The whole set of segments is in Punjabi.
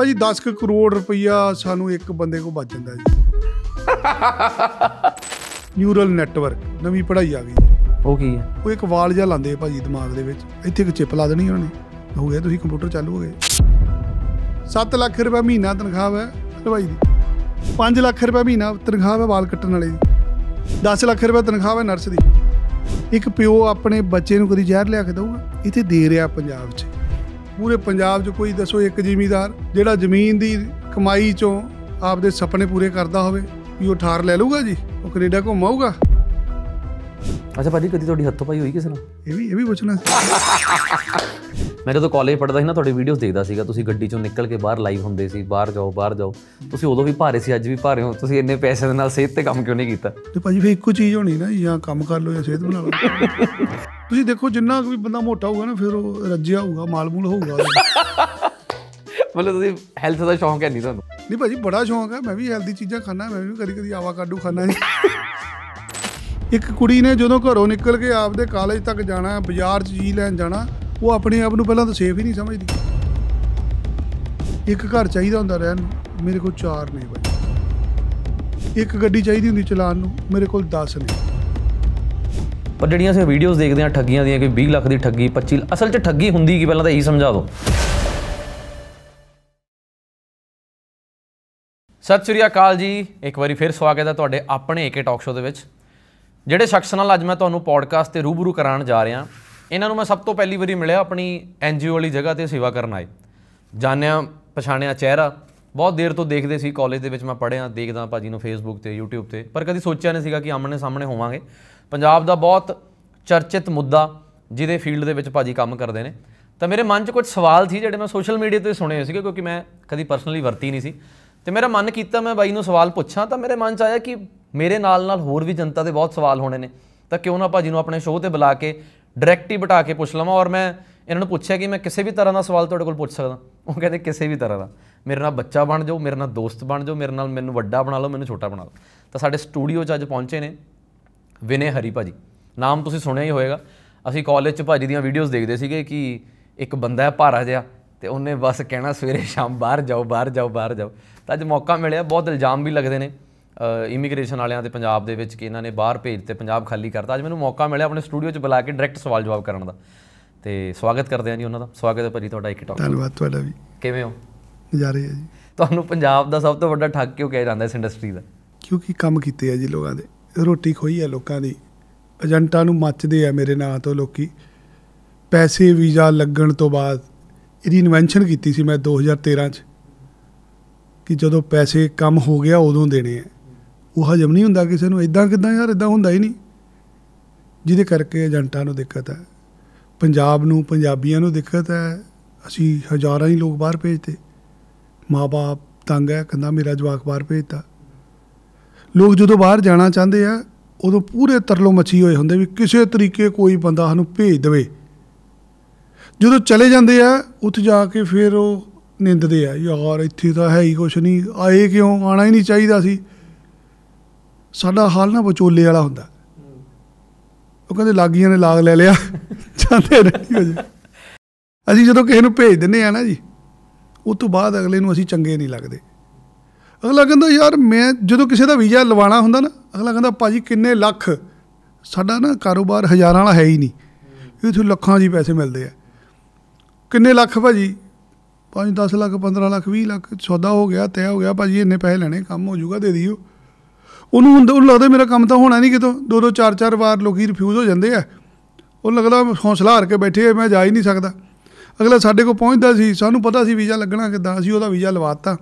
ਭਾਜੀ 10 ਕਰੋੜ ਰੁਪਈਆ ਸਾਨੂੰ ਇੱਕ ਬੰਦੇ ਕੋ ਬਚ ਜਾਂਦਾ ਜੀ ਨਿਊਰਲ ਨੈਟਵਰਕ ਨਵੀਂ ਪੜ੍ਹਾਈ ਆ ਗਈ ਜੀ ਉਹ ਕੀ ਹੈ ਉਹ ਇੱਕ ਵਾਲ ਜਿਹਾ ਲਾਉਂਦੇ ਭਾਜੀ ਦਿਮਾਗ ਦੇ ਵਿੱਚ ਇੱਥੇ ਇੱਕ ਚਿਪ ਲਾ ਦੇਣੀ ਉਹਨਾਂ ਨੇ ਹੋ ਗਿਆ ਤੁਸੀਂ ਕੰਪਿਊਟਰ ਚਾਲੂ ਹੋ ਗਏ 7 ਲੱਖ ਰੁਪਏ ਮਹੀਨਾ ਤਨਖਾਹ ਹੈ ਭਾਈ ਦੀ 5 ਲੱਖ ਰੁਪਏ ਮਹੀਨਾ ਤਨਖਾਹ ਹੈ ਵਾਲ ਕੱਟਣ ਵਾਲੇ ਦੀ 10 ਲੱਖ ਰੁਪਏ ਤਨਖਾਹ ਹੈ ਨਰਸ ਦੀ ਇੱਕ ਪਿਓ ਆਪਣੇ ਬੱਚੇ ਨੂੰ ਕਦੀ ਜ਼ਹਿਰ ਲਿਆ ਕੇ ਦਊਗਾ ਇੱਥੇ ਦੇ ਰਿਹਾ ਪੰਜਾਬ 'ਚ ਪੂਰੇ ਪੰਜਾਬ 'ਚ ਕੋਈ ਦੱਸੋ ਇੱਕ ਜ਼ਿਮੀਦਾਰ ਜਿਹੜਾ ਜ਼ਮੀਨ ਦੀ ਕਮਾਈ 'ਚੋਂ ਆਪਦੇ ਸੁਪਨੇ ਪੂਰੇ ਕਰਦਾ ਹੋਵੇ ਵੀ ਉਹ ਠਾਰ ਲੈ ਲਊਗਾ ਜੀ ਉਹ ਕੈਨੇਡਾ ਘੁੰਮ ਆਊਗਾ ਅੱਛਾ ਭਾਜੀ ਕਦੀ ਤੁਹਾਡੀ ਹੱਥੋਂ ਪਾਈ ਹੋਈ ਕਿਸੇ ਨਾਲ ਇਹ ਵੀ ਇਹ ਵੀ ਪੁੱਛਣਾ ਮੈਂ ਜਦੋਂ ਕਾਲਜ ਪੜਦਾ ਸੀ ਨਾ ਤੁਹਾਡੇ ਵੀਡੀਓਜ਼ ਦੇਖਦਾ ਸੀਗਾ ਤੁਸੀਂ ਗੱਡੀ ਚੋਂ ਨਿਕਲ ਕੇ ਬਾਹਰ ਲਾਈਵ ਹੁੰਦੇ ਸੀ ਬਾਹਰ ਜਾਓ ਬਾਹਰ ਜਾਓ ਤੁਸੀਂ ਉਦੋਂ ਵੀ ਭਾਰੇ ਸੀ ਅੱਜ ਵੀ ਭਾਰੇ ਹੋ ਤੁਸੀਂ ਇੰਨੇ ਪੈਸੇ ਦੇ ਨਾਲ ਸਿਹਤ ਤੇ ਕੰਮ ਕਿਉਂ ਨਹੀਂ ਕੀਤਾ ਤੇ ਭਾਜੀ ਫੇ ਇੱਕੋ ਚੀਜ਼ ਹੋਣੀ ਨਾ ਜਾਂ ਕੰਮ ਕਰ ਲਓ ਜਾਂ ਸਿਹਤ ਬਣਾ ਲਓ ਤੁਸੀਂ ਦੇਖੋ ਜਿੰਨਾ ਕੋਈ ਬੰਦਾ ਮੋਟਾ ਹੋਊਗਾ ਨਾ ਫਿਰ ਉਹ ਰੱਜਿਆ ਹੋਊਗਾ ਮਾਲਮੂਲ ਹੋਊਗਾ ਮਤਲਬ ਤੁਸੀਂ ਹੈਲਥ ਦਾ ਸ਼ੌਂਕ ਹੈ ਨਹੀਂ ਤੁਹਾਨੂੰ ਨਹੀਂ ਭਾਜੀ ਬੜਾ ਸ਼ੌਂਕ ਹੈ ਮੈਂ ਵੀ ਹੈਲਦੀ ਚੀਜ਼ਾਂ ਖਾਣਾ ਮੈਂ ਵੀ ਕਦੀ ਕਦੀ ਆਵਾਕਾਡੋ ਖਾਣਾ ਹੈ ਇੱਕ ਕੁੜੀ ਨੇ ਜਦੋਂ ਘਰੋਂ ਨਿਕਲ ਕੇ ਆਪਦੇ ਕਾਲਜ ਤੱਕ ਜਾਣਾ ਬਾਜ਼ਾਰ 'ਚ ਜੀ ਲੈਣ ਜਾਣਾ ਉਹ ਆਪਣੇ ਆਪ ਨੂੰ ਪਹਿਲਾਂ ਤਾਂ ਸੇਫ ਹੀ ਨਹੀਂ ਸਮਝਦੀ ਇੱਕ ਘਰ ਚਾਹੀਦਾ ਹੁੰਦਾ ਰਹਿਣ ਨੂੰ ਮੇਰੇ ਕੋਲ 4 ਨੇ ਬਾਈ ਇੱਕ ਗੱਡੀ ਚਾਹੀਦੀ ਹੁੰਦੀ ਚਲਾਉਣ ਨੂੰ ਮੇਰੇ ਕੋਲ 10 ਨੇ ਪਰ ਜਿਹੜੀਆਂ ਅਸੀਂ ਵੀਡੀਓਜ਼ ਦੇਖਦੇ ਆ ਠੱਗੀਆਂ ਦੀਆਂ ਕਿ 20 ਲੱਖ ਦੀ ਠੱਗੀ 25 ਅਸਲ 'ਚ ਠੱਗੀ ਹੁੰਦੀ ਕੀ ਪਹਿਲਾਂ ਤਾਂ ਇਹੀ ਸਮਝਾ ਦਿਓ ਸਤਿ ਸ਼੍ਰੀ ਅਕਾਲ ਜੀ ਇੱਕ ਵਾਰੀ ਫਿਰ ਸਵਾਗਤ ਹੈ ਤੁਹਾਡੇ ਆਪਣੇ ਏਕੇ ਟਾਕ ਸ਼ੋਅ ਦੇ ਵਿੱਚ ਜਿਹੜੇ ਸ਼ਖਸ ਨਾਲ ਅੱਜ ਮੈਂ ਤੁਹਾਨੂੰ ਪੋਡਕਾਸਟ ਤੇ ਰੂਬਰੂ ਕਰਾਉਣ ਜਾ ਰਿਹਾ ਇਹਨਾਂ ਨੂੰ ਮੈਂ ਸਭ ਤੋਂ ਪਹਿਲੀ ਵਾਰੀ ਮਿਲਿਆ ਆਪਣੀ ਐਨਜੀਓ ਵਾਲੀ ਜਗ੍ਹਾ ਤੇ ਸੇਵਾ ਕਰਨ ਆਏ ਜਾਣਿਆ ਪਛਾਣਿਆ ਚਿਹਰਾ ਬਹੁਤ ਦੇਰ ਤੋਂ ਦੇਖਦੇ ਸੀ ਕਾਲਜ ਦੇ ਵਿੱਚ ਮੈਂ ਪੜਿਆ ਦੇਖਦਾ ਭਾਜੀ ਨੂੰ ਫੇਸਬੁੱਕ ਤੇ YouTube ਤੇ ਪਰ ਕਦੀ ਸੋਚਿਆ ਨਹੀਂ ਸੀਗਾ ਕਿ ਆਮਣੇ ਸਾਹਮਣੇ ਹੋਵਾਂਗੇ ਪੰਜਾਬ ਦਾ ਬਹੁਤ ਚਰਚਿਤ ਮੁੱਦਾ ਜਿਹਦੇ ਫੀਲਡ ਦੇ ਵਿੱਚ ਭਾਜੀ ਕੰਮ ਕਰਦੇ ਨੇ ਤਾਂ ਮੇਰੇ ਮਨ 'ਚ ਕੁਝ ਸਵਾਲ ਸੀ ਜਿਹੜੇ ਮੈਂ ਸੋਸ਼ਲ ਮੀਡੀਆ ਤੇ ਸੁਣੇ ਸੀਗੇ ਕਿਉਂਕਿ ਮੈਂ ਕਦੀ ਪਰਸਨਲੀ ਵਰਤੀ ਨਹੀਂ ਸੀ ਤੇ ਮੇਰਾ ਮਨ ਕੀਤਾ ਮੈਂ ਬਾਈ ਨੂੰ ਸਵਾਲ ਪੁੱਛਾਂ ਤਾਂ ਮੇਰੇ ਮਨ 'ਚ ਆਇਆ ਕਿ ਮੇਰੇ ਨਾਲ ਨਾਲ ਹੋਰ ਵੀ ਜਨਤਾ ਦੇ ਬਹੁਤ ਸਵਾਲ ਹੋਣੇ ਨੇ ਤਾਂ ਕਿਉਂ ਨਾ ਭਾਜੀ ਨੂੰ ਆਪਣੇ ਸ਼ੋਅ ਤੇ ਬੁਲਾ ਕੇ ਡਾਇਰੈਕਟ ਹੀ ਬਿਠਾ ਕੇ ਪੁੱਛ ਲਵਾਂ ਔਰ ਮੈਂ ਇਹਨਾਂ ਨੂੰ ਪੁੱਛਿਆ ਕਿ ਮੈਂ ਕਿਸੇ ਵੀ ਤਰ੍ਹਾਂ ਦਾ ਸਵਾਲ ਤੁਹਾਡੇ ਕੋਲ ਪੁੱਛ ਸਕਦਾ ਉਹ ਕਹਿੰਦੇ ਕਿਸੇ ਵੀ ਤਰ੍ਹਾਂ ਦਾ ਮੇਰੇ ਨਾਲ ਬੱਚਾ ਬਣ ਜਾਓ ਮੇਰੇ ਨਾਲ ਦੋਸਤ ਬਣ ਜਾਓ ਮੇਰੇ ਨਾਲ ਮੈਨੂੰ ਵੱਡਾ ਬਣਾ ਲਓ ਮੈਨੂੰ ਛੋਟਾ ਬਣਾ ਲਓ ਤਾਂ ਸਾਡੇ ਸਟੂਡੀਓ 'ਚ ਅੱਜ ਪਹੁੰਚੇ ਨੇ ਵਿਨੇ ਹਰੀ ਭਾਜੀ ਨਾਮ ਤੁਸੀਂ ਸੁਣਿਆ ਹੀ ਹੋਵੇਗਾ ਅਸੀਂ ਕਾਲਜ 'ਚ ਭਾਜੀ ਦੀਆਂ ਵੀਡੀਓਜ਼ ਦੇਖਦੇ ਸੀਗੇ ਕਿ ਇੱਕ ਬੰਦਾ ਹੈ ਭਾਰਾ ਜਿਹਾ ਤੇ ਉਹਨੇ ਬਸ ਕਹਿਣਾ ਸਵੇਰੇ ਸ਼ਾਮ ਬਾਹਰ ਜਾਓ ਬਾਹਰ ਜਾਓ ਬਾਹਰ ਜਾਓ ਤਾਂ ਅੱਜ ਮੌਕਾ ਮਿਲਿਆ ਬਹੁਤ ਇਲਜ਼ਾਮ ਵੀ ਲੱਗਦੇ ਨੇ ਇਮੀਗ੍ਰੇਸ਼ਨ ਵਾਲਿਆਂ ਤੇ ਪੰਜਾਬ ਦੇ ਵਿੱਚ ਕਿ ਇਹਨਾਂ ਨੇ ਬਾਹਰ ਭੇਜ ਤੇ ਪੰਜਾਬ ਖਾਲੀ ਕਰਤਾ ਅੱਜ ਮੈਨੂੰ ਮੌਕਾ ਮਿਲਿਆ ਆਪਣੇ ਸਟੂਡੀਓ 'ਚ ਬੁਲਾ ਕੇ ਡਾਇਰੈਕਟ ਸਵਾਲ ਜਵਾਬ ਕਰਨ ਦਾ ਤੇ ਸਵਾਗਤ ਕਰਦੇ ਹਾਂ ਜੀ ਉਹਨਾਂ ਦਾ ਸਵਾਗਤ ਹੈ ਭਾਜੀ ਤੁਹਾਡਾ ਇੱਕ ਟਾਕ ਧੰਨਵਾਦ ਤੁਹਾਡਾ ਵੀ ਕਿਵੇਂ ਹੋ ਨਜ਼ਾਰੇ ਹੈ ਜੀ ਤੁਹਾਨੂੰ ਪੰਜਾਬ ਦਾ ਸਭ ਤੋਂ ਵੱਡਾ ਠੱਗ ਕਿਉਂ ਕਿਹਾ ਜਾਂਦਾ ਇਸ ਇੰਡਸਟਰੀ ਦਾ ਕਿਉਂਕਿ ਕੰਮ ਕੀਤੇ ਆ ਜੀ ਲੋਕਾਂ ਦੇ ਰੋਟੀ ਖੋਈ ਆ ਲੋਕਾਂ ਦੀ ਏਜੰਟਾਂ ਨੂੰ ਮੱਚਦੇ ਆ ਮੇਰੇ ਨਾਂ ਤੋਂ ਲੋਕੀ ਪੈਸੇ ਵੀਜ਼ਾ ਲੱਗਣ ਤੋਂ ਬਾਅਦ ਇਹਦੀ ਇਨਵੈਂਸ਼ਨ ਕੀਤੀ ਸੀ ਮੈਂ 2013 ਚ ਕਿ ਜਦੋਂ ਪੈਸੇ ਕੰਮ ਹੋ ਗਿਆ ਉਦੋਂ ਦੇਣੇ ਆ ਉਹ ਹਜਮ ਨਹੀਂ ਹੁੰਦਾ ਕਿਸੇ ਨੂੰ ਇਦਾਂ ਕਿਦਾਂ ਯਾਰ ਇਦਾਂ ਹੁੰਦਾ ਹੀ ਨਹੀਂ ਜਿਹਦੇ ਕਰਕੇ ਏਜੰਟਾਂ ਨੂੰ ਦਿੱਕਤ ਹੈ ਪੰਜਾਬ ਨੂੰ ਪੰਜਾਬੀਆਂ ਨੂੰ ਦਿੱਕਤ ਹੈ ਅਸੀਂ ਹਜ਼ਾਰਾਂ ਹੀ ਲੋਕ ਬਾਹਰ ਭੇਜਦੇ ਮਾਪੇ ਤੰਗ ਹੈ ਕਹਿੰਦਾ ਮੇਰਾ ਜਵਾਕ ਬਾਹਰ ਭੇਜਦਾ ਲੋਕ ਜਦੋਂ ਬਾਹਰ ਜਾਣਾ ਚਾਹੁੰਦੇ ਆ ਉਦੋਂ ਪੂਰੇ ਤਰਲੋ ਮੱਛੀ ਹੋਏ ਹੁੰਦੇ ਵੀ ਕਿਸੇ ਤਰੀਕੇ ਕੋਈ ਬੰਦਾ ਸਾਨੂੰ ਭੇਜ ਦੇਵੇ ਜਦੋਂ ਚਲੇ ਜਾਂਦੇ ਆ ਉੱਥੇ ਜਾ ਕੇ ਫਿਰ ਉਹ ਨਿੰਦਦੇ ਆ ਯਾਰ ਇੱਥੇ ਤਾਂ ਹੈ ਹੀ ਕੁਛ ਨਹੀਂ ਆਏ ਕਿਉਂ ਆਣਾ ਹੀ ਨਹੀਂ ਚਾਹੀਦਾ ਸੀ ਸਾਡਾ ਹਾਲ ਨਾ ਵਿਚੋਲੇ ਵਾਲਾ ਹੁੰਦਾ ਉਹ ਕਹਿੰਦੇ ਲਾਗੀਆਂ ਨੇ ਲਾਗ ਲੈ ਲਿਆ ਜਾਂਦੇ ਰਹੀ ਹੋ ਜੀ ਅਸੀਂ ਜਦੋਂ ਕਿਸੇ ਨੂੰ ਭੇਜ ਦਿੰਨੇ ਆ ਨਾ ਜੀ ਉਸ ਤੋਂ ਬਾਅਦ ਅਗਲੇ ਨੂੰ ਅਸੀਂ ਚੰਗੇ ਨਹੀਂ ਲੱਗਦੇ ਅਗਲਾ ਕਹਿੰਦਾ ਯਾਰ ਮੈਂ ਜਦੋਂ ਕਿਸੇ ਦਾ ਵੀਜ਼ਾ ਲਵਾਣਾ ਹੁੰਦਾ ਨਾ ਅਗਲਾ ਕਹਿੰਦਾ ਭਾਜੀ ਕਿੰਨੇ ਲੱਖ ਸਾਡਾ ਨਾ ਕਾਰੋਬਾਰ ਹਜ਼ਾਰਾਂ ਵਾਲਾ ਹੈ ਹੀ ਨਹੀਂ ਇਥੇ ਲੱਖਾਂ ਜੀ ਪੈਸੇ ਮਿਲਦੇ ਆ ਕਿੰਨੇ ਲੱਖ ਭਾਜੀ 5 10 ਲੱਖ 15 ਲੱਖ 20 ਲੱਖ ਸੌਦਾ ਹੋ ਗਿਆ ਤੈਅ ਹੋ ਗਿਆ ਭਾਜੀ ਇੰਨੇ ਪੈਸੇ ਲੈਣੇ ਕੰਮ ਹੋ ਜਾਊਗਾ ਦੇ ਦਿਓ ਉਹਨੂੰ ਹੁੰਦਾ ਉਹ ਲੱਗਦਾ ਮੇਰਾ ਕੰਮ ਤਾਂ ਹੋਣਾ ਨਹੀਂ ਕਿਤੋਂ ਦੋ ਦੋ ਚਾਰ ਚਾਰ ਵਾਰ ਲੋਕੀ ਰਿਫਿਊਜ਼ ਹੋ ਜਾਂਦੇ ਆ ਉਹ ਲੱਗਦਾ ਹੌਸਲਾ ਹਾਰ ਕੇ ਬੈਠੇ ਮੈਂ ਜਾ ਹੀ ਨਹੀਂ ਸਕਦਾ ਅਗਲਾ ਸਾਡੇ ਕੋਲ ਪਹੁੰਚਦਾ ਸੀ ਸਾਨੂੰ ਪਤਾ ਸੀ ਵੀਜ਼ਾ ਲੱਗਣਾ ਕਿਦਾਂ ਅਸੀਂ ਉਹਦਾ ਵੀਜ਼ਾ ਲਵਾਤਾ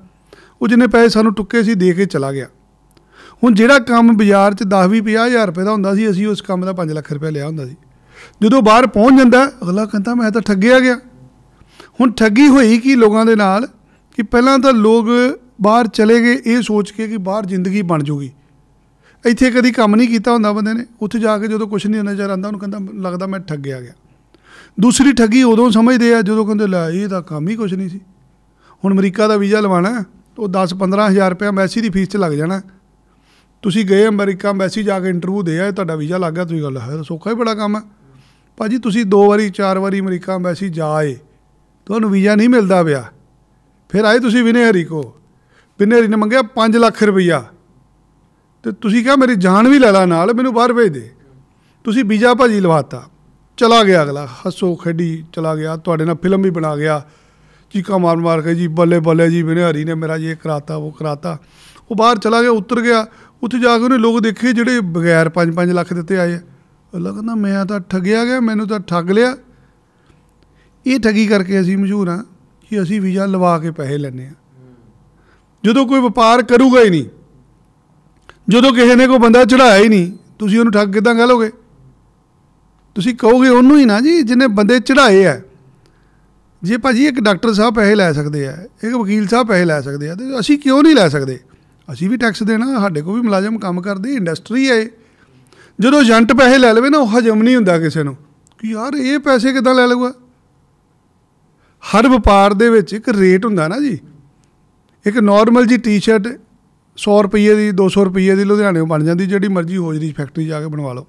ਉਹ ਜਿੰਨੇ ਪੈਸੇ ਸਾਨੂੰ ਟੁੱਕੇ ਸੀ ਦੇ ਕੇ ਚਲਾ ਗਿਆ ਹੁਣ ਜਿਹੜਾ ਕੰਮ ਬਾਜ਼ਾਰ 'ਚ 10-20 50000 ਰੁਪਏ ਦਾ ਹੁੰਦਾ ਸੀ ਅਸੀਂ ਉਸ ਕੰਮ ਦਾ 5 ਲੱਖ ਰੁਪਏ ਲਿਆ ਹੁੰਦਾ ਸੀ ਜਦੋਂ ਬਾਹਰ ਪਹੁੰਚ ਜਾਂਦਾ ਅਗਲਾ ਕਹਿੰਦਾ ਮੈਂ ਤਾਂ ਠੱਗਿਆ ਗਿਆ ਹੁਣ ਠੱਗੀ ਹੋਈ ਕੀ ਲੋਕਾਂ ਦੇ ਨਾਲ ਕਿ ਪਹਿਲਾਂ ਤਾਂ ਲੋਕ ਬਾਹਰ ਚਲੇ ਗਏ ਇਹ ਸੋਚ ਕੇ ਕਿ ਬਾਹਰ ਜ਼ਿੰਦਗੀ ਬਣ ਜੂਗੀ ਇੱਥੇ ਕਦੀ ਕੰਮ ਨਹੀਂ ਕੀਤਾ ਹੁੰਦਾ ਬੰਦੇ ਨੇ ਉੱਥੇ ਜਾ ਕੇ ਜਦੋਂ ਕੁਝ ਨਹੀਂ ਨਜ਼ਰ ਆਂਦਾ ਉਹਨੂੰ ਕਹਿੰਦਾ ਲੱਗਦਾ ਮੈਂ ਠੱਗ ਗਿਆ ਗਿਆ ਦੂਸਰੀ ਠੱਗੀ ਉਦੋਂ ਸਮਝਦੇ ਆ ਜਦੋਂ ਕਹਿੰਦੇ ਲੈ ਇਹ ਤਾਂ ਕੰਮ ਹੀ ਕੁਝ ਨਹੀਂ ਸੀ ਹੁਣ ਅਮਰੀਕਾ ਦਾ ਵੀਜ਼ਾ ਲਵਾਣਾ ਉਹ 10-15000 ਰੁਪਏ ਐਮਬੈਸੀ ਦੀ ਫੀਸ 'ਚ ਲੱਗ ਜਾਣਾ ਤੁਸੀਂ ਗਏ ਅਮਰੀਕਾ ਐਮਬੈਸੀ ਜਾ ਕੇ ਇੰਟਰਵਿਊ ਦੇ ਆ ਤੁਹਾਡਾ ਵੀਜ਼ਾ ਲੱਗ ਗਿਆ ਤੁਸੀਂ ਗੱਲ ਹੈ ਸੋਖਾ ਹੀ ਬੜਾ ਕੰਮ ਹੈ ਭਾਜੀ ਤੁਸੀਂ ਦੋ ਵਾਰੀ ਚਾਰ ਵਾਰੀ ਅਮਰੀਕਾ ਐਮਬੈਸੀ ਜਾਏ ਤੁਹਾਨੂੰ ਵੀਜ਼ਾ ਨਹੀਂ ਮਿਲਦਾ ਪਿਆ ਫਿਰ ਆਏ ਤੁਸੀਂ ਵਿਨੇ ਹਰੀ ਕੋ ਵਿਨੇ ਹਰੀ ਨੇ ਮੰਗਿਆ 5 ਲੱਖ ਰੁਪਈਆ ਤੇ ਤੁਸੀਂ ਕਿਹਾ ਮੇਰੀ ਜਾਨ ਵੀ ਲੈ ਲੈ ਨਾਲ ਮੈਨੂੰ ਬਾਹਰ ਭੇਜ ਦੇ ਤੁਸੀਂ ਵੀਜ਼ਾ ਭਾਜੀ ਲਵਾਤਾ ਚਲਾ ਗਿਆ ਅਗਲਾ ਹੱਸੋ ਖੇਡੀ ਚਲਾ ਗਿਆ ਤੁਹਾਡੇ ਨਾਲ ਫਿਲਮ ਵੀ ਬਣਾ ਗਿਆ ਚੀਕਾ ਮਾਰ ਮਾਰ ਕੇ ਜੀ ਬੱਲੇ ਬੱਲੇ ਜੀ ਬਿਨਹਾਰੀ ਨੇ ਮੇਰਾ ਇਹ ਕਰਾਤਾ ਉਹ ਕਰਾਤਾ ਉਹ ਬਾਹਰ ਚਲਾ ਗਿਆ ਉਤਰ ਗਿਆ ਉੱਥੇ ਜਾ ਕੇ ਉਹਨੇ ਲੋਕ ਦੇਖੇ ਜਿਹੜੇ ਬਗੈਰ 5-5 ਲੱਖ ਦਿੱਤੇ ਆਏ ਅੱਲਾ ਕਹਿੰਦਾ ਮੈਂ ਤਾਂ ਠੱਗਿਆ ਗਿਆ ਮੈਨੂੰ ਤਾਂ ਠੱਗ ਲਿਆ ਇਹ ਠੱਗੀ ਕਰਕੇ ਅਸੀਂ ਮਸ਼ਹੂਰ ਆ ਕਿ ਅਸੀਂ ਵੀਜ਼ਾ ਲਵਾ ਕੇ ਪੈਸੇ ਲੈਣੇ ਆ ਜਦੋਂ ਕੋਈ ਵਪਾਰ ਕਰੂਗਾ ਹੀ ਨਹੀਂ ਜਦੋਂ ਕਿਸੇ ਨੇ ਕੋਈ ਬੰਦਾ ਚੜਾਇਆ ਹੀ ਨਹੀਂ ਤੁਸੀਂ ਉਹਨੂੰ ਠੱਗ ਕਿਦਾਂ ਕਹ ਲੋਗੇ ਤੁਸੀਂ ਕਹੋਗੇ ਉਹਨੂੰ ਹੀ ਨਾ ਜੀ ਜਿਹਨੇ ਬੰਦੇ ਚੜਾਏ ਆ ਜੇ ਭਾਜੀ ਇੱਕ ਡਾਕਟਰ ਸਾਹਿਬ ਪੈਸੇ ਲੈ ਸਕਦੇ ਆ ਇੱਕ ਵਕੀਲ ਸਾਹਿਬ ਪੈਸੇ ਲੈ ਸਕਦੇ ਆ ਤੇ ਅਸੀਂ ਕਿਉਂ ਨਹੀਂ ਲੈ ਸਕਦੇ ਅਸੀਂ ਵੀ ਟੈਕਸ ਦੇਣਾ ਸਾਡੇ ਕੋਲ ਵੀ ਮੁਲਾਜ਼ਮ ਕੰਮ ਕਰਦੇ ਇੰਡਸਟਰੀ ਹੈ ਜਦੋਂ ਏਜੰਟ ਪੈਸੇ ਲੈ ਲਵੇ ਨਾ ਉਹ ਹਜਮ ਨਹੀਂ ਹੁੰਦਾ ਕਿਸੇ ਨੂੰ ਕਿ ਯਾਰ ਇਹ ਪੈਸੇ ਕਿਦਾਂ ਲੈ ਲਊਗਾ ਹਰ ਵਪਾਰ ਦੇ ਵਿੱਚ ਇੱਕ ਰੇਟ ਹੁੰਦਾ ਨਾ ਜੀ ਇੱਕ ਨਾਰਮਲ ਜੀ ਟੀ-ਸ਼ਰਟ 100 ਰੁਪਏ ਦੀ 200 ਰੁਪਏ ਦੀ ਲੁਧਿਆਣੇੋਂ ਬਣ ਜਾਂਦੀ ਜਿਹੜੀ ਮਰਜ਼ੀ ਹੋਜਰੀ ਫੈਕਟਰੀ ਜਾ ਕੇ ਬਣਵਾ ਲਓ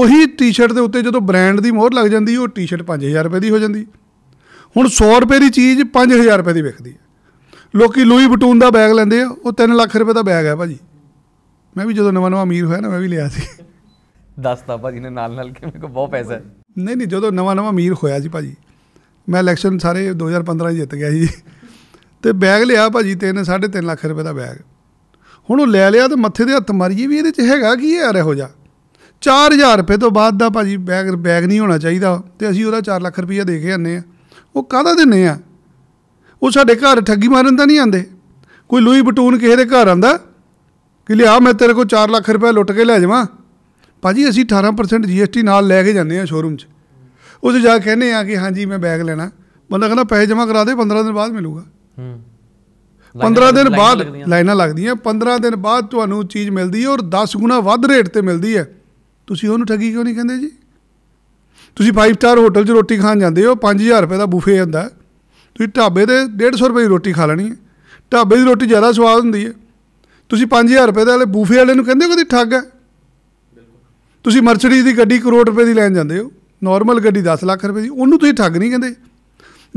ਉਹੀ ਟੀ-ਸ਼ਰਟ ਦੇ ਉੱਤੇ ਜਦੋਂ ਬ੍ਰਾਂਡ ਦੀ ਮੋਹਰ ਲੱਗ ਜਾਂਦੀ ਉਹ ਟੀ-ਸ਼ਰਟ 5000 ਰੁਪਏ ਦੀ ਹੋ ਜਾਂਦੀ ਹੁਣ 100 ਰੁਪਏ ਦੀ ਚੀਜ਼ 5000 ਰੁਪਏ ਦੀ ਵਿਕਦੀ ਹੈ ਲੋਕੀ ਲੂਈ ਬਟੂਨ ਦਾ ਬੈਗ ਲੈਂਦੇ ਆ ਉਹ 3 ਲੱਖ ਰੁਪਏ ਦਾ ਬੈਗ ਹੈ ਭਾਜੀ ਮੈਂ ਵੀ ਜਦੋਂ ਨਵਾਂ ਨਵਾਂ ਅਮੀਰ ਹੋਇਆ ਨਾ ਮੈਂ ਵੀ ਲਿਆ ਸੀ ਦੱਸਦਾ ਭਾਜੀ ਨੇ ਨਾਲ ਨਾਲ ਕਿ ਮੇਰੇ ਕੋਲ ਬਹੁਤ ਪੈਸਾ ਹੈ ਨਹੀਂ ਨਹੀਂ ਜਦੋਂ ਨਵਾਂ ਨਵਾਂ ਅਮੀਰ ਹੋਇਆ ਸੀ ਭਾਜੀ ਮੈਂ ਇਲੈਕਸ਼ਨ ਸਾਰੇ 2015 ਜਿੱਤ ਗਿਆ ਸੀ ਤੇ ਬੈਗ ਲਿਆ ਭਾਜੀ 3 3.5 ਲੱਖ ਰੁਪਏ ਦਾ ਬੈਗ ਹੁਣ ਉਹ ਲੈ ਲਿਆ ਤੇ ਮੱਥੇ ਦੇ ਹੱਥ ਮਾਰੀਏ ਵੀ ਇਹਦੇ 'ਚ ਹੈਗਾ ਕੀ ਯਾਰ ਇਹੋ ਜਿਹਾ 4000 ਰੁਪਏ ਤੋਂ ਬਾਅਦ ਦਾ ਭਾਜੀ ਬੈਗ ਬੈਗ ਨਹੀਂ ਹੋਣਾ ਚਾਹੀਦਾ ਤੇ ਅਸੀਂ ਉਹਦਾ 4 ਲੱਖ ਰੁਪਏ ਦੇ ਕੇ ਆਨੇ ਆ ਉਹ ਕਾਹਦਾ ਦਿੰਨੇ ਆ ਉਹ ਸਾਡੇ ਘਰ ਠੱਗੀ ਮਾਰਨ ਤਾਂ ਨਹੀਂ ਆਂਦੇ ਕੋਈ ਲੂਈ ਬਟੂਨ ਕਿਸੇ ਦੇ ਘਰ ਆਂਦਾ ਕਿ ਲਿਆ ਮੈਂ ਤੇਰੇ ਕੋਲ 4 ਲੱਖ ਰੁਪਏ ਲੁੱਟ ਕੇ ਲੈ ਜਾਵਾਂ ਭਾਜੀ ਅਸੀਂ 18% ਜੀਐਸਟੀ ਨਾਲ ਲੈ ਕੇ ਜਾਂਦੇ ਆ ਸ਼ੋਰੂਮ 'ਚ ਉਸ ਜਾ ਕਹਿੰਦੇ ਆ ਕਿ ਹਾਂਜੀ ਮੈਂ ਬੈਗ ਲੈਣਾ ਬੰਦਾ ਕਹਿੰਦਾ ਪੈਸੇ ਜਮ੍ਹਾਂ ਕਰਾ ਦੇ 15 ਦਿਨ ਬਾਅਦ ਮਿਲੂਗਾ ਹੂੰ 15 ਦਿਨ ਬਾਅਦ ਲਾਈਨਾਂ ਲੱਗਦੀਆਂ 15 ਦਿਨ ਬਾਅਦ ਤੁਹਾਨੂੰ ਚੀਜ਼ ਮਿਲਦੀ ਹੈ ਔਰ 10 ਗੁਣਾ ਵੱਧ ਰੇਟ ਤੇ ਮਿਲਦੀ ਹੈ ਤੁਸੀਂ ਉਹਨੂੰ ਠੱਗੀ ਕਿਉਂ ਨਹੀਂ ਕਹਿੰਦੇ ਜੀ ਤੁਸੀਂ 5 ਸਟਾਰ ਹੋਟਲ 'ਚ ਰੋਟੀ ਖਾਣ ਜਾਂਦੇ ਹੋ 5000 ਰੁਪਏ ਦਾ ਬੁਫੇ ਹੁੰਦਾ ਤੁਸੀਂ ਢਾਬੇ ਤੇ 150 ਰੁਪਏ ਦੀ ਰੋਟੀ ਖਾ ਲੈਣੀ ਹੈ ਢਾਬੇ ਦੀ ਰੋਟੀ ਜ਼ਿਆਦਾ ਸਵਾਦ ਹੁੰਦੀ ਹੈ ਤੁਸੀਂ 5000 ਰੁਪਏ ਦੇ ਵਾਲੇ ਬੁਫੇ ਵਾਲੇ ਨੂੰ ਕਹਿੰਦੇ ਹੋ ਕਿ ਠੱਗ ਹੈ ਤੁਸੀਂ ਮਰਸਡੀਜ਼ ਦੀ ਗੱਡੀ ਕਰੋੜ ਰੁਪਏ ਦੀ ਲੈਣ ਜਾਂਦੇ ਹੋ ਨਾਰਮਲ ਗੱਡੀ 10 ਲੱਖ ਰੁਪਏ ਦੀ ਉਹਨੂੰ ਤੁਸੀਂ ਠੱਗ ਨਹੀਂ ਕਹਿੰਦੇ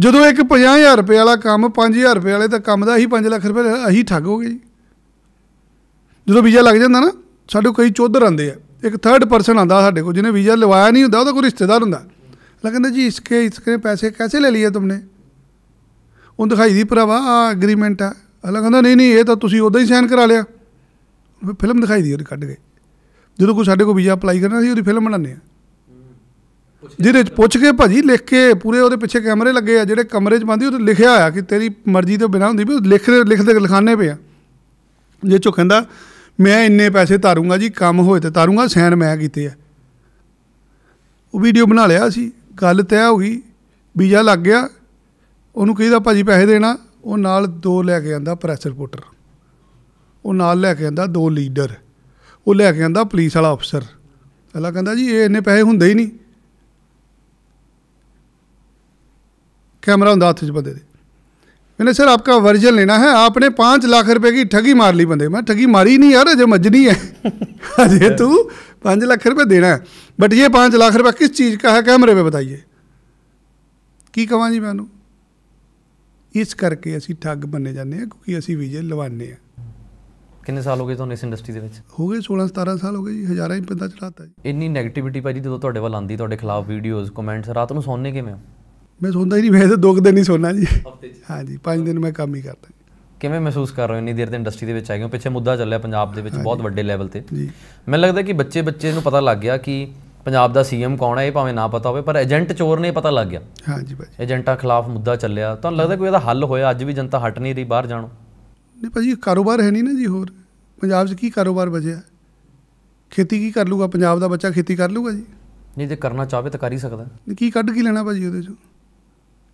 ਜਦੋਂ ਇੱਕ 50000 ਰੁਪਏ ਵਾਲਾ ਕੰਮ 5000 ਰੁਪਏ ਵਾਲੇ ਦਾ ਕੰਮ ਦਾ ਹੀ 5 ਲੱਖ ਰੁਪਏ ਅਸੀਂ ਠੱਗ ਹੋ ਗਏ ਜੀ ਜਦੋਂ ਵੀਜ਼ਾ ਲੱਗ ਜਾਂਦਾ ਨਾ ਸਾਡੇ ਕੋਈ ਚੋਧਰ ਆਂਦੇ ਆ ਇੱਕ ਥਰਡ ਪਰਸਨ ਆਂਦਾ ਸਾਡੇ ਕੋਲ ਜਿਹਨੇ ਵੀਜ਼ਾ ਲਵਾਇਆ ਨਹੀਂ ਹੁੰਦਾ ਉਹਦਾ ਕੋਈ ਰਿਸ਼ਤੇਦਾਰ ਹੁੰਦਾ ਲੱਗਦਾ ਜੀ ਇਸਕੇ ਇਸਕੇ ਪੈਸੇ ਕੈਸੇ ਲੈ ਲਿਆ ਤੁਮਨੇ ਉਹ ਦਿਖਾਈ ਦੀ ਭਰਾਵਾ ਆ ਐਗਰੀਮੈਂਟ ਆ ਅਗਲਾ ਕਹਿੰਦਾ ਨਹੀਂ ਨਹੀਂ ਇਹ ਤਾਂ ਤੁਸੀਂ ਉਦਾਂ ਹੀ ਸਾਈਨ ਕਰਾ ਲਿਆ ਫਿਲਮ ਦਿਖਾਈ ਦੀ ਉਹਦੀ ਕੱਢ ਗਏ ਜਦੋਂ ਕੋਈ ਸਾਡੇ ਕੋਲ ਵੀਜ਼ਾ ਅਪਲਾਈ ਕਰਨਾ ਸੀ ਉਹਦੀ ਫਿਲਮ ਬਣਾਉਣੀ ਆ ਜਿਹਦੇ ਵਿੱਚ ਪੁੱਛ ਕੇ ਭਾਜੀ ਲਿਖ ਕੇ ਪੂਰੇ ਉਹਦੇ ਪਿੱਛੇ ਕੈਮਰੇ ਲੱਗੇ ਆ ਜਿਹੜੇ ਕਮਰੇ 'ਚ ਬੰਦੀ ਉਹ ਤੇ ਲਿਖਿਆ ਆ ਕਿ ਤੇਰੀ ਮਰਜ਼ੀ ਤੋਂ ਬਿਨਾ ਹੁੰਦੀ ਵੀ ਲਿਖਦੇ ਲਿਖਦੇ ਲਖਾਨੇ ਪਿਆ ਜੇ ਚੋ ਕਹਿੰਦਾ ਮੈਂ ਇੰਨੇ ਪੈਸੇ ਤਾਰੂੰਗਾ ਜੀ ਕੰਮ ਹੋਏ ਤੇ ਤਾਰੂੰਗਾ ਸੈਨ ਮੈਂ ਕੀਤੇ ਆ ਉਹ ਵੀਡੀਓ ਬਣਾ ਲਿਆ ਸੀ ਗੱਲ ਤੈ ਹੋ ਗਈ ਵੀਜ਼ਾ ਲੱਗ ਗਿਆ ਉਹਨੂੰ ਕਹੀਦਾ ਭਾਜੀ ਪੈਸੇ ਦੇਣਾ ਉਹ ਨਾਲ ਦੋ ਲੈ ਕੇ ਆਂਦਾ ਪ੍ਰੈਸ ਰਿਪੋਰਟਰ ਉਹ ਨਾਲ ਲੈ ਕੇ ਆਂਦਾ ਦੋ ਲੀਡਰ ਉਹ ਲੈ ਕੇ ਆਂਦਾ ਪੁਲਿਸ ਵਾਲਾ ਅਫਸਰ ਅਲਾ ਕਹਿੰਦਾ ਜੀ ਇਹ ਇੰਨੇ ਪੈਸੇ ਹੁੰਦੇ ਹੀ ਨਹੀਂ कैमरा होंगे हथ च बंदे दे मैंने सर आपका वर्जन लेना है आपने पाँच लाख रुपए की ठगी मार ली बंदे मैं ठगी मारी नहीं यार अजय मजनी है अजय तू पाँच लाख रुपए देना है बट ये पाँच लाख रुपया किस चीज़ का है कैमरे पे बताइए ਕੀ ਕਹਾਂ ਜੀ ਮੈਨੂੰ ਇਸ ਕਰਕੇ ਅਸੀਂ ਠੱਗ ਬੰਨੇ ਜਾਂਦੇ ਆ ਕਿਉਂਕਿ ਅਸੀਂ ਵੀਜ਼ੇ ਲਵਾਉਂਦੇ ਆ ਕਿੰਨੇ ਸਾਲ ਹੋ ਗਏ ਤੁਹਾਨੂੰ ਇਸ ਇੰਡਸਟਰੀ ਦੇ ਵਿੱਚ ਹੋ ਗਏ 16 17 ਸਾਲ ਹੋ ਗਏ ਜੀ ਹਜ਼ਾਰਾਂ ਹੀ ਬੰਦਾ ਚਲਾਤਾ ਜੀ ਇੰਨੀ 네ਗੇਟਿਵਿਟੀ ਭਾਜੀ ਜਦੋਂ ਤੁਹਾਡੇ ਵੱਲ ਆਂਦੀ ਤੁਹਾਡੇ ਖਿਲਾਫ ਵੀਡੀਓਜ਼ ਕਮੈਂਟਸ ਰਾਤ ਨੂੰ ਸੌਂਨੇ ਕਿਵੇਂ ਹੋ ਮੈਂ ਸੌਂਦਾ ਹੀ ਨਹੀਂ ਵੈਸੇ ਦੋ ਦਿਨ ਨਹੀਂ ਸੋਣਾ ਜੀ ਹਫਤੇ ਹਾਂਜੀ 5 ਦਿਨ ਮੈਂ ਕੰਮ ਹੀ ਕਰਦਾ ਕਿਵੇਂ ਮਹਿਸੂਸ ਕਰ ਰਹੇ ਹੋ ਇੰਨੀ ਦੇਰ ਤੇ ਇੰਡਸਟਰੀ ਦੇ ਵਿੱਚ ਆਏ ਹੋ ਪਿੱਛੇ ਮੁੱਦਾ ਚੱਲਿਆ ਪੰਜਾਬ ਦੇ ਵਿੱਚ ਬਹੁਤ ਵੱਡੇ ਲੈਵਲ ਤੇ ਜੀ ਮੈਨੂੰ ਲੱਗਦਾ ਕਿ ਬੱਚੇ ਬੱਚੇ ਨੂੰ ਪਤਾ ਲੱਗ ਗਿਆ ਕਿ ਪੰਜਾਬ ਦਾ ਸੀਐਮ ਕੌਣ ਹੈ ਇਹ ਭਾਵੇਂ ਨਾ ਪਤਾ ਹੋਵੇ ਪਰ ਏਜੰਟ ਚੋਰ ਨੇ ਪਤਾ ਲੱਗ ਗਿਆ ਹਾਂਜੀ ਭਾਜੀ ਏਜੰਟਾਂ ਖਿਲਾਫ ਮੁੱਦਾ ਚੱਲਿਆ ਤਾਂ ਲੱਗਦਾ ਕੋਈ ਇਹਦਾ ਹੱਲ ਹੋਇਆ ਅੱਜ ਵੀ ਜਨਤਾ ਹਟ ਨਹੀਂ ਰਹੀ ਬਾਹਰ ਜਾਣੋ ਨਹੀਂ ਭਾਜੀ ਕਾਰੋਬਾਰ ਹੈ ਨਹੀਂ ਨਾ ਜੀ ਹੋਰ ਪੰਜਾਬ 'ਚ ਕੀ ਕਾਰੋਬਾਰ ਬਚਿਆ ਖੇਤੀ ਕੀ ਕਰ ਲੂਗਾ ਪੰਜਾਬ ਦਾ ਬੱਚਾ ਖੇਤੀ ਕਰ ਲੂਗਾ ਜੀ ਨਹੀਂ ਜੇ ਕਰਨਾ ਚਾਹਵੇ ਤਾਂ ਕਰ ਹੀ ਸਕਦਾ ਕੀ ਕੱਢ ਕੇ ਲੈਣਾ ਭਾਜੀ ਉਹਦੇ 'ਚੋਂ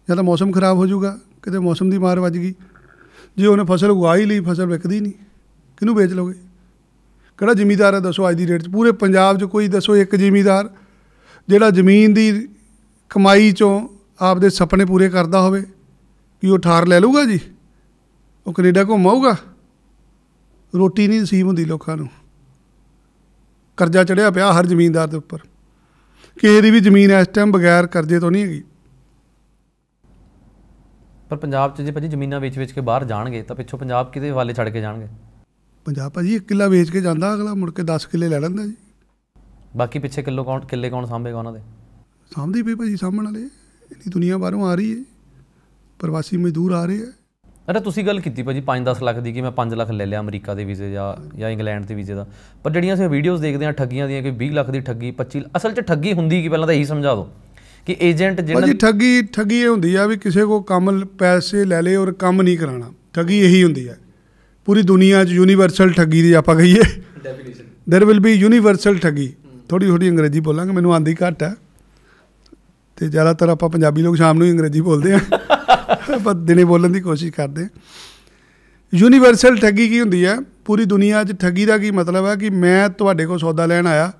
ਜਾਂ ਤਾਂ ਮੌਸਮ ਖਰਾਬ ਹੋ ਜਾਊਗਾ ਕਿਤੇ ਮੌਸਮ ਦੀ ਮਾਰ ਵੱਜ ਗਈ ਜੇ ਉਹਨੇ ਫਸਲ ਉਗਾ ਹੀ ਲਈ ਫਸਲ ਵਿਕਦੀ ਨਹੀਂ ਕਿਹਨੂੰ ਵੇਚ ਲੋਗੇ ਕਿਹੜਾ ਜ਼ਿਮੀਦਾਰ ਹੈ ਦੱਸੋ ਅੱਜ ਦੀ ਰੇਟ 'ਚ ਪੂਰੇ ਪੰਜਾਬ 'ਚ ਕੋਈ ਦੱਸੋ ਇੱਕ ਜ਼ਿਮੀਦਾਰ ਜਿਹੜਾ ਜ਼ਮੀਨ ਦੀ ਕਮਾਈ 'ਚੋਂ ਆਪਦੇ ਸੁਪਨੇ ਪੂਰੇ ਕਰਦਾ ਹੋਵੇ ਕਿ ਉਹ ਠਾਰ ਲੈ ਲਊਗਾ ਜੀ ਉਹ ਕੈਨੇਡਾ ਘੁੰਮਾਊਗਾ ਰੋਟੀ ਨਹੀਂ ਨਸੀਬ ਹੁੰਦੀ ਲੋਕਾਂ ਨੂੰ ਕਰਜ਼ਾ ਚੜਿਆ ਪਿਆ ਹਰ ਜ਼ਮੀਨਦਾਰ ਦੇ ਉੱਪਰ ਕਿਸੇ ਦੀ ਵੀ ਜ਼ਮੀਨ ਇਸ ਟਾਈਮ ਬਗੈਰ ਕਰਜ਼ੇ ਤੋਂ ਨਹੀਂ ਹੈਗੀ ਪਰ ਪੰਜਾਬ 'ਚ ਜੇ ਭਾਜੀ ਜ਼ਮੀਨਾਂ ਵੇਚ-ਵੇਚ ਕੇ ਬਾਹਰ ਜਾਣਗੇ ਤਾਂ ਪਿੱਛੋਂ ਪੰਜਾਬ ਕਿਤੇ ਹਵਾਲੇ ਛੱਡ ਕੇ ਜਾਣਗੇ ਪੰਜਾਬ ਭਾਜੀ 1 ਕਿੱਲਾ ਵੇਚ ਕੇ ਜਾਂਦਾ ਅਗਲਾ ਮੁੜ ਕੇ 10 ਕਿੱਲੇ ਲੈ ਲੈਂਦਾ ਜੀ ਬਾਕੀ ਪਿੱਛੇ ਕਿੱਲੋ ਕੌਣ ਕਿੱਲੇ ਕੌਣ ਸਾਂਭੇਗਾ ਉਹਨਾਂ ਦੇ ਸਾਹਮਣੇ ਵੀ ਭਾਜੀ ਸਾਂਭਣ ਵਾਲੇ ਇਹਦੀ ਦੁਨੀਆ ਬਾਹਰੋਂ ਆ ਰਹੀ ਹੈ ਪ੍ਰਵਾਸੀ ਮਜ਼ਦੂਰ ਆ ਰਹੇ ਹੈ ਅਰੇ ਤੁਸੀਂ ਗੱਲ ਕੀਤੀ ਭਾਜੀ 5-10 ਲੱਖ ਦੀ ਕਿ ਮੈਂ 5 ਲੱਖ ਲੈ ਲਿਆ ਅਮਰੀਕਾ ਦੇ ਵੀਜ਼ੇ ਜਾਂ ਜਾਂ ਇੰਗਲੈਂਡ ਦੇ ਵੀਜ਼ੇ ਦਾ ਪਰ ਜਿਹੜੀਆਂ ਅਸੀਂ ਵੀਡੀਓਜ਼ ਦੇਖਦੇ ਆ ਠੱਗੀਆਂ ਦੀਆਂ ਕਿ 20 ਲੱਖ ਦੀ ਠੱਗੀ 25 ਅਸਲ 'ਚ ਠੱਗੀ ਹੁੰਦੀ ਕੀ ਪਹਿਲਾਂ ਤਾਂ ਇਹੀ ਸਮਝਾ ਦਿਓ ਕਿ ਏਜੰਟ ਜਿਹਨਾਂ ਦੀ ਠੱਗੀ ਠੱਗੀ ਇਹ ਹੁੰਦੀ ਆ ਵੀ ਕਿਸੇ ਕੋ ਕੰਮ ਪੈਸੇ ਲੈ ਲੇ ਔਰ ਕੰਮ ਨਹੀਂ ਕਰਾਣਾ ਠੱਗੀ ਇਹੀ ਹੁੰਦੀ ਆ ਪੂਰੀ ਦੁਨੀਆ 'ਚ ਯੂਨੀਵਰਸਲ ਠੱਗੀ ਦੀ ਆਪਾਂ ਕਹੀਏ definition there will be universal ਠੱਗੀ ਥੋੜੀ ਥੋੜੀ ਅੰਗਰੇਜ਼ੀ ਬੋਲਾਂਗੇ ਮੈਨੂੰ ਆਂਦੀ ਘੱਟ ਆ ਤੇ ਜ਼ਿਆਦਾਤਰ ਆਪਾਂ ਪੰਜਾਬੀ ਲੋਕ ਸ਼ਾਮ ਨੂੰ ਹੀ ਅੰਗਰੇਜ਼ੀ ਬੋਲਦੇ ਆ ਆਪਾਂ ਦਿਨੇ ਬੋਲਣ ਦੀ ਕੋਸ਼ਿਸ਼ ਕਰਦੇ ਯੂਨੀਵਰਸਲ ਠੱਗੀ ਕੀ ਹੁੰਦੀ ਆ ਪੂਰੀ ਦੁਨੀਆ 'ਚ ਠੱਗੀ ਦਾ ਕੀ ਮਤਲਬ ਆ ਕਿ ਮੈਂ ਤੁਹਾਡੇ ਕੋਲ ਸੌਦਾ ਲੈਣ ਆਇਆ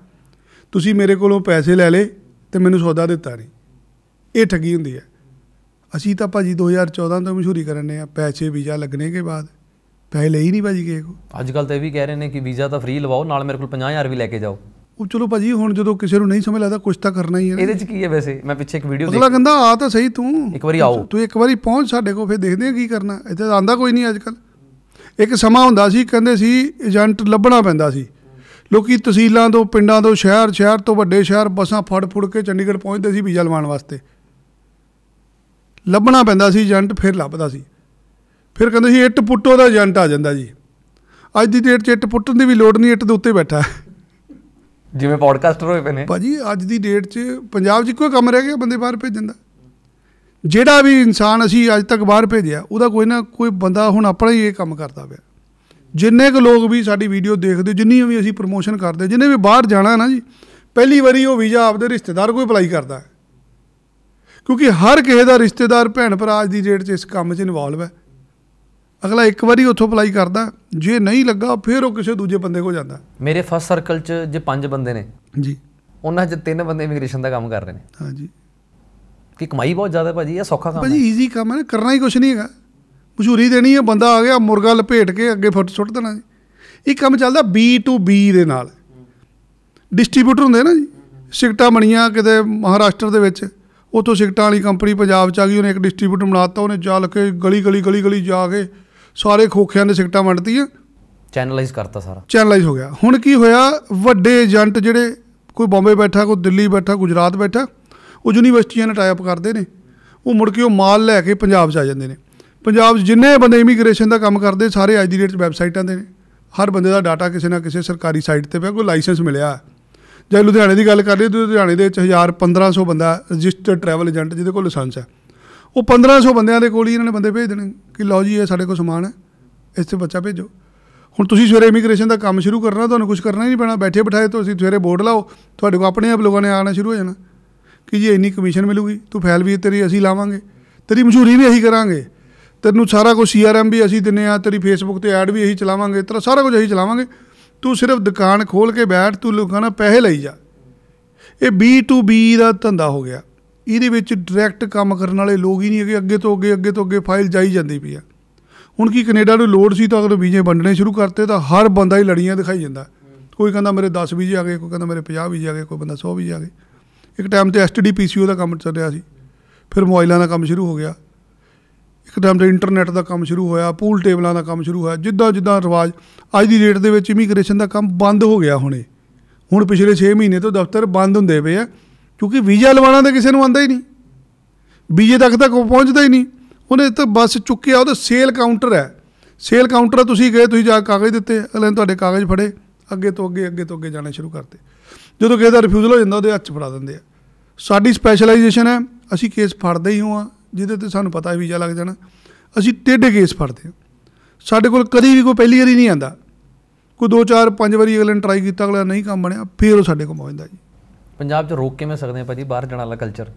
ਤੁਸੀਂ ਮੇਰੇ ਕੋਲੋਂ ਪੈਸੇ ਲੈ ਲੇ ਤੇ ਮੈਨੂੰ ਸੌਦਾ ਦਿੱਤਾ ਨਹੀਂ ਇਹ ਠੱਗੀ ਹੁੰਦੀ ਹੈ ਅਸੀਂ ਤਾਂ ਭਾਜੀ 2014 ਤੋਂ ਮਸ਼ਹੂਰੀ ਕਰਨ ਨੇ ਆ ਪੈਸੇ ਵੀਜ਼ਾ ਲੱਗਣੇ ਕੇ ਬਾਅਦ ਪੈਸੇ ਲਈ ਨਹੀਂ ਭਾਜੀ ਕੇ ਕੋ ਅੱਜ ਕੱਲ ਤਾਂ ਇਹ ਵੀ ਕਹਿ ਰਹੇ ਨੇ ਕਿ ਵੀਜ਼ਾ ਤਾਂ ਫ੍ਰੀ ਲਵਾਓ ਨਾਲ ਮੇਰੇ ਕੋਲ 50000 ਵੀ ਲੈ ਕੇ ਜਾਓ ਉਹ ਚਲੋ ਭਾਜੀ ਹੁਣ ਜਦੋਂ ਕਿਸੇ ਨੂੰ ਨਹੀਂ ਸਮਝ ਲੱਗਦਾ ਕੁਝ ਤਾਂ ਕਰਨਾ ਹੀ ਹੈ ਇਹਦੇ ਚ ਕੀ ਹੈ ਵੈਸੇ ਮੈਂ ਪਿੱਛੇ ਇੱਕ ਵੀਡੀਓ ਦੇਖਿਆ ਅਗਲਾ ਕਹਿੰਦਾ ਆ ਤਾਂ ਸਹੀ ਤੂੰ ਇੱਕ ਵਾਰੀ ਆਓ ਤੂੰ ਇੱਕ ਵਾਰੀ ਪਹੁੰਚ ਸਾਡੇ ਕੋਲ ਫਿਰ ਦੇਖਦੇ ਆ ਕੀ ਕਰਨਾ ਇੱਥੇ ਆਂਦਾ ਕੋਈ ਨਹੀਂ ਅੱਜ ਕੱਲ ਇੱਕ ਸਮਾਂ ਹੁੰਦਾ ਸੀ ਕਹਿੰਦੇ ਸੀ ਏਜੰਟ ਲੱਭਣਾ ਪੈਂਦਾ ਸੀ ਲੋਕੀ ਤਹਿਸੀਲਾਂ ਤੋਂ ਪਿੰਡਾਂ ਤੋਂ ਸ਼ਹਿਰ ਸ਼ਹਿਰ ਤੋਂ ਵੱਡੇ ਸ਼ਹਿਰ ਬੱਸਾਂ ਫੜ ਫੁੜ ਕੇ ਚੰਡੀਗੜ੍ਹ ਪਹੁੰਚਦੇ ਸੀ ਵੀਜ਼ਾ ਲਵਾਉਣ ਵਾਸਤੇ ਲੱਭਣਾ ਪੈਂਦਾ ਸੀ ਏਜੰਟ ਫਿਰ ਲੱਭਦਾ ਸੀ ਫਿਰ ਕਹਿੰਦੇ ਸੀ ਇੱਟ ਪੁੱਟੋ ਦਾ ਏਜੰਟ ਆ ਜਾਂਦਾ ਜੀ ਅੱਜ ਦੀ ਡੇਟ 'ਚ ਇੱਟ ਪੁੱਟਣ ਦੀ ਵੀ ਲੋੜ ਨਹੀਂ ਇੱਟ ਦੇ ਉੱਤੇ ਬੈਠਾ ਜਿਵੇਂ ਪੌਡਕਾਸਟਰ ਹੋਏ ਪਏ ਨੇ ਭਾਜੀ ਅੱਜ ਦੀ ਡੇਟ 'ਚ ਪੰਜਾਬ 'ਚ ਕੋਈ ਕੰਮ ਰਹਿ ਗਿਆ ਬੰਦੇ ਬਾਹਰ ਭੇਜਣ ਦਾ ਜਿਹੜਾ ਵੀ ਇਨਸਾਨ ਅਸੀਂ ਅੱਜ ਤੱਕ ਬਾਹਰ ਭੇਜਿਆ ਉਹਦਾ ਕੋਈ ਨਾ ਕੋਈ ਬੰਦਾ ਹੁਣ ਆਪਣਾ ਹੀ ਇਹ ਕੰਮ ਕਰਦਾ ਪਿਆ ਜਿੰਨੇ ਕੁ ਲੋਕ ਵੀ ਸਾਡੀ ਵੀਡੀਓ ਦੇਖਦੇ ਜਿੰਨੀ ਵੀ ਅਸੀਂ ਪ੍ਰੋਮੋਸ਼ਨ ਕਰਦੇ ਜਿੰਨੇ ਵੀ ਬਾਹਰ ਜਾਣਾ ਨਾ ਜੀ ਪਹਿਲੀ ਵਾਰੀ ਉਹ ਵੀਜ਼ਾ ਆਪਦੇ ਰਿਸ਼ਤੇਦਾਰ ਕੋਈ ਅਪਲਾਈ ਕਰਦਾ ਕਿਉਂਕਿ ਹਰ ਕਿਸੇ ਦਾ ਰਿਸ਼ਤੇਦਾਰ ਭੈਣ ਭਰਾ ਅੱਜ ਦੀ ਡੇਟ 'ਚ ਇਸ ਕੰਮ 'ਚ ਇਨਵੋਲਵ ਹੈ ਅਗਲਾ ਇੱਕ ਵਾਰੀ ਉੱਥੋਂ ਅਪਲਾਈ ਕਰਦਾ ਜੇ ਨਹੀਂ ਲੱਗਾ ਫਿਰ ਉਹ ਕਿਸੇ ਦੂਜੇ ਬੰਦੇ ਕੋਲ ਜਾਂਦਾ ਮੇਰੇ ਫਸਟ ਸਰਕਲ 'ਚ ਜੇ ਪੰਜ ਬੰਦੇ ਨੇ ਜੀ ਉਹਨਾਂ 'ਚ ਤਿੰਨ ਬੰਦੇ ਇਮੀਗ੍ਰੇਸ਼ਨ ਦਾ ਕੰਮ ਕਰ ਰਹੇ ਨੇ ਹਾਂਜੀ ਕਿ ਕਮਾਈ ਬਹੁਤ ਜ਼ਿਆਦਾ ਭਾਜੀ ਇਹ ਸੌਖਾ ਕੰਮ ਹੈ ਭਾਜੀ ਈਜ਼ੀ ਕੰਮ ਹੈ ਨਾ ਕਰਨਾ ਹੀ ਕੁਝ ਨਹੀਂ ਹੈਗਾ ਮਸ਼ਹੂਰੀ ਦੇਣੀ ਹੈ ਬੰਦਾ ਆ ਗਿਆ ਮੁਰਗਾ ਲਪੇਟ ਕੇ ਅੱਗੇ ਫੁੱਟ ਸੁੱਟ ਦੇਣਾ ਜੀ ਇਹ ਕੰਮ ਚੱਲਦਾ ਬੀ ਟੂ ਬੀ ਦੇ ਨਾਲ ਡਿਸਟ੍ਰੀਬਿਊਟਰ ਹੁੰਦੇ ਨਾ ਜੀ ਸਿਕਟਾ ਬਣੀਆਂ ਕਿਤੇ ਮਹਾਰਾਸ਼ਟਰ ਦੇ ਵਿੱਚ ਉਥੋਂ ਸਿਕਟਾਂ ਵਾਲੀ ਕੰਪਨੀ ਪੰਜਾਬ ਚ ਆ ਗਈ ਉਹਨੇ ਇੱਕ ਡਿਸਟ੍ਰੀਬਿਊਟਰ ਬਣਾਤਾ ਉਹਨੇ ਚੱਲ ਕੇ ਗਲੀ ਗਲੀ ਗਲੀ ਗਲੀ ਜਾ ਕੇ ਸਾਰੇ ਖੋਖਿਆਂ ਦੇ ਸਿਕਟਾਂ ਆ ਚੈਨਲਾਈਜ਼ ਕਰਤਾ ਸਾਰਾ ਚੈਨਲਾਈਜ਼ ਹੋ ਗਿਆ ਹੁਣ ਕੀ ਹੋਇਆ ਵੱਡੇ ਏਜੰਟ ਜਿਹੜੇ ਕੋਈ ਬੰਬੇ ਬੈਠਾ ਕੋਈ ਦਿੱਲੀ ਬੈਠਾ ਗੁਜਰਾਤ ਬੈਠਾ ਉਹ ਯੂਨੀਵਰਸਿਟੀਆਂ ਨਾਲ ਟਾਈਪ ਕਰਦੇ ਨੇ ਉਹ ਮੁੜ ਕੇ ਉਹ ਮਾਲ ਲੈ ਕੇ ਪੰਜਾਬ 'ਚ ਆ ਜਾਂਦੇ ਨੇ ਪੰਜਾਬ 'ਚ ਜਿੰਨੇ ਬੰਦੇ ਇਮੀਗ੍ਰੇਸ਼ਨ ਦਾ ਕੰਮ ਕਰਦੇ ਸਾਰੇ ਅੱਜ ਦੀ ਡੇਟ 'ਚ ਵੈਬਸਾਈਟਾਂ ਤੇ ਨੇ ਹਰ ਬੰਦੇ ਦਾ ਡਾਟਾ ਕਿਸੇ ਨਾ ਕਿਸੇ ਸਰਕਾਰੀ ਸਾਈਟ ਤੇ ਪਿਆ ਕੋਈ ਲਾਇਸੈਂਸ ਮਿਲਿਆ ਜੇ ਲੁਧਿਆਣੇ ਦੀ ਗੱਲ ਕਰ ਲਈਏ ਤਾਂ ਲੁਧਿਆਣੇ ਦੇ ਵਿੱਚ 1500 ਬੰਦਾ ਰਜਿਸਟਰਡ ਟਰੈਵਲ ਏਜੰਟ ਜਿਹਦੇ ਕੋਲ ਲਾਇਸੈਂਸ ਹੈ ਉਹ 1500 ਬੰਦਿਆਂ ਦੇ ਕੋਲ ਹੀ ਇਹਨਾਂ ਨੇ ਬੰਦੇ ਭੇਜ ਦੇਣੇ ਕਿ ਲਓ ਜੀ ਇਹ ਸਾਡੇ ਕੋਲ ਸਮਾਨ ਹੈ ਇਸ ਤੇ ਬੱਚਾ ਭੇਜੋ ਹੁਣ ਤੁਸੀਂ ਸਵੇਰੇ ਇਮੀਗ੍ਰੇਸ਼ਨ ਦਾ ਕੰਮ ਸ਼ੁਰੂ ਕਰਨਾ ਤੁਹਾਨੂੰ ਕੁਝ ਕਰਨਾ ਹੀ ਨਹੀਂ ਪੈਣਾ ਬੈਠੇ ਬਿਠਾਏ ਤੁਸੀਂ ਸਵੇਰੇ ਬੋਰਡ ਲਾਓ ਤੁਹਾਡੇ ਕੋ ਆਪਣੇ ਆਪ ਲੋਕਾਂ ਨੇ ਆਣਾ ਸ਼ੁਰੂ ਹੋ ਜਾਣਾ ਕਿ ਜੀ ਇੰਨੀ ਕਮਿਸ਼ਨ ਮਿਲੂਗੀ ਤੂੰ ਫਾਈਲ ਵੀ ਤੇਰੀ ਅਸੀਂ ਲਾਵਾਂਗੇ ਤੇਰੀ ਮਸ਼ਹੂਰੀ ਵੀ ਅਸੀਂ ਕਰਾਂਗੇ ਤੈਨੂੰ ਸਾਰਾ ਕੁਝ ਸੀਆਰਐਮ ਵੀ ਅਸੀਂ ਦਿੰਨੇ ਆ ਤੇਰੀ ਫੇਸਬੁੱਕ ਤੇ ਐਡ ਵੀ ਇਹੀ ਚਲਾਵਾਂਗੇ ਤੇਰਾ ਸਾਰਾ ਕੁਝ ਇਹੀ ਚਲਾਵਾਂਗੇ ਤੂੰ ਸਿਰਫ ਦੁਕਾਨ ਖੋਲ ਕੇ ਬੈਠ ਤੂੰ ਲੋਕਾਂ ਨਾਲ ਪੈਸੇ ਲਈ ਜਾ ਇਹ B2B ਦਾ ਧੰਦਾ ਹੋ ਗਿਆ ਇਹਦੇ ਵਿੱਚ ਡਾਇਰੈਕਟ ਕੰਮ ਕਰਨ ਵਾਲੇ ਲੋਕ ਹੀ ਨਹੀਂ ਹੈਗੇ ਅੱਗੇ ਤੋਂ ਅੱਗੇ ਅੱਗੇ ਤੋਂ ਅੱਗੇ ਫਾਈਲ ਜਾਈ ਜਾਂਦੀ ਪਈ ਆ ਹੁਣ ਕੀ ਕੈਨੇਡਾ ਨੂੰ ਲੋਡ ਸੀ ਤਾਂ ਅਗਰ ਵੀਜ਼ੇ ਵੰਡਣੇ ਸ਼ੁਰੂ ਕਰਤੇ ਤਾਂ ਹਰ ਬੰਦਾ ਹੀ ਲੜੀਆਂ ਦਿਖਾਈ ਜਾਂਦਾ ਕੋਈ ਕਹਿੰਦਾ ਮੇਰੇ 10 ਵੀਜ਼ੇ ਆ ਗਏ ਕੋਈ ਕਹਿੰਦਾ ਮੇਰੇ 50 ਵੀਜ਼ੇ ਆ ਗਏ ਕੋਈ ਬੰਦਾ 100 ਵੀਜ਼ੇ ਆ ਗਏ ਇੱਕ ਟਾਈਮ ਤੇ ਐਸਟੀਡੀ ਪੀਸੀਓ ਦਾ ਕੰਮ ਚੱਲ ਰਿਹਾ ਸੀ ਫਿਰ ਮੋਬਾਈਲਾਂ ਦਾ ਕੰਮ ਸ਼ੁਰੂ ਹੋ ਗਿਆ ਇੱਕ ਟਾਈਮ ਤੇ ਇੰਟਰਨੈਟ ਦਾ ਕੰਮ ਸ਼ੁਰੂ ਹੋਇਆ ਪੂਲ ਟੇਬਲਾਂ ਦਾ ਕੰਮ ਸ਼ੁਰੂ ਹੋਇਆ ਜਿੱਦਾਂ ਜਿੱਦਾਂ ਰਿਵਾਜ ਅੱਜ ਦੀ ਰੇਟ ਦੇ ਵਿੱਚ ਇਮੀਗ੍ਰੇਸ਼ਨ ਦਾ ਕੰਮ ਬੰਦ ਹੋ ਗਿਆ ਹੁਣੇ ਹੁਣ ਪਿਛਲੇ 6 ਮਹੀਨੇ ਤੋਂ ਦਫ਼ਤਰ ਬੰਦ ਹੁੰਦੇ ਪਏ ਆ ਕਿਉਂਕਿ ਵੀਜ਼ਾ ਲਵਾਣਾ ਤਾਂ ਕਿਸੇ ਨੂੰ ਆਂਦਾ ਹੀ ਨਹੀਂ ਵੀਜ਼ੇ ਤੱਕ ਤਾਂ ਕੋਈ ਪਹੁੰਚਦਾ ਹੀ ਨਹੀਂ ਉਹਨੇ ਤਾਂ ਬਸ ਚੁੱਕਿਆ ਉਹਦਾ ਸੇਲ ਕਾਊਂਟਰ ਹੈ ਸੇਲ ਕਾਊਂਟਰ ਤੁਸੀਂ ਗਏ ਤੁਸੀਂ ਜਾ ਕਾਗਜ਼ ਦਿੱਤੇ ਅਗਲੇ ਨੇ ਤੁਹਾਡੇ ਕਾਗਜ਼ ਫੜੇ ਅੱਗੇ ਤੋਂ ਅੱਗੇ ਅੱਗੇ ਤੋਂ ਅੱਗੇ ਜਾਣਾ ਸ਼ੁਰੂ ਕਰਦੇ ਜਦੋਂ ਕਿਸੇ ਦਾ ਰਿਫਿਊਜ਼ਲ ਹੋ ਜਾਂਦਾ ਉਹਦੇ ਹੱਥ ਫੜਾ ਦਿੰਦੇ ਆ ਸਾਡੀ ਸਪੈਸ਼ਲਾਈਜੇਸ਼ਨ ਹੈ ਅਸੀਂ ਕੇਸ ਫੜਦੇ ਹੀ ਹਾਂ ਜਿਹਦੇ ਤੇ ਸਾਨੂੰ ਪਤਾ ਵੀਜ਼ਾ ਲੱਗ ਜਾਣਾ ਅਸੀਂ ਟੇਢੇ ਕੇਸ ਫੜਦੇ ਹਾਂ ਸਾਡੇ ਕੋਲ ਕਦੀ ਵੀ ਕੋਈ ਪਹਿਲੀ ਵਾਰੀ ਨਹੀਂ ਆਂਦਾ ਕੋਈ 2 4 5 ਵਾਰੀ ਅਗਲੇ ਨੇ ਟਰਾਈ ਕੀਤਾ ਅਗਲਾ ਨਹੀਂ ਕੰਮ ਬਣਿਆ ਫਿਰ ਉਹ ਸਾਡੇ ਕੋਲ ਪਹੁੰਚਦਾ ਜੀ ਪੰਜਾਬ 'ਚ ਰੋਕ ਕਿਵੇਂ ਸਕਦੇ ਆ ਭਾਜੀ ਬਾਹਰ ਜਾਣ ਵਾਲਾ ਕਲਚਰ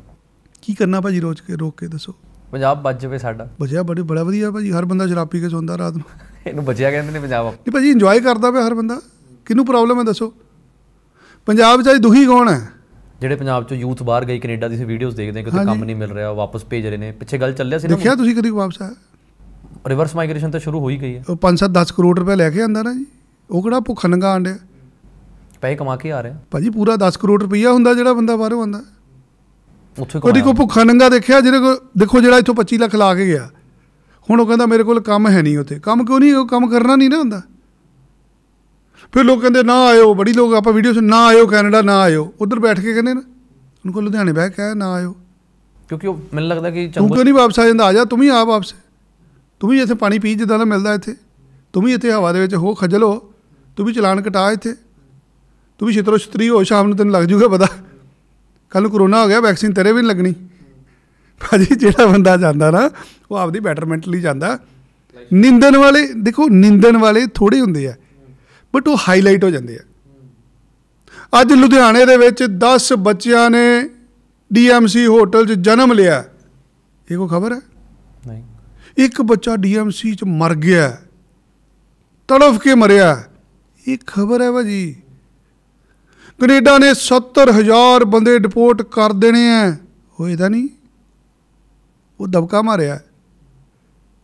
ਕੀ ਕਰਨਾ ਭਾਜੀ ਰੋਕ ਕੇ ਰੋਕ ਕੇ ਦੱਸੋ ਪੰਜਾਬ ਵੱਜ ਜਵੇ ਸਾਡਾ ਬਚਿਆ ਬੜੇ ਬੜਾ ਵਧੀਆ ਭਾਜੀ ਹਰ ਬੰਦਾ ਸ਼ਰਾਬ ਪੀ ਕੇ ਸੌਂਦਾ ਰਾਤ ਨੂੰ ਇਹਨੂੰ ਬਚਿਆ ਕਹਿੰਦੇ ਨੇ ਪੰਜਾਬ ਨਹੀਂ ਭਾਜੀ ਇੰਜੋਏ ਕਰਦਾ ਪਿਆ ਹਰ ਬੰਦਾ ਕਿਹਨੂੰ ਪ੍ਰੋਬਲਮ ਹੈ ਦੱਸੋ ਪੰਜਾਬ 'ਚ ਅਜ ਦੁਖੀ ਕੌਣ ਹੈ ਜਿਹੜੇ ਪੰਜਾਬ ਚੋਂ ਯੂਥ ਬਾਹਰ ਗਈ ਕੈਨੇਡਾ ਦੀ ਸੇ ਵੀਡੀਓਜ਼ ਦੇਖਦੇ ਕਿ ਕੰਮ ਨਹੀਂ ਮਿਲ ਰਿਹਾ ਵਾਪਸ ਭੇਜ ਰਹੇ ਨੇ ਪਿੱਛੇ ਗੱਲ ਚੱਲਿਆ ਸੀ ਨਾ ਦੇਖਿਆ ਤੁਸੀਂ ਕਦੀ ਵਾਪਸ ਆ ਰਿਵਰਸ ਮਾਈਗ੍ਰੇਸ਼ਨ ਤਾਂ ਸ਼ੁਰੂ ਹੋ ਹੀ ਗਈ ਹੈ ਉਹ 5-7 10 ਕਰੋੜ ਰੁਪਏ ਲੈ ਕੇ ਆਂਦਾ ਨਾ ਜੀ ਉਹ ਕਿਹੜਾ ਭੁੱਖਾ ਨੰਗਾ ਆਂਡਿਆ ਪੈਸੇ ਕਮਾ ਕੇ ਆ ਰਿਹਾ ਭਾਜੀ ਪੂਰਾ 10 ਕਰੋੜ ਰੁਪਈਆ ਹੁੰਦਾ ਜਿਹੜਾ ਬੰਦਾ ਬਾਹਰੋਂ ਆਂਦਾ ਉੱਥੇ ਕੋਈ ਕੋ ਭੁੱਖਾ ਨੰਗਾ ਦੇਖਿਆ ਜਿਹਦੇ ਕੋ ਦੇਖੋ ਜਿਹੜਾ ਇੱਥੋਂ 25 ਲੱਖ ਲਾ ਕੇ ਗਿਆ ਹੁਣ ਉਹ ਕਹਿੰਦਾ ਮੇਰੇ ਕੋਲ ਕੰਮ ਹੈ ਨਹੀਂ ਉੱਥੇ ਕੰਮ ਕਿਉਂ ਨਹੀਂ ਉਹ ਕੰਮ ਕਰਨਾ ਨਹੀਂ ਨਾ ਹੁੰਦਾ ਫਿਰ ਲੋਕ ਕਹਿੰਦੇ ਨਾ ਆਇਓ ਬੜੀ ਲੋਕ ਆਪਾਂ ਵੀਡੀਓ 'ਚ ਨਾ ਆਇਓ ਕੈਨੇਡਾ ਨਾ ਆਇਓ ਉਧਰ ਬੈਠ ਕੇ ਕਹਿੰਦੇ ਨਾ ਕੋ ਲੁਧਿਆਣੇ ਬਹਿ ਕੇ ਨਾ ਆਇਓ ਕਿਉਂਕਿ ਉਹ ਮੈਨੂੰ ਲੱਗਦਾ ਕਿ ਤੂੰ ਕਿਉਂ ਨਹੀਂ ਵਾਪਸ ਆ ਜਾਂਦਾ ਆ ਜਾ ਤੂੰ ਵੀ ਆ ਵਾਪਸ ਤੂੰ ਵੀ ਇੱਥੇ ਪਾਣੀ ਪੀ ਜਿੱਦਾਂ ਦਾ ਮਿਲਦਾ ਇੱਥੇ ਤੂੰ ਵੀ ਇੱਥੇ ਹਵਾ ਦੇ ਵਿੱਚ ਹੋ ਖਜਲ ਹੋ ਤੂੰ ਵੀ ਚਲਾਨ ਕਟਾ ਇੱਥੇ ਤੂੰ ਵੀ ਛਿਤਰੋ ਛਤਰੀ ਹੋ ਸ਼ਾਮ ਨੂੰ ਤੈਨੂੰ ਲੱਗ ਜੂਗਾ ਪਤਾ ਕੱਲ ਕੋਰੋਨਾ ਹੋ ਗਿਆ ਵੈਕਸੀਨ ਤੇਰੇ ਵੀ ਨਹੀਂ ਲੱਗਣੀ ਭਾਜੀ ਜਿਹੜਾ ਬੰਦਾ ਜਾਂਦਾ ਨਾ ਉਹ ਆਪਦੀ ਬੈਟਰਮੈਂਟ ਲਈ ਜਾਂਦਾ ਨਿੰਦਣ ਵਾਲੇ ਦੇਖੋ ਨਿੰਦਣ ਵਾਲੇ ਥੋੜੇ ਹੁੰਦੇ ਆ ਬਟ ਉਹ ਹਾਈਲਾਈਟ ਹੋ ਜਾਂਦੇ ਆ ਅੱਜ ਲੁਧਿਆਣੇ ਦੇ ਵਿੱਚ 10 ਬੱਚਿਆਂ ਨੇ ਡੀਐਮਸੀ ਹੋਟਲ 'ਚ ਜਨਮ ਲਿਆ ਇਹ ਕੋ ਖਬਰ ਹੈ ਨਹੀਂ ਇੱਕ ਬੱਚਾ ਡੀਐਮਸੀ 'ਚ ਮਰ ਗਿਆ ਤੜਫ ਕੇ ਮਰਿਆ ਇਹ ਖਬਰ ਹੈ ਭਾਜੀ ਕੈਨੇਡਾ ਨੇ 70000 ਬੰਦੇ ਡਿਪੋਰਟ ਕਰ ਦੇਣੇ ਆ ਹੋਏ ਤਾਂ ਨਹੀਂ ਉਹ ਦਬਕਾ ਮਾਰਿਆ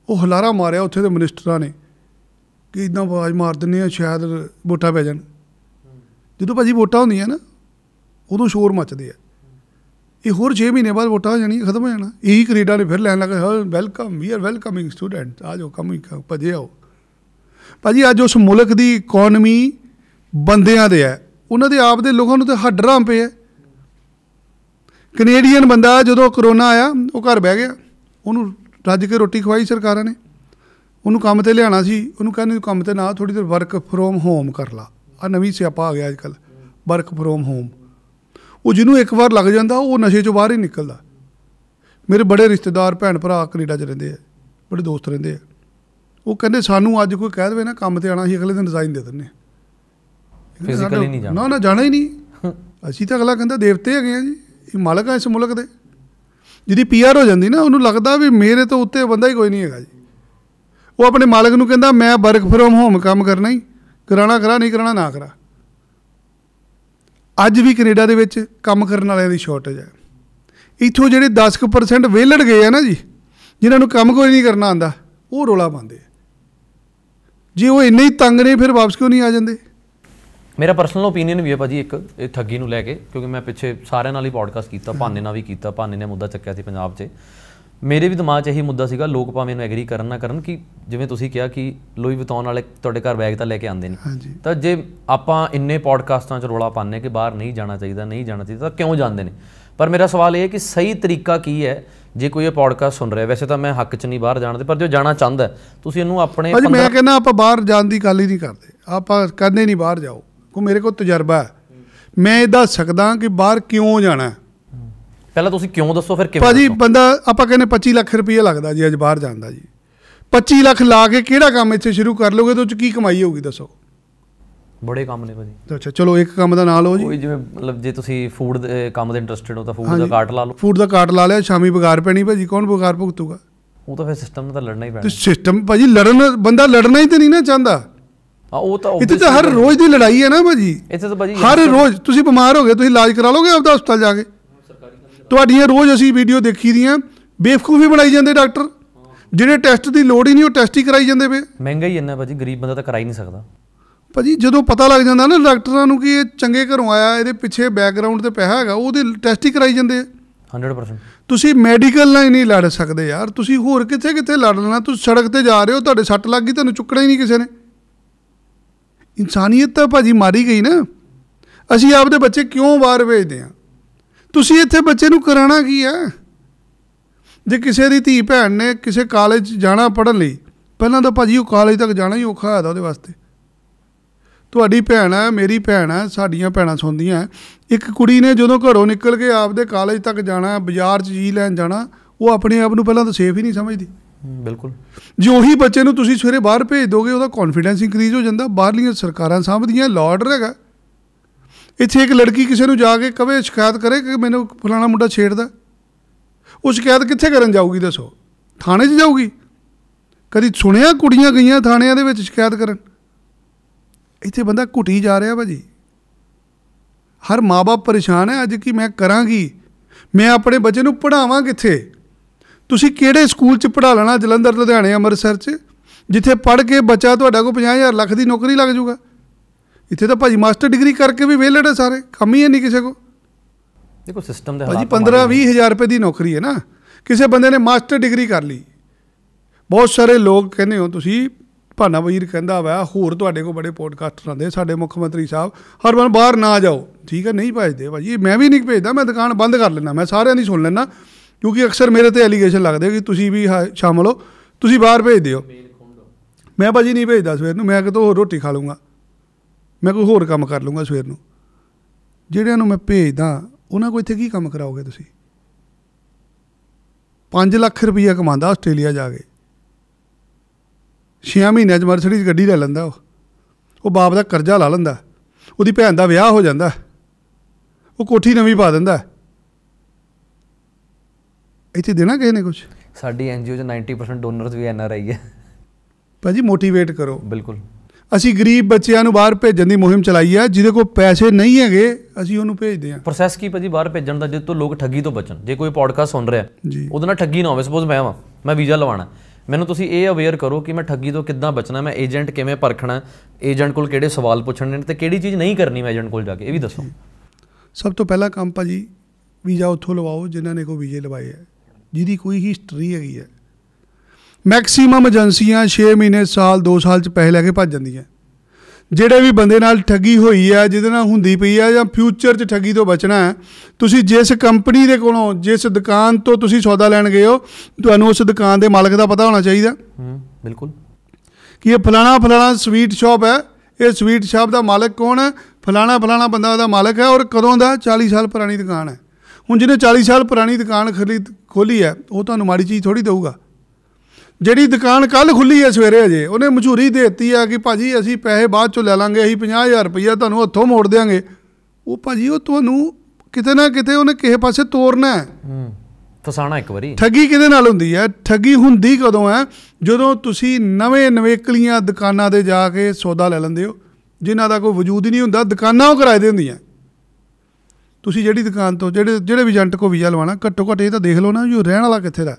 ਉਹ ਹਲਾਰਾ ਮਾਰਿਆ ਉੱਥੇ ਦੇ ਮਿਨਿਸਟਰਾਂ ਨੇ ਕਿ ਇਦਾਂ ਆਵਾਜ਼ ਮਾਰ ਦਿੰਨੇ ਆ ਸ਼ਾਇਦ ਵੋਟਾਂ ਪੈ ਜਾਣ ਜਦੋਂ ਭਾਜੀ ਵੋਟਾਂ ਹੁੰਦੀਆਂ ਨਾ ਉਦੋਂ ਸ਼ੋਰ ਮੱਚਦੇ ਆ ਇਹ ਹੋਰ 6 ਮਹੀਨੇ ਬਾਅਦ ਵੋਟਾਂ ਹੋ ਜਾਣੀ ਖਤਮ ਹੋ ਜਾਣਾ ਇਹੀ ਕੈਨੇਡਾ ਨੇ ਫਿਰ ਲੈਣ ਲੱਗਾ welcome we are welcoming student ਆ ਜਾਓ ਕਮ ਭਜੇ ਆਓ ਭਾਜੀ ਅੱਜ ਉਸ ਮੁਲਕ ਦੀ ਇਕਨੋਮੀ ਬੰਦਿਆਂ ਦੇ ਆ ਉਹਨਾਂ ਦੇ ਆਪ ਦੇ ਲੋਕਾਂ ਨੂੰ ਤੇ ਹੱਡਰਾਂ ਪਏ ਆ ਕੈਨੇਡੀਅਨ ਬੰਦਾ ਜਦੋਂ ਕਰੋਨਾ ਆਇਆ ਉਹ ਘਰ ਬਹਿ ਗਿਆ ਉਹਨੂੰ ਰੱਜ ਕੇ ਰੋਟੀ ਖਵਾਈ ਸਰਕਾਰਾਂ ਨੇ ਉਹਨੂੰ ਕੰਮ ਤੇ ਲਿਆਣਾ ਸੀ ਉਹਨੂੰ ਕਹਿੰਦੇ ਕੰਮ ਤੇ ਨਾ ਥੋੜੀ ਦੇਰ ਵਰਕ ਫਰੋਮ ਹੋਮ ਕਰ ਲਾ ਆ ਨਵੀਂ ਸਿਆਪਾ ਆ ਗਿਆ ਅੱਜ ਕੱਲ ਵਰਕ ਫਰੋਮ ਹੋਮ ਉਹ ਜਿਹਨੂੰ ਇੱਕ ਵਾਰ ਲੱਗ ਜਾਂਦਾ ਉਹ ਨਸ਼ੇ ਚੋਂ ਬਾਹਰ ਹੀ ਨਿਕਲਦਾ ਮੇਰੇ ਬੜੇ ਰਿਸ਼ਤੇਦਾਰ ਭੈਣ ਭਰਾ ਕੈਨੇਡਾ 'ਚ ਰਹਿੰਦੇ ਆ ਬੜੇ ਦੋਸਤ ਰਹਿੰਦੇ ਆ ਉਹ ਕਹਿੰਦੇ ਸਾਨੂੰ ਅੱਜ ਕੋਈ ਕਹਿ ਦੇਵੇ ਨਾ ਕੰਮ ਤੇ ਆਣਾ ਸੀ ਅਗਲੇ ਦਿਨ ਡਿਜ਼ਾਈਨ ਦੇ ਦਿੰਨੇ ਫਿਜ਼ੀਕਲੀ ਨਹੀਂ ਜਾਣਾ ਨਾ ਨਾ ਜਾਣਾ ਹੀ ਨਹੀਂ ਅਸੀਂ ਤਾਂ ਅਗਲਾ ਕਹਿੰਦਾ ਦੇਵਤੇ ਹੈਗੇ ਆ ਜੀ ਇਹ ਮਾਲਕ ਆ ਇਸ ਮੁਲਕ ਦੇ ਜਿਹਦੀ ਪੀਆਰ ਹੋ ਜਾਂਦੀ ਨਾ ਉਹਨੂੰ ਲੱਗਦਾ ਵੀ ਮੇਰੇ ਤੋਂ ਉੱਤੇ ਬੰਦਾ ਹੀ ਕੋਈ ਨਹੀਂ ਹੈਗਾ ਜੀ ਉਹ ਆਪਣੇ ਮਾਲਕ ਨੂੰ ਕਹਿੰਦਾ ਮੈਂ ਵਰਕ ਫਰੋਮ ਹੋਮ ਕੰਮ ਕਰਨਾ ਹੀ ਕਰਾਣਾ ਕਰਾ ਨਹੀਂ ਕਰਾਣਾ ਨਾ ਕਰਾ ਅੱਜ ਵੀ ਕੈਨੇਡਾ ਦੇ ਵਿੱਚ ਕੰਮ ਕਰਨ ਵਾਲਿਆਂ ਦੀ ਸ਼ਾਰਟੇਜ ਹੈ ਇਥੋਂ ਜਿਹੜੇ 10% ਵੇਲੜ ਗਏ ਆ ਨਾ ਜੀ ਜਿਨ੍ਹਾਂ ਨੂੰ ਕੰਮ ਕੋਈ ਨਹੀਂ ਕਰਨਾ ਆਂਦਾ ਉਹ ਰੋਲਾ ਪਾਉਂਦੇ ਜੇ ਉਹ ਇੰਨੇ ਹੀ ਤੰਗ ਨੇ ਫਿਰ ਵਾਪਸ ਕਿਉਂ ਨਹੀਂ ਆ ਜਾਂਦੇ ਮੇਰਾ ਪਰਸਨਲ ਓਪੀਨੀਅਨ ਵੀ ਹੈ ਭਾਜੀ ਇੱਕ ਇਹ ਠੱਗੀ ਨੂੰ ਲੈ ਕੇ ਕਿਉਂਕਿ ਮੈਂ ਪਿੱਛੇ ਸਾਰਿਆਂ ਨਾਲ ਹੀ ਪੋਡਕਾਸਟ ਕੀਤਾ ਭਾਨੇ ਨਾਲ ਵੀ ਕੀਤਾ ਭਾਨੇ ਨੇ ਮੁੱਦਾ ਚੱਕਿਆ ਸੀ ਪੰਜਾਬ 'ਚ ਮੇਰੇ ਵੀ ਦਿਮਾਗ 'ਚ ਇਹੀ ਮੁੱਦਾ ਸੀਗਾ ਲੋਕ ਭਾਵੇਂ ਨੂੰ ਐਗਰੀ ਕਰਨ ਨਾ ਕਰਨ ਕਿ ਜਿਵੇਂ ਤੁਸੀਂ ਕਿਹਾ ਕਿ ਲੋਈ ਵਿਤੌਣ ਵਾਲੇ ਤੁਹਾਡੇ ਘਰ ਬੈਗ ਤਾਂ ਲੈ ਕੇ ਆਉਂਦੇ ਨਹੀਂ ਤਾਂ ਜੇ ਆਪਾਂ ਇੰਨੇ ਪੋਡਕਾਸਟਾਂ 'ਚ ਰੋਲਾ ਪਾਉਂਦੇ ਕਿ ਬਾਹਰ ਨਹੀਂ ਜਾਣਾ ਚਾਹੀਦਾ ਨਹੀਂ ਜਾਣਾ ਚਾਹੀਦਾ ਤਾਂ ਕਿਉਂ ਜਾਂਦੇ ਨੇ ਪਰ ਮੇਰਾ ਸਵਾਲ ਇਹ ਹੈ ਕਿ ਸਹੀ ਤਰੀਕਾ ਕੀ ਹੈ ਜੇ ਕੋਈ ਇਹ ਪੋਡਕਾਸਟ ਸੁਣ ਰਿਹਾ ਵੈਸੇ ਤਾਂ ਮੈਂ ਹੱਕ 'ਚ ਨਹੀਂ ਬਾਹਰ ਜਾਣ ਦੇ ਪਰ ਜੋ ਜਾਣਾ ਚਾਹੁੰਦਾ ਤੁਸੀਂ ਇਹਨੂੰ ਆਪਣੇ ਭਾਜੀ ਮੈਂ ਕਹਿੰਦਾ ਆਪਾਂ ਬਾਹਰ ਜਾਣ ਦੀ ਗੱਲ ਹੀ ਨਹੀਂ ਕਰਦੇ ਆਪਾਂ ਕਹਿੰਦੇ ਨਹੀਂ ਬਾਹਰ ਜਾਓ ਕੋ ਮੇਰੇ ਕੋਲ ਤਜਰਬਾ ਹੈ ਮੈਂ ਇਹ ਦੱਸ ਸਕਦਾ ਕਿ ਬਾਹਰ ਕਿਉਂ ਜਾਣਾ ਪਹਿਲਾਂ ਤੁਸੀਂ ਕਿਉਂ ਦੱਸੋ ਫਿਰ ਕਿਵੇਂ ਭਾਜੀ ਬੰਦਾ ਆਪਾਂ ਕਹਿੰਦੇ 25 ਲੱਖ ਰੁਪਏ ਲੱਗਦਾ ਜੀ ਅੱਜ ਬਾਹਰ ਜਾਂਦਾ ਜੀ 25 ਲੱਖ ਲਾ ਕੇ ਕਿਹੜਾ ਕੰਮ ਇੱਥੇ ਸ਼ੁਰੂ ਕਰ ਲੋਗੇ ਤੇ ਉਹ ਚ ਕੀ ਕਮਾਈ ਹੋਊਗੀ ਦੱਸੋ ਬੜੇ ਕੰਮ ਨੇ ਭਾਜੀ ਅੱਛਾ ਚਲੋ ਇੱਕ ਕੰਮ ਦਾ ਨਾਲ ਲਓ ਜੀ ਕੋਈ ਜਿਵੇਂ ਮਤਲਬ ਜੇ ਤੁਸੀਂ ਫੂਡ ਦੇ ਕੰਮ ਦੇ ਇੰਟਰਸਟਿਡ ਹੋ ਤਾਂ ਫੂਡ ਦਾ ਕਾਰਟ ਲਾ ਲਓ ਫੂਡ ਦਾ ਕਾਰਟ ਲਾ ਲਿਆ ਸ਼ਾਮੀ ਬਗਾਰ ਪੈਣੀ ਭਾਜੀ ਕੌਣ ਬਗਾਰ ਭੁਗਤੂਗਾ ਉਹ ਤਾਂ ਫਿਰ ਸਿਸਟਮ ਨਾਲ ਤਾਂ ਲੜਨਾ ਹੀ ਪੈਣਾ ਤੇ ਸਿਸਟਮ ਭਾਜੀ ਲੜਨ ਬੰਦਾ ਲੜਨਾ ਹੀ ਤੇ ਨਹੀਂ ਨਾ ਚਾਹੁੰਦਾ ਆ ਉਹ ਤਾਂ ਇੱਥੇ ਤਾਂ ਹਰ ਰੋਜ਼ ਦੀ ਲੜਾਈ ਹੈ ਨਾ ਭਾਜੀ ਇੱਥੇ ਤਾਂ ਭਾਜੀ ਹਰ ਰੋਜ਼ ਤੁਸੀਂ ਬਿਮਾਰ ਹੋ ਗਏ ਤੁਸੀਂ ਇਲਾਜ ਕਰਾ ਲੋਗੇ ਆਪਦਾ ਹਸਪਤਾਲ ਜਾ ਕੇ ਤੁਹਾਡੀਆਂ ਰੋਜ਼ ਅਸੀਂ ਵੀਡੀਓ ਦੇਖੀ ਦੀਆਂ ਬੇਫਕੂਫੀ ਬਣਾਈ ਜਾਂਦੇ ਡਾਕਟਰ ਜਿਹੜੇ ਟੈਸਟ ਦੀ ਲੋੜ ਹੀ ਨਹੀਂ ਉਹ ਟੈਸਟ ਹੀ ਕਰਾਈ ਜਾਂਦੇ ਵੇ ਮਹਿੰਗਾ ਹੀ ਇੰਨਾ ਭਾਜੀ ਗਰੀਬ ਬੰਦਾ ਤਾਂ ਕਰਾਈ ਨਹੀਂ ਸਕਦਾ ਭਾਜੀ ਜਦੋਂ ਪਤਾ ਲੱਗ ਜਾਂਦਾ ਨਾ ਡਾਕਟਰਾਂ ਨੂੰ ਕਿ ਇਹ ਚੰਗੇ ਘਰੋਂ ਆਇਆ ਇਹਦੇ ਪਿੱਛੇ ਬੈਕਗ੍ਰਾਉਂਡ ਤੇ ਪੈਸਾ ਹੈਗਾ ਉਹਦੇ ਟੈਸਟ ਹੀ ਕਰਾਈ ਜਾਂਦੇ 100% ਤੁਸੀਂ ਮੈਡੀਕਲ ਨਾਲ ਹੀ ਨਹੀਂ ਲੜ ਸਕਦੇ ਯਾਰ ਤੁਸੀਂ ਹੋਰ ਕਿੱਥੇ ਕਿੱਥੇ ਲੜ ਲੈਣਾ ਤੁਸੀਂ ਸੜਕ ਤੇ ਜਾ ਰਹੇ ਹੋ ਤੁਹਾਡੇ ਸੱਟ ਲੱਗ ਗਈ ਤੁਹਾਨੂੰ ਚੁੱਕਣਾ ਹੀ ਨਹੀਂ ਕਿਸੇ ਨੇ ਇਨਸਾਨੀਅਤ ਤਾਂ ਭਾਜੀ ਮਾਰੀ ਗਈ ਨਾ ਅਸੀਂ ਆਪਦੇ ਬੱਚੇ ਕਿਉਂ ਬਾਹਰ ਭੇਜਦੇ ਆ ਤੁਸੀਂ ਇੱਥੇ ਬੱਚੇ ਨੂੰ ਕਰਾਣਾ ਕੀ ਆ ਜੇ ਕਿਸੇ ਦੀ ਧੀ ਭੈਣ ਨੇ ਕਿਸੇ ਕਾਲਜ ਜਾਣਾ ਪੜਨ ਲਈ ਪਹਿਲਾਂ ਤਾਂ ਭਾਜੀ ਉਹ ਕਾਲਜ ਤੱਕ ਜਾਣਾ ਹੀ ਔਖਾ ਹੈ ਉਹਦੇ ਵਾਸਤੇ ਤੁਹਾਡੀ ਭੈਣ ਆ ਮੇਰੀ ਭੈਣ ਆ ਸਾਡੀਆਂ ਭੈਣਾਂ ਸੁਣਦੀਆਂ ਇੱਕ ਕੁੜੀ ਨੇ ਜਦੋਂ ਘਰੋਂ ਨਿਕਲ ਕੇ ਆਪਦੇ ਕਾਲਜ ਤੱਕ ਜਾਣਾ ਬਾਜ਼ਾਰ 'ਚ ਜੀ ਲੈਣ ਜਾਣਾ ਉਹ ਆਪਣੇ ਆਪ ਨੂੰ ਪਹਿਲਾਂ ਤਾਂ ਸੇਫ ਹੀ ਨਹੀਂ ਸਮਝਦੀ ਬਿਲਕੁਲ ਜੇ ਉਹੀ ਬੱਚੇ ਨੂੰ ਤੁਸੀਂ ਸਵੇਰੇ ਬਾਹਰ ਭੇਜ ਦੋਗੇ ਉਹਦਾ ਕੌਨਫੀਡੈਂਸ ਇਨਕਰੀਜ਼ ਹੋ ਜਾਂਦਾ ਬਾਹਰਲੀਆਂ ਸਰਕਾਰਾਂ ਸਾਹਮਣੇ ਲਾਰਡ ਆਰਡਰ ਹੈਗਾ ਇੱਥੇ ਇੱਕ ਲੜਕੀ ਕਿਸੇ ਨੂੰ ਜਾ ਕੇ ਕਵੇ ਸ਼ਿਕਾਇਤ ਕਰੇ ਕਿ ਮੈਨੂੰ ਫਲਾਣਾ ਮੁੰਡਾ ਛੇੜਦਾ ਉਹ ਸ਼ਿਕਾਇਤ ਕਿੱਥੇ ਕਰਨ ਜਾਊਗੀ ਦੱਸੋ ਥਾਣੇ 'ਚ ਜਾਊਗੀ ਕਦੀ ਸੁਣਿਆ ਕੁੜੀਆਂ ਗਈਆਂ ਥਾਣਿਆਂ ਦੇ ਵਿੱਚ ਸ਼ਿਕਾਇਤ ਕਰਨ ਇੱਥੇ ਬੰਦਾ ਘੁੱਟੀ ਜਾ ਰਿਹਾ ਭਾਜੀ ਹਰ ਮਾਪੇ ਪਰੇਸ਼ਾਨ ਹੈ ਅੱਜ ਕਿ ਮੈਂ ਕਰਾਂਗੀ ਮੈਂ ਆਪਣੇ ਬੱਚੇ ਨੂੰ ਪੜਾਵਾਂ ਕਿੱਥੇ ਤੁਸੀਂ ਕਿਹੜੇ ਸਕੂਲ 'ਚ ਪੜਾ ਲੈਣਾ ਜਲੰਧਰ ਲੁਧਿਆਣੇ ਅੰਮ੍ਰਿਤਸਰ 'ਚ ਜਿੱਥੇ ਪੜ ਕੇ ਬੱਚਾ ਤੁਹਾਡਾ ਕੋ 50000 ਲੱਖ ਦੀ ਨੌਕਰੀ ਲੱਗ ਜਾਊਗਾ ਇੱਥੇ ਤਾਂ ਭਾਜੀ ਮਾਸਟਰ ਡਿਗਰੀ ਕਰਕੇ ਵੀ ਵੇਲੜ ਨੇ ਸਾਰੇ ਕੰਮ ਹੀ ਹੈ ਨਹੀਂ ਕਿਸੇ ਕੋ ਦੇਖੋ ਸਿਸਟਮ ਦੇ ਹਾਲਾਤ ਭਾਜੀ 15 20000 ਰੁਪਏ ਦੀ ਨੌਕਰੀ ਹੈ ਨਾ ਕਿਸੇ ਬੰਦੇ ਨੇ ਮਾਸਟਰ ਡਿਗਰੀ ਕਰ ਲਈ ਬਹੁਤ ਸਾਰੇ ਲੋਕ ਕਹਿੰਦੇ ਹੋ ਤੁਸੀਂ ਭਾਨਾ ਵਜ਼ੀਰ ਕਹਿੰਦਾ ਵਾ ਹੋਰ ਤੁਹਾਡੇ ਕੋ ਬੜੇ ਪੋਡਕਾਸਟਰ ਆਂਦੇ ਸਾਡੇ ਮੁੱਖ ਮੰਤਰੀ ਸਾਹਿਬ ਹਰ ਵਾਰ ਬਾਹਰ ਨਾ ਜਾਓ ਠੀਕ ਹੈ ਨਹੀਂ ਭੇਜਦੇ ਭਾਜੀ ਮੈਂ ਵੀ ਨਹੀਂ ਭੇਜਦਾ ਮੈਂ ਦੁਕਾਨ ਬੰਦ ਕਰ ਲੈਣਾ ਮੈਂ ਸਾਰਿਆਂ ਦੀ ਸੁਣ ਲੈਣਾ ਕਿਉਂਕਿ ਅਕਸਰ ਮੇਰੇ ਤੇ ਐਲੀਗੇਸ਼ਨ ਲੱਗਦੇ ਕਿ ਤੁਸੀਂ ਵੀ ਸ਼ਾਮਲ ਹੋ ਤੁਸੀਂ ਬਾਹਰ ਭੇਜਦੇ ਹੋ ਮੈਂ ਭਾਜੀ ਨਹੀਂ ਭੇਜਦਾ ਸਵੇਰ ਨੂੰ ਮੈਂ ਕਿਤੋਂ ਹੋਰ ਰੋਟੀ ਖਾ ਲੂੰਗਾ ਮੈਂ ਕੋਈ ਹੋਰ ਕੰਮ ਕਰ ਲੂੰਗਾ ਸਵੇਰ ਨੂੰ ਜਿਹੜਿਆਂ ਨੂੰ ਮੈਂ ਭੇਜਦਾ ਉਹਨਾਂ ਕੋਲ ਇੱਥੇ ਕੀ ਕੰਮ ਕਰਾਓਗੇ ਤੁਸੀਂ 5 ਲੱਖ ਰੁਪਈਆ ਕਮਾਉਂਦਾ ਆਸਟ੍ਰੇਲੀਆ ਜਾ ਕੇ 6 ਮਹੀਨਿਆਂ 'ਚ ਦੀ ਗੱਡੀ ਲੈ ਲੈਂਦਾ ਉਹ ਉਹ ਬਾਪ ਦਾ ਕਰਜ਼ਾ ਲਾ ਲੈਂਦਾ ਉਹਦੀ ਭੈਣ ਦਾ ਵਿਆਹ ਹੋ ਜਾਂਦਾ ਉਹ ਕੋਠੀ ਨਵੀਂ ਪਾ ਦਿੰਦਾ ਇੱਥੇ ਦੇਣਾ ਕਿਸੇ ਨੇ ਕੁਝ ਸਾਡੀ ਐਨਜੀਓ 'ਚ 90% ਡੋਨਰਸ ਵੀ ਐਨਆਰਆਈ ਹੈ ਭਾਜੀ ਮੋਟੀਵੇਟ ਕਰੋ ਬਿਲਕੁਲ ਅਸੀਂ ਗਰੀਬ ਬੱਚਿਆਂ ਨੂੰ ਬਾਹਰ ਭੇਜਣ ਦੀ ਮੁਹਿੰਮ ਚਲਾਈ ਹੈ ਜਿਹਦੇ ਕੋਲ ਪੈਸੇ ਨਹੀਂ ਹੈਗੇ ਅਸੀਂ ਉਹਨੂੰ ਭੇਜਦੇ ਹਾਂ ਪ੍ਰੋਸੈਸ ਕੀ ਭਾਜੀ ਬਾਹਰ ਭੇਜਣ ਦਾ ਜਿੱਦ ਤੋਂ ਲੋਕ ਠੱਗੀ ਤੋਂ ਬਚਣ ਜੇ ਕੋਈ ਪੋਡਕਾਸਟ ਸੁਣ ਰਿਹਾ ਉਹਦੇ ਨਾਲ ਠੱਗੀ ਨਾ ਹੋਵੇ ਸਪੋਜ਼ ਮੈਂ ਆਵਾਂ ਮੈਂ ਵੀਜ਼ਾ ਲਵਾਣਾ ਮੈਨੂੰ ਤੁਸੀਂ ਇਹ ਅਵੇਅਰ ਕਰੋ ਕਿ ਮੈਂ ਠੱਗੀ ਤੋਂ ਕਿੱਦਾਂ ਬਚਣਾ ਮੈਂ ਏਜੰਟ ਕਿਵੇਂ ਪਰਖਣਾ ਏਜੰਟ ਕੋਲ ਕਿਹੜੇ ਸਵਾਲ ਪੁੱਛਣੇ ਨੇ ਤੇ ਕਿਹੜੀ ਚੀਜ਼ ਨਹੀਂ ਕਰਨੀ ਮੈਂ ਏਜੰਟ ਕੋਲ ਜਾ ਕੇ ਇਹ ਵੀ ਦੱਸੋ ਸਭ ਤੋਂ ਪਹਿਲਾ ਕੰਮ ਭਾਜੀ ਵੀਜ਼ਾ ਉੱਥੋਂ ਲਵਾਓ ਜਿਨ੍ਹਾਂ ਨੇ ਕੋ ਵੀਜ਼ੇ ਲਵਾਏ ਹੈ ਜਿਹਦੀ ਕੋਈ ਹਿਸਟਰੀ ਹੈਗੀ ਹੈ ਮੈਕਸਿਮਮ ਏਜੰਸੀਆਂ 6 ਮਹੀਨੇ ਸਾਲ 2 ਸਾਲ ਚ ਪੈਸੇ ਲੈ ਕੇ ਭੱਜ ਜਾਂਦੀਆਂ ਜਿਹੜੇ ਵੀ ਬੰਦੇ ਨਾਲ ਠੱਗੀ ਹੋਈ ਆ ਜਿਹਦੇ ਨਾਲ ਹੁੰਦੀ ਪਈ ਆ ਜਾਂ ਫਿਊਚਰ 'ਚ ਠੱਗੀ ਤੋਂ ਬਚਣਾ ਤੁਸੀਂ ਜਿਸ ਕੰਪਨੀ ਦੇ ਕੋਲੋਂ ਜਿਸ ਦੁਕਾਨ ਤੋਂ ਤੁਸੀਂ ਸੌਦਾ ਲੈਣ ਗਏ ਹੋ ਤੁਹਾਨੂੰ ਉਸ ਦੁਕਾਨ ਦੇ ਮਾਲਕ ਦਾ ਪਤਾ ਹੋਣਾ ਚਾਹੀਦਾ ਹੂੰ ਬਿਲਕੁਲ ਕਿ ਇਹ ਫਲਾਣਾ ਫਲਾਣਾ ਸਵੀਟ ਸ਼ਾਪ ਹੈ ਇਹ ਸਵੀਟ ਸ਼ਾਪ ਦਾ ਮਾਲਕ ਕੌਣ ਹੈ ਫਲਾਣਾ ਫਲਾਣਾ ਬੰਦਾ ਉਹਦਾ ਮਾਲਕ ਹੈ ਔਰ ਕਦੋਂ ਦਾ 40 ਸਾਲ ਪੁਰਾਣੀ ਦੁਕਾਨ ਹੈ ਹੁਣ ਜਿਹਨੇ 40 ਸਾਲ ਪੁਰਾਣੀ ਦੁਕਾਨ ਖਰੀਦ ਖੋਲੀ ਹੈ ਉਹ ਤੁਹਾਨੂੰ ਮਾੜੀ ਚੀਜ਼ ਥੋੜੀ ਦੇਊਗਾ ਜਿਹੜੀ ਦੁਕਾਨ ਕੱਲ ਖੁੱਲੀ ਹੈ ਸਵੇਰੇ ਅਜੇ ਉਹਨੇ ਦੇ ਦੇਤੀ ਆ ਕਿ ਭਾਜੀ ਅਸੀਂ ਪੈਸੇ ਬਾਅਦ ਚੋਂ ਲੈ ਲਾਂਗੇ ਅਸੀਂ 50000 ਰੁਪਈਆ ਤੁਹਾਨੂੰ ਹੱਥੋਂ ਮੋੜ ਦੇਾਂਗੇ ਉਹ ਭਾਜੀ ਉਹ ਤੁਹਾਨੂੰ ਕਿਤੇ ਨਾ ਕਿਤੇ ਉਹਨੇ ਕਿਸੇ ਪਾਸੇ ਤੋੜਨਾ ਹੈ ਫਸਾਣਾ ਇੱਕ ਵਾਰੀ ਠੱਗੀ ਕਿਹਦੇ ਨਾਲ ਹੁੰਦੀ ਹੈ ਠੱਗੀ ਹੁੰਦੀ ਕਦੋਂ ਹੈ ਜਦੋਂ ਤੁਸੀਂ ਨਵੇਂ ਨਵੇਕਲੀਆਂ ਦੁਕਾਨਾਂ ਤੇ ਜਾ ਕੇ ਸੌਦਾ ਲੈ ਲੈਂਦੇ ਹੋ ਜਿਨ੍ਹਾਂ ਦਾ ਕੋਈ ਵਜੂਦ ਹੀ ਨਹੀਂ ਹੁੰਦਾ ਦੁਕਾਨਾਂ ਉਹ ਕਿਰਾਏ ਦੇ ਹੁੰਦੀਆਂ ਤੁਸੀਂ ਜਿਹੜੀ ਦੁਕਾਨ ਤੋਂ ਜਿਹੜੇ ਜਿਹੜੇ ਏਜੰਟ ਕੋ ਵੀਜ਼ਾ ਲਵਾਣਾ ਘੱਟੋ ਘੱਟ ਇਹ ਤਾਂ ਦੇਖ ਲਓ ਨਾ ਜੋ ਰਹਿਣ ਵਾਲਾ ਕਿੱਥੇ ਦਾ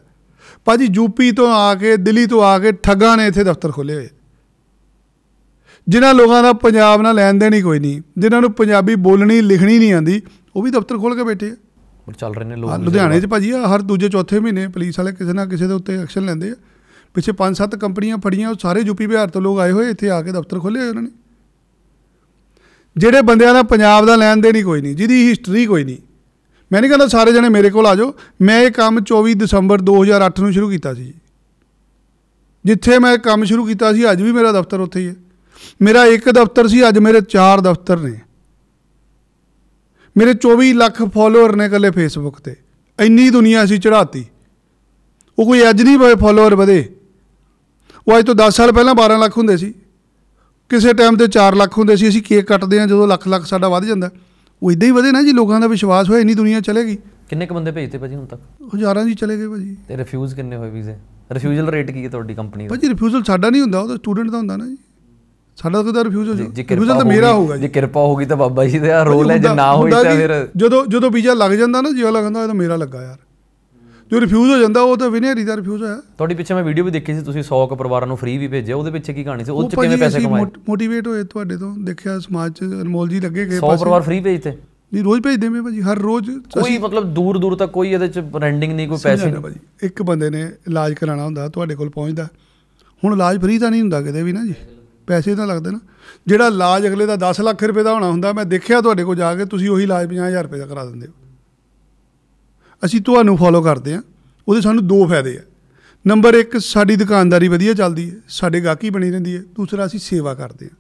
ਭਾਜੀ ਯੂਪੀ ਤੋਂ ਆ ਕੇ ਦਿੱਲੀ ਤੋਂ ਆ ਕੇ ਠੱਗਾਂ ਨੇ ਇੱਥੇ ਦਫ਼ਤਰ ਖੋਲੇ ਹੋਏ ਜਿਨ੍ਹਾਂ ਲੋਕਾਂ ਦਾ ਪੰਜਾਬ ਨਾਲ ਲੈਣ ਦੇਣ ਹੀ ਕੋਈ ਨਹੀਂ ਜਿਨ੍ਹਾਂ ਨੂੰ ਪੰਜਾਬੀ ਬੋਲਣੀ ਲਿਖਣੀ ਨਹੀਂ ਆਉਂਦੀ ਉਹ ਵੀ ਦਫ਼ਤਰ ਖੋਲ ਕੇ ਬੈਠੇ ਆ ਪਰ ਚੱਲ ਰਹੇ ਨੇ ਲੋਕ ਲੁਧਿਆਣੇ 'ਚ ਭਾਜੀ ਹਰ ਦੂਜੇ ਚੌਥੇ ਮਹੀਨੇ ਪੁਲਿਸ ਵਾਲੇ ਕਿਸੇ ਨਾ ਕਿਸੇ ਦੇ ਉੱਤੇ ਐਕਸ਼ਨ ਲੈਂਦੇ ਆ ਪਿੱਛੇ 5-7 ਕੰਪਨੀਆਂ ਫੜੀਆਂ ਉਹ ਸਾਰੇ ਯੂਪੀ ਬਿਹਾਰ ਤੋਂ ਲੋਕ ਆਏ ਹੋਏ ਇੱਥੇ ਆ ਕੇ ਦਫ਼ਤਰ ਖੋਲੇ ਹੋਏ ਉਹਨਾਂ ਨੇ ਜਿਹੜੇ ਬੰਦਿਆਂ ਦਾ ਪੰਜਾਬ ਦਾ ਲੈਣ ਦੇਣ ਹੀ ਕੋਈ ਨਹੀਂ ਜਿਹਦੀ ਹਿਸਟਰੀ ਕੋਈ ਨਹੀਂ ਮੈਂ ਨਹੀਂ ਕਹਿੰਦਾ ਸਾਰੇ ਜਣੇ ਮੇਰੇ ਕੋਲ ਆ ਜਾਓ ਮੈਂ ਇਹ ਕੰਮ 24 ਦਸੰਬਰ 2008 ਨੂੰ ਸ਼ੁਰੂ ਕੀਤਾ ਸੀ ਜਿੱਥੇ ਮੈਂ ਕੰਮ ਸ਼ੁਰੂ ਕੀਤਾ ਸੀ ਅੱਜ ਵੀ ਮੇਰਾ ਦਫ਼ਤਰ ਉੱਥੇ ਹੀ ਹੈ ਮੇਰਾ ਇੱਕ ਦਫ਼ਤਰ ਸੀ ਅੱਜ ਮੇਰੇ ਚਾਰ ਦਫ਼ਤਰ ਨੇ ਮੇਰੇ 24 ਲੱਖ ਫਾਲੋਅਰ ਨੇ ਕੱਲੇ ਫੇਸਬੁੱਕ ਤੇ ਇੰਨੀ ਦੁਨੀਆ ਸੀ ਚੜਾਤੀ ਉਹ ਕੋਈ ਅੱਜ ਨਹੀਂ ਬਏ ਫਾਲੋਅਰ ਵਧੇ ਉਹ ਅੱਜ ਤੋਂ 10 ਸਾਲ ਪਹਿਲਾਂ 12 ਲੱਖ ਹੁੰਦੇ ਸੀ ਕਿਸੇ ਟਾਈਮ ਤੇ 4 ਲੱਖ ਹੁੰਦੇ ਸੀ ਅਸੀਂ ਕੇਕ ਕੱਟਦੇ ਆ ਜਦੋਂ ਲੱਖ ਲੱਖ ਸਾਡਾ ਵੱਧ ਜਾਂਦਾ ਉਹ ਇਦਾਂ ਹੀ ਵਧੇ ਨਾ ਜੀ ਲੋਕਾਂ ਦਾ ਵਿਸ਼ਵਾਸ ਹੋਇਆ ਇੰਨੀ ਦੁਨੀਆ ਚਲੇਗੀ ਕਿੰਨੇ ਕ ਬੰਦੇ ਭੇਜਤੇ ਭਾਜੀ ਹੁਣ ਤੱਕ ਹਜ਼ਾਰਾਂ ਜੀ ਚਲੇ ਗਏ ਭਾਜੀ ਤੇ ਰਿਫਿਊਜ਼ ਕਿੰਨੇ ਹੋਏ ਵੀਜ਼ੇ ਰਿਫਿਊਜ਼ਲ ਰੇਟ ਕੀ ਹੈ ਤੁਹਾਡੀ ਕੰਪਨੀ ਦਾ ਭਾਜੀ ਰਿਫਿਊਜ਼ਲ ਸਾਡਾ ਨਹੀਂ ਹੁੰਦਾ ਉਹ ਤਾਂ ਸਟੂਡੈਂਟ ਦਾ ਹੁੰਦਾ ਨਾ ਜੀ ਸਾਡਾ ਤਾਂ ਰਿਫਿਊਜ਼ਲ ਰਿਫਿਊਜ਼ਲ ਤਾਂ ਮੇਰਾ ਹੋਊਗਾ ਜੇ ਕਿਰਪਾ ਹੋਗੀ ਤਾਂ ਬਾਬਾ ਜੀ ਦਾ ਰੋਲ ਹੈ ਜੇ ਨਾ ਹੋਈ ਤਾਂ ਫਿਰ ਜਦੋਂ ਜਦੋਂ ਵੀਜ਼ਾ ਲੱਗ ਜਾਂਦਾ ਨਾ ਜਿਵੇਂ ਲੱਗਦਾ ਇਹ ਤਾਂ ਮੇਰਾ ਲੱਗਾ ਯਾਰ ਜੋ ਰਿਫਿਊਜ਼ ਹੋ ਜਾਂਦਾ ਉਹ ਤਾਂ ਵਿਨੇਰੀ ਦਾ ਰਿਫਿਊਜ਼ ਹੋਇਆ ਤੁਹਾਡੀ ਪਿੱਛੇ ਮੈਂ ਵੀਡੀਓ ਵੀ ਦੇਖੀ ਸੀ ਤੁਸੀਂ 100 ਕ ਪਰਿਵਾਰਾਂ ਨੂੰ ਫ੍ਰੀ ਵੀ ਭੇਜਿਆ ਉਹਦੇ ਪਿੱਛੇ ਕੀ ਕਹਾਣੀ ਸੀ ਉਹ ਚ ਕਿਵੇਂ ਪੈਸੇ ਕਮਾਏ ਮੋਟੀਵੇਟ ਹੋਏ ਤੁਹਾਡੇ ਤੋਂ ਦੇਖਿਆ ਸਮਾਜ ਚ ਅਨਮੋਲ ਜੀ ਲੱਗੇ ਗਏ 100 ਪਰਿਵਾਰ ਫ੍ਰੀ ਭੇਜਤੇ ਨਹੀਂ ਰੋਜ਼ ਭੇਜਦੇ ਮੈਂ ਭਾਜੀ ਹਰ ਰੋਜ਼ ਕੋਈ ਮਤਲਬ ਦੂਰ ਦੂਰ ਤੱਕ ਕੋਈ ਇਹਦੇ ਚ ਬ੍ਰੈਂਡਿੰਗ ਨਹੀਂ ਕੋਈ ਪੈਸੇ ਨਹੀਂ ਭਾਜੀ ਇੱਕ ਬੰਦੇ ਨੇ ਇਲਾਜ ਕਰਾਣਾ ਹੁੰਦਾ ਤੁਹਾਡੇ ਕੋਲ ਪਹੁੰਚਦਾ ਹੁਣ ਇਲਾਜ ਫ੍ਰੀ ਤਾਂ ਨਹੀਂ ਹੁੰਦਾ ਕਿਤੇ ਵੀ ਨਾ ਜੀ ਪੈਸੇ ਤਾਂ ਲੱਗਦੇ ਨਾ ਜਿਹੜਾ ਇਲਾਜ ਅਗਲੇ ਦਾ 10 ਲੱਖ ਰੁਪਏ ਦਾ ਹੋਣਾ ਹੁੰਦਾ ਮੈਂ ਦੇਖਿਆ ਤੁਹਾਡੇ ਕੋਲ ਜਾ ਕੇ ਤੁਸੀਂ ਉਹੀ ਇਲਾਜ 50000 ਰੁਪਏ ਦਾ ਕਰਾ ਦਿੰਦੇ ਹੋ ਅਸੀਂ ਤੁਹਾਨੂੰ ਫੋਲੋ ਕਰਦੇ ਆ ਉਹਦੇ ਸਾਨੂੰ ਦੋ ਫਾਇਦੇ ਆ ਨੰਬਰ 1 ਸਾਡੀ ਦੁਕਾਨਦਾਰੀ ਵਧੀਆ ਚੱਲਦੀ ਹੈ ਸਾਡੇ ਗਾਹਕੀ ਬਣੀ ਰਹਿੰਦੀ ਹੈ ਦੂਸਰਾ ਅਸੀਂ ਸੇਵਾ ਕਰਦੇ ਆ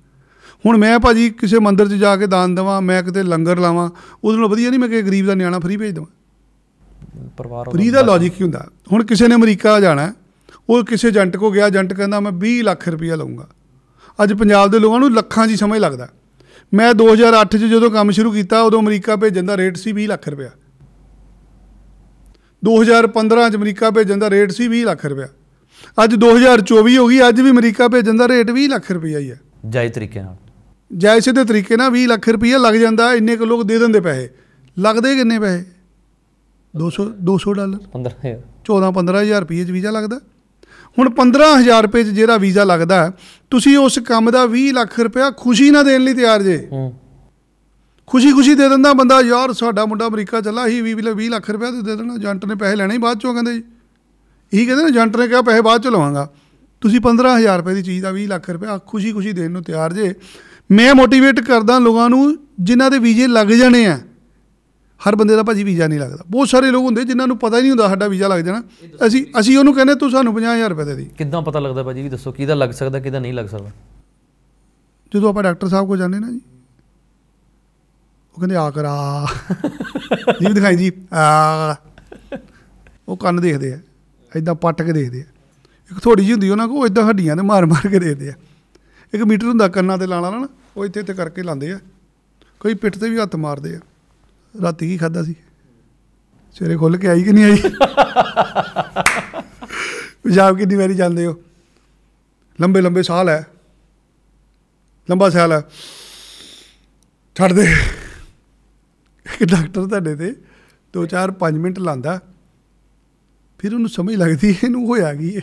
ਹੁਣ ਮੈਂ ਭਾਜੀ ਕਿਸੇ ਮੰਦਿਰ 'ਚ ਜਾ ਕੇ ਦਾਨ ਦਵਾਂ ਮੈਂ ਕਿਤੇ ਲੰਗਰ ਲਾਵਾਂ ਉਹਦੇ ਨਾਲ ਵਧੀਆ ਨਹੀਂ ਮੈਂ ਕਿ ਗਰੀਬ ਦਾ ਨਿਆਣਾ ਫ੍ਰੀ ਭੇਜ ਦਵਾਂ ਪਰਿਵਾਰ ਫ੍ਰੀ ਦਾ ਲੌਜੀਕ ਕੀ ਹੁੰਦਾ ਹੁਣ ਕਿਸੇ ਨੇ ਅਮਰੀਕਾ ਜਾਣਾ ਉਹ ਕਿਸੇ ਏਜੰਟ ਕੋ ਗਿਆ ਏਜੰਟ ਕਹਿੰਦਾ ਮੈਂ 20 ਲੱਖ ਰੁਪਇਆ ਲਵਾਂਗਾ ਅੱਜ ਪੰਜਾਬ ਦੇ ਲੋਕਾਂ ਨੂੰ ਲੱਖਾਂ ਦੀ ਸਮਝ ਲੱਗਦਾ ਮੈਂ 2008 'ਚ ਜਦੋਂ ਕੰਮ ਸ਼ੁਰੂ ਕੀਤਾ ਉਦੋਂ ਅਮਰੀਕਾ ਭੇਜਣ ਦਾ ਰੇਟ ਸੀ 20 ਲੱਖ ਰੁਪਇਆ 2015 ਚ ਅਮਰੀਕਾ ਭੇਜਣ ਦਾ ਰੇਟ ਸੀ 20 ਲੱਖ ਰੁਪਇਆ ਅੱਜ 2024 ਹੋ ਗਈ ਅੱਜ ਵੀ ਅਮਰੀਕਾ ਭੇਜਣ ਦਾ ਰੇਟ 20 ਲੱਖ ਰੁਪਇਆ ਹੀ ਹੈ ਜਾਇ ਤਰੀਕੇ ਨਾਲ ਜਾਇ ਸਿੱਧੇ ਤਰੀਕੇ ਨਾਲ 20 ਲੱਖ ਰੁਪਇਆ ਲੱਗ ਜਾਂਦਾ ਇੰਨੇ ਕੁ ਲੋਕ ਦੇ ਦਿੰਦੇ ਪੈਸੇ ਲੱਗਦੇ ਕਿੰਨੇ ਪੈਸੇ 200 200 ਡਾਲਰ 15000 14 15000 ਰੁਪਏ ਚ ਵੀਜ਼ਾ ਲੱਗਦਾ ਹੁਣ 15000 ਰੁਪਏ ਚ ਜਿਹੜਾ ਵੀਜ਼ਾ ਲੱਗਦਾ ਤੁਸੀਂ ਉਸ ਕੰਮ ਦਾ 20 ਲੱਖ ਰੁਪਇਆ ਖੁਸ਼ੀ ਨਾਲ ਦੇਣ ਲਈ ਤਿਆਰ ਜੇ ਹੂੰ ਖੁਸ਼ੀ-ਖੁਸ਼ੀ ਦੇ ਦਿੰਦਾ ਬੰਦਾ ਯਾਰ ਸਾਡਾ ਮੁੰਡਾ ਅਮਰੀਕਾ ਚੱਲਾ ਹੀ 20 20 ਲੱਖ ਰੁਪਏ ਤੇ ਦੇ ਦੇਣਾ ਏਜੰਟ ਨੇ ਪੈਸੇ ਲੈਣੇ ਹੀ ਬਾਅਦ ਚੋਂ ਕਹਿੰਦੇ ਜੀ ਇਹੀ ਕਹਿੰਦੇ ਨੇ ਏਜੰਟ ਨੇ ਕਿਹਾ ਪੈਸੇ ਬਾਅਦ ਚ ਲਵਾਂਗਾ ਤੁਸੀਂ 15000 ਰੁਪਏ ਦੀ ਚੀਜ਼ ਦਾ 20 ਲੱਖ ਰੁਪਏ ਖੁਸ਼ੀ-ਖੁਸ਼ੀ ਦੇਣ ਨੂੰ ਤਿਆਰ ਜੇ ਮੈਂ ਮੋਟੀਵੇਟ ਕਰਦਾ ਲੋਕਾਂ ਨੂੰ ਜਿਨ੍ਹਾਂ ਦੇ ਵੀਜ਼ੇ ਲੱਗ ਜਾਣੇ ਆ ਹਰ ਬੰਦੇ ਦਾ ਭਾਜੀ ਵੀਜ਼ਾ ਨਹੀਂ ਲੱਗਦਾ ਬਹੁਤ ਸਾਰੇ ਲੋਕ ਹੁੰਦੇ ਜਿਨ੍ਹਾਂ ਨੂੰ ਪਤਾ ਹੀ ਨਹੀਂ ਹੁੰਦਾ ਸਾਡਾ ਵੀਜ਼ਾ ਲੱਗ ਜਾਣਾ ਅਸੀਂ ਅਸੀਂ ਉਹਨੂੰ ਕਹਿੰਦੇ ਤੂੰ ਸਾਨੂੰ 50000 ਰੁਪਏ ਦੇ ਦੇ ਕਿੱਦਾਂ ਪਤਾ ਲੱਗਦਾ ਭਾਜੀ ਵੀ ਦੱਸੋ ਕਿਹਦਾ ਲੱਗ ਸਕਦਾ ਕਿਹਦਾ ਨਹੀਂ ਲੱਗ ਸਕਦਾ ਜਦੋਂ ਆਪਾਂ ਡਾਕਟਰ ਸਾਹਿਬ ਕੋਲ ਜਾਂਦੇ ਨਾ ਜੀ ਉਹ ਕਹਿੰਦੇ ਆ ਕਰ ਆ ਦਿਖਾਈ ਜੀ ਆ ਉਹ ਕੰਨ ਦੇਖਦੇ ਆ ਐਦਾਂ ਪੱਟ ਕੇ ਦੇਖਦੇ ਆ ਇੱਕ ਥੋੜੀ ਜੀ ਹੁੰਦੀ ਉਹਨਾਂ ਕੋ ਐਦਾਂ ਹੱਡੀਆਂ ਤੇ ਮਾਰ-ਮਾਰ ਕੇ ਦੇਖਦੇ ਆ ਇੱਕ ਮੀਟਰ ਹੁੰਦਾ ਕੰਨਾਂ ਤੇ ਲਾਣਾ ਨਾ ਉਹ ਇੱਥੇ ਇੱਥੇ ਕਰਕੇ ਲਾਉਂਦੇ ਆ ਕੋਈ ਪਿੱਠ ਤੇ ਵੀ ਹੱਥ ਮਾਰਦੇ ਆ ਰਾਤੀ ਕੀ ਖਾਦਾ ਸੀ ਸਵੇਰੇ ਖੁੱਲ ਕੇ ਆਈ ਕਿ ਨਹੀਂ ਆਈ ਪੰਜਾਬ ਕਿੰਨੀ ਵਾਰੀ ਜਾਂਦੇ ਹੋ ਲੰਬੇ ਲੰਬੇ ਸਾਲ ਹੈ ਲੰਬਾ ਸਾਲ ਹੈ ਛੱਡ ਦੇ ਇੱਕ ਡਾਕਟਰ ਤੁਹਾਡੇ ਤੇ 2-4-5 ਮਿੰਟ ਲਾਂਦਾ ਫਿਰ ਉਹਨੂੰ ਸਮਝ ਲੱਗਦੀ ਇਹਨੂੰ ਹੋਇਆ ਕੀ ਹੈ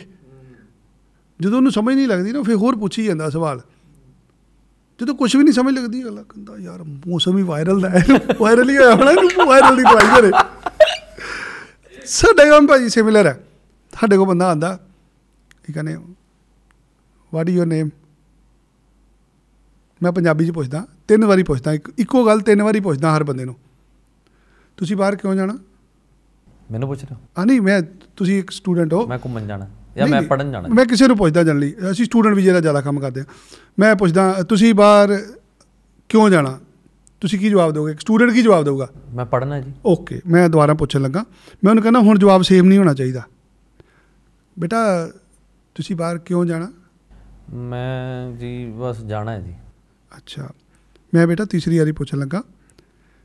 ਜਦੋਂ ਉਹਨੂੰ ਸਮਝ ਨਹੀਂ ਲੱਗਦੀ ਨਾ ਫਿਰ ਹੋਰ ਪੁੱਛੀ ਜਾਂਦਾ ਸਵਾਲ ਜਦੋਂ ਕੁਝ ਵੀ ਨਹੀਂ ਸਮਝ ਲੱਗਦੀ ਅਲਾ ਕਹਿੰਦਾ ਯਾਰ ਮੌਸਮ ਹੀ ਵਾਇਰਲ ਦਾ ਹੈ ਵਾਇਰਲ ਹੀ ਹੋਇਆ ਹੋਣਾ ਇਹਨੂੰ ਵਾਇਰਲ ਦੀ ਦਵਾਈ ਕਰੇ ਸਾਡੇ ਕੋਲ ਭਾਜੀ ਸਿਮਿਲਰ ਹੈ ਸਾਡੇ ਕੋਲ ਬੰਦਾ ਆਂਦਾ ਇਹ ਕਹਿੰਦੇ ਵਾਟ ਇਜ਼ ਯੋਰ ਨੇਮ ਮੈਂ ਪੰਜਾਬੀ 'ਚ ਪੁੱਛਦਾ ਤਿੰਨ ਵਾਰੀ ਪੁੱਛਦਾ ਇੱਕੋ ਗੱਲ ਤਿੰਨ ਵਾਰੀ ਪੁੱਛਦਾ ਹਰ ਬੰਦੇ ਨੂੰ ਤੁਸੀਂ ਬਾਹਰ ਕਿਉਂ ਜਾਣਾ ਮੈਨੂੰ ਪੁੱਛ ਰਹੇ ਹੋ ਆ ਨਹੀਂ ਮੈਂ ਤੁਸੀਂ ਇੱਕ ਸਟੂਡੈਂਟ ਹੋ ਮੈਂ ਘੁੰਮਣ ਜਾਣਾ ਜਾਂ ਮੈਂ ਪੜਨ ਜਾਣਾ ਮੈਂ ਕਿਸੇ ਨੂੰ ਪੁੱਛਦਾ ਜਾਣ ਲਈ ਅਸੀਂ ਸਟੂਡੈਂਟ ਵੀ ਜਿਹੜਾ ਜ਼ਿਆਦਾ ਕੰਮ ਕਰਦੇ ਆ ਮੈਂ ਪੁੱਛਦਾ ਤੁਸੀਂ ਬਾਹਰ ਕਿਉਂ ਜਾਣਾ ਤੁਸੀਂ ਕੀ ਜਵਾਬ ਇੱਕ ਸਟੂਡੈਂਟ ਕੀ ਜਵਾਬ ਦੇਊਗਾ ਮੈਂ ਪੜਨਾ ਜੀ ਓਕੇ ਮੈਂ ਦੁਬਾਰਾ ਪੁੱਛਣ ਲੱਗਾ ਮੈਂ ਉਹਨੂੰ ਕਹਿੰਦਾ ਹੁਣ ਜਵਾਬ ਸੇਮ ਨਹੀਂ ਹੋਣਾ ਚਾਹੀਦਾ ਬੇਟਾ ਤੁਸੀਂ ਬਾਹਰ ਕਿਉਂ ਜਾਣਾ ਮੈਂ ਜੀ ਬਸ ਜਾਣਾ ਹੈ ਜੀ ਅੱਛਾ ਮੈਂ ਬੇਟਾ ਤੀਸਰੀ ਵਾਰੀ ਪੁੱਛਣ ਲੱਗਾ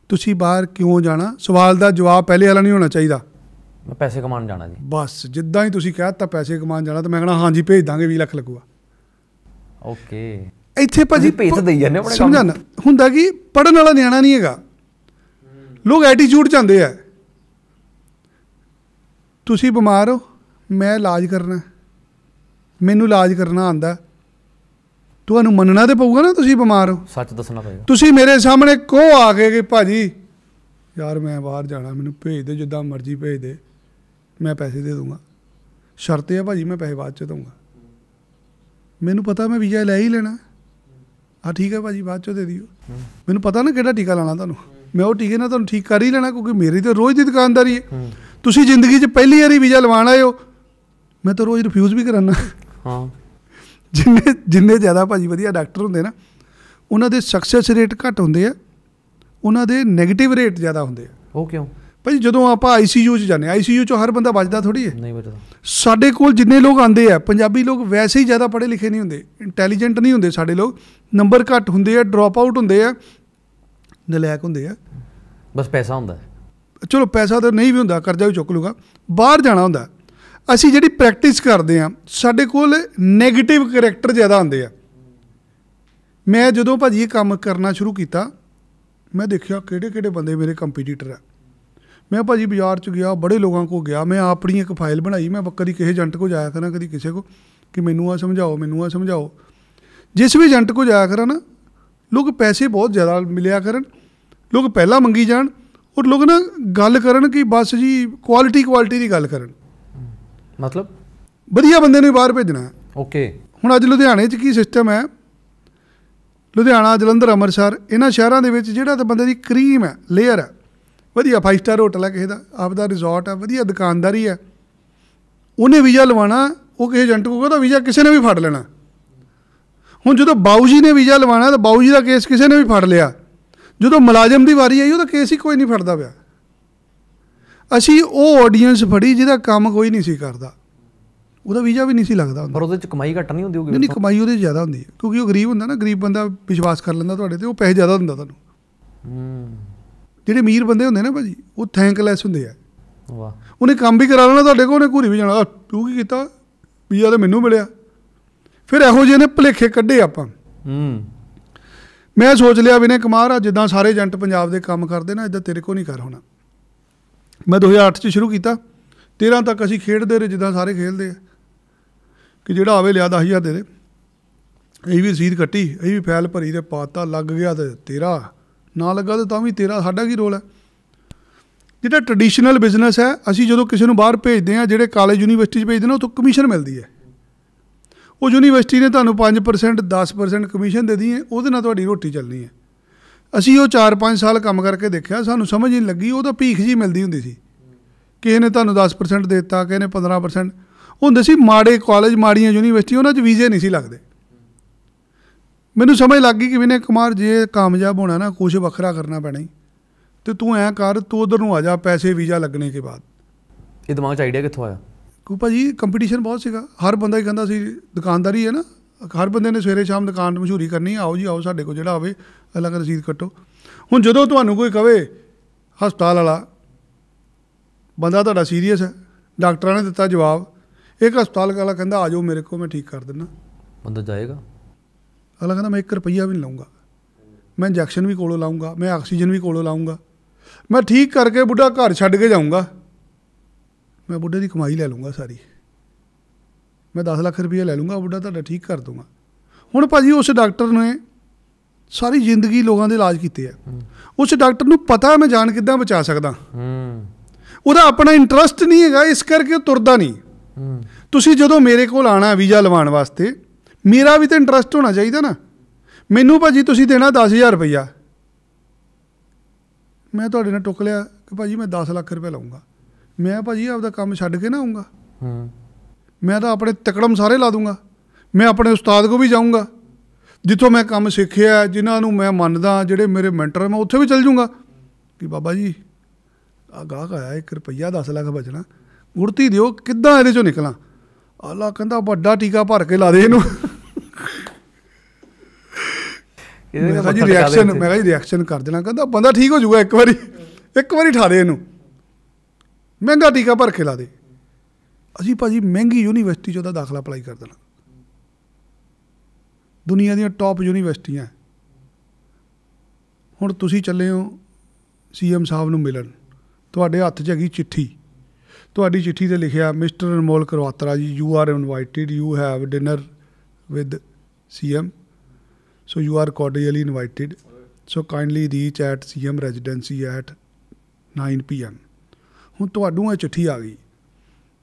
ਤੁਸੀਂ ਬਾਹਰ ਕਿਉਂ ਜਾਣਾ ਸਵਾਲ ਦਾ ਜਵਾਬ ਪਹਿਲੇ ਵਾਲਾ ਨਹੀਂ ਹੋਣਾ ਚਾਹੀਦਾ ਮੈਂ ਪੈਸੇ ਕਮਾਉਣ ਜਾਣਾ ਜੀ ਬਸ ਜਿੱਦਾਂ ਹੀ ਤੁਸੀਂ ਤਾਂ ਪੈਸੇ ਕਮਾਉਣ ਜਾਣਾ ਤਾਂ ਮੈਂ ਕਹਣਾ ਹਾਂਜੀ ਭੇਜ ਦਾਂਗੇ 20 ਲੱਖ ਲੱਗੂਗਾ ਓਕੇ ਇੱਥੇ ਭਾਜੀ ਭੇਜ ਦਈ ਜਾਂਦੇ ਆਪਣੇ ਸਮਝਣਾ ਹੁੰਦਾ ਕਿ ਪੜਨ ਵਾਲਾ ਨਿਆਣਾ ਨਹੀਂ ਹੈਗਾ ਲੋਕ ਐਟੀਟਿਊਡ ਚਾਹੁੰਦੇ ਆ ਤੁਸੀਂ ਬਿਮਾਰ ਹੋ ਮੈਂ ਇਲਾਜ ਕਰਨਾ ਮੈਨੂੰ ਇਲਾਜ ਕਰਨਾ ਆਂਦਾ ਤੁਹਾਨੂੰ ਮੰਨਣਾ ਤੇ ਪਊਗਾ ਨਾ ਤੁਸੀਂ ਬਿਮਾਰ ਹੋ ਸੱਚ ਦੱਸਣਾ ਪਏਗਾ ਤੁਸੀਂ ਮੇਰੇ ਸਾਹਮਣੇ ਕੋ ਆ ਕੇ ਕਿ ਭਾਜੀ ਯਾਰ ਮੈਂ ਬਾਹਰ ਜਾਣਾ ਮੈਨੂੰ ਭੇਜ ਦੇ ਜਿੱਦਾਂ ਮਰਜ਼ੀ ਭੇਜ ਦੇ ਮੈਂ ਪੈਸੇ ਦੇ ਦੂੰਗਾ ਸ਼ਰਤ ਹੈ ਭਾਜੀ ਮੈਂ ਪੈਸੇ ਬਾਅਦ ਚ ਦੇਊਂਗਾ ਮੈਨੂੰ ਪਤਾ ਮੈਂ ਵੀਜ਼ਾ ਲੈ ਹੀ ਲੈਣਾ ਆ ਠੀਕ ਹੈ ਭਾਜੀ ਬਾਅਦ ਚ ਦੇ ਦਿਓ ਮੈਨੂੰ ਪਤਾ ਨਾ ਕਿਹੜਾ ਟੀਕਾ ਲਾਣਾ ਤੁਹਾਨੂੰ ਮੈਂ ਉਹ ਟੀਕੇ ਨਾਲ ਤੁਹਾਨੂੰ ਠੀਕ ਕਰ ਹੀ ਲੈਣਾ ਕਿਉਂਕਿ ਮੇਰੀ ਤਾਂ ਰੋਜ਼ ਦੀ ਦੁਕਾਨਦਾਰੀ ਹੈ ਤੁਸੀਂ ਜ਼ਿੰਦਗੀ 'ਚ ਪਹਿਲੀ ਵਾਰੀ ਵੀਜ਼ਾ ਲਵਾਣ ਆਏ ਹੋ ਮੈਂ ਤਾਂ ਰੋਜ਼ ਰਿਫਿਊਜ਼ ਵੀ ਕਰਾਨਾ ਹਾਂ ਜਿੰਨੇ ਜਿੰਨੇ ਜ਼ਿਆਦਾ ਭਾਜੀ ਵਧੀਆ ਡਾਕਟਰ ਹੁੰਦੇ ਨਾ ਉਹਨਾਂ ਦੇ ਸਕਸੈਸ ਰੇਟ ਘੱਟ ਹੁੰਦੇ ਆ ਉਹਨਾਂ ਦੇ 네ਗੇਟਿਵ ਰੇਟ ਜ਼ਿਆਦਾ ਹੁੰਦੇ ਆ ਉਹ ਕਿਉਂ ਭਾਜੀ ਜਦੋਂ ਆਪਾਂ ਆਈਸੀਯੂ 'ਚ ਜਾਂਦੇ ਆਈਸੀਯੂ 'ਚ ਹਰ ਬੰਦਾ ਵੱਜਦਾ ਥੋੜੀ ਹੈ ਨਹੀਂ ਵੱਜਦਾ ਸਾਡੇ ਕੋਲ ਜਿੰਨੇ ਲੋਕ ਆਂਦੇ ਆ ਪੰਜਾਬੀ ਲੋਕ ਵੈਸੇ ਹੀ ਜ਼ਿਆਦਾ ਪੜ੍ਹੇ ਲਿਖੇ ਨਹੀਂ ਹੁੰਦੇ ਇੰਟੈਲੀਜੈਂਟ ਨਹੀਂ ਹੁੰਦੇ ਸਾਡੇ ਲੋਕ ਨੰਬਰ ਘੱਟ ਹੁੰਦੇ ਆ ਡ੍ਰੌਪ ਆਊਟ ਹੁੰਦੇ ਆ ਨਲਾਇਕ ਹੁੰਦੇ ਆ ਬਸ ਪੈਸਾ ਹੁੰਦਾ ਚਲੋ ਪੈਸਾ ਤਾਂ ਨਹੀਂ ਵੀ ਹੁੰਦਾ ਕਰਜ਼ਾ ਵੀ ਚੁੱਕ ਲੂਗਾ ਬਾਹਰ ਜਾਣਾ ਹੁੰਦਾ ਅਸੀਂ ਜਿਹੜੀ ਪ੍ਰੈਕਟਿਸ ਕਰਦੇ ਆ ਸਾਡੇ ਕੋਲ 네ਗੇਟਿਵ ਕੈਰੈਕਟਰ ਜ਼ਿਆਦਾ ਆਉਂਦੇ ਆ ਮੈਂ ਜਦੋਂ ਭਾਜੀ ਇਹ ਕੰਮ ਕਰਨਾ ਸ਼ੁਰੂ ਕੀਤਾ ਮੈਂ ਦੇਖਿਆ ਕਿਹੜੇ ਕਿਹੜੇ ਬੰਦੇ ਮੇਰੇ ਕੰਪੀਟੀਟਰ ਆ ਮੈਂ ਭਾਜੀ ਬਾਜ਼ਾਰ 'ਚ ਗਿਆ ਬੜੇ ਲੋਕਾਂ ਕੋ ਗਿਆ ਮੈਂ ਆਪਣੀ ਇੱਕ ਫਾਈਲ ਬਣਾਈ ਮੈਂ ਬੱਕਰੀ ਕਿਸੇ ਏਜੰਟ ਕੋ ਜਾਇਆ ਕਰਾਂ ਕਦੀ ਕਿਸੇ ਕੋ ਕਿ ਮੈਨੂੰ ਆ ਸਮਝਾਓ ਮੈਨੂੰ ਆ ਸਮਝਾਓ ਜਿਸ ਵੀ ਏਜੰਟ ਕੋ ਜਾਇਆ ਕਰਾਂ ਨਾ ਲੋਕ ਪੈਸੇ ਬਹੁਤ ਜ਼ਿਆਦਾ ਮਿਲਿਆ ਕਰਨ ਲੋਕ ਪਹਿਲਾਂ ਮੰਗੀ ਜਾਣ ਔਰ ਲੋਕ ਨਾ ਗੱਲ ਕਰਨ ਕਿ ਬਸ ਜੀ ਕੁਆਲਿਟੀ ਕੁਆਲਿਟੀ ਦੀ ਗੱਲ ਕਰਨ ਮਤਲਬ ਵਧੀਆ ਬੰਦੇ ਨੂੰ ਬਾਹਰ ਭੇਜਣਾ ਓਕੇ ਹੁਣ ਅੱਜ ਲੁਧਿਆਣੇ 'ਚ ਕੀ ਸਿਸਟਮ ਹੈ ਲੁਧਿਆਣਾ ਜਲੰਧਰ ਅੰਮ੍ਰਿਤਸਰ ਇਹਨਾਂ ਸ਼ਹਿਰਾਂ ਦੇ ਵਿੱਚ ਜਿਹੜਾ ਤੇ ਬੰਦੇ ਦੀ ਕਰੀਮ ਹੈ ਲੇਅਰ ਹੈ ਵਧੀਆ 5 ਸਟਾਰ ਹੋਟਲ ਹੈ ਕਿਸੇ ਦਾ ਆਪ ਦਾ ਰਿਜ਼ੋਰਟ ਹੈ ਵਧੀਆ ਦੁਕਾਨਦਾਰੀ ਹੈ ਉਹਨੇ ਵੀਜ਼ਾ ਲਵਾਣਾ ਉਹ ਕਿਸੇ ਏਜੰਟ ਕੋਲ ਕਹਦਾ ਵੀਜ਼ਾ ਕਿਸੇ ਨੇ ਵੀ ਫੜ ਲੈਣਾ ਹੁਣ ਜਦੋਂ ਬਾਊ ਜੀ ਨੇ ਵੀਜ਼ਾ ਲਵਾਣਾ ਤਾਂ ਬਾਊ ਜੀ ਦਾ ਕੇਸ ਕਿਸੇ ਨੇ ਵੀ ਫੜ ਲਿਆ ਜਦੋਂ ਮੁਲਾਜ਼ਮ ਦੀ ਵਾਰੀ ਆਈ ਉਹਦਾ ਕੇਸ ਹੀ ਕੋਈ ਨਹੀਂ ਫੜਦਾ ਪਿਆ ਅਸੀਂ ਉਹ ਆਡੀਅנס ਫੜੀ ਜਿਹਦਾ ਕੰਮ ਕੋਈ ਨਹੀਂ ਸੀ ਕਰਦਾ ਉਹਦਾ ਵੀਜ਼ਾ ਵੀ ਨਹੀਂ ਸੀ ਲੱਗਦਾ ਪਰ ਉਹਦੇ ਚ ਕਮਾਈ ਘੱਟ ਨਹੀਂ ਹੁੰਦੀ ਹੋਗੀ ਨਹੀਂ ਨਹੀਂ ਕਮਾਈ ਉਹਦੇ ਜ਼ਿਆਦਾ ਹੁੰਦੀ ਹੈ ਕਿਉਂਕਿ ਉਹ ਗਰੀਬ ਹੁੰਦਾ ਨਾ ਗਰੀਬ ਬੰਦਾ ਵਿਸ਼ਵਾਸ ਕਰ ਲੈਂਦਾ ਤੁਹਾਡੇ ਤੇ ਉਹ ਪੈਸੇ ਜ਼ਿਆਦਾ ਦਿੰਦਾ ਤੁਹਾਨੂੰ ਹੂੰ ਜਿਹੜੇ ਅਮੀਰ ਬੰਦੇ ਹੁੰਦੇ ਨਾ ਭਾਜੀ ਉਹ ਥੈਂਕਲੈਸ ਹੁੰਦੇ ਆ ਵਾਹ ਉਹਨੇ ਕੰਮ ਵੀ ਕਰਾ ਲੈਣਾ ਤੁਹਾਡੇ ਕੋਲ ਉਹਨੇ ਘੂਰੀ ਵੀ ਜਾਣਾ ਤੂੰ ਕੀ ਕੀਤਾ ਵੀਜ਼ਾ ਤੇ ਮੈਨੂੰ ਮਿਲਿਆ ਫਿਰ ਇਹੋ ਜਿਹੇ ਨੇ ਭਲੇਖੇ ਕੱਢੇ ਆਪਾਂ ਹੂੰ ਮੈਂ ਸੋਚ ਲਿਆ ਵੀ ਨੇ ਕੁਮਾਰ ਆ ਜਿੱਦਾਂ ਸਾਰੇ ਏਜੰਟ ਪੰਜਾਬ ਦੇ ਕੰਮ ਕਰਦੇ ਨਾ ਇਦਾਂ ਤੇਰੇ ਕੋਲ ਨਹੀਂ ਕਰ ਹੋਣਾ ਮੈਂ 2008 ਚ ਸ਼ੁਰੂ ਕੀਤਾ 13 ਤੱਕ ਅਸੀਂ ਖੇਡਦੇ ਰਹੇ ਜਿੱਦਾਂ ਸਾਰੇ ਖੇਡਦੇ ਆ ਕਿ ਜਿਹੜਾ ਆਵੇ ਲਿਆ 10000 ਦੇ ਦੇ ਇਹ ਵੀ ਸੀਧ ਕੱਟੀ ਇਹ ਵੀ ਫੈਲ ਭਰੀ ਤੇ ਪਾਤਾ ਲੱਗ ਗਿਆ ਤੇ ਤੇਰਾ ਨਾ ਲੱਗਾ ਤਾਂ ਵੀ ਤੇਰਾ ਸਾਡਾ ਕੀ ਰੋਲ ਹੈ ਜਿਹੜਾ ਟ੍ਰੈਡੀਸ਼ਨਲ ਬਿਜ਼ਨਸ ਹੈ ਅਸੀਂ ਜਦੋਂ ਕਿਸੇ ਨੂੰ ਬਾਹਰ ਭੇਜਦੇ ਆ ਜਿਹੜੇ ਕਾਲਜ ਯੂਨੀਵਰਸਿਟੀ 'ਚ ਭੇਜਦੇ ਨੇ ਉਥੋਂ ਕਮਿਸ਼ਨ ਮਿਲਦੀ ਹੈ ਉਹ ਯੂਨੀਵਰਸਿਟੀ ਨੇ ਤੁਹਾਨੂੰ 5% 10% ਕਮਿਸ਼ਨ ਦੇਦੀ ਹੈ ਉਹਦੇ ਨਾਲ ਤੁਹਾਡੀ ਰੋਟੀ ਚੱਲਣੀ ਹੈ ਅਸੀਂ ਉਹ 4-5 ਸਾਲ ਕੰਮ ਕਰਕੇ ਦੇਖਿਆ ਸਾਨੂੰ ਸਮਝ ਨਹੀਂ ਲੱਗੀ ਉਹ ਤਾਂ ਭੀਖ ਜੀ ਮਿਲਦੀ ਹੁੰਦੀ ਸੀ ਕਿਸੇ ਨੇ ਤੁਹਾਨੂੰ 10% ਦਿੱਤਾ ਕਿਸੇ ਨੇ 15% ਹੁੰਦੇ ਸੀ ਮਾੜੇ ਕਾਲਜ ਮਾੜੀਆਂ ਯੂਨੀਵਰਸਿਟੀ ਉਹਨਾਂ 'ਚ ਵੀਜ਼ੇ ਨਹੀਂ ਸੀ ਲੱਗਦੇ ਮੈਨੂੰ ਸਮਝ ਲੱਗ ਗਈ ਕਿ ਵਿਨੇ ਕੁਮਾਰ ਜੇ ਕਾਮਯਾਬ ਹੋਣਾ ਨਾ ਕੁਝ ਵੱਖਰਾ ਕਰਨਾ ਪੈਣਾ ਹੀ ਤੇ ਤੂੰ ਐ ਕਰ ਤੂੰ ਉਧਰ ਨੂੰ ਆ ਜਾ ਪੈਸੇ ਵੀਜ਼ਾ ਲੱਗਣੇ ਕੇ ਬਾਅਦ ਇਹ ਦਿਮਾਗ 'ਚ ਆਈਡੀਆ ਕਿੱਥੋਂ ਆਇਆ ਕੋ ਜੀ ਕੰਪੀਟੀਸ਼ਨ ਬਹੁਤ ਸੀਗਾ ਹਰ ਬੰਦਾ ਹੀ ਕਹਿੰਦਾ ਸੀ ਦੁਕਾਨਦਾਰੀ ਹੈ ਨਾ ਹਰ ਬੰਦੇ ਨੇ ਸਵੇਰੇ ਸ਼ਾਮ ਦੁਕਾਨ ਤੇ ਮਸ਼ਹੂਰੀ ਕਰਨੀ ਆਓ ਜੀ ਆਓ ਸਾਡੇ ਕੋਲ ਜਿਹੜਾ ਆਵੇ ਅਲੱਗ ਰਸੀਦ ਕੱਟੋ ਹੁਣ ਜਦੋਂ ਤੁਹਾਨੂੰ ਕੋਈ ਕਵੇ ਹਸਪਤਾਲ ਵਾਲਾ ਬੰਦਾ ਤੁਹਾਡਾ ਸੀਰੀਅਸ ਹੈ ਡਾਕਟਰਾਂ ਨੇ ਦਿੱਤਾ ਜਵਾਬ ਇੱਕ ਹਸਪਤਾਲ ਵਾਲਾ ਕਹਿੰਦਾ ਆ ਜਾਓ ਮੇਰੇ ਕੋਲ ਮੈਂ ਠੀਕ ਕਰ ਦਿੰਦਾ ਬੰਦਾ ਜਾਏਗਾ ਅਗਲਾ ਕਹਿੰਦਾ ਮੈਂ 1 ਰੁਪਈਆ ਵੀ ਨਹੀਂ ਲਾਉਂਗਾ ਮੈਂ ਇੰਜੈਕਸ਼ਨ ਵੀ ਕੋਲੋਂ ਲਾਉਂਗਾ ਮੈਂ ਆਕਸੀਜਨ ਵੀ ਕੋਲੋਂ ਲਾਉਂਗਾ ਮੈਂ ਠੀਕ ਕਰਕੇ ਬੁੱਢਾ ਘਰ ਛੱਡ ਕੇ ਜਾਊਂਗਾ ਮੈਂ ਬੁੱਢੇ ਦੀ ਕਮਾਈ ਲੈ ਲਵਾਂਗਾ ਸਾਰੀ ਮੈਂ 10 ਲੱਖ ਰੁਪਏ ਲੈ ਲੂੰਗਾ ਬੁੱਢਾ ਤੁਹਾਡਾ ਠੀਕ ਕਰ ਦੂੰਗਾ ਹੁਣ ਭਾਜੀ ਉਸ ਡਾਕਟਰ ਨੇ ਸਾਰੀ ਜ਼ਿੰਦਗੀ ਲੋਕਾਂ ਦੇ ਇਲਾਜ ਕੀਤੇ ਆ ਉਸ ਡਾਕਟਰ ਨੂੰ ਪਤਾ ਮੈਂ ਜਾਨ ਕਿੱਦਾਂ ਬਚਾ ਸਕਦਾ ਹੂੰ ਉਹਦਾ ਆਪਣਾ ਇੰਟਰਸਟ ਨਹੀਂ ਹੈਗਾ ਇਸ ਕਰਕੇ ਉਹ ਤੁਰਦਾ ਨਹੀਂ ਤੁਸੀਂ ਜਦੋਂ ਮੇਰੇ ਕੋਲ ਆਣਾ ਵੀਜ਼ਾ ਲਵਾਉਣ ਵਾਸਤੇ ਮੇਰਾ ਵੀ ਤਾਂ ਇੰਟਰਸਟ ਹੋਣਾ ਚਾਹੀਦਾ ਨਾ ਮੈਨੂੰ ਭਾਜੀ ਤੁਸੀਂ ਦੇਣਾ 10000 ਰੁਪਇਆ ਮੈਂ ਤੁਹਾਡੇ ਨਾਲ ਟੁੱਕ ਲਿਆ ਕਿ ਭਾਜੀ ਮੈਂ 10 ਲੱਖ ਰੁਪਏ ਲਾਉਂਗਾ ਮੈਂ ਭਾਜੀ ਆਪਦਾ ਕੰਮ ਛੱਡ ਕੇ ਨਾ ਆਉਂਗਾ ਹੂੰ ਮੈਂ ਤਾਂ ਆਪਣੇ ਤਕੜਮ ਸਾਰੇ ਲਾ ਦੂੰਗਾ ਮੈਂ ਆਪਣੇ ਉਸਤਾਦ ਕੋ ਵੀ ਜਾਊਂਗਾ ਜਿੱਥੋਂ ਮੈਂ ਕੰਮ ਸਿੱਖਿਆ ਜਿਨ੍ਹਾਂ ਨੂੰ ਮੈਂ ਮੰਨਦਾ ਜਿਹੜੇ ਮੇਰੇ ਮੈਂਟਰ ਮੈਂ ਉੱਥੇ ਵੀ ਚਲ ਜਾਊਂਗਾ ਕਿ ਬਾਬਾ ਜੀ ਆ ਗਾਹ ਆਇਆ 1 ਰੁਪਈਆ 10 ਲੱਖ ਬਚਣਾ ਗੁਰਤੀ ਦਿਓ ਕਿੱਦਾਂ ਇਹਦੇ ਚੋਂ ਨਿਕਲਾਂ ਆਲਾ ਕਹਿੰਦਾ ਵੱਡਾ ਟੀਕਾ ਭਰ ਕੇ ਲਾ ਦੇ ਇਹਨੂੰ ਇਹਦੇ ਨਾਲ ਰਿਐਕਸ਼ਨ ਮੈਂ ਕਹਿੰਦਾ ਰਿਐਕਸ਼ਨ ਕਰ ਦੇਣਾ ਕਹਿੰਦਾ ਬੰਦਾ ਠੀਕ ਹੋ ਜਾਊਗਾ ਇੱਕ ਵਾਰੀ ਇੱਕ ਵਾਰੀ ਠਾ ਦੇ ਇਹਨੂੰ ਮਹਿੰਗਾ ਟੀਕਾ ਭਰ ਕੇ ਲਾ ਦੇ ਅਸੀਂ ਭਾਜੀ ਮਹਿੰਗੀ ਯੂਨੀਵਰਸਿਟੀ 'ਚ ਉਹਦਾ ਦਾਖਲਾ ਅਪਲਾਈ ਕਰ ਦੇਣਾ ਦੁਨੀਆ ਦੀਆਂ ਟੌਪ ਯੂਨੀਵਰਸਿਟੀਆਂ ਹੁਣ ਤੁਸੀਂ ਚੱਲੇ ਹੋ ਸੀਐਮ ਸਾਹਿਬ ਨੂੰ ਮਿਲਣ ਤੁਹਾਡੇ ਹੱਥ 'ਚ ਹੈਗੀ ਚਿੱਠੀ ਤੁਹਾਡੀ ਚਿੱਠੀ ਤੇ ਲਿਖਿਆ mister Anmol Karwatra ji you are invited you have dinner with CM so you are cordially invited so kindly reach at CM residency at 9 PM ਹੁਣ ਤੁਹਾਨੂੰ ਇਹ ਚਿੱਠੀ ਆ ਗਈ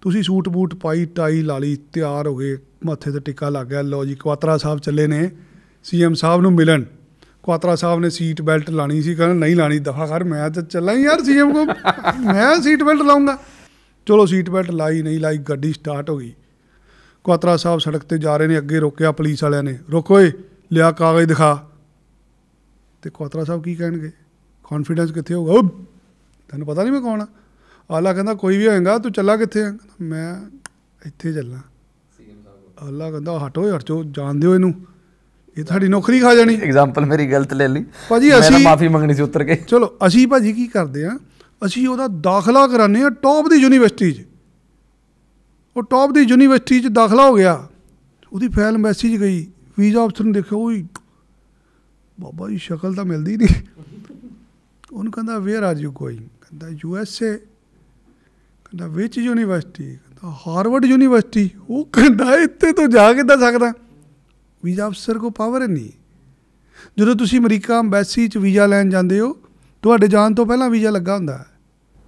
ਤੁਸੀਂ ਸੂਟ ਬੂਟ ਪਾਈ ਟਾਈ ਲਾ ਲਈ ਤਿਆਰ ਹੋ ਗਏ ਮੱਥੇ ਤੇ ਟਿੱਕਾ ਲੱਗ ਗਿਆ ਲੋ ਜੀ ਕੁਆਤਰਾ ਸਾਹਿਬ ਚੱਲੇ ਨੇ ਸੀਐਮ ਸਾਹਿਬ ਨੂੰ ਮਿਲਣ ਕੁਆਤਰਾ ਸਾਹਿਬ ਨੇ ਸੀਟ ਬੈਲਟ ਲਾਣੀ ਸੀ ਕਹਿੰਦਾ ਨਹੀਂ ਲਾਣੀ ਦਫਾ ਕਰ ਮੈਂ ਤਾਂ ਚੱਲਾਂ ਯਾਰ ਸੀਐਮ ਕੋ ਮੈਂ ਸੀਟ ਬੈਲਟ ਲਾਉਂਗਾ ਚਲੋ ਸੀਟ ਬੈਲਟ ਲਾਈ ਨਹੀਂ ਲਾਈ ਗੱਡੀ ਸਟਾਰਟ ਹੋ ਗਈ ਕੁਆਤਰਾ ਸਾਹਿਬ ਸੜਕ ਤੇ ਜਾ ਰਹੇ ਨੇ ਅੱਗੇ ਰੋਕਿਆ ਪੁਲਿਸ ਵਾਲਿਆਂ ਨੇ ਰੋਕੋ ਏ ਲਿਆ ਕਾਗਜ਼ ਦਿਖਾ ਤੇ ਕੁਆਤਰਾ ਸਾਹਿਬ ਕੀ ਕਹਿਣਗੇ ਕੌਨਫੀਡੈਂਸ ਕਿੱਥੇ ਹੋਊਗਾ ਤੁਹਾਨੂੰ ਪਤਾ ਨਹੀਂ ਮੈਂ ਕੌਣ ਆ ਆਲਾ ਕਹਿੰਦਾ ਕੋਈ ਵੀ ਹੋਏਗਾ ਤੂੰ ਚੱਲਾ ਕਿੱਥੇ ਆ ਮੈਂ ਇੱਥੇ ਚੱਲਾਂ ਅੱਲਾ ਕਹਿੰਦਾ ਹਟੋ ਯਾਰ ਚੋ ਜਾਣਦੇ ਹੋ ਇਹਨੂੰ ਇਹ ਤੁਹਾਡੀ ਨੌਕਰੀ ਖਾ ਜਾਣੀ ਐਗਜ਼ਾਮਪਲ ਮੇਰੀ ਗਲਤ ਲੈ ਲਈ ਭਾਜੀ ਅਸੀਂ ਮੈਂ ਮਾਫੀ ਮੰਗਣੀ ਸੀ ਉਤਰ ਕੇ ਚਲੋ ਅਸੀਂ ਭਾਜੀ ਕੀ ਕਰਦੇ ਆ ਅਸੀਂ ਉਹਦਾ ਦਾਖਲਾ ਕਰਾਨੇ ਆ ਟੌਪ ਦੀ ਯੂਨੀਵਰਸਿਟੀ 'ਚ ਉਹ ਟੌਪ ਦੀ ਯੂਨੀਵਰਸਿਟੀ 'ਚ ਦਾਖਲਾ ਹੋ ਗਿਆ ਉਹਦੀ ਫਾਈਲ ਮੈਸੇਜ 'ਚ ਗਈ ਵੀਜ਼ਾ ਆਫਸਰ ਨੂੰ ਦੇਖਿਆ ਉਹ ਬਾਬਾ ਜੀ ਸ਼ਕਲ ਤਾਂ ਮਿਲਦੀ ਨਹੀਂ ਉਹਨੂੰ ਕਹਿੰਦਾ ਵੇਅਰ ਆਰ ਯੂ ਗੋਇੰਗ ਕਹਿੰਦਾ ਯੂ ਐਸ ਏ ਕਹਿੰਦਾ ਵਿੱਚ ਯੂਨੀਵਰਸਿਟੀ ਕਹਿੰਦਾ ਹਾਰਵਰਡ ਯੂਨੀਵਰਸਿਟੀ ਉਹ ਕਹਿੰਦਾ ਇੱਥੇ ਤੋਂ ਜਾ ਕੇ ਤਾਂ ਸਕਦਾ ਵੀਜ਼ਾ ਅਫਸਰ ਕੋ ਪਾਵਰ ਨਹੀਂ ਜਦੋਂ ਤੁਸੀਂ ਅਮਰੀਕਾ ਐਮਬੈਸੀ ਚ ਵੀਜ਼ਾ ਲੈਣ ਜਾਂਦੇ ਹੋ ਤੁਹਾਡੇ ਜਾਣ ਤੋਂ ਪਹਿਲਾਂ ਵੀਜ਼ਾ ਲੱਗਾ ਹੁੰਦਾ ਹੈ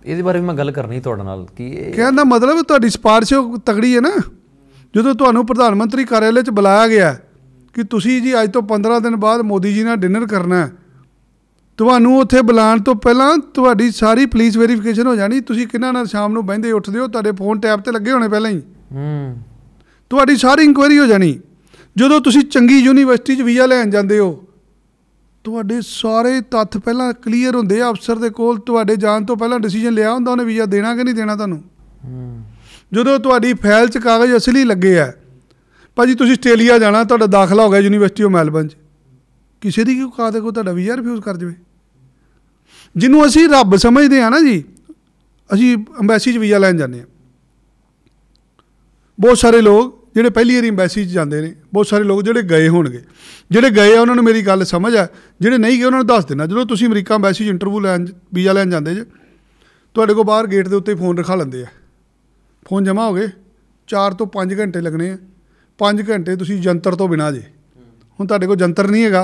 ਇਹਦੇ ਬਾਰੇ ਵੀ ਮੈਂ ਗੱਲ ਕਰਨੀ ਤੁਹਾਡੇ ਨਾਲ ਕਿ ਇਹ ਕਹਿੰਦਾ ਮਤਲਬ ਤੁਹਾਡੀ ਸਪਾਰਸ਼ ਤਗੜੀ ਹੈ ਨਾ ਜਦੋਂ ਤੁਹਾਨੂੰ ਪ੍ਰਧਾਨ ਮੰਤਰੀ ਕਾਰਿਆਲੇ ਚ ਬੁਲਾਇਆ ਗਿਆ ਕਿ ਤੁਸੀਂ ਜੀ ਅੱਜ ਤੋਂ 15 ਦਿਨ ਬਾਅਦ ਮੋਦੀ ਜੀ ਨਾਲ ਡਿਨਰ ਕਰਨਾ ਹੈ ਤੁਹਾਨੂੰ ਉੱਥੇ ਬੁਲਾਉਣ ਤੋਂ ਪਹਿਲਾਂ ਤੁਹਾਡੀ ਸਾਰੀ ਪੁਲਿਸ ਵੈਰੀਫਿਕੇਸ਼ਨ ਹੋ ਜਾਣੀ ਤੁਸੀਂ ਕਿੰਨਾ ਨਾਲ ਸ਼ਾਮ ਨੂੰ ਬੈੰਦੇ ਉੱਠਦੇ ਹੋ ਤੁਹਾਡੇ ਫੋਨ ਟੈਪ ਤੇ ਲੱਗੇ ਹੋਣੇ ਪਹਿਲਾਂ ਹੀ ਹੂੰ ਤੁਹਾਡੀ ਸਾਰੀ ਇਨਕੁਆਇਰੀ ਹੋ ਜਾਣੀ ਜਦੋਂ ਤੁਸੀਂ ਚੰਗੀ ਯੂਨੀਵਰਸਿਟੀ 'ਚ ਵੀਜ਼ਾ ਲੈਣ ਜਾਂਦੇ ਹੋ ਤੁਹਾਡੇ ਸਾਰੇ ਤੱਥ ਪਹਿਲਾਂ ਕਲੀਅਰ ਹੁੰਦੇ ਆ ਅਫਸਰ ਦੇ ਕੋਲ ਤੁਹਾਡੇ ਜਾਣ ਤੋਂ ਪਹਿਲਾਂ ਡਿਸੀਜਨ ਲਿਆ ਹੁੰਦਾ ਉਹਨੇ ਵੀਜ਼ਾ ਦੇਣਾ ਕਿ ਨਹੀਂ ਦੇਣਾ ਤੁਹਾਨੂੰ ਜਦੋਂ ਤੁਹਾਡੀ ਫਾਈਲ 'ਚ ਕਾਗਜ਼ ਅਸਲੀ ਲੱਗੇ ਆ ਭਾਜੀ ਤੁਸੀਂ ਆਸਟ੍ਰੇਲੀਆ ਜਾਣਾ ਤੁਹਾਡਾ ਦਾਖਲਾ ਹੋ ਗਿਆ ਯੂਨੀਵਰਸਿਟੀ ਆਫ ਮੈਲਬਨ 'ਚ ਕਿਸੇ ਦੀ ਕਿਉਂ ਕਾਦੇ ਕੋ ਤੁਹਾਡਾ ਵੀਜ਼ਾ ਰਿਫਿਊਜ਼ ਕਰ ਜਵੇ ਜਿਹਨੂੰ ਅਸੀਂ ਰੱਬ ਸਮਝਦੇ ਆ ਨਾ ਜੀ ਅਸੀਂ ਐਮਬੈਸੀ 'ਚ ਵੀਜ਼ਾ ਲੈਣ ਜਾਂਦੇ ਆ ਬਹੁਤ ਸਾਰੇ ਲੋਕ ਜਿਹੜੇ ਪਹਿਲੀ ਵਾਰੀ ਐਮਬੈਸੀ 'ਚ ਜਾਂਦੇ ਨੇ ਬਹੁਤ ਸਾਰੇ ਲੋਕ ਜਿਹੜੇ ਗਏ ਹੋਣਗੇ ਜਿਹੜੇ ਗਏ ਆ ਉਹਨਾਂ ਨੂੰ ਮੇਰੀ ਗੱਲ ਸਮਝ ਆ ਜਿਹੜੇ ਨਹੀਂ ਗਏ ਉਹਨਾਂ ਨੂੰ ਦੱਸ ਦੇਣਾ ਜਦੋਂ ਤੁਸੀਂ ਅਮਰੀਕਾ ਐਮਬੈਸੀ 'ਚ ਇੰਟਰਵਿਊ ਲੈਣ ਵੀਜ਼ਾ ਲੈਣ ਜਾਂਦੇ ਜੇ ਤੁਹਾਡੇ ਕੋਲ ਬਾਹਰ ਗੇਟ ਦੇ ਉੱਤੇ ਫੋਨ ਰਖਾ ਲੈਂਦੇ ਆ ਫੋਨ ਜਮਾ ਹੋ ਗਏ 4 ਤੋਂ 5 ਘੰਟੇ ਲੱਗਣੇ ਆ 5 ਘੰਟੇ ਤੁਸੀਂ ਜੰਤਰ ਤੋਂ ਬਿਨਾ ਜੇ ਹੁਣ ਤੁਹਾਡੇ ਕੋਲ ਜੰਤਰ ਨਹੀਂ ਹੈਗਾ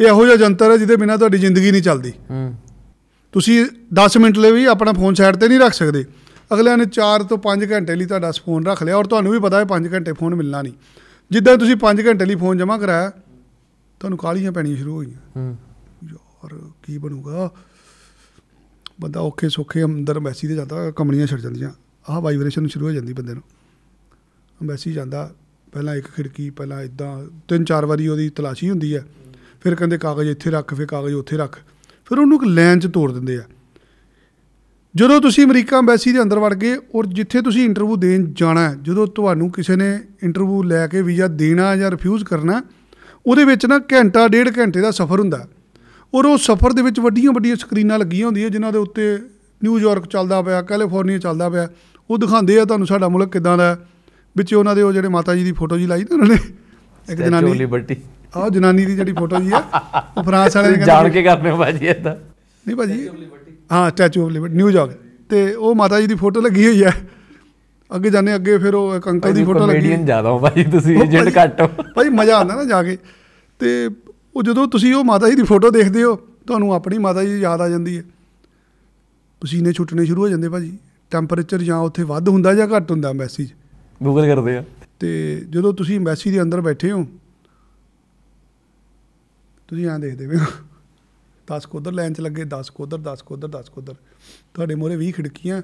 ਇਹ ਇਹੋ ਜਿਹਾ ਜੰਤਰ ਹੈ ਜਿਹਦੇ ਬਿਨਾ ਤੁਹਾਡੀ ਜ਼ਿੰਦਗੀ ਨਹੀਂ ਚੱਲਦੀ ਤੁਸੀਂ 10 ਮਿੰਟ ਲਈ ਵੀ ਆਪਣਾ ਫੋਨ ਸਾਈਡ ਤੇ ਨਹੀਂ ਰੱਖ ਸਕਦੇ ਅਗਲਿਆਂ ਨੇ 4 ਤੋਂ 5 ਘੰਟੇ ਲਈ ਤੁਹਾਡਾ ਫੋਨ ਰੱਖ ਲਿਆ ਔਰ ਤੁਹਾਨੂੰ ਵੀ ਪਤਾ ਹੈ 5 ਘੰਟੇ ਫੋਨ ਮਿਲਣਾ ਨਹੀਂ ਜਿੱਦਾਂ ਤੁਸੀਂ 5 ਘੰਟੇ ਲਈ ਫੋਨ ਜਮ੍ਹਾਂ ਕਰਾਇਆ ਤੁਹਾਨੂੰ ਕਾਲੀਆਂ ਪੈਣੀਆਂ ਸ਼ੁਰੂ ਹੋ ਗਈਆਂ ਹੂੰ ਯਾਰ ਕੀ ਬਣੂਗਾ ਬੰਦਾ ਔਖੇ ਸੁੱਖੇ ਅੰਦਰ ਮੈਸੀ ਤੇ ਜਾਂਦਾ ਕੰਪਨੀਆਂ ਛੱਡ ਜਾਂਦੀਆਂ ਆਹ ਵਾਈਬ੍ਰੇਸ਼ਨ ਸ਼ੁਰੂ ਹੋ ਜਾਂਦੀ ਬੰਦੇ ਨੂੰ ਅੰਬੈਸੀ ਜਾਂਦਾ ਪਹਿਲਾਂ ਇੱਕ ਖਿੜਕੀ ਪਹਿਲਾਂ ਇਦਾਂ ਤਿੰਨ ਚਾਰ ਵਾਰੀ ਉਹਦੀ ਤਲਾਸ਼ੀ ਹੁੰਦੀ ਹੈ ਫਿਰ ਕਹਿੰਦੇ ਕਾਗਜ਼ ਇੱਥੇ ਰੱਖ ਫਿਰ ਕਾਗਜ਼ ਉੱਥੇ ਰੱਖ ਫਿਰ ਉਹਨੂੰ ਇੱਕ ਲਾਈਨ 'ਚ ਤੋੜ ਦਿੰਦੇ ਆ ਜਦੋਂ ਤੁਸੀਂ ਅਮਰੀਕਾ ਐਮਬੈਸੀ ਦੇ ਅੰਦਰ ਵੜ ਗਏ ਔਰ ਜਿੱਥੇ ਤੁਸੀਂ ਇੰਟਰਵਿਊ ਦੇਣ ਜਾਣਾ ਹੈ ਜਦੋਂ ਤੁਹਾਨੂੰ ਕਿਸੇ ਨੇ ਇੰਟਰਵਿਊ ਲੈ ਕੇ ਵੀਜ਼ਾ ਦੇਣਾ ਜਾਂ ਰਿਫਿਊਜ਼ ਕਰਨਾ ਉਹਦੇ ਵਿੱਚ ਨਾ ਘੰਟਾ ਡੇਢ ਘੰਟੇ ਦਾ ਸਫ਼ਰ ਹੁੰਦਾ ਔਰ ਉਹ ਸਫ਼ਰ ਦੇ ਵਿੱਚ ਵੱਡੀਆਂ ਵੱਡੀਆਂ ਸਕਰੀਨਾਂ ਲੱਗੀਆਂ ਹੁੰਦੀਆਂ ਜਿਨ੍ਹਾਂ ਦੇ ਉੱਤੇ ਨਿਊਯਾਰਕ ਚੱਲਦਾ ਪਿਆ ਕੈਲੀਫੋਰਨੀਆ ਚੱਲਦਾ ਪਿਆ ਉਹ ਦਿਖਾਉਂਦੇ ਆ ਤੁਹਾਨੂੰ ਸਾਡਾ ਮੁਲਕ ਕਿਦਾਂ ਦਾ ਵਿੱਚ ਉਹਨਾਂ ਦੇ ਉਹ ਜਿਹੜੇ ਮਾਤਾ ਜੀ ਦੀ ਫੋਟੋ ਜੀ ਲਾਈ ਤੇ ਉਹਨਾਂ ਨੇ ਇੱਕ ਜਨਾਨੀ ਲਿਬਰਟੀ ਆਹ ਜਨਾਨੀ ਦੀ ਜਿਹੜੀ ਫੋਟੋ ਜੀ ਆ ਉਹ ਫਰਾਂਸ ਵਾਲੇ ਨੇ ਜਾਣ ਕੇ ਕਰਨੇ ਬਾਜੀ ਇਦਾਂ ਨਹੀਂ ਬਾਜੀ ਹਾਂ ਸਟੈਚੂ ਆਫ ਲਿਬਰਟੀ ਨਿਊਯਾਰਕ ਤੇ ਉਹ ਮਾਤਾ ਜੀ ਦੀ ਫੋਟੋ ਲੱਗੀ ਹੋਈ ਹੈ ਅੱਗੇ ਜਾਣੇ ਅੱਗੇ ਫਿਰ ਉਹ ਇੱਕ ਅੰਕਲ ਦੀ ਫੋਟੋ ਲੱਗੀ ਕਮੇਡੀਅਨ ਜ਼ਿਆਦਾ ਹੋ ਬਾਜੀ ਤੁਸੀਂ ਏਜੰਟ ਘੱਟ ਹੋ ਮਜ਼ਾ ਆਉਂਦਾ ਨਾ ਜਾ ਕੇ ਤੇ ਉਹ ਜਦੋਂ ਤੁਸੀਂ ਉਹ ਮਾਤਾ ਜੀ ਦੀ ਫੋਟੋ ਦੇਖਦੇ ਹੋ ਤੁਹਾਨੂੰ ਆਪਣੀ ਮਾਤਾ ਜੀ ਯਾਦ ਆ ਜਾਂਦੀ ਹੈ ਪਸੀਨੇ ਛੁੱਟਣੇ ਸ਼ੁਰੂ ਹੋ ਜਾਂਦੇ ਭਾਜੀ ਟੈਂਪਰੇਚਰ ਜਾਂ ਉੱਥੇ ਵੱਧ ਹੁੰਦਾ ਜਾਂ ਘੱਟ ਹੁੰਦਾ ਮੈਸੇਜ ਗੂਗਲ ਕਰਦੇ ਆ ਤੇ ਜਦੋਂ ਤੁਸੀਂ ਐਮਬੈਸੀ ਦੇ ਅੰਦਰ ਬੈਠੇ ਹੋ ਤੁਸੀਂ ਆ ਦੇਖਦੇ ਵੇ 10 ਕੋਦਰ ਲਾਈਨ 'ਚ ਲੱਗੇ 10 ਕੋਦਰ 10 ਕੋਦਰ 10 ਕੋਦਰ ਤੁਹਾਡੇ ਮੋਰੇ 20 ਖਿੜਕੀਆਂ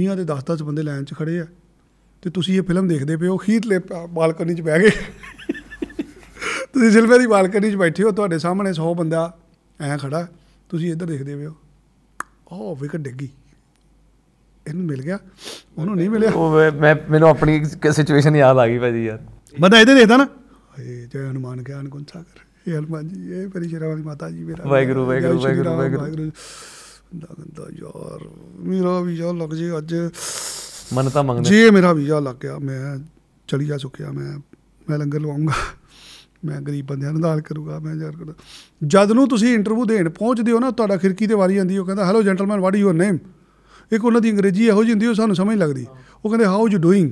20 ਦੇ 10-10 ਬੰਦੇ ਲਾਈਨ 'ਚ ਖੜੇ ਆ ਤੇ ਤੁਸੀਂ ਇਹ ਫਿਲਮ ਦੇਖਦੇ ਪਿਓ ਹੋ ਖੀਤਲੇ ਬਾਲਕਨੀ 'ਚ ਬਹਿ ਗਏ ਤੁਸੀਂ ਜਿਲਵੇ ਦੀ ਬਾਲਕਨੀ 'ਚ ਬੈਠੇ ਹੋ ਤੁਹਾਡੇ ਸਾਹਮਣੇ 100 ਬੰਦਾ ਐ ਖੜਾ ਤੁਸੀਂ ਇੱਧਰ ਦੇਖਦੇ ਪਿਓ ਹੋ ਉਹ ਵਿਕਟ ਡਿੱਗੀ ਇਹਨੂੰ ਮਿਲ ਗਿਆ ਉਹਨੂੰ ਨਹੀਂ ਮਿਲਿਆ ਉਹ ਮੈਂ ਮੈਨੂੰ ਆਪਣੀ ਸਿਚੁਏਸ਼ਨ ਯਾਦ ਆ ਗਈ ਭਾਜੀ ਯਾਰ ਮੈਂ ਇਹਦੇ ਦੇਖਦਾ ਨਾ ਏ ਜੈ ਹਨੂਮਾਨ ਗਿਆਨ ਗੁਣ ਸਾਗਰ ਇਹ ਹਨੂਮਾਨ ਜੀ ਇਹ ਪਰਿਸ਼ਰਾ ਵਾਲੀ ਮਾਤਾ ਜੀ ਮੇਰਾ ਵਾਹਿਗੁਰੂ ਵਾਹਿਗੁਰੂ ਵਾਹਿਗੁਰੂ ਵਾਹਿਗੁਰੂ ਦਾ ਲੱਗਦਾ ਯਾਰ ਮੇਰਾ ਵੀਜ਼ਾ ਲੱਗ ਜੇ ਅੱਜ ਮਨ ਤਾਂ ਮੰਗਦਾ ਜੀ ਮੇਰਾ ਵੀਜ਼ਾ ਲੱਗ ਗਿਆ ਮੈਂ ਚਲੀ ਜਾ ਚੁੱਕਿਆ ਮੈਂ ਮੈਂ ਲੰਗਰ ਲਵਾਉਂਗਾ ਮੈਂ ਗਰੀਬ ਬੰਦਿਆਂ ਨੂੰ ਦਾਲ ਕਰੂਗਾ ਮੈਂ ਯਾਰ ਜਦ ਨੂੰ ਤੁਸੀਂ ਇੰਟਰਵਿਊ ਦੇਣ ਪਹੁੰਚਦੇ ਹੋ ਨਾ ਤੁਹਾਡਾ ਖਿਰਕੀ ਤੇ ਵਾਰੀ ਆਂਦੀ ਉਹ ਕਹਿੰਦਾ hello gentleman what is your name ਇੱਕ ਉਹਨਾਂ ਦੀ ਅੰਗਰੇਜ਼ੀ ਇਹੋ ਜਿਹੀ ਹੁੰਦੀ ਉਹ ਸਾਨੂੰ ਸਮਝ ਲੱਗਦੀ ਉਹ ਕਹਿੰਦੇ ਹਾਊ ਯੂ ਡੂਇੰਗ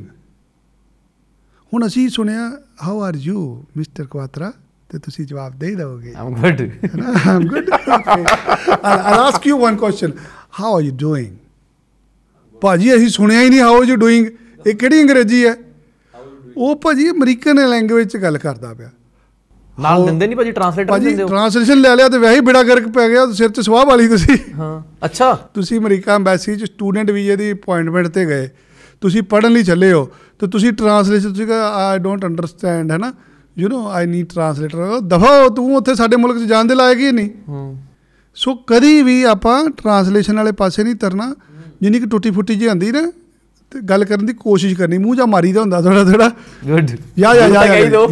ਹੁਣ ਅਸੀਂ ਸੁਣਿਆ how are you mister Kwatra ਤੇ ਤੁਸੀਂ ਜਵਾਬ ਦੇ ਦੋਗੇ am good am good I ask you one question how are you doing ਭਾਜੀ ਅਸੀਂ ਸੁਣਿਆ ਹੀ ਨਹੀਂ ਹਾਊ ਆਰ ਯੂ ਡੂਇੰਗ ਇਹ ਕਿਹੜੀ ਅੰਗਰੇਜ਼ੀ ਹੈ ਉਹ ਭਾਜੀ ਅਮਰੀਕਨ ਲੈਂਗੁਏਜ ਚ ਗੱਲ ਕਰਦਾ ਪਿਆ ਨਾਲ ਦਿੰਦੇ ਨਹੀਂ ਭਾਜੀ ਟਰਾਂਸਲੇਟਰ ਦਿੰਦੇ ਭਾਜੀ ਟਰਾਂਸਲੇਸ਼ਨ ਲੈ ਲਿਆ ਤੇ ਵੈਸੇ ਹੀ ਬੇੜਾ ਗਰਕ ਪੈ ਗਿਆ ਸਿਰ ਤੇ ਸਵਾਹ ਵਾਲੀ ਤੁਸੀਂ ਹਾਂ ਅੱਛਾ ਤੁਸੀਂ ਅਮਰੀਕਾ ਐਮਬੈਸੀ ਚ ਸਟੂਡੈਂਟ ਵੀਜ਼ੇ ਦੀ ਅਪਾਇੰਟਮੈਂਟ ਤੇ ਗਏ ਤੁਸੀਂ ਪੜਨ ਲਈ ਚੱਲੇ ਹੋ ਤੇ ਤੁਸੀਂ ਟਰਾਂਸਲੇਸ਼ਨ ਤੁਸੀਂ ਕਹਾ ਆਈ ਡੋਨਟ ਅੰਡਰਸਟੈਂਡ ਹੈ ਨਾ you know I need translator ਦਫਾ ਤੂੰ ਉੱਥੇ ਸਾਡੇ ਮੁਲਕ 'ਚ ਜਾਣ ਦੇ ਲਾਇਕ ਹੀ ਨਹੀਂ ਹੂੰ ਸੋ ਕਦੀ ਵੀ ਆਪਾਂ ਟਰਾਂਸਲੇਸ਼ਨ ਵਾਲੇ ਪਾਸੇ ਨਹੀਂ ਤਰਨਾ ਜਿੰਨੀ ਕਿ ਟੁੱਟੀ ਫੁੱਟੀ ਜੀ ਆਂਦੀ ਨਾ ਤੇ ਗੱਲ ਕਰਨ ਦੀ ਕੋਸ਼ਿਸ਼ ਕਰਨੀ ਮੂੰਹ ਜਾਂ ਮਾਰੀਦਾ ਹੁੰਦਾ ਥੋੜਾ ਥੋੜਾ ਗੁੱਡ ਯਾ ਯਾ ਯਾ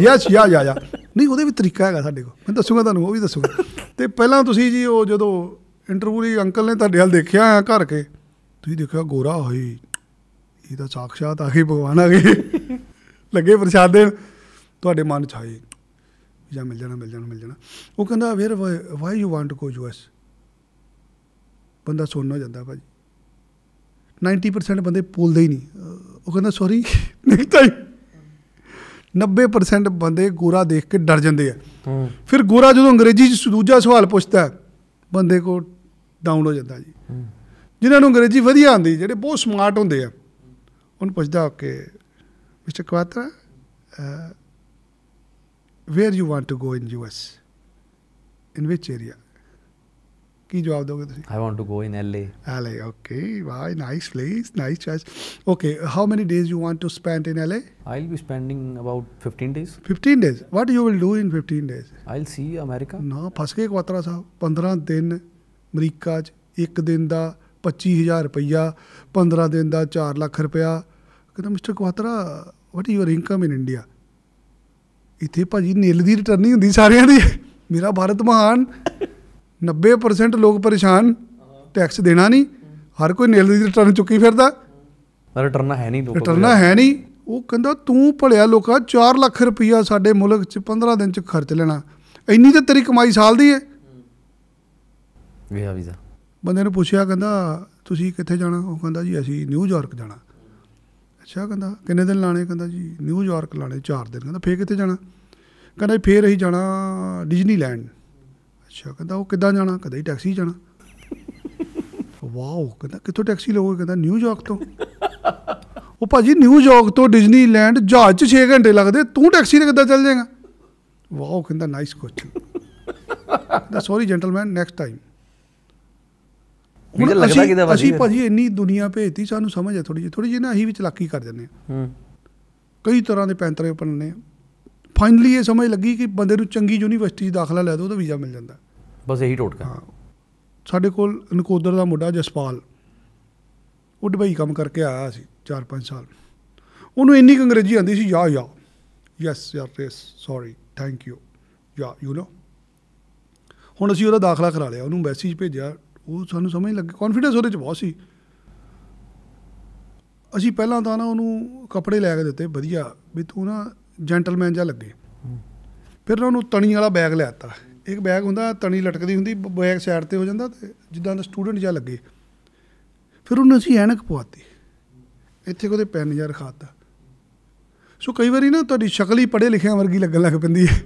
ਯਸ ਯਾ ਯਾ ਯਾ ਨਹੀਂ ਉਹਦੇ ਵੀ ਤਰੀਕਾ ਹੈਗਾ ਸਾਡੇ ਕੋਲ ਮੈਂ ਦੱਸੂਗਾ ਤੁਹਾਨੂੰ ਉਹ ਵੀ ਦੱਸੂਗਾ ਤੇ ਪਹਿਲਾਂ ਤੁਸੀਂ ਜੀ ਉਹ ਜਦੋਂ ਇੰਟਰਵਿਊ ਲਈ ਅੰਕਲ ਨੇ ਤੁਹਾਡੇ ਹਾਲ ਦੇਖਿਆ ਆ ਘਰ ਕੇ ਤੁਸੀਂ ਦੇਖਿਆ ਗੋਰਾ ਹੋਈ ਇਹ ਤਾਂ ਸਾਖਸ਼ਾਤ ਆ ਗਈ ਭਗਵਾਨ ਆ ਗਏ ਲੱਗੇ ਪ੍ਰਸ਼ਾਦ ਦੇਣ ਤੁਹਾਡੇ ਮਨ ਚ ਆਏ ਜਾਂ ਮਿਲ ਜਾਣਾ ਮਿਲ ਜਾਣਾ ਮਿਲ ਜਾਣਾ ਉਹ ਕਹਿੰਦਾ where why you want to go US ਬੰਦਾ ਸੁਣਨ ਹੋ ਜਾਂਦਾ ਭਾਜੀ 90% ਬੰਦੇ ਬੋਲਦੇ ਹੀ ਨਹੀਂ ਉਹ ਕਹਿੰਦਾ ਸੌਰੀ ਨਹੀਂ ਟਾਈਮ 90% ਬੰਦੇ ਗੋਰਾ ਦੇਖ ਕੇ ਡਰ ਜਾਂਦੇ ਆ ਫਿਰ ਗੋਰਾ ਜਦੋਂ ਅੰਗਰੇਜ਼ੀ ਚ ਦੂਜਾ ਸਵਾਲ ਪੁੱਛਦਾ ਬੰਦੇ ਕੋ ਡਾਊਨ ਹੋ ਜਾਂਦਾ ਜੀ ਜਿਨ੍ਹਾਂ ਨੂੰ ਅੰਗਰੇਜ਼ੀ ਵਧੀਆ ਆਉਂਦੀ ਜਿਹੜੇ ਬਹੁਤ ਸਮਾਰਟ ਹੁੰਦੇ ਆ ਉਹਨੂੰ ਪੁੱਛਦਾ ਕਿ mister Kwatra where you want to go in US? In which area? की जवाब दोगे I want to go in LA LA okay why nice place nice choice okay how many days you want to spend in LA I will be spending about 15 days 15 days what you will do in 15 days I see America ਨਾ ਫਸ ਕੇ ਕੁਆਤਰਾ ਸਾਹਿਬ 15 ਦਿਨ ਅਮਰੀਕਾ 'ਚ ਇੱਕ ਦਿਨ ਦਾ 25000 ਰੁਪਇਆ 15 ਦਿਨ ਦਾ 4 ਲੱਖ ਰੁਪਇਆ ਕਹਿੰਦਾ mister Kwatra what is income in India ਇੱਥੇ ਭਾਜੀ ਨੀਲ ਦੀ ਰਿਟਰਨ ਨਹੀਂ ਹੁੰਦੀ ਸਾਰਿਆਂ ਦੀ ਮੇਰਾ ਭਾਰਤ ਮਹਾਨ 90% ਲੋਕ ਪਰੇਸ਼ਾਨ ਟੈਕਸ ਦੇਣਾ ਨਹੀਂ ਹਰ ਕੋਈ ਨੀਲ ਦੀ ਰਿਟਰਨ ਚੁੱਕੀ ਫਿਰਦਾ ਰਿਟਰਨ ਹੈ ਨਹੀਂ ਲੋਕਾਂ ਦਾ ਰਿਟਰਨ ਹੈ ਨਹੀਂ ਉਹ ਕਹਿੰਦਾ ਤੂੰ ਭਲਿਆ ਲੋਕਾ 4 ਲੱਖ ਰੁਪਈਆ ਸਾਡੇ ਮੁਲਕ 'ਚ 15 ਦਿਨ 'ਚ ਖਰਚ ਲੈਣਾ ਇੰਨੀ ਤਾਂ ਤੇਰੀ ਕਮਾਈ ਸਾਲ ਦੀ ਹੈ ਵੀਜ਼ਾ ਵੀਜ਼ਾ ਬੰਦੇ ਨੂੰ ਪੁੱਛਿਆ ਕਹਿੰਦਾ ਤੁਸੀਂ ਕਿੱਥੇ ਜਾਣਾ ਉਹ ਕਹਿੰਦਾ ਜੀ ਅਸੀਂ ਨਿਊਯਾਰਕ ਜਾਣਾ ਅੱਛਾ ਕਹਿੰਦਾ ਕਿੰਨੇ ਦਿਨ ਲਾਣੇ ਕਹਿੰਦਾ ਜੀ ਨਿਊਯਾਰਕ ਲਾਣੇ 4 ਦਿਨ ਕਹਿੰਦਾ ਫੇਰ ਕਿੱਥੇ ਜਾਣਾ ਕਹਿੰਦਾ ਫੇਰ ਅਸੀਂ ਜਾਣਾ ਡਿਜ਼ਨੀਲੈਂਡ ਅੱਛਾ ਕਹਿੰਦਾ ਉਹ ਕਿੱਦਾਂ ਜਾਣਾ ਕਹਿੰਦਾ ਹੀ ਟੈਕਸੀ ਜਾਣਾ ਵਾਓ ਕਹਿੰਦਾ ਕਿੱਥੋਂ ਟੈਕਸੀ ਲਓਗੇ ਕਹਿੰਦਾ ਨਿਊਯਾਰਕ ਤੋਂ ਉਹ ਭਾਜੀ ਨਿਊਯਾਰਕ ਤੋਂ ਡਿਜ਼ਨੀਲੈਂਡ ਜਹਾਜ਼ 'ਚ 6 ਘੰਟੇ ਲੱਗਦੇ ਤੂੰ ਟੈਕਸੀ ਤੇ ਕਿੱਦਾਂ ਚੱਲ ਜਾਏਗਾ ਵਾਓ ਕਹਿੰਦਾ ਨਾਈਸ ਕੁਐਸਚਨ ਦਾ ਸੌਰੀ ਜੈਂਟਲਮੈਨ ਨੈਕਸਟ ਟਾਈਮ ਮੈਨੂੰ ਲੱਗਦਾ ਕਿਦਾ ਵਧੀਆ ਅਸੀਂ ਭਾਜੀ ਇੰਨੀ ਦੁਨੀਆ ਭੇਜਤੀ ਸਾਨੂੰ ਸਮਝ ਆ ਥੋੜੀ ਜਿਹੀ ਥੋੜੀ ਜਿਹੀ ਨਾ ਅਸੀਂ ਵੀ ਚਲਾਕੀ ਕਰ ਜੰਨੇ ਹਾਂ ਹੂੰ ਕਈ ਤਰ੍ਹਾਂ ਦੇ ਪੈਂਤਰੇ ਉਪਰਨੇ ਆ ਫਾਈਨਲੀ ਇਹ ਸਮਝ ਲੱਗੀ ਕਿ ਬੰਦੇ ਨੂੰ ਚੰਗੀ ਯੂਨੀਵਰਸਿਟੀ 'ਚ ਦਾਖਲਾ ਲੈ ਦੋ ਉਹਦਾ ਵੀਜ਼ਾ ਮਿਲ ਜਾਂਦਾ ਬਸ ਇਹੀ ਟੋਟਕਾ ਹਾਂ ਸਾਡੇ ਕੋਲ ਨਕੋਦਰ ਦਾ ਮੁੰਡਾ ਜਸਪਾਲ ਉਹ ਦੁਬਈ ਕੰਮ ਕਰਕੇ ਆਇਆ ਸੀ 4-5 ਸਾਲ ਉਹਨੂੰ ਇੰਨੀ ਕੁ ਅੰਗਰੇਜ਼ੀ ਆਉਂਦੀ ਸੀ ਯਾ ਯਾ ਯੈਸ ਯਾਰ yes sorry thank you yeah you know ਹੁਣ ਅਸੀਂ ਉਹਦਾ ਦਾਖਲਾ ਕਰਾ ਲਿਆ ਉਹਨੂੰ ਮੈਸੇਜ ਭੇਜਿਆ ਉਹ ਸਾਨੂੰ ਸਮਝ ਲੱਗੇ ਕੌਨਫੀਡੈਂਸ ਉਹਦੇ ਚ ਬਹੁਤ ਸੀ ਅਸੀਂ ਪਹਿਲਾਂ ਤਾਂ ਨਾ ਉਹਨੂੰ ਕੱਪੜੇ ਲੈ ਕੇ ਦਿੱਤੇ ਵਧੀਆ ਵੀ ਤੂੰ ਨਾ ਜੈਂਟਲਮੈਨ ਜਿਹਾ ਲੱਗੇ ਫਿਰ ਉਹਨੂੰ ਤਣੀ ਵਾਲਾ ਬੈਗ ਲੈ ਆਤਾ ਇੱਕ ਬੈਗ ਹੁੰਦਾ ਤਣੀ ਲਟਕਦੀ ਹੁੰਦੀ ਬੈਗ ਸਾਈਡ ਤੇ ਹੋ ਜਾਂਦਾ ਤੇ ਜਿੱਦਾਂ ਦਾ ਸਟੂਡੈਂਟ ਜਿਹਾ ਲੱਗੇ ਫਿਰ ਉਹਨੂੰ ਅਸੀਂ ਐਨਕ ਪਵਾਤੀ ਇੱਥੇ ਕੋਦੇ ਪੈਨ ਯਾਰ ਖਾਤਾ ਸੋ ਕਈ ਵਾਰੀ ਨਾ ਤੁਹਾਡੀ ਸ਼ਕਲ ਹੀ ਪੜੇ ਲਿਖਿਆਂ ਵਰਗੀ ਲੱਗਣ ਲੱਗ ਪੈਂਦੀ ਹੈ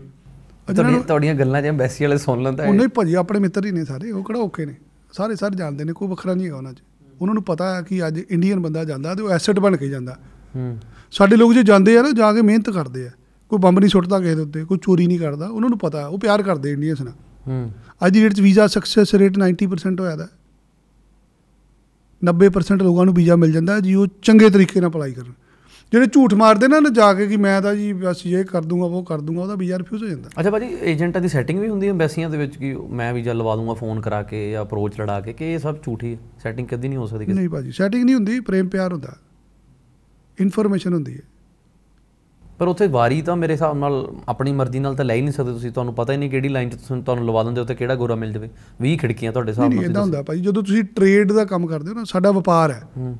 ਤੁਹਾਡੀਆਂ ਗੱਲਾਂ ਜਿਵੇਂ ਬੈਸੀ ਵਾਲੇ ਸੁਣ ਲੈਂਦਾ ਹੈ ਉਹਨੇ ਨਹੀਂ ਭਾਜੀ ਆਪਣੇ ਮਿੱਤਰ ਹੀ ਨੇ ਸਾਰੇ ਉਹ ਕਿਹੜਾ ਓਕੇ ਨੇ ਸਾਰੇ ਸਾਰੇ ਜਾਣਦੇ ਨੇ ਕੋਈ ਵੱਖਰਾ ਨਹੀਂ ਹੈ ਉਹਨਾਂ 'ਚ ਉਹਨਾਂ ਨੂੰ ਪਤਾ ਹੈ ਕਿ ਅੱਜ ਇੰਡੀਅਨ ਬੰਦਾ ਜਾਂਦਾ ਤੇ ਉਹ ਐਸੈਟ ਬਣ ਕੇ ਜਾਂਦਾ ਹੂੰ ਸਾਡੇ ਲੋਕ ਜੇ ਜਾਂਦੇ ਆ ਨਾ ਜਾ ਕੇ ਮਿਹਨਤ ਕਰਦੇ ਆ ਕੋਈ ਬੰਬ ਨਹੀਂ ਸੁੱਟਦਾ ਕਿਸੇ ਦੇ ਉੱਤੇ ਕੋਈ ਚੋਰੀ ਨਹੀਂ ਕਰਦਾ ਉਹਨਾਂ ਨੂੰ ਪਤਾ ਉਹ ਪਿਆਰ ਕਰਦੇ ਇੰਡੀਅਨਸ ਨਾਲ ਹੂੰ ਅੱਜ ਦੀ ਡੇਟ 'ਚ ਵੀਜ਼ਾ ਸਕਸੈਸ ਰੇਟ 90% ਹੋਇਆ ਦਾ 90% ਲੋਕਾਂ ਨੂੰ ਵੀਜ਼ਾ ਮਿਲ ਜਾਂਦਾ ਜੀ ਉਹ ਚੰਗੇ ਤਰੀਕੇ ਨਾਲ ਅਪਲਾਈ ਕਰਨ ਜਿਹੜੇ ਝੂਠ ਮਾਰਦੇ ਨਾ ਨਾ ਜਾ ਕੇ ਕਿ ਮੈਂ ਤਾਂ ਜੀ ਬਸ ਇਹ ਕਰ ਦੂੰਗਾ ਉਹ ਕਰ ਦੂੰਗਾ ਉਹਦਾ ਵੀਜ਼ਾ ਰਿਫਿਊਜ਼ ਹੋ ਜਾਂਦਾ ਅੱਛਾ ਭਾਜੀ ਏਜੰਟਾਂ ਦੀ ਸੈਟਿੰਗ ਵੀ ਹੁੰਦੀ ਹੈ ਐਮਬੈਸੀਆਂ ਦੇ ਵਿੱਚ ਕਿ ਮੈਂ ਵੀਜ਼ਾ ਲਵਾ ਦੂੰਗਾ ਫੋਨ ਕਰਾ ਕੇ ਜਾਂ ਅਪਰੋਚ ਲੜਾ ਕੇ ਕਿ ਇਹ ਸਭ ਝੂਠੀ ਹੈ ਸੈਟਿੰਗ ਕਦੀ ਨਹੀਂ ਹੋ ਸਕਦੀ ਕਿਸੇ ਨਹੀਂ ਭਾਜੀ ਸੈਟਿੰਗ ਨਹੀਂ ਹੁੰਦੀ ਪ੍ਰੇਮ ਪਿਆਰ ਹੁੰਦਾ ਇਨਫੋਰਮੇਸ਼ਨ ਹੁੰਦੀ ਹੈ ਪਰ ਉੱਥੇ ਵਾਰੀ ਤਾਂ ਮੇਰੇ ਹਿਸਾਬ ਨਾਲ ਆਪਣੀ ਮਰਜ਼ੀ ਨਾਲ ਤਾਂ ਲੈ ਹੀ ਨਹੀਂ ਸਕਦੇ ਤੁਸੀਂ ਤੁਹਾਨੂੰ ਪਤਾ ਹੀ ਨਹੀਂ ਕਿਹੜੀ ਲਾਈਨ 'ਚ ਤੁਸੀਂ ਤੁਹਾਨੂੰ ਲਵਾ ਦਿੰਦੇ ਉੱਥੇ ਕਿਹੜਾ ਗੋਰਾ ਮਿਲ ਜਾਵੇ 20 ਖਿੜਕੀਆਂ ਤੁਹਾਡੇ ਹਿਸਾਬ ਨਾਲ ਨਹੀਂ ਇਦਾਂ ਹੁੰਦਾ ਭਾਈ ਜਦੋਂ ਤੁਸੀਂ ਟ੍ਰੇਡ ਦਾ ਕੰਮ ਕਰਦੇ ਹੋ ਨਾ ਸਾਡਾ ਵਪਾਰ ਹੈ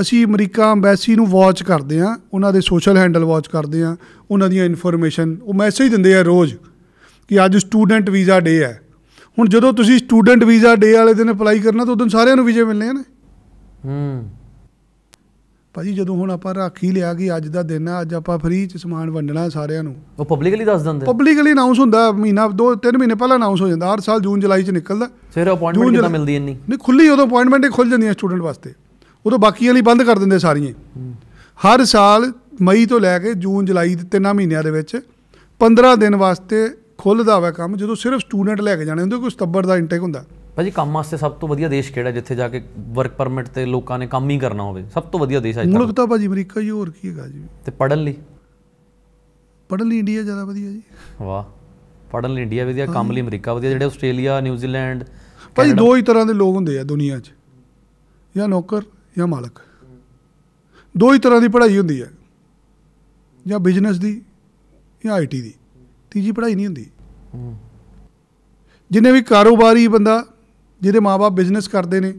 ਅਸੀਂ ਅਮਰੀਕਾ ਐਮਬੈਸੀ ਨੂੰ ਵਾਚ ਕਰਦੇ ਆ ਉਹਨਾਂ ਦੇ ਸੋਸ਼ਲ ਹੈਂਡਲ ਵਾਚ ਕਰਦੇ ਆ ਉਹਨਾਂ ਦੀਆਂ ਇਨਫੋਰਮੇਸ਼ਨ ਉਹ ਮੈਸੇਜ ਦਿੰਦੇ ਆ ਰੋਜ਼ ਕਿ ਅੱਜ ਸਟੂਡੈਂਟ ਵੀਜ਼ਾ ਡੇ ਹੈ ਹੁਣ ਜਦੋਂ ਤੁਸੀਂ ਸਟੂਡੈਂਟ ਵੀਜ਼ਾ ਡੇ ਵਾਲੇ ਦਿਨ ਅਪਲਾਈ ਕਰਨਾ ਤਾਂ ਉਦੋਂ ਸਾਰਿਆਂ ਨੂੰ ਵੀਜ਼ੇ ਮਿਲਨੇ ਆ ਨਾ ਹੂੰ ਭਾਜੀ ਜਦੋਂ ਹੁਣ ਆਪਾਂ ਰੱਖ ਹੀ ਲਿਆ ਕਿ ਅੱਜ ਦਾ ਦਿਨ ਆ ਅੱਜ ਆਪਾਂ ਫ੍ਰੀ ਚ ਸਮਾਨ ਵੰਡਣਾ ਸਾਰਿਆਂ ਨੂੰ ਉਹ ਪਬਲਿਕਲੀ ਦੱਸ ਦਿੰਦੇ ਪਬਲਿਕਲੀ ਅਨਾਉਂਸ ਹੁੰਦਾ ਮਹੀਨਾ ਦੋ ਤਿੰਨ ਮਹੀਨੇ ਪਹਿਲਾਂ ਅਨਾਉਂਸ ਹੋ ਜਾਂਦਾ ਹਰ ਸਾਲ ਜੂਨ ਜੁਲਾਈ ਚ ਨਿਕਲਦਾ ਫਿਰ ਅਪਾਇੰਟਮੈਂਟ ਕਿਦਾਂ ਮਿਲਦੀ ਇੰਨੀ ਨਹੀਂ ਖੁੱਲੀ ਉਦੋਂ ਅਪਾਇੰਟਮੈਂਟ ਹੀ ਖੁੱਲ ਜਾਂਦੀਆਂ ਸਟੂਡੈਂਟ ਵਾਸਤੇ ਉਦੋਂ ਬਾਕੀਆਂ ਲਈ ਬੰਦ ਕਰ ਦਿੰਦੇ ਸਾਰੀਆਂ ਹਰ ਸਾਲ ਮਈ ਤੋਂ ਲੈ ਕੇ ਜੂਨ ਜੁਲਾਈ ਦੇ ਤਿੰਨਾਂ ਮਹੀਨਿਆਂ ਦੇ ਵਿੱਚ 15 ਦਿਨ ਵਾਸਤੇ ਖੁੱਲਦਾ ਹੋਇਆ ਕੰਮ ਜਦੋਂ ਸਿਰਫ ਸਟੂਡੈਂਟ ਲੈ ਕੇ ਜਾਣੇ ਹੁੰਦੇ ਕੋਈ ਸਤੱਬਰ ਦਾ ਇੰਟੇਕ ਹੁੰਦਾ ਭਾਜੀ ਕੰਮ ਵਾਸਤੇ ਸਭ ਤੋਂ ਵਧੀਆ ਦੇਸ਼ ਕਿਹੜਾ ਜਿੱਥੇ ਜਾ ਕੇ ਵਰਕ ਪਰਮਿਟ ਤੇ ਲੋਕਾਂ ਨੇ ਕੰਮ ਹੀ ਕਰਨਾ ਹੋਵੇ ਸਭ ਤੋਂ ਵਧੀਆ ਦੇਸ਼ ਅੱਜ ਤੱਕ ਮੁਲਕ ਤਾਂ ਭਾਜੀ ਅਮਰੀਕਾ ਹੀ ਹੋਰ ਕੀ ਹੈਗਾ ਜੀ ਤੇ ਪੜਨ ਲਈ ਪੜਨ ਲਈ ਇੰਡੀਆ ਜ਼ਿਆਦਾ ਵਧੀਆ ਜੀ ਵਾਹ ਪੜਨ ਲਈ ਇੰਡੀਆ ਵਧੀਆ ਕੰਮ ਲਈ ਅਮਰੀਕਾ ਵਧੀਆ ਜਿਹੜੇ ਆਸਟ੍ਰੇਲੀਆ ਨਿਊਜ਼ੀਲੈਂਡ ਭਾਜੀ ਦੋ ਹੀ ਤਰ੍ਹਾਂ ਦੇ ਲੋਕ ਹੁੰਦੇ ਆ ਦੁਨੀਆ 'ਚ ਜਾਂ ਨੌਕਰ ਜਾਂ ਮਾਲਕ ਦੋ ਹੀ ਤਰ੍ਹਾਂ ਦੀ ਪੜ੍ਹਾਈ ਹੁੰਦੀ ਹੈ ਜਾਂ ਬਿਜ਼ਨਸ ਦੀ ਜਾਂ ਆਈਟੀ ਦੀ ਤੀਜੀ ਪੜ੍ਹਾਈ ਨਹੀਂ ਹੁੰਦੀ ਜਿੰਨੇ ਵੀ ਕਾਰੋਬਾਰੀ ਬੰਦਾ ਜਿਹਦੇ ਮਾਪੇ ਬਿਜ਼ਨਸ ਕਰਦੇ ਨੇ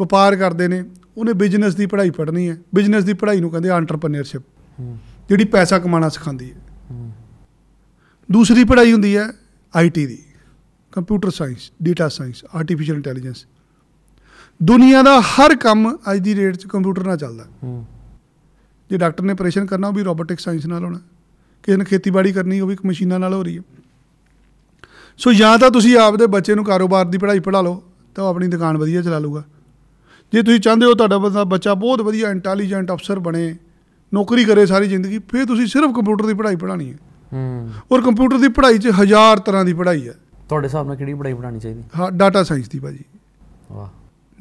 ਵਪਾਰ ਕਰਦੇ ਨੇ ਉਹਨੇ ਬਿਜ਼ਨਸ ਦੀ ਪੜ੍ਹਾਈ ਪੜ੍ਹਨੀ ਹੈ ਬਿਜ਼ਨਸ ਦੀ ਪੜ੍ਹਾਈ ਨੂੰ ਕਹਿੰਦੇ ਐਂਟਰਪ੍ਰੀਨਰਸ਼ਿਪ ਜਿਹੜੀ ਪੈਸਾ ਕਮਾਉਣਾ ਸਿਖਾਉਂਦੀ ਹੈ ਦੂਸਰੀ ਪੜ੍ਹਾਈ ਹੁੰਦੀ ਹੈ ਆਈਟੀ ਦੀ computer science data science artificial intelligence ਦੁਨੀਆ ਦਾ ਹਰ ਕੰਮ ਅੱਜ ਦੀ ਰੇਟ 'ਚ ਕੰਪਿਊਟਰ ਨਾਲ ਚੱਲਦਾ ਜੇ ਡਾਕਟਰ ਨੇ ਆਪਰੇਸ਼ਨ ਕਰਨਾ ਉਹ ਵੀ ਰੋਬੋਟਿਕ ਸਾਇੰਸ ਨਾਲ ਹੋਣਾ ਕਿਸੇ ਨੇ ਖੇਤੀਬਾੜੀ ਕਰਨੀ ਉਹ ਵੀ ਮਸ਼ੀਨਾਂ ਨਾਲ ਹੋ ਰਹੀ ਹੈ ਸੋ ਜਾਂ ਤਾਂ ਤੁਸੀਂ ਆਪਦੇ ਬੱਚੇ ਨੂੰ ਕਾਰੋਬਾਰ ਦੀ ਪੜ੍ਹਾਈ ਪੜ੍ਹਾ ਲਓ ਤਾਂ ਉਹ ਆਪਣੀ ਦੁਕਾਨ ਵਧੀਆ ਚਲਾ ਲੂਗਾ ਜੇ ਤੁਸੀਂ ਚਾਹੁੰਦੇ ਹੋ ਤੁਹਾਡਾ ਬੰਦਾ ਬੱਚਾ ਬਹੁਤ ਵਧੀਆ ਇੰਟੈਲੀਜੈਂਟ ਅਫਸਰ ਬਣੇ ਨੌਕਰੀ ਕਰੇ ਸਾਰੀ ਜ਼ਿੰਦਗੀ ਫਿਰ ਤੁਸੀਂ ਸਿਰਫ ਕੰਪਿਊਟਰ ਦੀ ਪੜ੍ਹਾਈ ਪੜ੍ਹਾਣੀ ਹੈ ਹੂੰ ਔਰ ਕੰਪਿਊਟਰ ਦੀ ਪੜ੍ਹਾਈ 'ਚ ਹਜ਼ਾਰ ਤਰ੍ਹਾਂ ਦੀ ਪੜ੍ਹਾਈ ਹੈ ਤੁਹਾਡੇ ਹਿਸਾਬ ਨਾਲ ਕਿਹੜੀ ਪੜ੍ਹਾਈ ਪੜ੍ਹਾਣੀ ਚਾਹੀਦੀ ਹਾਂ ਡਾਟਾ ਸਾਇੰਸ ਦੀ ਭਾਜੀ ਵਾਹ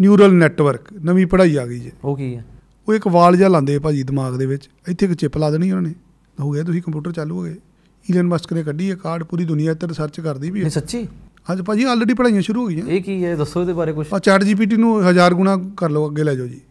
ਨਿਊਰਲ ਨੈਟਵਰਕ ਨਵੀਂ ਪੜ੍ਹਾਈ ਆ ਗਈ ਜੀ ਉਹ ਕੀ ਹੈ ਉਹ ਇੱਕ ਵਾਲ ਜਿਹਾ ਲਾਉਂਦੇ ਭਾਜੀ ਦਿਮਾਗ ਦੇ ਵਿੱਚ ਇੱਥੇ ਇੱਕ ਚਿਪ ਲਾ ਦੇਣੀ ਉਹਨਾਂ ਨੇ ਹੋ ਗਿਆ ਤੁਸੀਂ ਕੰਪਿਊਟਰ ਚਾਲੂ ਹੋ ਗਏ ਇਲਨ ਮਸਕ ਨੇ ਕੱਢੀ ਇਹ ਕਾਰਡ ਪੂਰੀ ਦੁਨੀਆ ਤੇ ਰਿਸਰਚ ਕਰਦੀ ਵੀ ਹੈ ਸੱਚੀ ਅੱਜ ਭਾਜੀ ਆਲਰੇਡੀ ਪੜਾਈਆਂ ਸ਼ੁਰੂ ਹੋ ਗਈਆਂ ਇਹ ਕੀ ਹੈ ਦੱਸੋ ਇਹਦੇ ਬਾਰੇ ਕੁਝ ਆ ਚੈਟ ਜੀਪੀਟੀ ਨੂੰ 1000 ਗੁਣਾ ਕਰ ਲਓ ਅੱਗੇ ਲੈ ਜਾਓ ਜੀ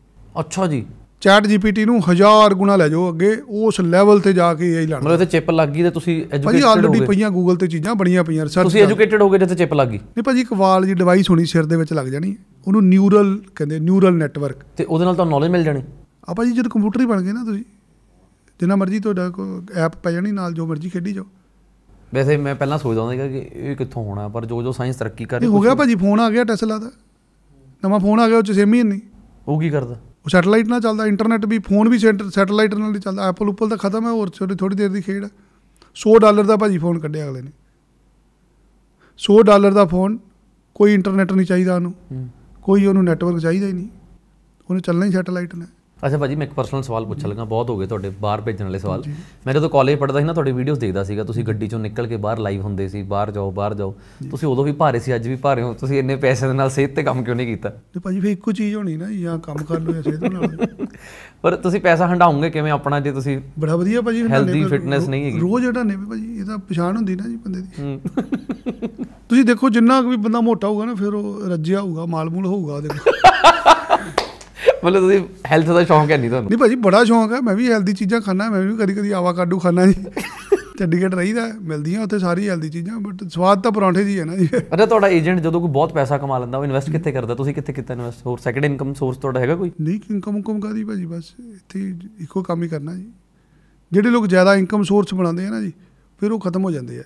ਅੱਛਾ ਜੀ ਚੈਟ ਜੀਪੀਟੀ ਨੂੰ ਹਜ਼ਾਰ ਗੁਣਾ ਲੈ ਜਾਓ ਅੱਗੇ ਉਸ ਲੈਵਲ ਤੇ ਜਾ ਕੇ ਇਹ ਲੜਨਾ ਮਤਲਬ ਤੇ ਚਿਪ ਲੱਗ ਗਈ ਤੇ ਤੁਸੀਂ ਐਜੂਕੇਟਡ ਹੋ ਗਏ ਭਾਜੀ ਆਲਰੇਡੀ ਪਈਆਂ ਗੂਗਲ ਤੇ ਚੀਜ਼ਾਂ ਬਣੀਆਂ ਪਈਆਂ ਰਿਸਰਚ ਤੁਸੀਂ ਐਜੂਕੇਟਡ ਹੋ ਗਏ ਜਿੱਥੇ ਚਿਪ ਲੱਗ ਗਈ ਨਹੀਂ ਭਾਜੀ ਇੱਕ ਵਾਲ ਜੀ ਡਿਵਾਈਸ ਹੋਣੀ ਸਿਰ ਦੇ ਵਿੱਚ ਲੱਗ ਜਾਣੀ ਉਹਨੂੰ ਨਿਊਰਲ ਕਹਿੰਦੇ ਨਿਊਰਲ ਨੈਟਵਰਕ ਤੇ ਉਹਦੇ ਨਾਲ ਤੁਹਾਨੂੰ ਨੌਲੇਜ ਮਿਲ ਜਾਣੀ ਆ ਭਾਜੀ ਜਦ ਕੰਪਿਊਟਰ ਹੀ ਬਣ ਗਏ ਨਾ ਤੁਸੀਂ ਜਿੰਨਾ ਮਰਜ਼ੀ ਤੁਹਾਡਾ ਐਪ ਪੈ ਜਾਣੀ ਨਾਲ ਜੋ ਮਰਜ਼ੀ ਖੇਡੀ ਜਾਓ ਵੈਸੇ ਮੈਂ ਪਹਿਲਾਂ ਸੋਚਦਾ ਹੁੰਦਾ ਕਿ ਇਹ ਕਿੱਥੋਂ ਹੋਣਾ ਪਰ ਜੋ ਜੋ ਸਾਇੰਸ ਤਰੱਕੀ ਕਰ ਰਹੀ ਹੋ ਗਿਆ ਭਾਜੀ ਫੋਨ ਆ ਗਿਆ ਟੈਸਲਾ ਦਾ ਨਵਾਂ ਫੋਨ ਆ ਗਿਆ ਉਹ ਚ ਸੇਮ ਹੀ ਨਹੀਂ ਉਹ ਕੀ ਕਰਦਾ ਉਹ ਸੈਟਲਾਈਟ ਨਾਲ ਚੱਲਦਾ ਇੰਟਰਨੈਟ ਵੀ ਫੋਨ ਵੀ ਸੈਟਲਾਈਟ ਨਾਲ ਹੀ ਚੱਲਦਾ ਐਪਲ ਉਪਲ ਤਾਂ ਖਤਮ ਹੈ ਹੋਰ ਛੋਟੀ ਥੋੜੀ ਦੇਰ ਦੀ ਖੇਡ 100 ਡਾਲਰ ਦਾ ਭਾਜੀ ਫੋਨ ਕੱਢਿਆ ਅਗਲੇ ਨੇ 100 ਡਾਲਰ ਦਾ ਫੋਨ ਕੋਈ ਇੰਟਰਨੈਟ ਨਹੀਂ ਚਾਹੀਦਾ ਉਹਨੂੰ ਕੋਈ ਉਹਨੂੰ ਨੈਟਵਰਕ ਚਾਹੀਦਾ ਹੀ ਨਹੀਂ ਉਹਨੇ ਚੱਲਣਾ ਹੀ ਸੈਟਲਾਈਟ ਨਾਲ ਅੱਛਾ ਭਾਜੀ ਮੈਂ ਇੱਕ ਪਰਸਨਲ ਸਵਾਲ ਪੁੱਛ ਲਗਾ ਬਹੁਤ ਹੋ ਗਏ ਤੁਹਾਡੇ ਬਾਹਰ ਭੇਜਣ ਵਾਲੇ ਸਵਾਲ ਮੈਂ ਜਦੋਂ ਕਾਲਜ ਪੜਦਾ ਸੀ ਨਾ ਤੁਹਾਡੀ ਵੀਡੀਓਜ਼ ਦੇਖਦਾ ਸੀਗਾ ਤੁਸੀਂ ਗੱਡੀ ਚੋਂ ਨਿਕਲ ਕੇ ਬਾਹਰ ਲਾਈਵ ਹੁੰਦੇ ਸੀ ਬਾਹਰ ਜਾਓ ਬਾਹਰ ਜਾਓ ਤੁਸੀਂ ਉਦੋਂ ਵੀ ਭਾਰੇ ਸੀ ਅੱਜ ਵੀ ਭਾਰੇ ਹੋ ਤੁਸੀਂ ਇੰਨੇ ਪੈਸੇ ਦੇ ਨਾਲ ਸਿਹਤ ਤੇ ਕੰਮ ਕਿਉਂ ਨਹੀਂ ਕੀਤਾ ਤੇ ਭਾਜੀ ਫੇ ਇੱਕੋ ਚੀਜ਼ ਹੋਣੀ ਨਾ ਜਾਂ ਕੰਮ ਕਰ ਲੋ ਜਾਂ ਸਿਹਤ ਨਾਲ ਪਰ ਤੁਸੀਂ ਪੈਸਾ ਹੰਡਾਉਂਗੇ ਕਿਵੇਂ ਆਪਣਾ ਜੇ ਤੁਸੀਂ ਬੜਾ ਵਧੀਆ ਭਾਜੀ ਹੈਲਦੀ ਫਿਟਨੈਸ ਨਹੀਂ ਹੈਗੀ ਰੋਜ਼ ਹਟਾਣੇ ਵੀ ਭਾਜੀ ਇਹ ਤਾਂ ਪਛਾਣ ਹੁੰਦੀ ਨਾ ਜੀ ਬੰਦੇ ਦੀ ਤੁਸੀਂ ਦੇਖੋ ਜਿੰਨਾ ਵੀ ਬੰਦਾ ਮੋਟਾ ਹੋਊਗਾ ਨਾ ਫਿਰ ਉਹ ਰੱਜਿਆ ਹੋਊਗਾ ਮਾਲਮੂਲ ਹੋਊਗਾ ਉਹਦੇ ਮਤਲਬ ਤੁਸੀਂ ਹੈਲਥ ਦਾ ਸ਼ੌਂਕ ਹੈ ਨਹੀਂ ਤੁਹਾਨੂੰ ਨਹੀਂ ਭਾਜੀ ਬੜਾ ਸ਼ੌਂਕ ਹੈ ਮੈਂ ਵੀ ਹੈਲਦੀ ਚੀਜ਼ਾਂ ਖਾਣਾ ਮੈਂ ਵੀ ਕਦੀ ਕਦੀ ਆਵਾਕਾਡੋ ਖਾਣਾ ਜੀ ਚੰਡੀਗੜ੍ਹ ਰਹੀਦਾ ਮਿਲਦੀਆਂ ਉੱਥੇ ਸਾਰੀ ਹੈਲਦੀ ਚੀਜ਼ਾਂ ਬਟ ਸਵਾਦ ਤਾਂ ਪਰੌਂਠੇ ਦੀ ਹੈ ਨਾ ਜੀ ਅੱਛਾ ਤੁਹਾਡਾ ਏਜੰਟ ਜਦੋਂ ਕੋਈ ਬਹੁਤ ਪੈਸਾ ਕਮਾ ਲੈਂਦਾ ਉਹ ਇਨਵੈਸਟ ਕਿੱਥੇ ਕਰਦਾ ਤੁਸੀਂ ਕਿੱਥੇ ਕੀਤਾ ਇਨਵੈਸਟ ਹੋਰ ਸੈਕੰਡ ਇਨਕਮ ਸੋਰਸ ਤੁਹਾਡਾ ਹੈਗਾ ਕੋਈ ਨਹੀਂ ਇਨਕਮ ਕਮ ਕਾਦੀ ਭਾਜੀ ਬਸ ਇੱਥੇ ਇੱਕੋ ਕੰਮ ਹੀ ਕਰਨਾ ਜੀ ਜਿਹੜੇ ਲੋਕ ਜ਼ਿਆਦਾ ਇਨਕਮ ਸੋਰਸ ਬਣਾਉਂਦੇ ਆ ਨਾ ਜੀ ਫਿਰ ਉਹ ਖਤਮ ਹੋ ਜਾਂਦੇ ਆ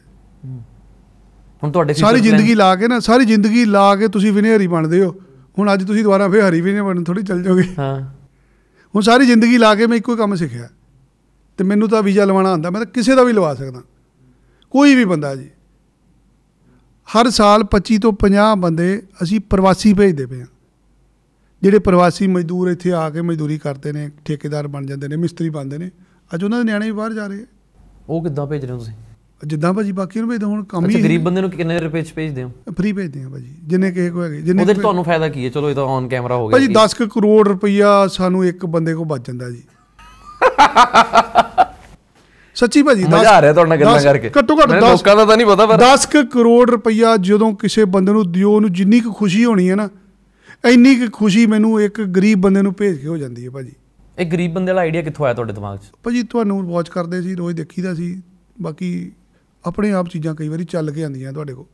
ਹੁਣ ਤੁਹਾਡੇ ਸਾਰੀ ਜ਼ਿੰਦਗੀ ਲਾ ਕੇ ਨਾ ਸਾਰੀ ਜ਼ਿੰਦਗੀ ਲਾ ਕੇ ਤੁਸੀਂ ਵਿਨੇਹਰ ਬਣਦੇ ਹੋ ਹੁਣ ਅੱਜ ਤੁਸੀਂ ਦੁਬਾਰਾ ਫੇਰ ਹਰੀ ਵੀ ਨਹੀਂ ਬਣਨ ਥੋੜੀ ਚੱਲ ਜਾਓਗੇ ਹਾਂ ਹੁਣ ਸਾਰੀ ਜ਼ਿੰਦਗੀ ਲਾ ਕੇ ਮੈਂ ਇੱਕੋ ਹੀ ਕੰਮ ਸਿੱਖਿਆ ਤੇ ਮੈਨੂੰ ਤਾਂ ਵੀਜ਼ਾ ਲਵਾਉਣਾ ਆਂਦਾ ਮੈਂ ਤਾਂ ਕਿਸੇ ਦਾ ਵੀ ਲਵਾ ਸਕਦਾ ਕੋਈ ਵੀ ਬੰਦਾ ਜੀ ਹਰ ਸਾਲ 25 ਤੋਂ 50 ਬੰਦੇ ਅਸੀਂ ਪ੍ਰਵਾਸੀ ਭੇਜਦੇ ਪਏ ਆ ਜਿਹੜੇ ਪ੍ਰਵਾਸੀ ਮਜ਼ਦੂਰ ਇੱਥੇ ਆ ਕੇ ਮਜ਼ਦੂਰੀ ਕਰਦੇ ਨੇ ਠੇਕੇਦਾਰ ਬਣ ਜਾਂਦੇ ਨੇ ਮਿਸਤਰੀ ਬਣਦੇ ਨੇ ਅੱਜ ਉਹਨਾਂ ਦੇ ਨਿਆਣੇ ਵੀ ਬਾਹਰ ਜਾ ਰਹੇ ਆ ਉਹ ਕਿੱਦਾਂ ਭੇਜ ਰਹੇ ਹੋ ਤੁਸੀਂ ਜਿੱਦਾਂ ਭਾਜੀ ਬਾਕੀ ਨੂੰ ਭੇਜਦੇ ਹੁਣ ਕੰਮ ਹੀ ਗਰੀਬ ਬੰਦੇ ਨੂੰ ਕਿੰਨੇ ਰੁਪਏ ਚ ਭੇਜਦੇ ਹੋ ਫ੍ਰੀ ਭੇਜਦੇ ਆ ਭਾਜੀ ਜਿੰਨੇ ਕਿਸੇ ਕੋ ਹੈਗੇ ਜਿੰਨੇ ਉਹਦੇ ਤੁਹਾਨੂੰ ਫਾਇਦਾ ਕੀ ਹੈ ਚਲੋ ਇਹ ਤਾਂ ਔਨ ਕੈਮਰਾ ਹੋ ਗਿਆ ਭਾਜੀ 10 ਕਰੋੜ ਰੁਪਈਆ ਸਾਨੂੰ ਇੱਕ ਬੰਦੇ ਕੋ ਬਚ ਜਾਂਦਾ ਜੀ ਸੱਚੀ ਭਾਜੀ ਮਜ਼ਾ ਆ ਰਿਹਾ ਤੁਹਾਡੇ ਨਾਲ ਗੱਲਾਂ ਕਰਕੇ ਘੱਟੋ ਘੱਟ 10 ਲੋਕਾਂ ਦਾ ਤਾਂ ਨਹੀਂ ਪਤਾ ਪਰ 10 ਕਰੋੜ ਰੁਪਈਆ ਜਦੋਂ ਕਿਸੇ ਬੰਦੇ ਨੂੰ ਦਿਓ ਉਹਨੂੰ ਜਿੰਨੀ ਕੁ ਖੁਸ਼ੀ ਹੋਣੀ ਹੈ ਨਾ ਇੰਨੀ ਕੁ ਖੁਸ਼ੀ ਮੈਨੂੰ ਇੱਕ ਗਰੀਬ ਬੰਦੇ ਨੂੰ ਭੇਜ ਕੇ ਹੋ ਜਾਂਦੀ ਹੈ ਭਾਜੀ ਇਹ ਗਰੀਬ ਬੰਦੇ ਵਾਲਾ ਆਈਡੀਆ ਕਿੱਥੋਂ ਆਇਆ ਤੁਹਾਡੇ ਦਿਮਾਗ 'ਚ ਭਾਜੀ ਤੁਹਾਨੂੰ ਵਾਚ ਕਰਦੇ ਸੀ ਰੋਜ਼ ਦੇਖੀਦਾ ਸੀ ਬਾਕੀ ਆਪਣੇ ਆਪ ਚੀਜ਼ਾਂ ਕਈ ਵਾਰੀ ਚੱਲ ਕੇ ਆਉਂਦੀਆਂ ਤੁਹਾਡੇ ਕੋਲ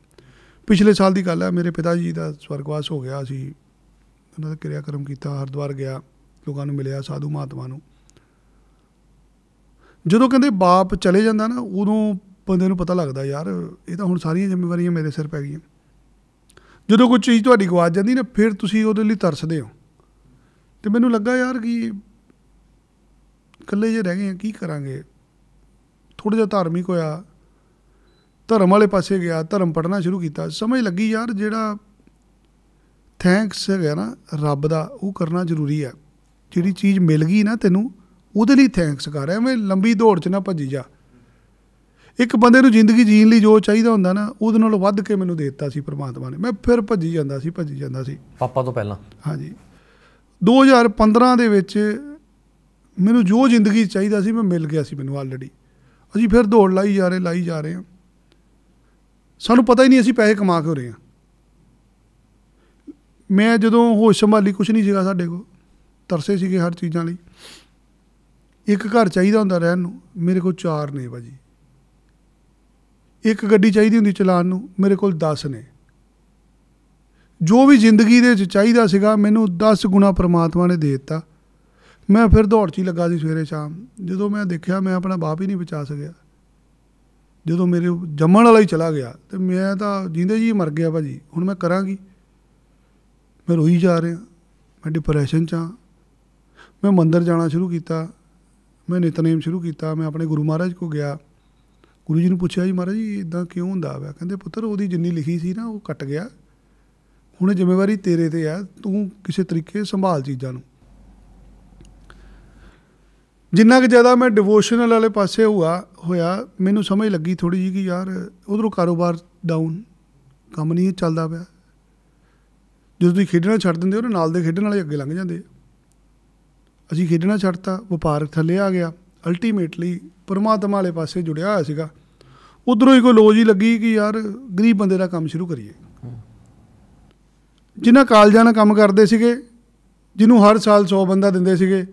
ਪਿਛਲੇ ਸਾਲ ਦੀ ਗੱਲ ਹੈ ਮੇਰੇ ਪਿਤਾ ਜੀ ਦਾ ਸਵਰਗਵਾਸ ਹੋ ਗਿਆ ਸੀ ਉਹਨਾਂ ਦਾ ਕਿਰਿਆ ਕਰਮ ਕੀਤਾ ਹਰਦੁਆਰ ਗਿਆ ਲੋਕਾਂ ਨੂੰ ਮਿਲਿਆ ਸਾਧੂ ਮਹਾਤਮਾ ਨੂੰ ਜਦੋਂ ਕਹਿੰਦੇ ਬਾਪ ਚਲੇ ਜਾਂਦਾ ਨਾ ਉਦੋਂ ਬੰਦੇ ਨੂੰ ਪਤਾ ਲੱਗਦਾ ਯਾਰ ਇਹ ਤਾਂ ਹੁਣ ਸਾਰੀਆਂ ਜ਼ਿੰਮੇਵਾਰੀਆਂ ਮੇਰੇ ਸਿਰ ਪੈ ਗਈਆਂ ਜਦੋਂ ਕੋਈ ਚੀਜ਼ ਤੁਹਾਡੀ ਗਵਾਚ ਜਾਂਦੀ ਨਾ ਫਿਰ ਤੁਸੀਂ ਉਹਦੇ ਲਈ ਤਰਸਦੇ ਹੋ ਤੇ ਮੈਨੂੰ ਲੱਗਾ ਯਾਰ ਕਿ ਇਕੱਲੇ ਜੇ ਰਹਿ ਗਏ ਆ ਕੀ ਕਰਾਂਗੇ ਥੋੜਾ ਜਿਹਾ ਧਾਰਮਿਕ ਹੋਇਆ ਧਰਮ ਵਾਲੇ ਪਾਸੇ ਗਿਆ ਧਰਮ ਪੜਨਾ ਸ਼ੁਰੂ ਕੀਤਾ ਸਮਝ ਲੱਗੀ ਯਾਰ ਜਿਹੜਾ ਥੈਂਕਸ ਹੈਗਾ ਨਾ ਰੱਬ ਦਾ ਉਹ ਕਰਨਾ ਜ਼ਰੂਰੀ ਆ ਜਿਹੜੀ ਚੀਜ਼ ਮਿਲ ਗਈ ਨਾ ਤੈਨੂੰ ਉਹਦੇ ਲਈ ਥੈਂਕਸ ਕਰ ਐਵੇਂ ਲੰਬੀ ਦੌੜ 'ਚ ਨਾ ਭੱਜੀ ਜਾ ਇੱਕ ਬੰਦੇ ਨੂੰ ਜ਼ਿੰਦਗੀ ਜੀਣ ਲਈ ਜੋ ਚਾਹੀਦਾ ਹੁੰਦਾ ਨਾ ਉਹਦੇ ਨਾਲੋਂ ਵੱਧ ਕੇ ਮੈਨੂੰ ਦੇ ਦਿੱਤਾ ਸੀ ਪ੍ਰਮਾਤਮਾ ਨੇ ਮੈਂ ਫਿਰ ਭੱਜੀ ਜਾਂਦਾ ਸੀ ਭੱਜੀ ਜਾਂਦਾ ਸੀ ਪਾਪਾ ਤੋਂ ਪਹਿਲਾਂ ਹਾਂਜੀ 2015 ਦੇ ਵਿੱਚ ਮੈਨੂੰ ਜੋ ਜ਼ਿੰਦਗੀ ਚਾਹੀਦਾ ਸੀ ਮੈਂ ਮਿਲ ਗਿਆ ਸੀ ਮੈਨੂੰ ਆਲਰੇਡੀ ਅਸੀਂ ਫਿਰ ਦੌੜ ਲਾਈ ਜਾ ਰਹੇ ਲਾਈ ਜਾ ਰਹੇ ਹਾਂ ਸਾਨੂੰ ਪਤਾ ਹੀ ਨਹੀਂ ਅਸੀਂ ਪੈਸੇ ਕਮਾ ਕੇ ਰਹੇ ਹਾਂ ਮੈਂ ਜਦੋਂ ਹੋਸ਼ ਸੰਭਾਲੀ ਕੁਝ ਨਹੀਂ ਸੀਗਾ ਸਾਡੇ ਕੋਲ ਤਰਸੇ ਸੀਗੇ ਹਰ ਚੀਜ਼ਾਂ ਲਈ ਇੱਕ ਘਰ ਚਾਹੀਦਾ ਹੁੰਦਾ ਰਹਿਣ ਨੂੰ ਮੇਰੇ ਕੋਲ 4 ਨੇ ਬਾਜੀ ਇੱਕ ਗੱਡੀ ਚਾਹੀਦੀ ਹੁੰਦੀ ਚਲਾਉਣ ਨੂੰ ਮੇਰੇ ਕੋਲ 10 ਨੇ ਜੋ ਵੀ ਜ਼ਿੰਦਗੀ ਦੇ ਵਿੱਚ ਚਾਹੀਦਾ ਸੀਗਾ ਮੈਨੂੰ 10 ਗੁਣਾ ਪ੍ਰਮਾਤਮਾ ਨੇ ਦੇ ਦਿੱਤਾ ਮੈਂ ਫਿਰ ਦੌੜ 'ਚ ਹੀ ਲੱਗਾ ਸੀ ਸਵੇਰੇ ਸ਼ਾਮ ਜਦੋਂ ਮੈਂ ਦੇਖਿਆ ਮੈਂ ਆਪਣਾ ਬਾਪ ਹੀ ਨਹੀਂ ਬਚਾ ਸਕਿਆ ਜਦੋਂ ਮੇਰੇ ਜੰਮਣ ਵਾਲਾ ਹੀ ਚਲਾ ਗਿਆ ਤੇ ਮੈਂ ਤਾਂ ਜਿੰਦੇ ਜੀ ਮਰ ਗਿਆ ਭਾਜੀ ਹੁਣ ਮੈਂ ਕਰਾਂਗੀ ਮੈਂ ਰੋਈ ਜਾ ਰਿਹਾ ਮੈਂ ਡਿਪਰੈਸ਼ਨ 'ਚ ਆ ਮੈਂ ਮੰਦਰ ਜਾਣਾ ਸ਼ੁਰੂ ਕੀਤਾ ਮੈਂ ਨਿਤਨੇਮ ਸ਼ੁਰੂ ਕੀਤਾ ਮੈਂ ਆਪਣੇ ਗੁਰੂ ਮਹਾਰਾਜ ਕੋ ਗਿਆ ਗੁਰੂ ਜੀ ਨੂੰ ਪੁੱਛਿਆ ਜੀ ਮਹਾਰਾਜ ਜੀ ਇਦਾਂ ਕਿਉਂ ਹੁੰਦਾ ਵਾ ਕਹਿੰਦੇ ਪੁੱਤਰ ਉਹਦੀ ਜਿੰਨੀ ਲਿਖੀ ਸੀ ਨਾ ਉਹ ਕੱਟ ਗਿਆ ਹੁਣ ਜ਼ਿੰਮੇਵਾਰੀ ਤੇਰੇ ਤੇ ਆ ਤੂੰ ਕਿਸੇ ਤਰੀਕੇ ਸੰਭਾਲ ਚੀਜ਼ਾਂ ਨੂੰ ਜਿੰਨਾ ਕਿ ਜ਼ਿਆਦਾ ਮੈਂ ਡਿਵੋਸ਼ਨਲ ਵਾਲੇ ਪਾਸੇ ਹੋਆ ਹੋਇਆ ਮੈਨੂੰ ਸਮਝ ਲੱਗੀ ਥੋੜੀ ਜੀ ਕਿ ਯਾਰ ਉਧਰੋਂ ਕਾਰੋਬਾਰ ਡਾਊਨ ਕੰਮ ਨਹੀਂ ਚੱਲਦਾ ਪਿਆ ਜਦੋਂ ਤੁਸੀਂ ਖੇਡਣਾ ਛੱਡ ਦਿੰਦੇ ਹੋ ਨਾ ਨਾਲ ਦੇ ਖੇਡਣ ਵਾਲੇ ਅੱਗੇ ਲੰਘ ਜਾਂਦੇ ਅਸੀਂ ਖੇਡਣਾ ਛੱਡਤਾ ਵਪਾਰ ਥੱਲੇ ਆ ਗਿਆ ਅਲਟੀਮੇਟਲੀ ਪਰਮਾਤਮਾ ਵਾਲੇ ਪਾਸੇ ਜੁੜਿਆ ਹੋਇਆ ਸੀਗਾ ਉਧਰੋਂ ਹੀ ਕੋਈ ਲੋਜ ਹੀ ਲੱਗੀ ਕਿ ਯਾਰ ਗਰੀਬ ਬੰਦੇ ਦਾ ਕੰਮ ਸ਼ੁਰੂ ਕਰੀਏ ਜਿਨ੍ਹਾਂ ਕਾਲਜਾਂ ਨਾਲ ਕੰਮ ਕਰਦੇ ਸੀਗੇ ਜਿਹਨੂੰ ਹਰ ਸਾਲ 100 ਬੰਦਾ ਦਿੰਦੇ ਸੀਗੇ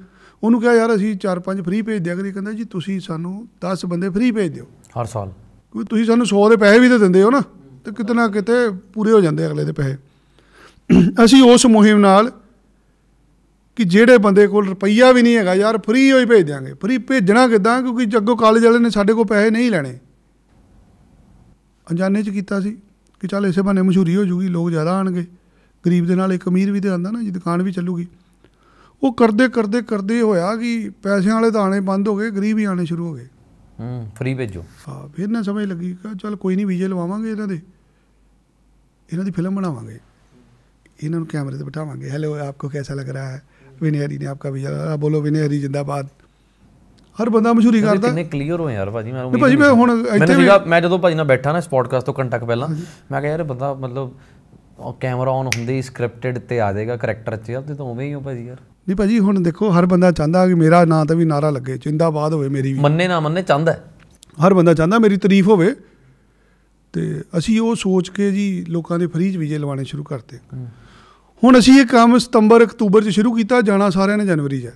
ਉਹਨੂੰ ਕਿਹਾ ਯਾਰ ਅਸੀਂ 4-5 ਫ੍ਰੀ ਭੇਜ ਦਿਆਂਗੇ ਕਹਿੰਦਾ ਜੀ ਤੁਸੀਂ ਸਾਨੂੰ 10 ਬੰਦੇ ਫ੍ਰੀ ਭੇਜ ਦਿਓ ਹਰ ਸਾਲ ਕਿਉਂਕਿ ਤੁਸੀਂ ਸਾਨੂੰ 100 ਦੇ ਪੈਸੇ ਵੀ ਤਾਂ ਦਿੰਦੇ ਹੋ ਨਾ ਤੇ ਕਿਤਨਾ ਕਿਤੇ ਪੂਰੇ ਹੋ ਜਾਂਦੇ ਅਗਲੇ ਦੇ ਪੈਸੇ ਅਸੀਂ ਉਸ ਮੁਹਿੰਮ ਨਾਲ ਕਿ ਜਿਹੜੇ ਬੰਦੇ ਕੋਲ ਰੁਪਈਆ ਵੀ ਨਹੀਂ ਹੈਗਾ ਯਾਰ ਫ੍ਰੀ ਹੋਈ ਭੇਜ ਦਿਆਂਗੇ ਫ੍ਰੀ ਭੇਜਣਾ ਕਿਦਾਂ ਕਿਉਂਕਿ ਜੱਗੋ ਕਾਲਜ ਵਾਲੇ ਨੇ ਸਾਡੇ ਕੋਲ ਪੈਸੇ ਨਹੀਂ ਲੈਣੇ ਅਣਜਾਣੇ ਚ ਕੀਤਾ ਸੀ ਕਿ ਚੱਲ ਇਸੇ ਬਹਾਨੇ ਮਸ਼ਹੂਰੀ ਹੋ ਜੂਗੀ ਲੋਕ ਜ਼ਿਆਦਾ ਆਣਗੇ ਗਰੀਬ ਦੇ ਨਾਲ ਇੱਕ ਅਮੀਰ ਵੀ ਤੇ ਆਂਦਾ ਨਾ ਜੀ ਦੁਕਾਨ ਵੀ ਚੱਲੂਗੀ ਉਹ ਕਰਦੇ ਕਰਦੇ ਕਰਦੇ ਹੋਇਆ ਕਿ ਪੈਸਿਆਂ ਵਾਲੇ ਦਾਣੇ ਬੰਦ ਹੋ ਗਏ ਗਰੀਬ ਹੀ ਆਣੇ ਸ਼ੁਰੂ ਹੋ ਗਏ ਹੂੰ ਫ੍ਰੀ ਭੇਜੋ ਹਾਂ ਫਿਰ ਨਾ ਸਮਝ ਲੱਗੀ ਕਿ ਚਲ ਕੋਈ ਨਹੀਂ ਵੀਜ਼ੇ ਲਵਾਵਾਂਗੇ ਇਹਨਾਂ ਦੇ ਇਹਨਾਂ ਦੀ ਫਿਲਮ ਬਣਾਵਾਂਗੇ ਇਹਨਾਂ ਨੂੰ ਕੈਮਰੇ ਤੇ ਬਿਠਾਵਾਂਗੇ ਹੈਲੋ ਆਪਕੋ ਕੈਸਾ ਲੱਗ ਰਿਹਾ ਹੈ ਵਿਨੇ ਹਰੀ ਨੇ ਆਪਕਾ ਵੀਜ਼ਾ ਬੋਲੋ ਵਿਨੇ ਹਰੀ ਜਿੰਦਾਬਾਦ ਹਰ ਬੰਦਾ ਮਸ਼ਹੂਰੀ ਕਰਦਾ ਕਿੰਨੇ ਕਲੀਅਰ ਹੋ ਯਾਰ ਭਾਜੀ ਮੈਂ ਉਮੀਦ ਭਾਜੀ ਮੈਂ ਹੁਣ ਇੱਥੇ ਵੀ ਮੈਂ ਜਦੋਂ ਭਾਜੀ ਨਾਲ ਬੈਠਾ ਨਾ ਇਸ ਪੋਡਕਾਸਟ ਤੋਂ ਘੰਟਾ ਪਹਿਲਾਂ ਮੈਂ ਕਿਹਾ ਯਾਰ ਬੰਦਾ ਮਤਲਬ ਕੈਮਰਾ ਆਨ ਹੁੰਦੇ ਹੀ ਸਕ੍ਰਿਪਟਡ ਤੇ ਆ ਜਾਏਗਾ ਕੈਰੈਕਟਰ 'ਚ ਤੇ ਤਾਂ ਉਵੇਂ ਹੀ ਹੋ ਭਾਜੀ ਯਾਰ ਵੀ ਭਾਜੀ ਹੁਣ ਦੇਖੋ ਹਰ ਬੰਦਾ ਚਾਹੁੰਦਾ ਕਿ ਮੇਰਾ ਨਾਂ ਤਾਂ ਵੀ ਨਾਰਾ ਲੱਗੇ ਜਿੰਦਾਬਾਦ ਹੋਵੇ ਮੇਰੀ ਵੀ ਮੰਨੇ ਨਾ ਮੰਨੇ ਚਾਹੁੰਦਾ ਹਰ ਬੰਦਾ ਚਾਹੁੰਦਾ ਮੇਰੀ ਤਾਰੀਫ ਹੋਵੇ ਤੇ ਅਸੀਂ ਉਹ ਸੋਚ ਕੇ ਜੀ ਲੋਕਾਂ ਦੇ ਫ੍ਰੀਜ ਵੀਜ਼ੇ ਲਵਾਣੇ ਸ਼ੁਰੂ ਕਰਤੇ ਹੁਣ ਅਸੀਂ ਇਹ ਕੰਮ ਸਤੰਬਰ ਅਕਤੂਬਰ 'ਚ ਸ਼ੁਰੂ ਕੀਤਾ ਜਾਣਾ ਸਾਰਿਆਂ ਨੇ ਜਨਵਰੀ 'ਚ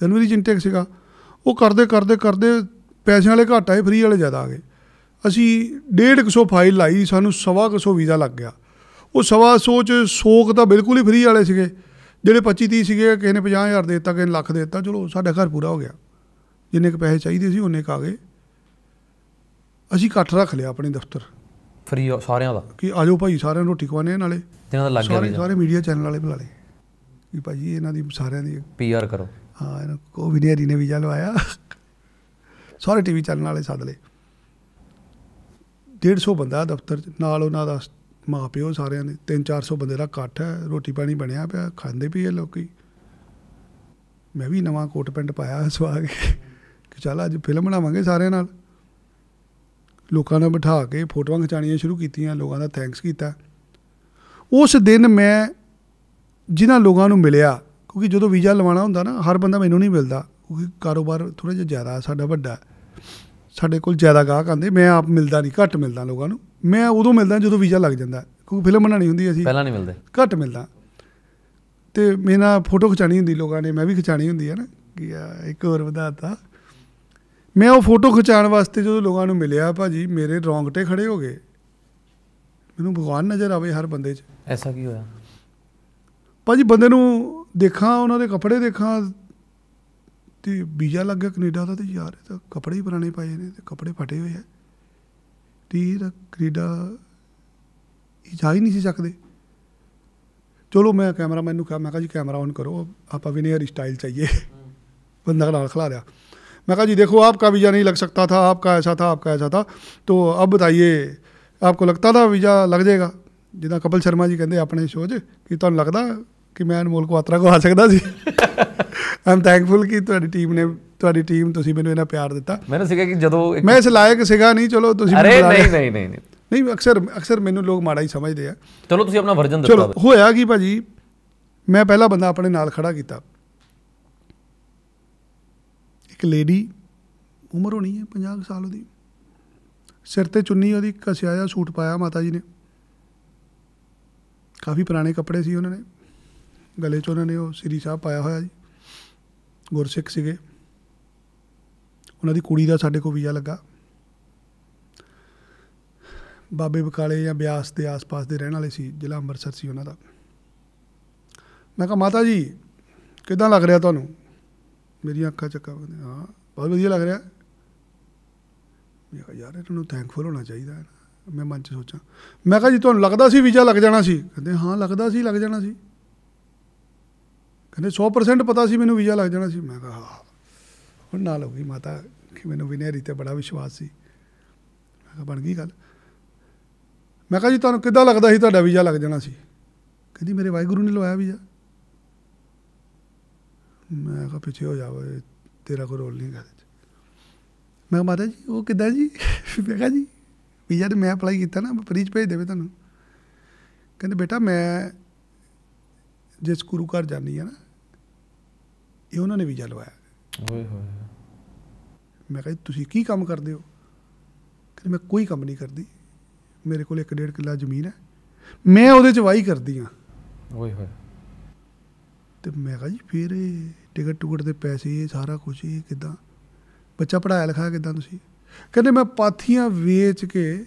ਜਨਵਰੀ 'ਚ ਇੰਟੈਕ ਸੀਗਾ ਉਹ ਕਰਦੇ ਕਰਦੇ ਕਰਦੇ ਪੈਸਿਆਂ ਵਾਲੇ ਘਾਟਾ ਹੈ ਫ੍ਰੀ ਵਾਲੇ ਜ਼ਿਆਦਾ ਆ ਗਏ ਅਸੀਂ 150 ਫਾਈਲ ਲਾਈ ਸਾਨੂੰ 125 ਵੀਜ਼ਾ ਲੱਗ ਗਿਆ ਉਹ ਸਵਾ ਚ ਸੋਕ ਤਾਂ ਬਿਲਕੁਲ ਹੀ ਫ੍ਰੀ ਵਾਲੇ ਸੀਗੇ ਜਿਹੜੇ 25 30 ਸੀਗੇ ਕਿਸੇ ਨੇ 50000 ਦੇ ਦਿੱਤਾ ਕਿਸੇ ਨੇ ਲੱਖ ਦੇ ਦਿੱਤਾ ਚਲੋ ਸਾਡਾ ਘਰ ਪੂਰਾ ਹੋ ਗਿਆ ਜਿੰਨੇ ਕੁ ਪੈਸੇ ਚਾਹੀਦੇ ਸੀ ਉਹਨੇ ਕਾ ਗਏ ਅਸੀਂ ਇਕੱਠ ਰੱਖ ਲਿਆ ਆਪਣੇ ਦਫ਼ਤਰ ਫਰੀ ਸਾਰਿਆਂ ਦਾ ਕਿ ਆਜੋ ਭਾਈ ਸਾਰਿਆਂ ਨੂੰ ਰੋਟੀ ਖਵਾਣੇ ਨਾਲੇ ਜਿਹਨਾਂ ਦਾ ਲੱਗ ਗਿਆ ਸਾਰੇ ਸਾਰੇ ਮੀਡੀਆ ਚੈਨਲ ਵਾਲੇ ਬੁਲਾ ਲਏ ਕਿ ਭਾਜੀ ਇਹਨਾਂ ਦੀ ਸਾਰਿਆਂ ਦੀ ਪੀਆਰ ਕਰੋ ਹਾਂ ਇਹਨਾਂ ਕੋ ਵੀ ਨੇ ਵੀਜ਼ਾ ਲਵਾਇਆ ਸਾਰੇ ਟੀਵੀ ਚੈਨਲ ਵਾਲੇ ਸੱਦ ਲਏ 150 ਬੰਦਾ ਦਫ਼ਤਰ ਨਾਲ ਉਹਨਾਂ ਦਾ ਮਾਪਿਓ ਸਾਰਿਆਂ ਦੇ 3-400 ਬੰਦੇ ਦਾ ਇਕੱਠ ਹੈ ਰੋਟੀ ਪਾਣੀ ਬਣਿਆ ਪਿਆ ਖਾਂਦੇ ਪੀਏ ਲੋਕੀ ਮੈਂ ਵੀ ਨਵਾਂ ਕੋਟ ਪੈਂਟ ਪਾਇਆ ਸਵਾ ਕੇ ਕਿ ਚੱਲ ਅੱਜ ਫਿਲਮ ਬਣਾਵਾਂਗੇ ਸਾਰਿਆਂ ਨਾਲ ਲੋਕਾਂ ਨੂੰ ਬਿਠਾ ਕੇ ਫੋਟੋਆਂ ਖਿਚਾਣੀਆਂ ਸ਼ੁਰੂ ਕੀਤੀਆਂ ਲੋਕਾਂ ਦਾ ਥੈਂਕਸ ਕੀਤਾ ਉਸ ਦਿਨ ਮੈਂ ਜਿਨ੍ਹਾਂ ਲੋਕਾਂ ਨੂੰ ਮਿਲਿਆ ਕਿਉਂਕਿ ਜਦੋਂ ਵੀਜ਼ਾ ਲਵਾਉਣਾ ਹੁੰਦਾ ਨਾ ਹਰ ਬੰਦਾ ਮੈਨੂੰ ਨਹੀਂ ਮਿਲਦਾ ਕਿਉਂਕਿ ਕਾਰੋਬਾਰ ਥੋੜਾ ਜਿਹਾ ਜ਼ਿਆਦਾ ਸਾਡਾ ਵੱਡਾ ਸਾਡੇ ਕੋਲ ਜ਼ਿਆਦਾ ਗਾਹਕ ਆਂਦੇ ਮੈਂ ਆਪ ਮਿਲਦਾ ਨਹੀਂ ਘੱਟ ਮਿਲਦਾ ਲੋਕਾਂ ਨੂੰ ਮੈਂ ਉਦੋਂ ਮਿਲਦਾ ਜਦੋਂ ਵੀਜ਼ਾ ਲੱਗ ਜਾਂਦਾ ਕਿਉਂਕਿ ਫਿਲਮ ਬਣਾਣੀ ਹੁੰਦੀ ਅਸੀਂ ਪਹਿਲਾਂ ਨਹੀਂ ਮਿਲਦੇ ਘੱਟ ਮਿਲਦਾ ਤੇ ਨਾਲ ਫੋਟੋ ਖਿਚਾਣੀ ਹੁੰਦੀ ਲੋਕਾਂ ਨੇ ਮੈਂ ਵੀ ਖਿਚਾਣੀ ਹੁੰਦੀ ਹੈ ਨਾ ਕੀ ਆ ਇੱਕ ਹੋਰ ਵਧਾਤਾ ਮੈਂ ਉਹ ਫੋਟੋ ਖਿਚਾਣ ਵਾਸਤੇ ਜਦੋਂ ਲੋਕਾਂ ਨੂੰ ਮਿਲਿਆ ਭਾਜੀ ਮੇਰੇ ਰੌਂਗਟੇ ਖੜੇ ਹੋ ਗਏ ਮੈਨੂੰ ਭਗਵਾਨ ਨਜ਼ਰ ਆਵੇ ਹਰ ਬੰਦੇ 'ਚ ਐਸਾ ਕੀ ਹੋਇਆ ਭਾਜੀ ਬੰਦੇ ਨੂੰ ਦੇਖਾਂ ਉਹਨਾਂ ਦੇ ਕੱਪੜੇ ਦੇਖਾਂ ਤੇ ਵੀਜ਼ਾ ਲੱਗ ਗਿਆ ਕੈਨੇਡਾ ਦਾ ਤੇ ਯਾਰ ਇਹ ਤਾਂ ਕੱਪੜੇ ਹੀ ਪੁਰਾਣੇ ਪਾਏ ਨੇ ਤੇ ਕੱਪੜੇ ਫਟੇ ਹੋਏ ਆ ਤੀਰ ਕ੍ਰੀਡਾ ਜਾ ਹੀ ਨਹੀਂ ਸੀ ਸਕਦੇ ਚਲੋ ਮੈਂ ਕੈਮਰਾਮੈਨ ਨੂੰ ਕਿਹਾ ਮੈਂ ਕਿਹਾ ਜੀ ਕੈਮਰਾ ਔਨ ਕਰੋ ਆਪਾਂ ਵਿਨੇਅਰ ਸਟਾਈਲ ਚਾਹੀਏ बंदा लाल खिला रहा मैं कहा जी देखो आपका वीज़ा नहीं लग सकता था आपका ऐसा था ਐਸਾ ऐसा ਤੋ ਅਬ ਬਤਾਈਏ बताइए आपको ਲੱਗਤਾ ਥਾ ਵੀਜ਼ਾ ਲੱਗ ਜਾਏਗਾ ਜਿਦਾ ਕਪਲ ਸ਼ਰਮਾ ਜੀ ਕਹਿੰਦੇ ਆਪਣੇ ਸ਼ੋਅ 'ਚ ਕਿ ਤੁਹਾਨੂੰ ਲੱਗਦਾ ਕਿ ਮੈਂ ਅਨਮੋਲ ਆਤਰਾ ਕੋ ਆ ਸਕਦਾ ਸੀ ਆਮ ਥੈਂਕਫੁਲ ਕਿ ਤੁਹਾਡੀ ਟੀਮ ਨੇ ਤੁਹਾਡੀ ਟੀਮ ਤੁਸੀਂ ਮੈਨੂੰ ਇਹਨਾਂ ਪਿਆਰ ਦਿੱਤਾ ਮੈਨੂੰ ਸੀਗਾ ਕਿ ਜਦੋਂ ਮੈਂ ਇਸ ਲਾਇਕ ਸੀਗਾ ਨਹੀਂ ਚਲੋ ਤੁਸੀਂ ਅਰੇ ਨਹੀਂ ਨਹੀਂ ਨਹੀਂ ਨਹੀਂ ਅਕਸਰ ਅਕਸਰ ਮੈਨੂੰ ਲੋਕ ਮਾੜਾ ਹੀ ਸਮਝਦੇ ਆ ਚਲੋ ਤੁਸੀਂ ਆਪਣਾ ਵਰਜਨ ਦਿੱਤਾ ਚਲੋ ਹੋਇਆ ਕੀ ਭਾਜੀ ਮੈਂ ਪਹਿਲਾ ਬੰਦਾ ਆਪਣੇ ਨਾਲ ਖੜਾ ਕੀਤਾ ਇੱਕ ਲੇਡੀ ਉਮਰ ਹੋਣੀ ਹੈ 50 ਸਾਲ ਉਹਦੀ ਸਿਰ ਤੇ ਚੁੰਨੀ ਉਹਦੀ ਕਸਿਆ ਸੂਟ ਪਾਇਆ ਮਾਤਾ ਜੀ ਨੇ ਕਾਫੀ ਪੁਰਾਣੇ ਕੱਪੜੇ ਸੀ ਉਹਨਾਂ ਨੇ ਗਲੇ 'ਚ ਉਹਨਾਂ ਨੇ ਉਹ ਸ੍ਰੀ ਸਾਹਿਬ ਪਾਇਆ ਹੋਇਆ ਜੀ ਗੁਰਸਿੱਖ ਸੀਗੇ ਉਹਨਾਂ ਦੀ ਕੁੜੀ ਦਾ ਸਾਡੇ ਕੋਲ ਵੀਜ਼ਾ ਲੱਗਾ ਬਾਬੇ ਬਕਾਲੇ ਜਾਂ ਬਿਆਸ ਦੇ ਆਸ-ਪਾਸ ਦੇ ਰਹਿਣ ਵਾਲੇ ਸੀ ਜ਼ਿਲ੍ਹਾ ਅੰਮ੍ਰਿਤਸਰ ਸੀ ਉਹਨਾਂ ਦਾ ਮੈਂ ਕਿਹਾ ਮਾਤਾ ਜੀ ਕਿਦਾਂ ਲੱਗ ਰਿਹਾ ਤੁਹਾਨੂੰ ਮੇਰੀਆਂ ਅੱਖਾਂ ਚੱਕਾ ਹਾਂ ਬਹੁਤ ਵਧੀਆ ਲੱਗ ਰਿਹਾ ਮੈਂ ਕਿਹਾ ਯਾਰ ਇਹਨਾਂ ਨੂੰ ਥੈਂਕਫੁਲ ਹੋਣਾ ਚਾਹੀਦਾ ਹੈ ਮੈਂ ਮਨ 'ਚ ਸੋਚਾਂ ਮੈਂ ਕਿਹਾ ਜੀ ਤੁਹਾਨੂੰ ਲੱਗਦਾ ਸੀ ਵੀਜ਼ਾ ਲੱਗ ਜਾਣਾ ਸੀ ਕਹਿੰਦੇ ਹਾਂ ਲੱਗਦਾ ਸੀ ਲੱਗ ਜਾਣਾ ਸੀ ਕਹਿੰਦੇ 100% ਪਤਾ ਸੀ ਮੈਨੂੰ ਵੀਜ਼ਾ ਲੱਗ ਜਾਣਾ ਸੀ ਮੈਂ ਕਿਹਾ ਹਾਂ ਹੁਣ ਨਾਲ ਹੋ ਗਈ ਮਾਤਾ ਕਿ ਮੈਨੂੰ ਵਿਨੇਰੀ ਤੇ ਬੜਾ ਵਿਸ਼ਵਾਸ ਸੀ ਮੈਂ ਕਿਹਾ ਬਣ ਗਈ ਗੱਲ ਮੈਂ ਕਿਹਾ ਜੀ ਤੁਹਾਨੂੰ ਕਿੱਦਾਂ ਲੱਗਦਾ ਸੀ ਤੁਹਾਡਾ ਵੀਜ਼ਾ ਲੱਗ ਜਾਣਾ ਸੀ ਕਹਿੰਦੀ ਮੇਰੇ ਵਾਹਿਗੁਰੂ ਨੇ ਲਵਾਇਆ ਵੀਜ਼ਾ ਮੈਂ ਕਿਹਾ ਪਿੱਛੇ ਹੋ ਜਾ ਤੇਰਾ ਕੋਈ ਰੋਲ ਨਹੀਂ ਕਰਦੇ ਮੈਂ ਮਾਤਾ ਜੀ ਉਹ ਕਿੱਦਾਂ ਜੀ ਮੈਂ ਕਿਹਾ ਜੀ ਵੀਜ਼ਾ ਤੇ ਮੈਂ ਅਪਲਾਈ ਕੀਤਾ ਨਾ ਫਰੀਜ ਭੇਜ ਦੇਵੇ ਤੁਹਾਨੂੰ ਕਹਿੰਦੇ ਬੇਟਾ ਮੈਂ ਜਿਸ ਗੁਰੂ ਘਰ ਜਾਨੀ ਆ ਨਾ ਇਹ ਉਹਨਾਂ ਨੇ ਵੀਜ਼ਾ ਲਵਾਇਆ ਓਏ ਹੋਏ ਮੈਂ ਕਹਿੰਦਾ ਤੁਸੀਂ ਕੀ ਕੰਮ ਕਰਦੇ ਹੋ ਕਿ ਮੈਂ ਕੋਈ ਕੰਮ ਨਹੀਂ ਕਰਦੀ ਮੇਰੇ ਕੋਲ 1.5 ਕਿੱਲਾ ਜ਼ਮੀਨ ਹੈ ਮੈਂ ਉਹਦੇ ਚ ਵਾਹੀ ਕਰਦੀ ਆ ਓਏ ਹੋਏ ਤੇ ਮੈਂ ਕਿਹਾ ਜੀ ਫਿਰ ਟਿਕਟ ਟੁਕਟ ਦੇ ਪੈਸੇ ਸਾਰਾ ਕੁਝ ਇਹ ਕਿਦਾਂ ਬੱਚਾ ਪੜਾਇਆ ਲਿਖਾ ਕਿਦਾਂ ਤੁਸੀਂ ਕਹਿੰਦੇ ਮੈਂ ਪਾਥੀਆਂ ਵੇਚ ਕੇ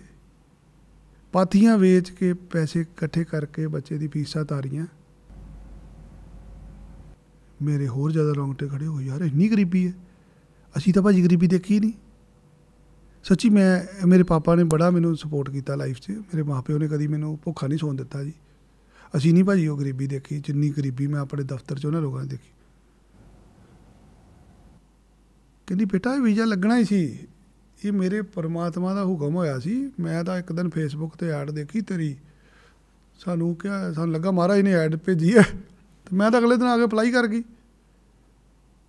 ਪਾਥੀਆਂ ਵੇਚ ਕੇ ਪੈਸੇ ਇਕੱਠੇ ਕਰਕੇ ਬੱਚੇ ਦੀ ਫੀਸਾਂ ਤਾਰੀਆਂ ਮੇਰੇ ਹੋਰ ਜ਼ਿਆਦਾ ਰੌਂਗਟੇ ਖੜੇ ਹੋ ਯਾਰ ਇੰਨੀ ਗਰੀਬੀ ਹੈ ਅਸੀਂ ਤਾਂ ਭਾਜੀ ਗਰੀਬੀ ਦੇਖੀ ਨਹੀਂ ਸੱਚੀ ਮੈਂ ਮੇਰੇ ਪਾਪਾ ਨੇ ਬੜਾ ਮੈਨੂੰ ਸਪੋਰਟ ਕੀਤਾ ਲਾਈਫ 'ਚ ਮੇਰੇ ਮਾਪਿਓ ਨੇ ਕਦੀ ਮੈਨੂੰ ਭੁੱਖਾ ਨਹੀਂ ਸੌਣ ਦਿੱਤਾ ਜੀ ਅਸੀਂ ਨਹੀਂ ਭਾਜੀ ਉਹ ਗਰੀਬੀ ਦੇਖੀ ਜਿੰਨੀ ਗਰੀਬੀ ਮੈਂ ਆਪਣੇ ਦਫ਼ਤਰ 'ਚ ਉਹਨਾਂ ਲੋਕਾਂ ਨੇ ਦੇਖੀ ਕਹਿੰਦੀ ਬੇਟਾ ਇਹ ਵੀਜ਼ਾ ਲੱਗਣਾ ਹੀ ਸੀ ਇਹ ਮੇਰੇ ਪਰਮਾਤਮਾ ਦਾ ਹੁਕਮ ਹੋਇਆ ਸੀ ਮੈਂ ਤਾਂ ਇੱਕ ਦਿਨ ਫੇਸਬੁੱਕ ਤੇ ਐਡ ਦੇਖੀ ਤੇਰੀ ਸਾਨੂੰ ਕਿਹਾ ਸਾਨੂੰ ਲੱਗਾ ਮਹਾਰਾਜ ਨੇ ਐਡ ਭੇਜੀ ਹੈ ਤੇ ਮੈਂ ਤਾਂ ਅਗਲੇ ਦਿਨ ਆ ਕੇ ਅਪਲਾਈ ਕਰ ਗਈ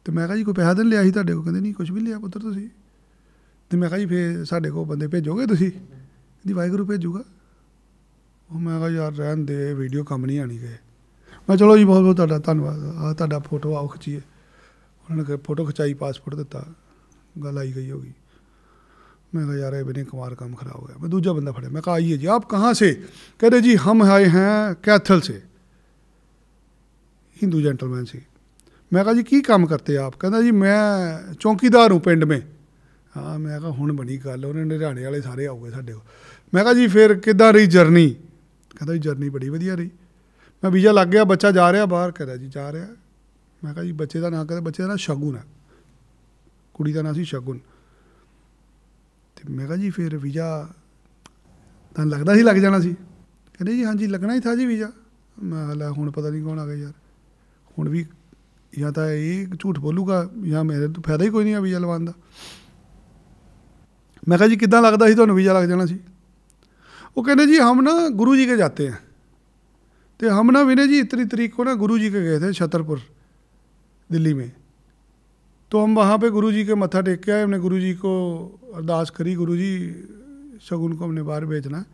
ਤੇ ਮੈਂ ਕਿਹਾ ਜੀ ਕੋਈ ਪੈਸਾ ਦੇਣ ਲਿਆ ਸੀ ਤੁਹਾਡੇ ਕੋਲ ਕਹਿੰਦੇ ਨਹੀਂ ਕੁਝ ਵੀ ਲਿਆ ਪੁੱਤਰ ਤੁਸੀਂ ਤੇ ਮੈਂ ਕਿਹਾ ਜੀ ਫੇਰ ਸਾਡੇ ਕੋਲ ਬੰਦੇ ਭੇਜੋਗੇ ਤੁਸੀਂ ਇਹਦੀ ਵਾਹਿਗੁਰੂ ਭੇਜੂਗਾ ਉਹ ਮੈਂ ਕਿਹਾ ਯਾਰ ਰਹਿਣ ਦੇ ਵੀਡੀਓ ਕੰਮ ਨਹੀਂ ਆਣੀ ਗਏ ਮੈਂ ਚਲੋ ਜੀ ਬਹੁਤ ਬਹੁਤ ਤੁਹਾਡਾ ਧੰਨਵਾਦ ਆ ਤੁਹਾਡਾ ਫੋਟੋ ਆਓ ਖਿਚੀਏ ਉਹਨਾਂ ਨੇ ਫੋਟੋ ਖਚਾਈ ਪਾਸਪੋਰਟ ਦਿੱਤਾ ਗੱਲ ਆਈ ਗਈ ਹੋਗੀ ਮੈਂ ਕਿਹਾ ਯਾਰ ਇਹ ਬਿਨੇ ਕੁਮਾਰ ਕੰਮ ਖਰਾਬ ਹੋ ਗਿਆ ਮੈਂ ਦੂਜਾ ਬੰਦਾ ਫੜਿਆ ਮੈਂ ਕਿਹਾ ਆਈਏ ਜੀ ਆਪ ਕਹਾਂ ਸੇ ਕਹਿੰਦੇ ਜੀ ਹਮ ਆਏ ਹਾਂ ਕੈਥਲ ਸੇ ਹਿੰदू ਜੈਂਟਲਮੈਨ ਸੀ ਮੈਂ ਕਿਹਾ ਜੀ ਕੀ ਕੰਮ ਕਰਤੇ ਆਪ ਕਹਿੰਦਾ ਜੀ ਮੈਂ ਚੌਕੀਦਾਰ ਹੂੰ ਪਿੰਡ ਮੇ ਹਾਂ ਮੈਂ ਕਿਹਾ ਹੁਣ ਬਣੀ ਗੱਲ ਉਹਨੇ ਨਿਹਰਾਣੇ ਵਾਲੇ ਸਾਰੇ ਆਉਗੇ ਸਾਡੇ ਕੋ ਮੈਂ ਕਿਹਾ ਜੀ ਫਿਰ ਕਿਦਾਂ ਰਹੀ ਜਰਨੀ ਕਹਿੰਦਾ ਜੀ ਜਰਨੀ ਬੜੀ ਵਧੀਆ ਰਹੀ ਮੈਂ ਵੀਜ਼ਾ ਲੱਗ ਗਿਆ ਬੱਚਾ ਜਾ ਰਿਹਾ ਬਾਹਰ ਕਹਿੰਦਾ ਜੀ ਜਾ ਰਿਹਾ ਮੈਂ ਕਿਹਾ ਜੀ ਬੱਚੇ ਦਾ ਨਾਂ ਕਹਿੰਦਾ ਬੱਚੇ ਦਾ ਨਾਂ ਸ਼ਗੁਨ ਹੈ ਕੁੜੀ ਦਾ ਨਾਂ ਸੀ ਸ਼ਗੁਨ ਤੇ ਮੈਂ ਕਿਹਾ ਜੀ ਫਿਰ ਵੀਜ਼ਾ ਤਾਂ ਲੱਗਦਾ ਸੀ ਲੱਗ ਜਾਣਾ ਸੀ ਕਹਿੰਦੇ ਜੀ ਹਾਂਜੀ ਲੱਗਣਾ ਹੀ ਥਾ ਜੀ ਵੀਜ਼ਾ ਮੈਂ ਹਲਾ ਹੁਣ ਪਤਾ ਨਹੀਂ ਕੌਣ ਆ ਗਿਆ ਯਾਰ ਹੁਣ ਵੀ ਜਾਂ ਤਾਂ ਇਹ ਝੂਠ ਬੋਲੂਗਾ ਜਾਂ ਮੇਰੇ ਤੋਂ ਫਾਇਦਾ ਹੀ ਕੋਈ ਨਹੀਂ ਆ ਵੀਜ਼ਾ ਲਵਾਉਣ ਦਾ मैं कहा जी किदा लगता सी तो वीज़ा लग जाना सी वो कहते जी हम ना गुरु जी के जाते हैं तो हम ना विनय जी इतनी तरीक को ना गुरु जी के गए थे छतरपुर दिल्ली में तो हम वहाँ पे गुरु जी के मत्था टेक के आए हमने गुरु जी को अरदास करी गुरु जी शगुन को हमने बाहर भेजना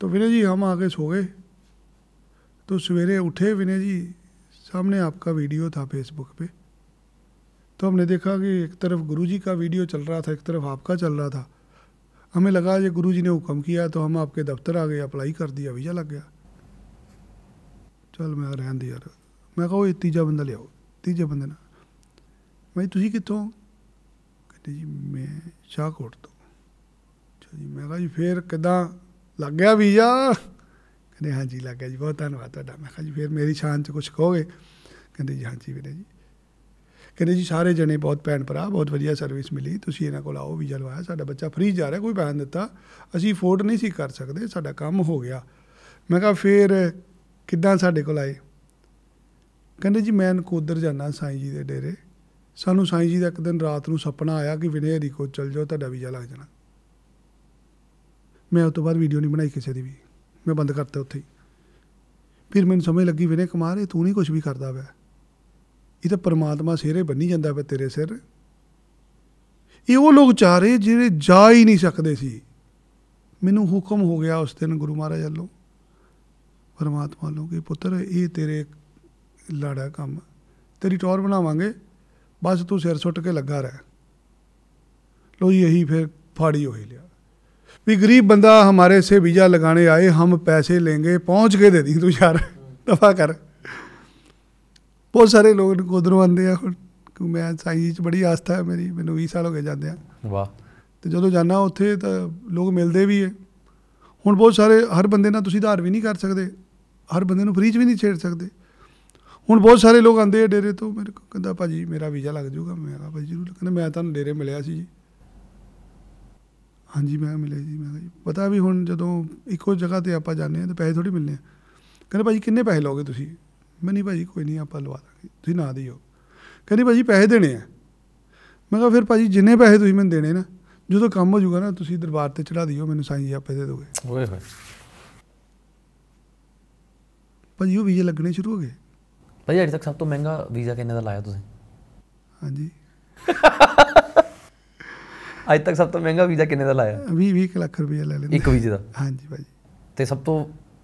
तो विनय जी हम आके सो गए तो सवेरे उठे विनय जी सामने आपका वीडियो था फेसबुक पे तो हमने देखा कि एक तरफ गुरु जी का वीडियो चल रहा था एक तरफ आपका चल रहा था हमें लगा ये जी ने हुक्म किया तो हम आपके दफ्तर आ गए अप्लाई कर दिया वीज़ा लग गया चल मैं रहन दिया मैं कहो ये तीजा बंदा लियाओ तीजे बंदे ना भाई तुम कितों कहते जी मैं शाहकोट तो जी मैं कहा जी फिर किदा लग गया वीज़ा ਕਹਿੰਦੇ ਹਾਂਜੀ ਲੱਗ ਗਿਆ ਜੀ ਬਹੁਤ ਧੰਨਵਾਦ ਤੁਹਾਡਾ ਮੈਂ ਕਿਹਾ ਜੀ ਫਿਰ ਮੇਰੀ ਸ਼ਾਨ 'ਚ ਕੁਝ ਕਹੋਗੇ ਕਹਿੰਦੇ ਜੀ ਹਾਂਜੀ ਵੀਰੇ ਜੀ ਕਹਿੰਦੇ ਜੀ ਸਾਰੇ ਜਣੇ ਬਹੁਤ ਭੈਣ ਭਰਾ ਬਹੁਤ ਵਧੀਆ ਸਰਵਿਸ ਮਿਲੀ ਤੁਸੀਂ ਇਹਨਾਂ ਕੋਲ ਆਓ ਵੀਜ਼ਾ ਲਵਾਇਆ ਸਾਡਾ ਬੱਚਾ ਫ੍ਰੀ ਜਾ ਰਿਹਾ ਕੋਈ ਪੈਸਾ ਦਿੱਤਾ ਅਸੀਂ ਅਫੋਰਡ ਨਹੀਂ ਸੀ ਕਰ ਸਕਦੇ ਸਾਡਾ ਕੰਮ ਹੋ ਗਿਆ ਮੈਂ ਕਿਹਾ ਫਿਰ ਕਿੱਦਾਂ ਸਾਡੇ ਕੋਲ ਆਏ ਕਹਿੰਦੇ ਜੀ ਮੈਂ ਨਕੋਦਰ ਜਾਣਾ ਸਾਈ ਜੀ ਦੇ ਡੇਰੇ ਸਾਨੂੰ ਸਾਈ ਜੀ ਦਾ ਇੱਕ ਦਿਨ ਰਾਤ ਨੂੰ ਸੁਪਨਾ ਆਇਆ ਕਿ ਵਿਨੇ ਹਰੀ ਕੋਲ ਚਲ ਜਾਓ ਤੁਹਾਡਾ ਵੀਜ਼ਾ ਲੱਗ ਜਾਣਾ ਮੈਂ ਉਸ ਤੋਂ ਬਾਅਦ ਵੀਡੀਓ ਨਹੀਂ ਬਣਾਈ ਕਿਸੇ ਦੀ ਵੀ ਮੈਂ ਬੰਦ ਕਰਤਾ ਉੱਥੇ ਫਿਰ ਮੈਨੂੰ ਸਮਝ ਲੱਗੀ ਵੀਰੇ ਕੁਮਾਰ ਇਹ ਤੂੰ ਨਹੀਂ ਕੁਝ ਵੀ ਕਰਦਾ ਵੈ ਇਹ ਤਾਂ ਪਰਮਾਤਮਾ ਸਿਹਰੇ ਬੰਨੀ ਜਾਂਦਾ ਵੈ ਤੇਰੇ ਸਿਰ ਇਹ ਉਹ ਲੋਕ ਚਾਹ ਰਹੇ ਜਿਹੜੇ ਜਾ ਹੀ ਨਹੀਂ ਸਕਦੇ ਸੀ ਮੈਨੂੰ ਹੁਕਮ ਹੋ ਗਿਆ ਉਸ ਦਿਨ ਗੁਰੂ ਮਹਾਰਾਜ ਵੱਲੋਂ ਪਰਮਾਤਮਾ ਵੱਲੋਂ ਕਿ ਪੁੱਤਰ ਇਹ ਤੇਰੇ ਲਾੜਾ ਕੰਮ ਤੇਰੀ ਟੌਰ ਬਣਾਵਾਂਗੇ ਬਸ ਤੂੰ ਸਿਰ ਸੁੱਟ ਕੇ ਲੱਗਾ ਰਹਿ ਲੋ ਜੀ ਇਹੀ ਫਿਰ ਫਾੜੀ ਹੋਈ ਲਿਆ ਵੀ ਗਰੀਬ ਬੰਦਾ ਹਮਾਰੇ ਸੇ ਵੀਜ਼ਾ ਲਗਾਣੇ ਆਏ ਹਮ ਪੈਸੇ ਲੇਂਗੇ ਪਹੁੰਚ ਕੇ ਦੇ ਦੀ ਤੂੰ ਯਾਰ ਦਫਾ ਕਰ ਬਹੁਤ ਸਾਰੇ ਲੋਕ ਗੋਦਰੋਂ ਆਂਦੇ ਆ ਹੁਣ ਕਿ ਮੈਂ ਸਾਈਂ ਚ ਬੜੀ ਆਸਥਾ ਹੈ ਮੇਰੀ ਮੈਨੂੰ 20 ਸਾਲ ਹੋ ਗਏ ਜਾਂਦੇ ਆ ਵਾਹ ਤੇ ਜਦੋਂ ਜਾਣਾ ਉੱਥੇ ਤਾਂ ਲੋਕ ਮਿਲਦੇ ਵੀ ਹੈ ਹੁਣ ਬਹੁਤ ਸਾਰੇ ਹਰ ਬੰਦੇ ਨਾਲ ਤੁਸੀਂ ਧਾਰ ਵੀ ਨਹੀਂ ਕਰ ਸਕਦੇ ਹਰ ਬੰਦੇ ਨੂੰ ਫ੍ਰੀਜ ਵੀ ਨਹੀਂ ਛੇੜ ਸਕਦੇ ਹੁਣ ਬਹੁਤ ਸਾਰੇ ਲੋਕ ਆਂਦੇ ਆ ਡੇਰੇ ਤੋਂ ਮੇਰੇ ਕੋਲ ਕਹਿੰਦਾ ਭਾਜੀ ਮੇਰਾ ਵੀਜ਼ਾ ਲੱਗ ਜਾਊਗਾ ਮੈਂ ਕਹਾ ਭਾਜੀ ਜ਼ਰੂਰ ਕਹਿੰਦਾ ਮੈਂ ਤੁਹਾਨੂੰ ਡੇਰੇ ਮਿਲਿਆ ਸੀ ਜੀ ਹਾਂਜੀ ਮੈਂ ਮਿਲਿਆ ਜੀ ਮੈਂ ਜੀ ਪਤਾ ਵੀ ਹੁਣ ਜਦੋਂ ਇੱਕੋ ਜਗ੍ਹਾ ਤੇ ਆਪਾਂ ਜਾਂਦੇ ਆ ਤਾਂ ਪੈਸੇ ਥੋੜੀ ਮਿਲਨੇ ਆ ਕਹਿੰਦੇ ਭਾਜੀ ਕਿੰਨੇ ਪੈਸੇ ਲਓਗੇ ਤੁਸੀਂ ਮੈਂ ਨਹੀਂ ਭਾਜੀ ਕੋਈ ਨਹੀਂ ਆਪਾਂ ਲਵਾ ਦਾਂਗੇ ਤੁਸੀਂ ਨਾ ਦਿਓ ਕਹਿੰਦੇ ਭਾਜੀ ਪੈਸੇ ਦੇਣੇ ਆ ਮੈਂ ਕਿਹਾ ਫਿਰ ਭਾਜੀ ਜਿੰਨੇ ਪੈਸੇ ਤੁਸੀਂ ਮੈਨੂੰ ਦੇਣੇ ਨਾ ਜਦੋਂ ਕੰਮ ਹੋ ਜਾਊਗਾ ਨਾ ਤੁਸੀਂ ਦਰਬਾਰ ਤੇ ਚੜਾ ਦਿਓ ਮੈਨੂੰ ਸਾਈਂ ਜੀ ਆਪੇ ਦੇ ਦੋਗੇ ਓਏ ਹੋਏ ਭਾਜੀ ਉਹ ਵੀਜ਼ਾ ਲੱਗਣੇ ਸ਼ੁਰੂ ਹੋ ਗਏ ਭਾਜੀ ਅੱਜ ਤੱਕ ਸਭ ਤੋਂ ਮਹਿੰਗਾ ਵੀਜ਼ਾ ਕਿੰਨੇ ਦਾ ਲਾਇਆ ਤੁਸੀਂ ਹਾਂਜੀ ਅੱਜ ਤੱਕ ਸਭ ਤੋਂ ਮਹਿੰਗਾ ਵੀਜ਼ਾ ਕਿੰਨੇ ਦਾ ਲਾਇਆ 20 20 ਲੱਖ ਰੁਪਏ ਲੈ ਲੈਂਦੇ ਇੱਕ ਵੀਜ਼ੇ ਦਾ ਹਾਂਜੀ ਭਾਜੀ ਤੇ ਸਭ ਤੋਂ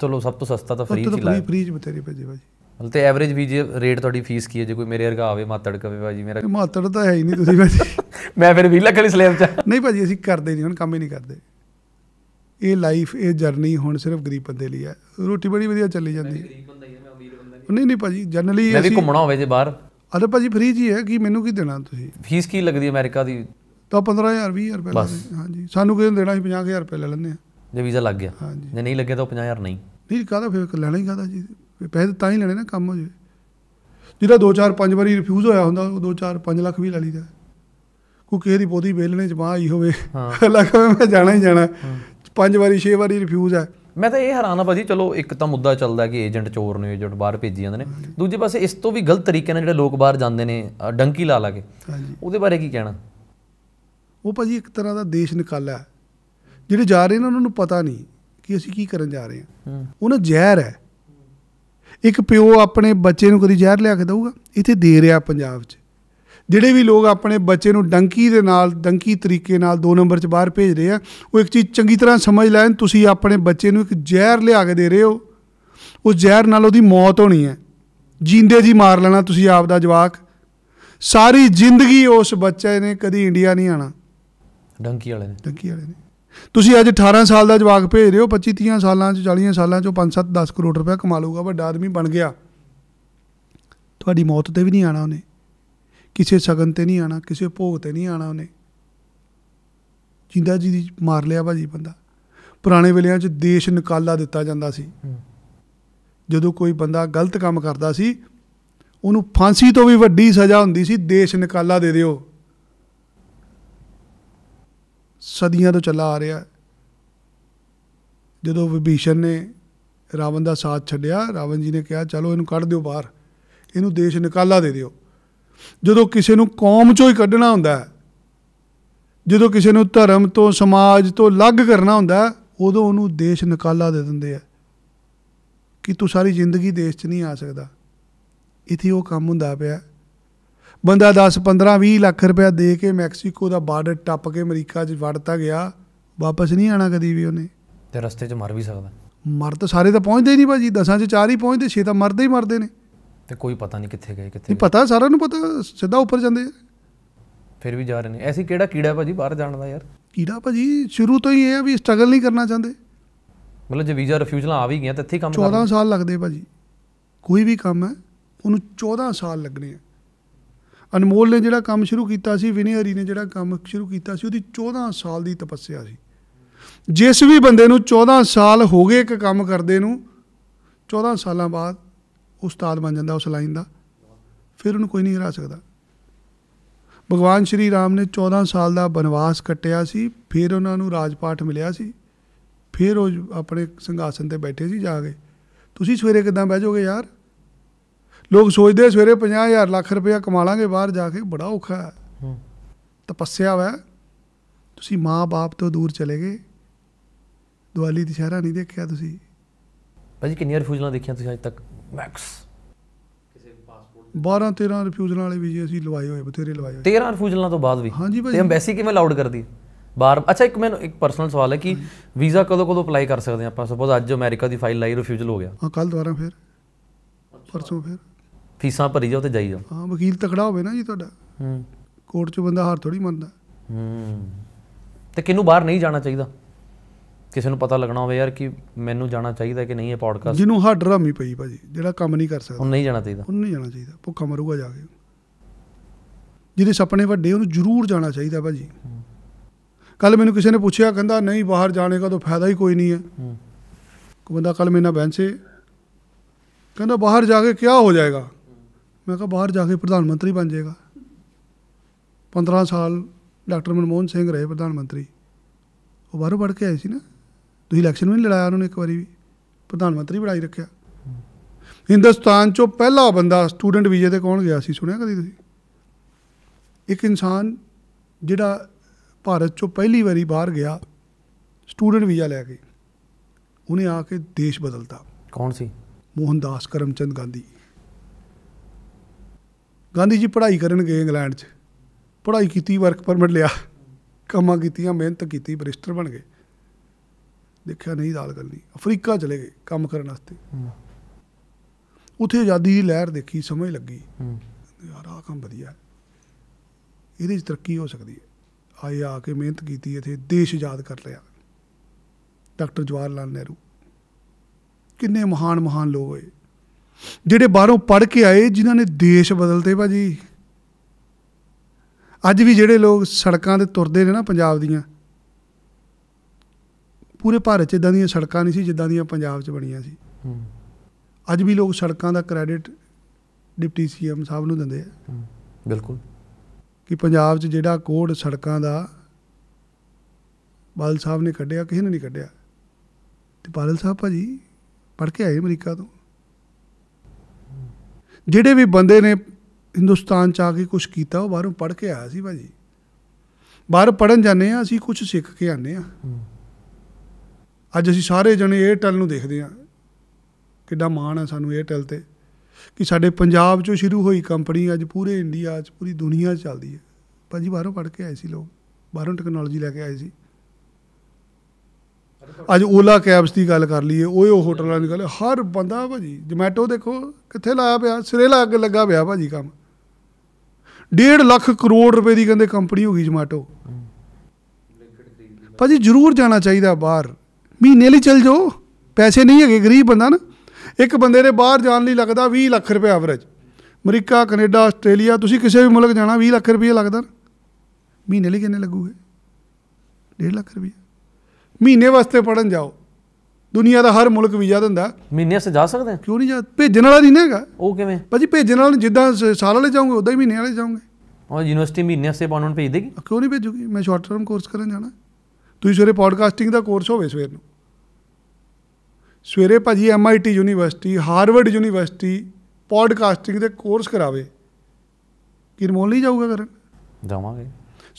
ਚਲੋ ਸਭ ਤੋਂ ਸਸਤਾ ਤਾਂ ਫ੍ਰੀ ਚ ਲਾਇਆ ਫ੍ਰੀ ਚ ਬਤੇਰੀ ਭਾਜੀ ਭਾਜੀ ਮਤਲਬ ਤੇ ਐਵਰੇਜ ਵੀਜ਼ੇ ਰੇਟ ਤੁਹਾਡੀ ਫੀਸ ਕੀ ਹੈ ਜੇ ਕੋਈ ਮੇਰੇ ਵਰਗਾ ਆਵੇ ਮਾਤੜ ਕਵੇ ਭਾਜੀ ਮੇਰਾ ਮਾਤੜ ਤਾਂ ਹੈ ਹੀ ਨਹੀਂ ਤੁਸੀਂ ਭਾਜੀ ਮੈਂ ਫਿਰ 20 ਲੱਖ ਵਾਲੀ ਸਲੇਬ ਚ ਨਹੀਂ ਭਾਜੀ ਅਸੀਂ ਕਰਦੇ ਨਹੀਂ ਹੁਣ ਕੰਮ ਹੀ ਨਹੀਂ ਕਰਦੇ ਇਹ ਲਾਈਫ ਇਹ ਜਰਨੀ ਹੁਣ ਸਿਰਫ ਗਰੀਬ ਬੰਦੇ ਲਈ ਹੈ ਰੋਟੀ ਬੜੀ ਵਧੀਆ ਚੱਲੀ ਜਾਂਦੀ ਹੈ ਗਰੀਬ ਬੰਦਾ ਹੀ ਮੈਂ ਅਮੀਰ ਬੰਦਾ ਨਹੀਂ ਨਹੀਂ ਨਹੀਂ ਭਾਜੀ ਜਨਰਲੀ ਮੈਂ ਵੀ ਘੁੰਮਣਾ ਹੋਵੇ ਜੇ ਬਾਹਰ ਅਰੇ ਭਾਜੀ ਫ੍ਰੀ ਜੀ ਹੈ ਕਿ ਮੈਨੂੰ ਕੀ ਦੇਣਾ ਤੁਸੀਂ ਫੀਸ ਕੀ ਲੱਗਦੀ ਅਮਰੀਕਾ ਦੀ ਤਾਂ 15000 20000 ਰੁਪਏ ਹਾਂਜੀ ਸਾਨੂੰ ਕਿਸੇ ਦੇਣਾ ਸੀ 50000 ਰੁਪਏ ਲੈ ਲੈਂਦੇ ਆ ਜੇ ਵੀਜ਼ਾ ਲੱਗ ਗਿਆ ਹਾਂਜੀ ਜੇ ਨਹੀਂ ਲੱਗਿਆ ਤਾਂ 50000 ਨਹੀਂ ਨਹੀਂ ਕਾਹਦਾ ਫਿਰ ਲੈਣਾ ਹੀ ਕਾਹਦਾ ਜੀ ਪੈਸੇ ਤਾਂ ਹੀ ਲੈਣੇ ਨਾ ਕੰਮ ਹੋ ਜੇ ਜਿਹਦਾ 2-4 5 ਵਾਰੀ ਰਿਫਿਊਜ਼ ਹੋਇਆ ਹੁੰਦਾ ਉਹ 2-4 5 ਲੱਖ ਵੀ ਲੈ ਲਈਦਾ ਕੋਈ ਕਿਸੇ ਦੀ ਬੋਦੀ ਵੇਲਣੇ ਚ ਬਾਹ ਆਈ ਹੋਵੇ ਹਾਂ ਲੱਗਦਾ ਮੈਂ ਜਾਣਾ ਹੀ ਜਾਣਾ ਪੰਜ ਵਾਰੀ ਛੇ ਵਾਰੀ ਰਿਫਿਊਜ਼ ਹੈ ਮੈਂ ਤਾਂ ਇਹ ਹੈਰਾਨ ਆ ਭਾਜੀ ਚਲੋ ਇੱਕ ਤਾਂ ਮੁੱਦਾ ਚੱਲਦਾ ਕਿ ਏਜੰਟ ਚੋਰ ਨੇ ਏਜੰਟ ਬਾਹਰ ਭੇਜੀ ਜਾਂਦੇ ਨੇ ਦੂਜੇ ਪਾਸੇ ਇਸ ਤੋਂ ਵੀ ਗਲਤ ਤਰੀਕੇ ਨਾਲ ਜਿਹੜੇ ਲੋਕ ਬਾਹਰ ਜਾਂਦੇ ਨੇ ਡੰਕੀ ਲਾ ਲਾ ਕੇ ਉਹਦੇ ਬਾਰੇ ਕੀ ਕਹਿਣਾ ਉਹ ਭਾਜੀ ਇੱਕ ਤਰ੍ਹਾਂ ਦਾ ਦੇਸ਼ ਨਿਕਾਲਾ ਜਿਹੜੇ ਜਾ ਰਹੇ ਨੇ ਉਹਨਾਂ ਨੂੰ ਪਤਾ ਨਹੀਂ ਕਿ ਅਸੀਂ ਕੀ ਕਰਨ ਜਾ ਰਹੇ ਹਾਂ ਉਹਨਾਂ ਜ਼ਹਿਰ ਹੈ ਇੱਕ ਪਿਓ ਆਪਣੇ ਬੱਚੇ ਨੂੰ ਕਦੀ ਜ਼ਹਿਰ ਲਿਆ ਕੇ ਦੇਊਗਾ ਇੱਥੇ ਦੇ ਰਿਹਾ ਪੰਜਾਬ 'ਚ ਜਿਹੜੇ ਵੀ ਲੋਕ ਆਪਣੇ ਬੱਚੇ ਨੂੰ ਡੰਕੀ ਦੇ ਨਾਲ ਡੰਕੀ ਤਰੀਕੇ ਨਾਲ ਦੋ ਨੰਬਰ 'ਚ ਬਾਹਰ ਭੇਜ ਰਹੇ ਆ ਉਹ ਇੱਕ ਚੀਜ਼ ਚੰਗੀ ਤਰ੍ਹਾਂ ਸਮਝ ਲੈਣ ਤੁਸੀਂ ਆਪਣੇ ਬੱਚੇ ਨੂੰ ਇੱਕ ਜ਼ਹਿਰ ਲਿਆ ਕੇ ਦੇ ਰਹੇ ਹੋ ਉਸ ਜ਼ਹਿਰ ਨਾਲ ਉਹਦੀ ਮੌਤ ਹੋਣੀ ਹੈ ਜਿੰਦੇ ਜੀ ਮਾਰ ਲੈਣਾ ਤੁਸੀਂ ਆਪ ਦਾ ਜਵਾਕ ਸਾਰੀ ਜ਼ਿੰਦਗੀ ਉਸ ਬੱਚੇ ਨੇ ਕਦੀ ਇੰਡੀਆ ਨਹੀਂ ਆਣਾ ਡੰਕੀ ਵਾਲੇ ਨੇ ਡੰਕੀ ਵਾਲੇ ਨੇ ਤੁਸੀਂ ਅੱਜ 18 ਸਾਲ ਦਾ ਜਵਾਕ ਭੇਜ ਰਹੇ ਹੋ 25 30 ਸਾਲਾਂ ਚ 40 ਸਾਲਾਂ ਚ 5 7 10 ਕਰੋੜ ਰੁਪਏ ਕਮਾ ਲਊਗਾ ਵੱਡਾ ਆਦਮੀ ਬਣ ਗਿਆ ਤੁਹਾਡੀ ਮੌਤ ਤੇ ਵੀ ਨਹੀਂ ਆਣਾ ਉਹਨੇ ਕਿਸੇ ਸ਼ਗਨ ਤੇ ਨਹੀਂ ਆਣਾ ਕਿਸੇ ਭੋਗ ਤੇ ਨਹੀਂ ਆਣਾ ਉਹਨੇ ਜਿੰਦਾ ਜੀ ਦੀ ਮਾਰ ਲਿਆ ਭਾਜੀ ਬੰਦਾ ਪੁਰਾਣੇ ਵੇਲਿਆਂ 'ਚ ਦੇਸ਼ ਨਿਕਾਲਾ ਦਿੱਤਾ ਜਾਂਦਾ ਸੀ ਜਦੋਂ ਕੋਈ ਬੰਦਾ ਗਲਤ ਕੰਮ ਕਰਦਾ ਸੀ ਉਹਨੂੰ ਫਾਂਸੀ ਤੋਂ ਵੀ ਵੱਡੀ ਸਜ਼ਾ ਹੁੰਦੀ ਸੀ ਦੇਸ਼ ਨਿਕਾਲਾ ਦੇ ਦਿਓ ਸਦੀਆਂ ਤੋਂ ਚੱਲਾ ਆ ਰਿਹਾ ਜਦੋਂ ਵਿਭੀਸ਼ਣ ਨੇ ਰਾਵਣ ਦਾ ਸਾਥ ਛੱਡਿਆ ਰਾਵਣ ਜੀ ਨੇ ਕਿਹਾ ਚਲੋ ਇਹਨੂੰ ਕੱਢ ਦਿਓ ਬਾਹਰ ਇਹਨੂੰ ਦੇਸ਼ ਨਿਕਾਲਾ ਦੇ ਦਿਓ ਜਦੋਂ ਕਿਸੇ ਨੂੰ ਕੌਮ ਚੋਂ ਹੀ ਕੱਢਣਾ ਹੁੰਦਾ ਹੈ ਜਦੋਂ ਕਿਸੇ ਨੂੰ ਧਰਮ ਤੋਂ ਸਮਾਜ ਤੋਂ ਅਲੱਗ ਕਰਨਾ ਹੁੰਦਾ ਉਦੋਂ ਉਹਨੂੰ ਦੇਸ਼ ਨਿਕਾਲਾ ਦੇ ਦਿੰਦੇ ਆ ਕਿ ਤੂੰ ਸਾਰੀ ਜ਼ਿੰਦਗੀ ਦੇਸ਼ 'ਚ ਨਹੀਂ ਆ ਸਕਦਾ ਇਥੇ ਉਹ ਕੰਮ ਹੁੰਦਾ ਪਿਆ ਬੰਦਾ 10 15 20 ਲੱਖ ਰੁਪਇਆ ਦੇ ਕੇ ਮੈਕਸੀਕੋ ਦਾ ਬਾਰਡਰ ਟੱਪ ਕੇ ਅਮਰੀਕਾ 'ਚ ਵੜਤਾ ਗਿਆ ਵਾਪਸ ਨਹੀਂ ਆਣਾ ਕਦੀ ਵੀ ਉਹਨੇ ਤੇ ਰਸਤੇ 'ਚ ਮਰ ਵੀ ਸਕਦਾ ਮਰ ਤਾਂ ਸਾਰੇ ਤਾਂ ਪਹੁੰਚਦੇ ਨਹੀਂ ਭਾਜੀ ਦਸਾਂ 'ਚ ਚਾਰ ਹੀ ਪਹੁੰਚਦੇ ਛੇ ਤਾਂ ਮਰਦੇ ਹੀ ਮਰਦੇ ਨੇ ਤੇ ਕੋਈ ਪਤਾ ਨਹੀਂ ਕਿੱਥੇ ਗਏ ਕਿੱਥੇ ਨਹੀਂ ਪਤਾ ਸਾਰਿਆਂ ਨੂੰ ਪਤਾ ਸਿੱਧਾ ਉੱਪਰ ਜਾਂਦੇ ਆ ਫਿਰ ਵੀ ਜਾ ਰਹੇ ਨੇ ਐਸੀ ਕਿਹੜਾ ਕੀੜਾ ਭਾਜੀ ਬਾਹਰ ਜਾਣ ਦਾ ਯਾਰ ਕੀੜਾ ਭਾਜੀ ਸ਼ੁਰੂ ਤੋਂ ਹੀ ਇਹ ਆ ਵੀ ਸਟਰਗਲ ਨਹੀਂ ਕਰਨਾ ਚਾਹੁੰਦੇ ਮਤਲਬ ਜੇ ਵੀਜ਼ਾ ਰਿਫਿਊਜ਼ਲ ਆ ਵੀ ਗਿਆ ਤਾਂ ਇੱਥੇ ਕੰਮ ਕੰਮ 14 ਸਾਲ ਲੱਗਦੇ ਭਾਜੀ ਕੋਈ ਵੀ ਕੰਮ ਹੈ ਉਹਨੂੰ 14 ਸਾਲ ਲੱਗਣੇ ਆ ਅਨਮੋਲ ਨੇ ਜਿਹੜਾ ਕੰਮ ਸ਼ੁਰੂ ਕੀਤਾ ਸੀ ਵਿਨੇ ਹਰੀ ਨੇ ਜਿਹੜਾ ਕੰਮ ਸ਼ੁਰੂ ਕੀਤਾ ਸੀ ਉਹਦੀ 14 ਸਾਲ ਦੀ ਤਪੱਸਿਆ ਸੀ ਜਿਸ ਵੀ ਬੰਦੇ ਨੂੰ 14 ਸਾਲ ਹੋ ਗਏ ਇੱਕ ਕੰਮ ਕਰਦੇ ਨੂੰ 14 ਸਾਲਾਂ ਬਾਅਦ ਉਸਤਾਦ ਬਣ ਜਾਂਦਾ ਉਸ ਲਾਈਨ ਦਾ ਫਿਰ ਉਹਨੂੰ ਕੋਈ ਨਹੀਂ ਹਰਾ ਸਕਦਾ ਭਗਵਾਨ ਸ਼੍ਰੀ ਰਾਮ ਨੇ 14 ਸਾਲ ਦਾ ਬਨਵਾਸ ਕੱਟਿਆ ਸੀ ਫਿਰ ਉਹਨਾਂ ਨੂੰ ਰਾਜਪਾਠ ਮਿਲਿਆ ਸੀ ਫਿਰ ਉਹ ਆਪਣੇ ਸੰਘਾਸਨ ਤੇ ਬੈਠੇ ਸੀ ਜਾ ਕੇ ਤੁਸੀਂ ਸਵੇਰੇ ਕਿਦਾਂ ਬਹਿ ਜਾਓਗੇ ਯਾਰ ਲੋਕ ਸੋਚਦੇ ਸਵੇਰੇ 50000 ਲੱਖ ਰੁਪਇਆ ਕਮਾ ਲਾਂਗੇ ਬਾਹਰ ਜਾ ਕੇ ਬੜਾ ਔਖਾ ਹੈ ਤਪੱਸਿਆ ਵਾ ਤੁਸੀਂ ਮਾਂ-ਬਾਪ ਤੋਂ ਦੂਰ ਚਲੇ ਗਏ ਦੀਵਾਲੀ ਸ਼ਹਿਰਾ ਨਹੀਂ ਦੇਖਿਆ ਤੁਸੀਂ ਭਾਜੀ ਕਿੰਨੀਆਂ ਰਿਫਿਊਜ਼ਲਾਂ ਦੇਖੀਆਂ ਤੁਸੀਂ ਅੱਜ ਤੱਕ ਮੈਕਸ ਕਿਸੇ ਵੀ ਪਾਸਪੋਰਟ 12 13 ਰਿਫਿਊਜ਼ਲਾਂ ਵਾਲੇ ਵੀਜ਼ੇ ਅਸੀਂ ਲਵਾਏ ਹੋਏ ਬਥੇਰੇ ਲਵਾਏ ਹੋਏ 13 ਰਿਫਿਊਜ਼ਲਾਂ ਤੋਂ ਬਾਅਦ ਵੀ ਹਾਂਜੀ ਭਾਜੀ ਤੇ ਐਮਬੈਸੀ ਕਿਵੇਂ ਲਾਊਡ ਕਰਦੀ ਬਾਰ ਅੱਛਾ ਇੱਕ ਮੈਨੂੰ ਇੱਕ ਪਰਸਨਲ ਸਵਾਲ ਹੈ ਕਿ ਵੀਜ਼ਾ ਕਦੋਂ ਕਦੋਂ ਅਪਲਾਈ ਕਰ ਸਕਦੇ ਆਪਾਂ ਸਪੋਜ਼ ਅੱਜ ਅਮਰੀਕਾ ਦੀ ਫਾਈਲ ਲਾਈ ਰਿਫਿਊਜ਼ਲ ਹੋ ਗਿਆ ਹਾਂ ਕੱਲ ਦੁਬਾਰਾ ਫਿਰ ਪਰਸੋਂ ਫਿਰ ਫੀਸਾਂ ਭਰੀ ਜਾਓ ਤੇ ਜਾਈ ਜਾਓ ਹਾਂ ਵਕੀਲ ਤਕੜਾ ਹੋਵੇ ਨਾ ਜੀ ਤੁਹਾਡਾ ਹੂੰ ਕੋਰਟ 'ਚ ਬੰਦਾ ਹਾਰ ਥੋੜੀ ਮੰਨਦਾ ਹੂੰ ਤੇ ਕਿਨੂੰ ਬਾਹਰ ਨਹੀਂ ਜਾਣਾ ਚਾਹੀਦਾ ਕਿਸੇ ਨੂੰ ਪਤਾ ਲੱਗਣਾ ਹੋਵੇ ਯਾਰ ਕਿ ਮੈਨੂੰ ਜਾਣਾ ਚਾਹੀਦਾ ਕਿ ਨਹੀਂ ਇਹ ਪੋਡਕਾਸਟ ਜਿਹਨੂੰ ਹੱਡ ਰਾਮੀ ਪਈ ਭਾਜੀ ਜਿਹੜਾ ਕੰਮ ਨਹੀਂ ਕਰ ਸਕਦਾ ਉਹ ਨਹੀਂ ਜਾਣਾ ਚਾਹੀਦਾ ਉਹ ਨਹੀਂ ਜਾਣਾ ਚਾਹੀਦਾ ਭੁੱਖਾ ਮਰੂਗਾ ਜਾ ਕੇ ਜਿਹਦੇ ਸੁਪਨੇ ਵੱਡੇ ਉਹਨੂੰ ਜ਼ਰੂਰ ਜਾਣਾ ਚਾਹੀਦਾ ਭਾਜੀ ਕੱਲ ਮੈਨੂੰ ਕਿਸੇ ਨੇ ਪੁੱਛਿਆ ਕਹਿੰਦਾ ਨਹੀਂ ਬਾਹਰ ਜਾਣੇ ਦਾ ਤਾਂ ਫਾਇਦਾ ਹੀ ਕੋਈ ਨਹੀਂ ਹੈ ਕੋ ਬੰਦਾ ਕੱਲ ਮੇਰੇ ਨਾਲ ਬੈਂਸੇ ਕਹਿੰਦਾ ਬਾਹਰ ਜਾ ਕੇ ਕੀ ਹੋ ਜਾਏਗਾ ਮੈਂ ਕਿਹਾ ਬਾਹਰ ਜਾ ਕੇ ਪ੍ਰਧਾਨ ਮੰਤਰੀ ਬਣ ਜਾਏਗਾ 15 ਸਾਲ ਡਾਕਟਰ ਮਨਮੋਹਨ ਸਿੰਘ ਰਹੇ ਪ੍ਰਧਾਨ ਮੰਤਰੀ ਉਹ ਬਾਹਰੋਂ ਪੜ ਕੇ ਆਏ ਸੀ ਨਾ ਤੁਸੀਂ ਇਲੈਕਸ਼ਨ ਵੀ ਨਹੀਂ ਲੜਾਇਆ ਉਹਨਾਂ ਨੇ ਇੱਕ ਵਾਰੀ ਵੀ ਪ੍ਰਧਾਨ ਮੰਤਰੀ ਬਣਾਈ ਰੱਖਿਆ ਹਿੰਦੁਸਤਾਨ ਚੋਂ ਪਹਿਲਾ ਬੰਦਾ ਸਟੂਡੈਂਟ ਵੀਜ਼ੇ ਤੇ ਕੌਣ ਗਿਆ ਸੀ ਸੁਣਿਆ ਕਦੀ ਤੁਸੀਂ ਇੱਕ ਇਨਸਾਨ ਜਿਹੜਾ ਭਾਰਤ ਚੋਂ ਪਹਿਲੀ ਵਾਰੀ ਬਾਹਰ ਗਿਆ ਸਟੂਡੈਂਟ ਵੀਜ਼ਾ ਲੈ ਕੇ ਉਹਨੇ ਆ ਕੇ ਦੇਸ਼ ਬਦਲਤਾ ਕੌਣ ਸੀ ਮੋਹਨਦਾਸ ਕਰਮਚੰਦ ਗਾਂਧੀ ਗਾਂਧੀ ਜੀ ਪੜ੍ਹਾਈ ਕਰਨ ਗਏ ਇੰਗਲੈਂਡ 'ਚ ਪੜ੍ਹਾਈ ਕੀਤੀ ਵਰਕ ਪਰਮਿਟ ਲਿਆ ਕੰਮਾਂ ਕੀਤੀਆਂ ਮਿਹਨਤ ਕੀਤੀ ਬਰਿਸਟਰ ਬਣ ਗਏ ਦੇਖਿਆ ਨਹੀਂ ਦਾਲ ਗੱਲੀ ਅਫਰੀਕਾ ਚਲੇ ਗਏ ਕੰਮ ਕਰਨ ਵਾਸਤੇ ਉੱਥੇ ਆਜ਼ਾਦੀ ਦੀ ਲਹਿਰ ਦੇਖੀ ਸਮਝ ਲੱਗੀ ਯਾਰ ਆਹ ਕੰਮ ਵਧੀਆ ਇਹਦੇ 'ਚ ਤਰੱਕੀ ਹੋ ਸਕਦੀ ਹੈ ਆਏ ਆ ਕੇ ਮਿਹਨਤ ਕੀਤੀ ਇੱਥੇ ਦੇਸ਼ ਆਜ਼ਾਦ ਕਰ ਲਿਆ ਡਾਕਟਰ ਜਵਾਹਰ ਲਾਲ ਨਹਿਰੂ ਕਿੰਨੇ ਮਹਾਨ ਮਹਾਨ ਲੋਕ ਹੋਏ ਜਿਹੜੇ ਬਾਹਰੋਂ ਪੜ ਕੇ ਆਏ ਜਿਨ੍ਹਾਂ ਨੇ ਦੇਸ਼ ਬਦਲਤੇ ਭਾਜੀ ਅੱਜ ਵੀ ਜਿਹੜੇ ਲੋਕ ਸੜਕਾਂ ਤੇ ਤੁਰਦੇ ਨੇ ਨਾ ਪੰਜਾਬ ਦੀਆਂ ਪੂਰੇ ਭਾਰਤ 'ਚ ਇਦਾਂ ਦੀਆਂ ਸੜਕਾਂ ਨਹੀਂ ਸੀ ਜਿੱਦਾਂ ਦੀਆਂ ਪੰਜਾਬ 'ਚ ਬਣੀਆਂ ਸੀ ਅੱਜ ਵੀ ਲੋਕ ਸੜਕਾਂ ਦਾ ਕ੍ਰੈਡਿਟ ਡਿਪਟੀ ਸੀਐਮ ਸਾਹਿਬ ਨੂੰ ਦਿੰਦੇ ਆ ਬਿਲਕੁਲ ਕਿ ਪੰਜਾਬ 'ਚ ਜਿਹੜਾ ਕੋਡ ਸੜਕਾਂ ਦਾ ਬਾਦਲ ਸਾਹਿਬ ਨੇ ਕੱਢਿਆ ਕਿਸੇ ਨੇ ਨਹੀਂ ਕੱਢਿਆ ਤੇ ਬਾਦਲ ਸਾਹਿਬ ਭਾਜੀ ਪੜ ਕੇ ਆਏ ਅਮਰੀਕਾ ਤੋਂ ਜਿਹੜੇ ਵੀ ਬੰਦੇ ਨੇ ਹਿੰਦੁਸਤਾਨ ਚ ਆ ਕੇ ਕੁਝ ਕੀਤਾ ਉਹ ਬਾਹਰੋਂ ਪੜ੍ਹ ਕੇ ਆਇਆ ਸੀ ਭਾਜੀ ਬਾਹਰ ਪੜਨ ਜਾਂਦੇ ਆ ਅਸੀਂ ਕੁਝ ਸਿੱਖ ਕੇ ਆਨੇ ਆ ਅੱਜ ਅਸੀਂ ਸਾਰੇ ਜਣੇ 에ਅਰਟੈਲ ਨੂੰ ਦੇਖਦੇ ਆ ਕਿੱਡਾ ਮਾਣ ਆ ਸਾਨੂੰ 에ਅਰਟੈਲ ਤੇ ਕਿ ਸਾਡੇ ਪੰਜਾਬ ਚੋਂ ਸ਼ੁਰੂ ਹੋਈ ਕੰਪਨੀ ਅੱਜ ਪੂਰੇ ਇੰਡੀਆ 'ਚ ਪੂਰੀ ਦੁਨੀਆ 'ਚ ਚੱਲਦੀ ਹੈ ਭਾਜੀ ਬਾਹਰੋਂ ਪੜ ਕੇ ਆਏ ਸੀ ਲੋਕ ਬਾਹਰੋਂ ਟੈਕਨੋਲੋਜੀ ਲੈ ਕੇ ਆਏ ਸੀ ਅੱਜ ਓਲਾ ਕੈਬਸ ਦੀ ਗੱਲ ਕਰ ਲਈਏ ਓਏ ਉਹ ਹੋਟਲਾਂ ਦੀ ਗੱਲ ਹਰ ਬੰਦਾ ਭਾਜੀ Zomato ਦੇਖੋ ਕਿੱਥੇ ਲਾਇਆ ਪਿਆ ਸਿਰੇ ਲਾ ਕੇ ਲੱਗਾ ਪਿਆ ਭਾਜੀ ਕੰਮ 1.5 ਲੱਖ ਕਰੋੜ ਰੁਪਏ ਦੀ ਕਹਿੰਦੇ ਕੰਪਨੀ ਹੋ ਗਈ Zomato ਭਾਜੀ ਜ਼ਰੂਰ ਜਾਣਾ ਚਾਹੀਦਾ ਬਾਹਰ ਮਹੀਨੇ ਲਈ ਚਲ ਜਾਓ ਪੈਸੇ ਨਹੀਂ ਹੈਗੇ ਗਰੀਬ ਬੰਦਾ ਨਾ ਇੱਕ ਬੰਦੇ ਦੇ ਬਾਹਰ ਜਾਣ ਲਈ ਲੱਗਦਾ 20 ਲੱਖ ਰੁਪਏ ਐਵਰੇਜ ਅਮਰੀਕਾ ਕੈਨੇਡਾ ਆਸਟ੍ਰੇਲੀਆ ਤੁਸੀਂ ਕਿਸੇ ਵੀ ਮੁਲਕ ਜਾਣਾ 20 ਲੱਖ ਰੁਪਏ ਲੱਗਦਾ ਮਹੀਨੇ ਲਈ ਕਿੰਨੇ ਲੱਗੂਗੇ 1.5 ਲੱਖ ਰੁਪਏ ਮਹੀਨੇ ਵਾਸਤੇ ਪੜਨ ਜਾਓ ਦੁਨੀਆ ਦਾ ਹਰ ਮੁਲਕ ਵੀਜ਼ਾ ਦਿੰਦਾ ਮਹੀਨੇ ਸੇ ਜਾ ਸਕਦੇ ਆ ਕਿਉਂ ਨਹੀਂ ਜਾ ਭੇਜਣ ਵਾਲਾ ਨਹੀਂ ਹੈਗਾ ਉਹ ਕਿਵੇਂ ਭਾਜੀ ਭੇਜਣ ਵਾਲਾ ਜਿੱਦਾਂ ਸਾਲ ਵਾਲੇ ਜਾਉਂਗੇ ਉਦਾਂ ਹੀ ਮਹੀਨੇ ਵਾਲੇ ਜਾਉਂਗੇ ਉਹ ਯੂਨੀਵਰਸਿਟੀ ਮਹੀਨੇ ਸੇ ਪਾਉਣ ਨੂੰ ਭੇਜ ਦੇਗੀ ਕਿਉਂ ਨਹੀਂ ਭੇਜੂਗੀ ਮੈਂ ਸ਼ਾਰਟ ਟਰਮ ਕੋਰਸ ਕਰਨ ਜਾਣਾ ਤੁਸੀਂ ਸਵੇਰੇ ਪੋਡਕਾਸਟਿੰਗ ਦਾ ਕੋਰਸ ਹੋਵੇ ਸਵੇਰ ਨੂੰ ਸਵੇਰੇ ਭਾਜੀ MIT university Harvard university podcasting ਦੇ ਕੋਰਸ ਕਰਾਵੇ ਕਿਰਮੋਲ ਨਹੀਂ ਜਾਊਗਾ ਕਰਨ ਜਾਵਾਂਗੇ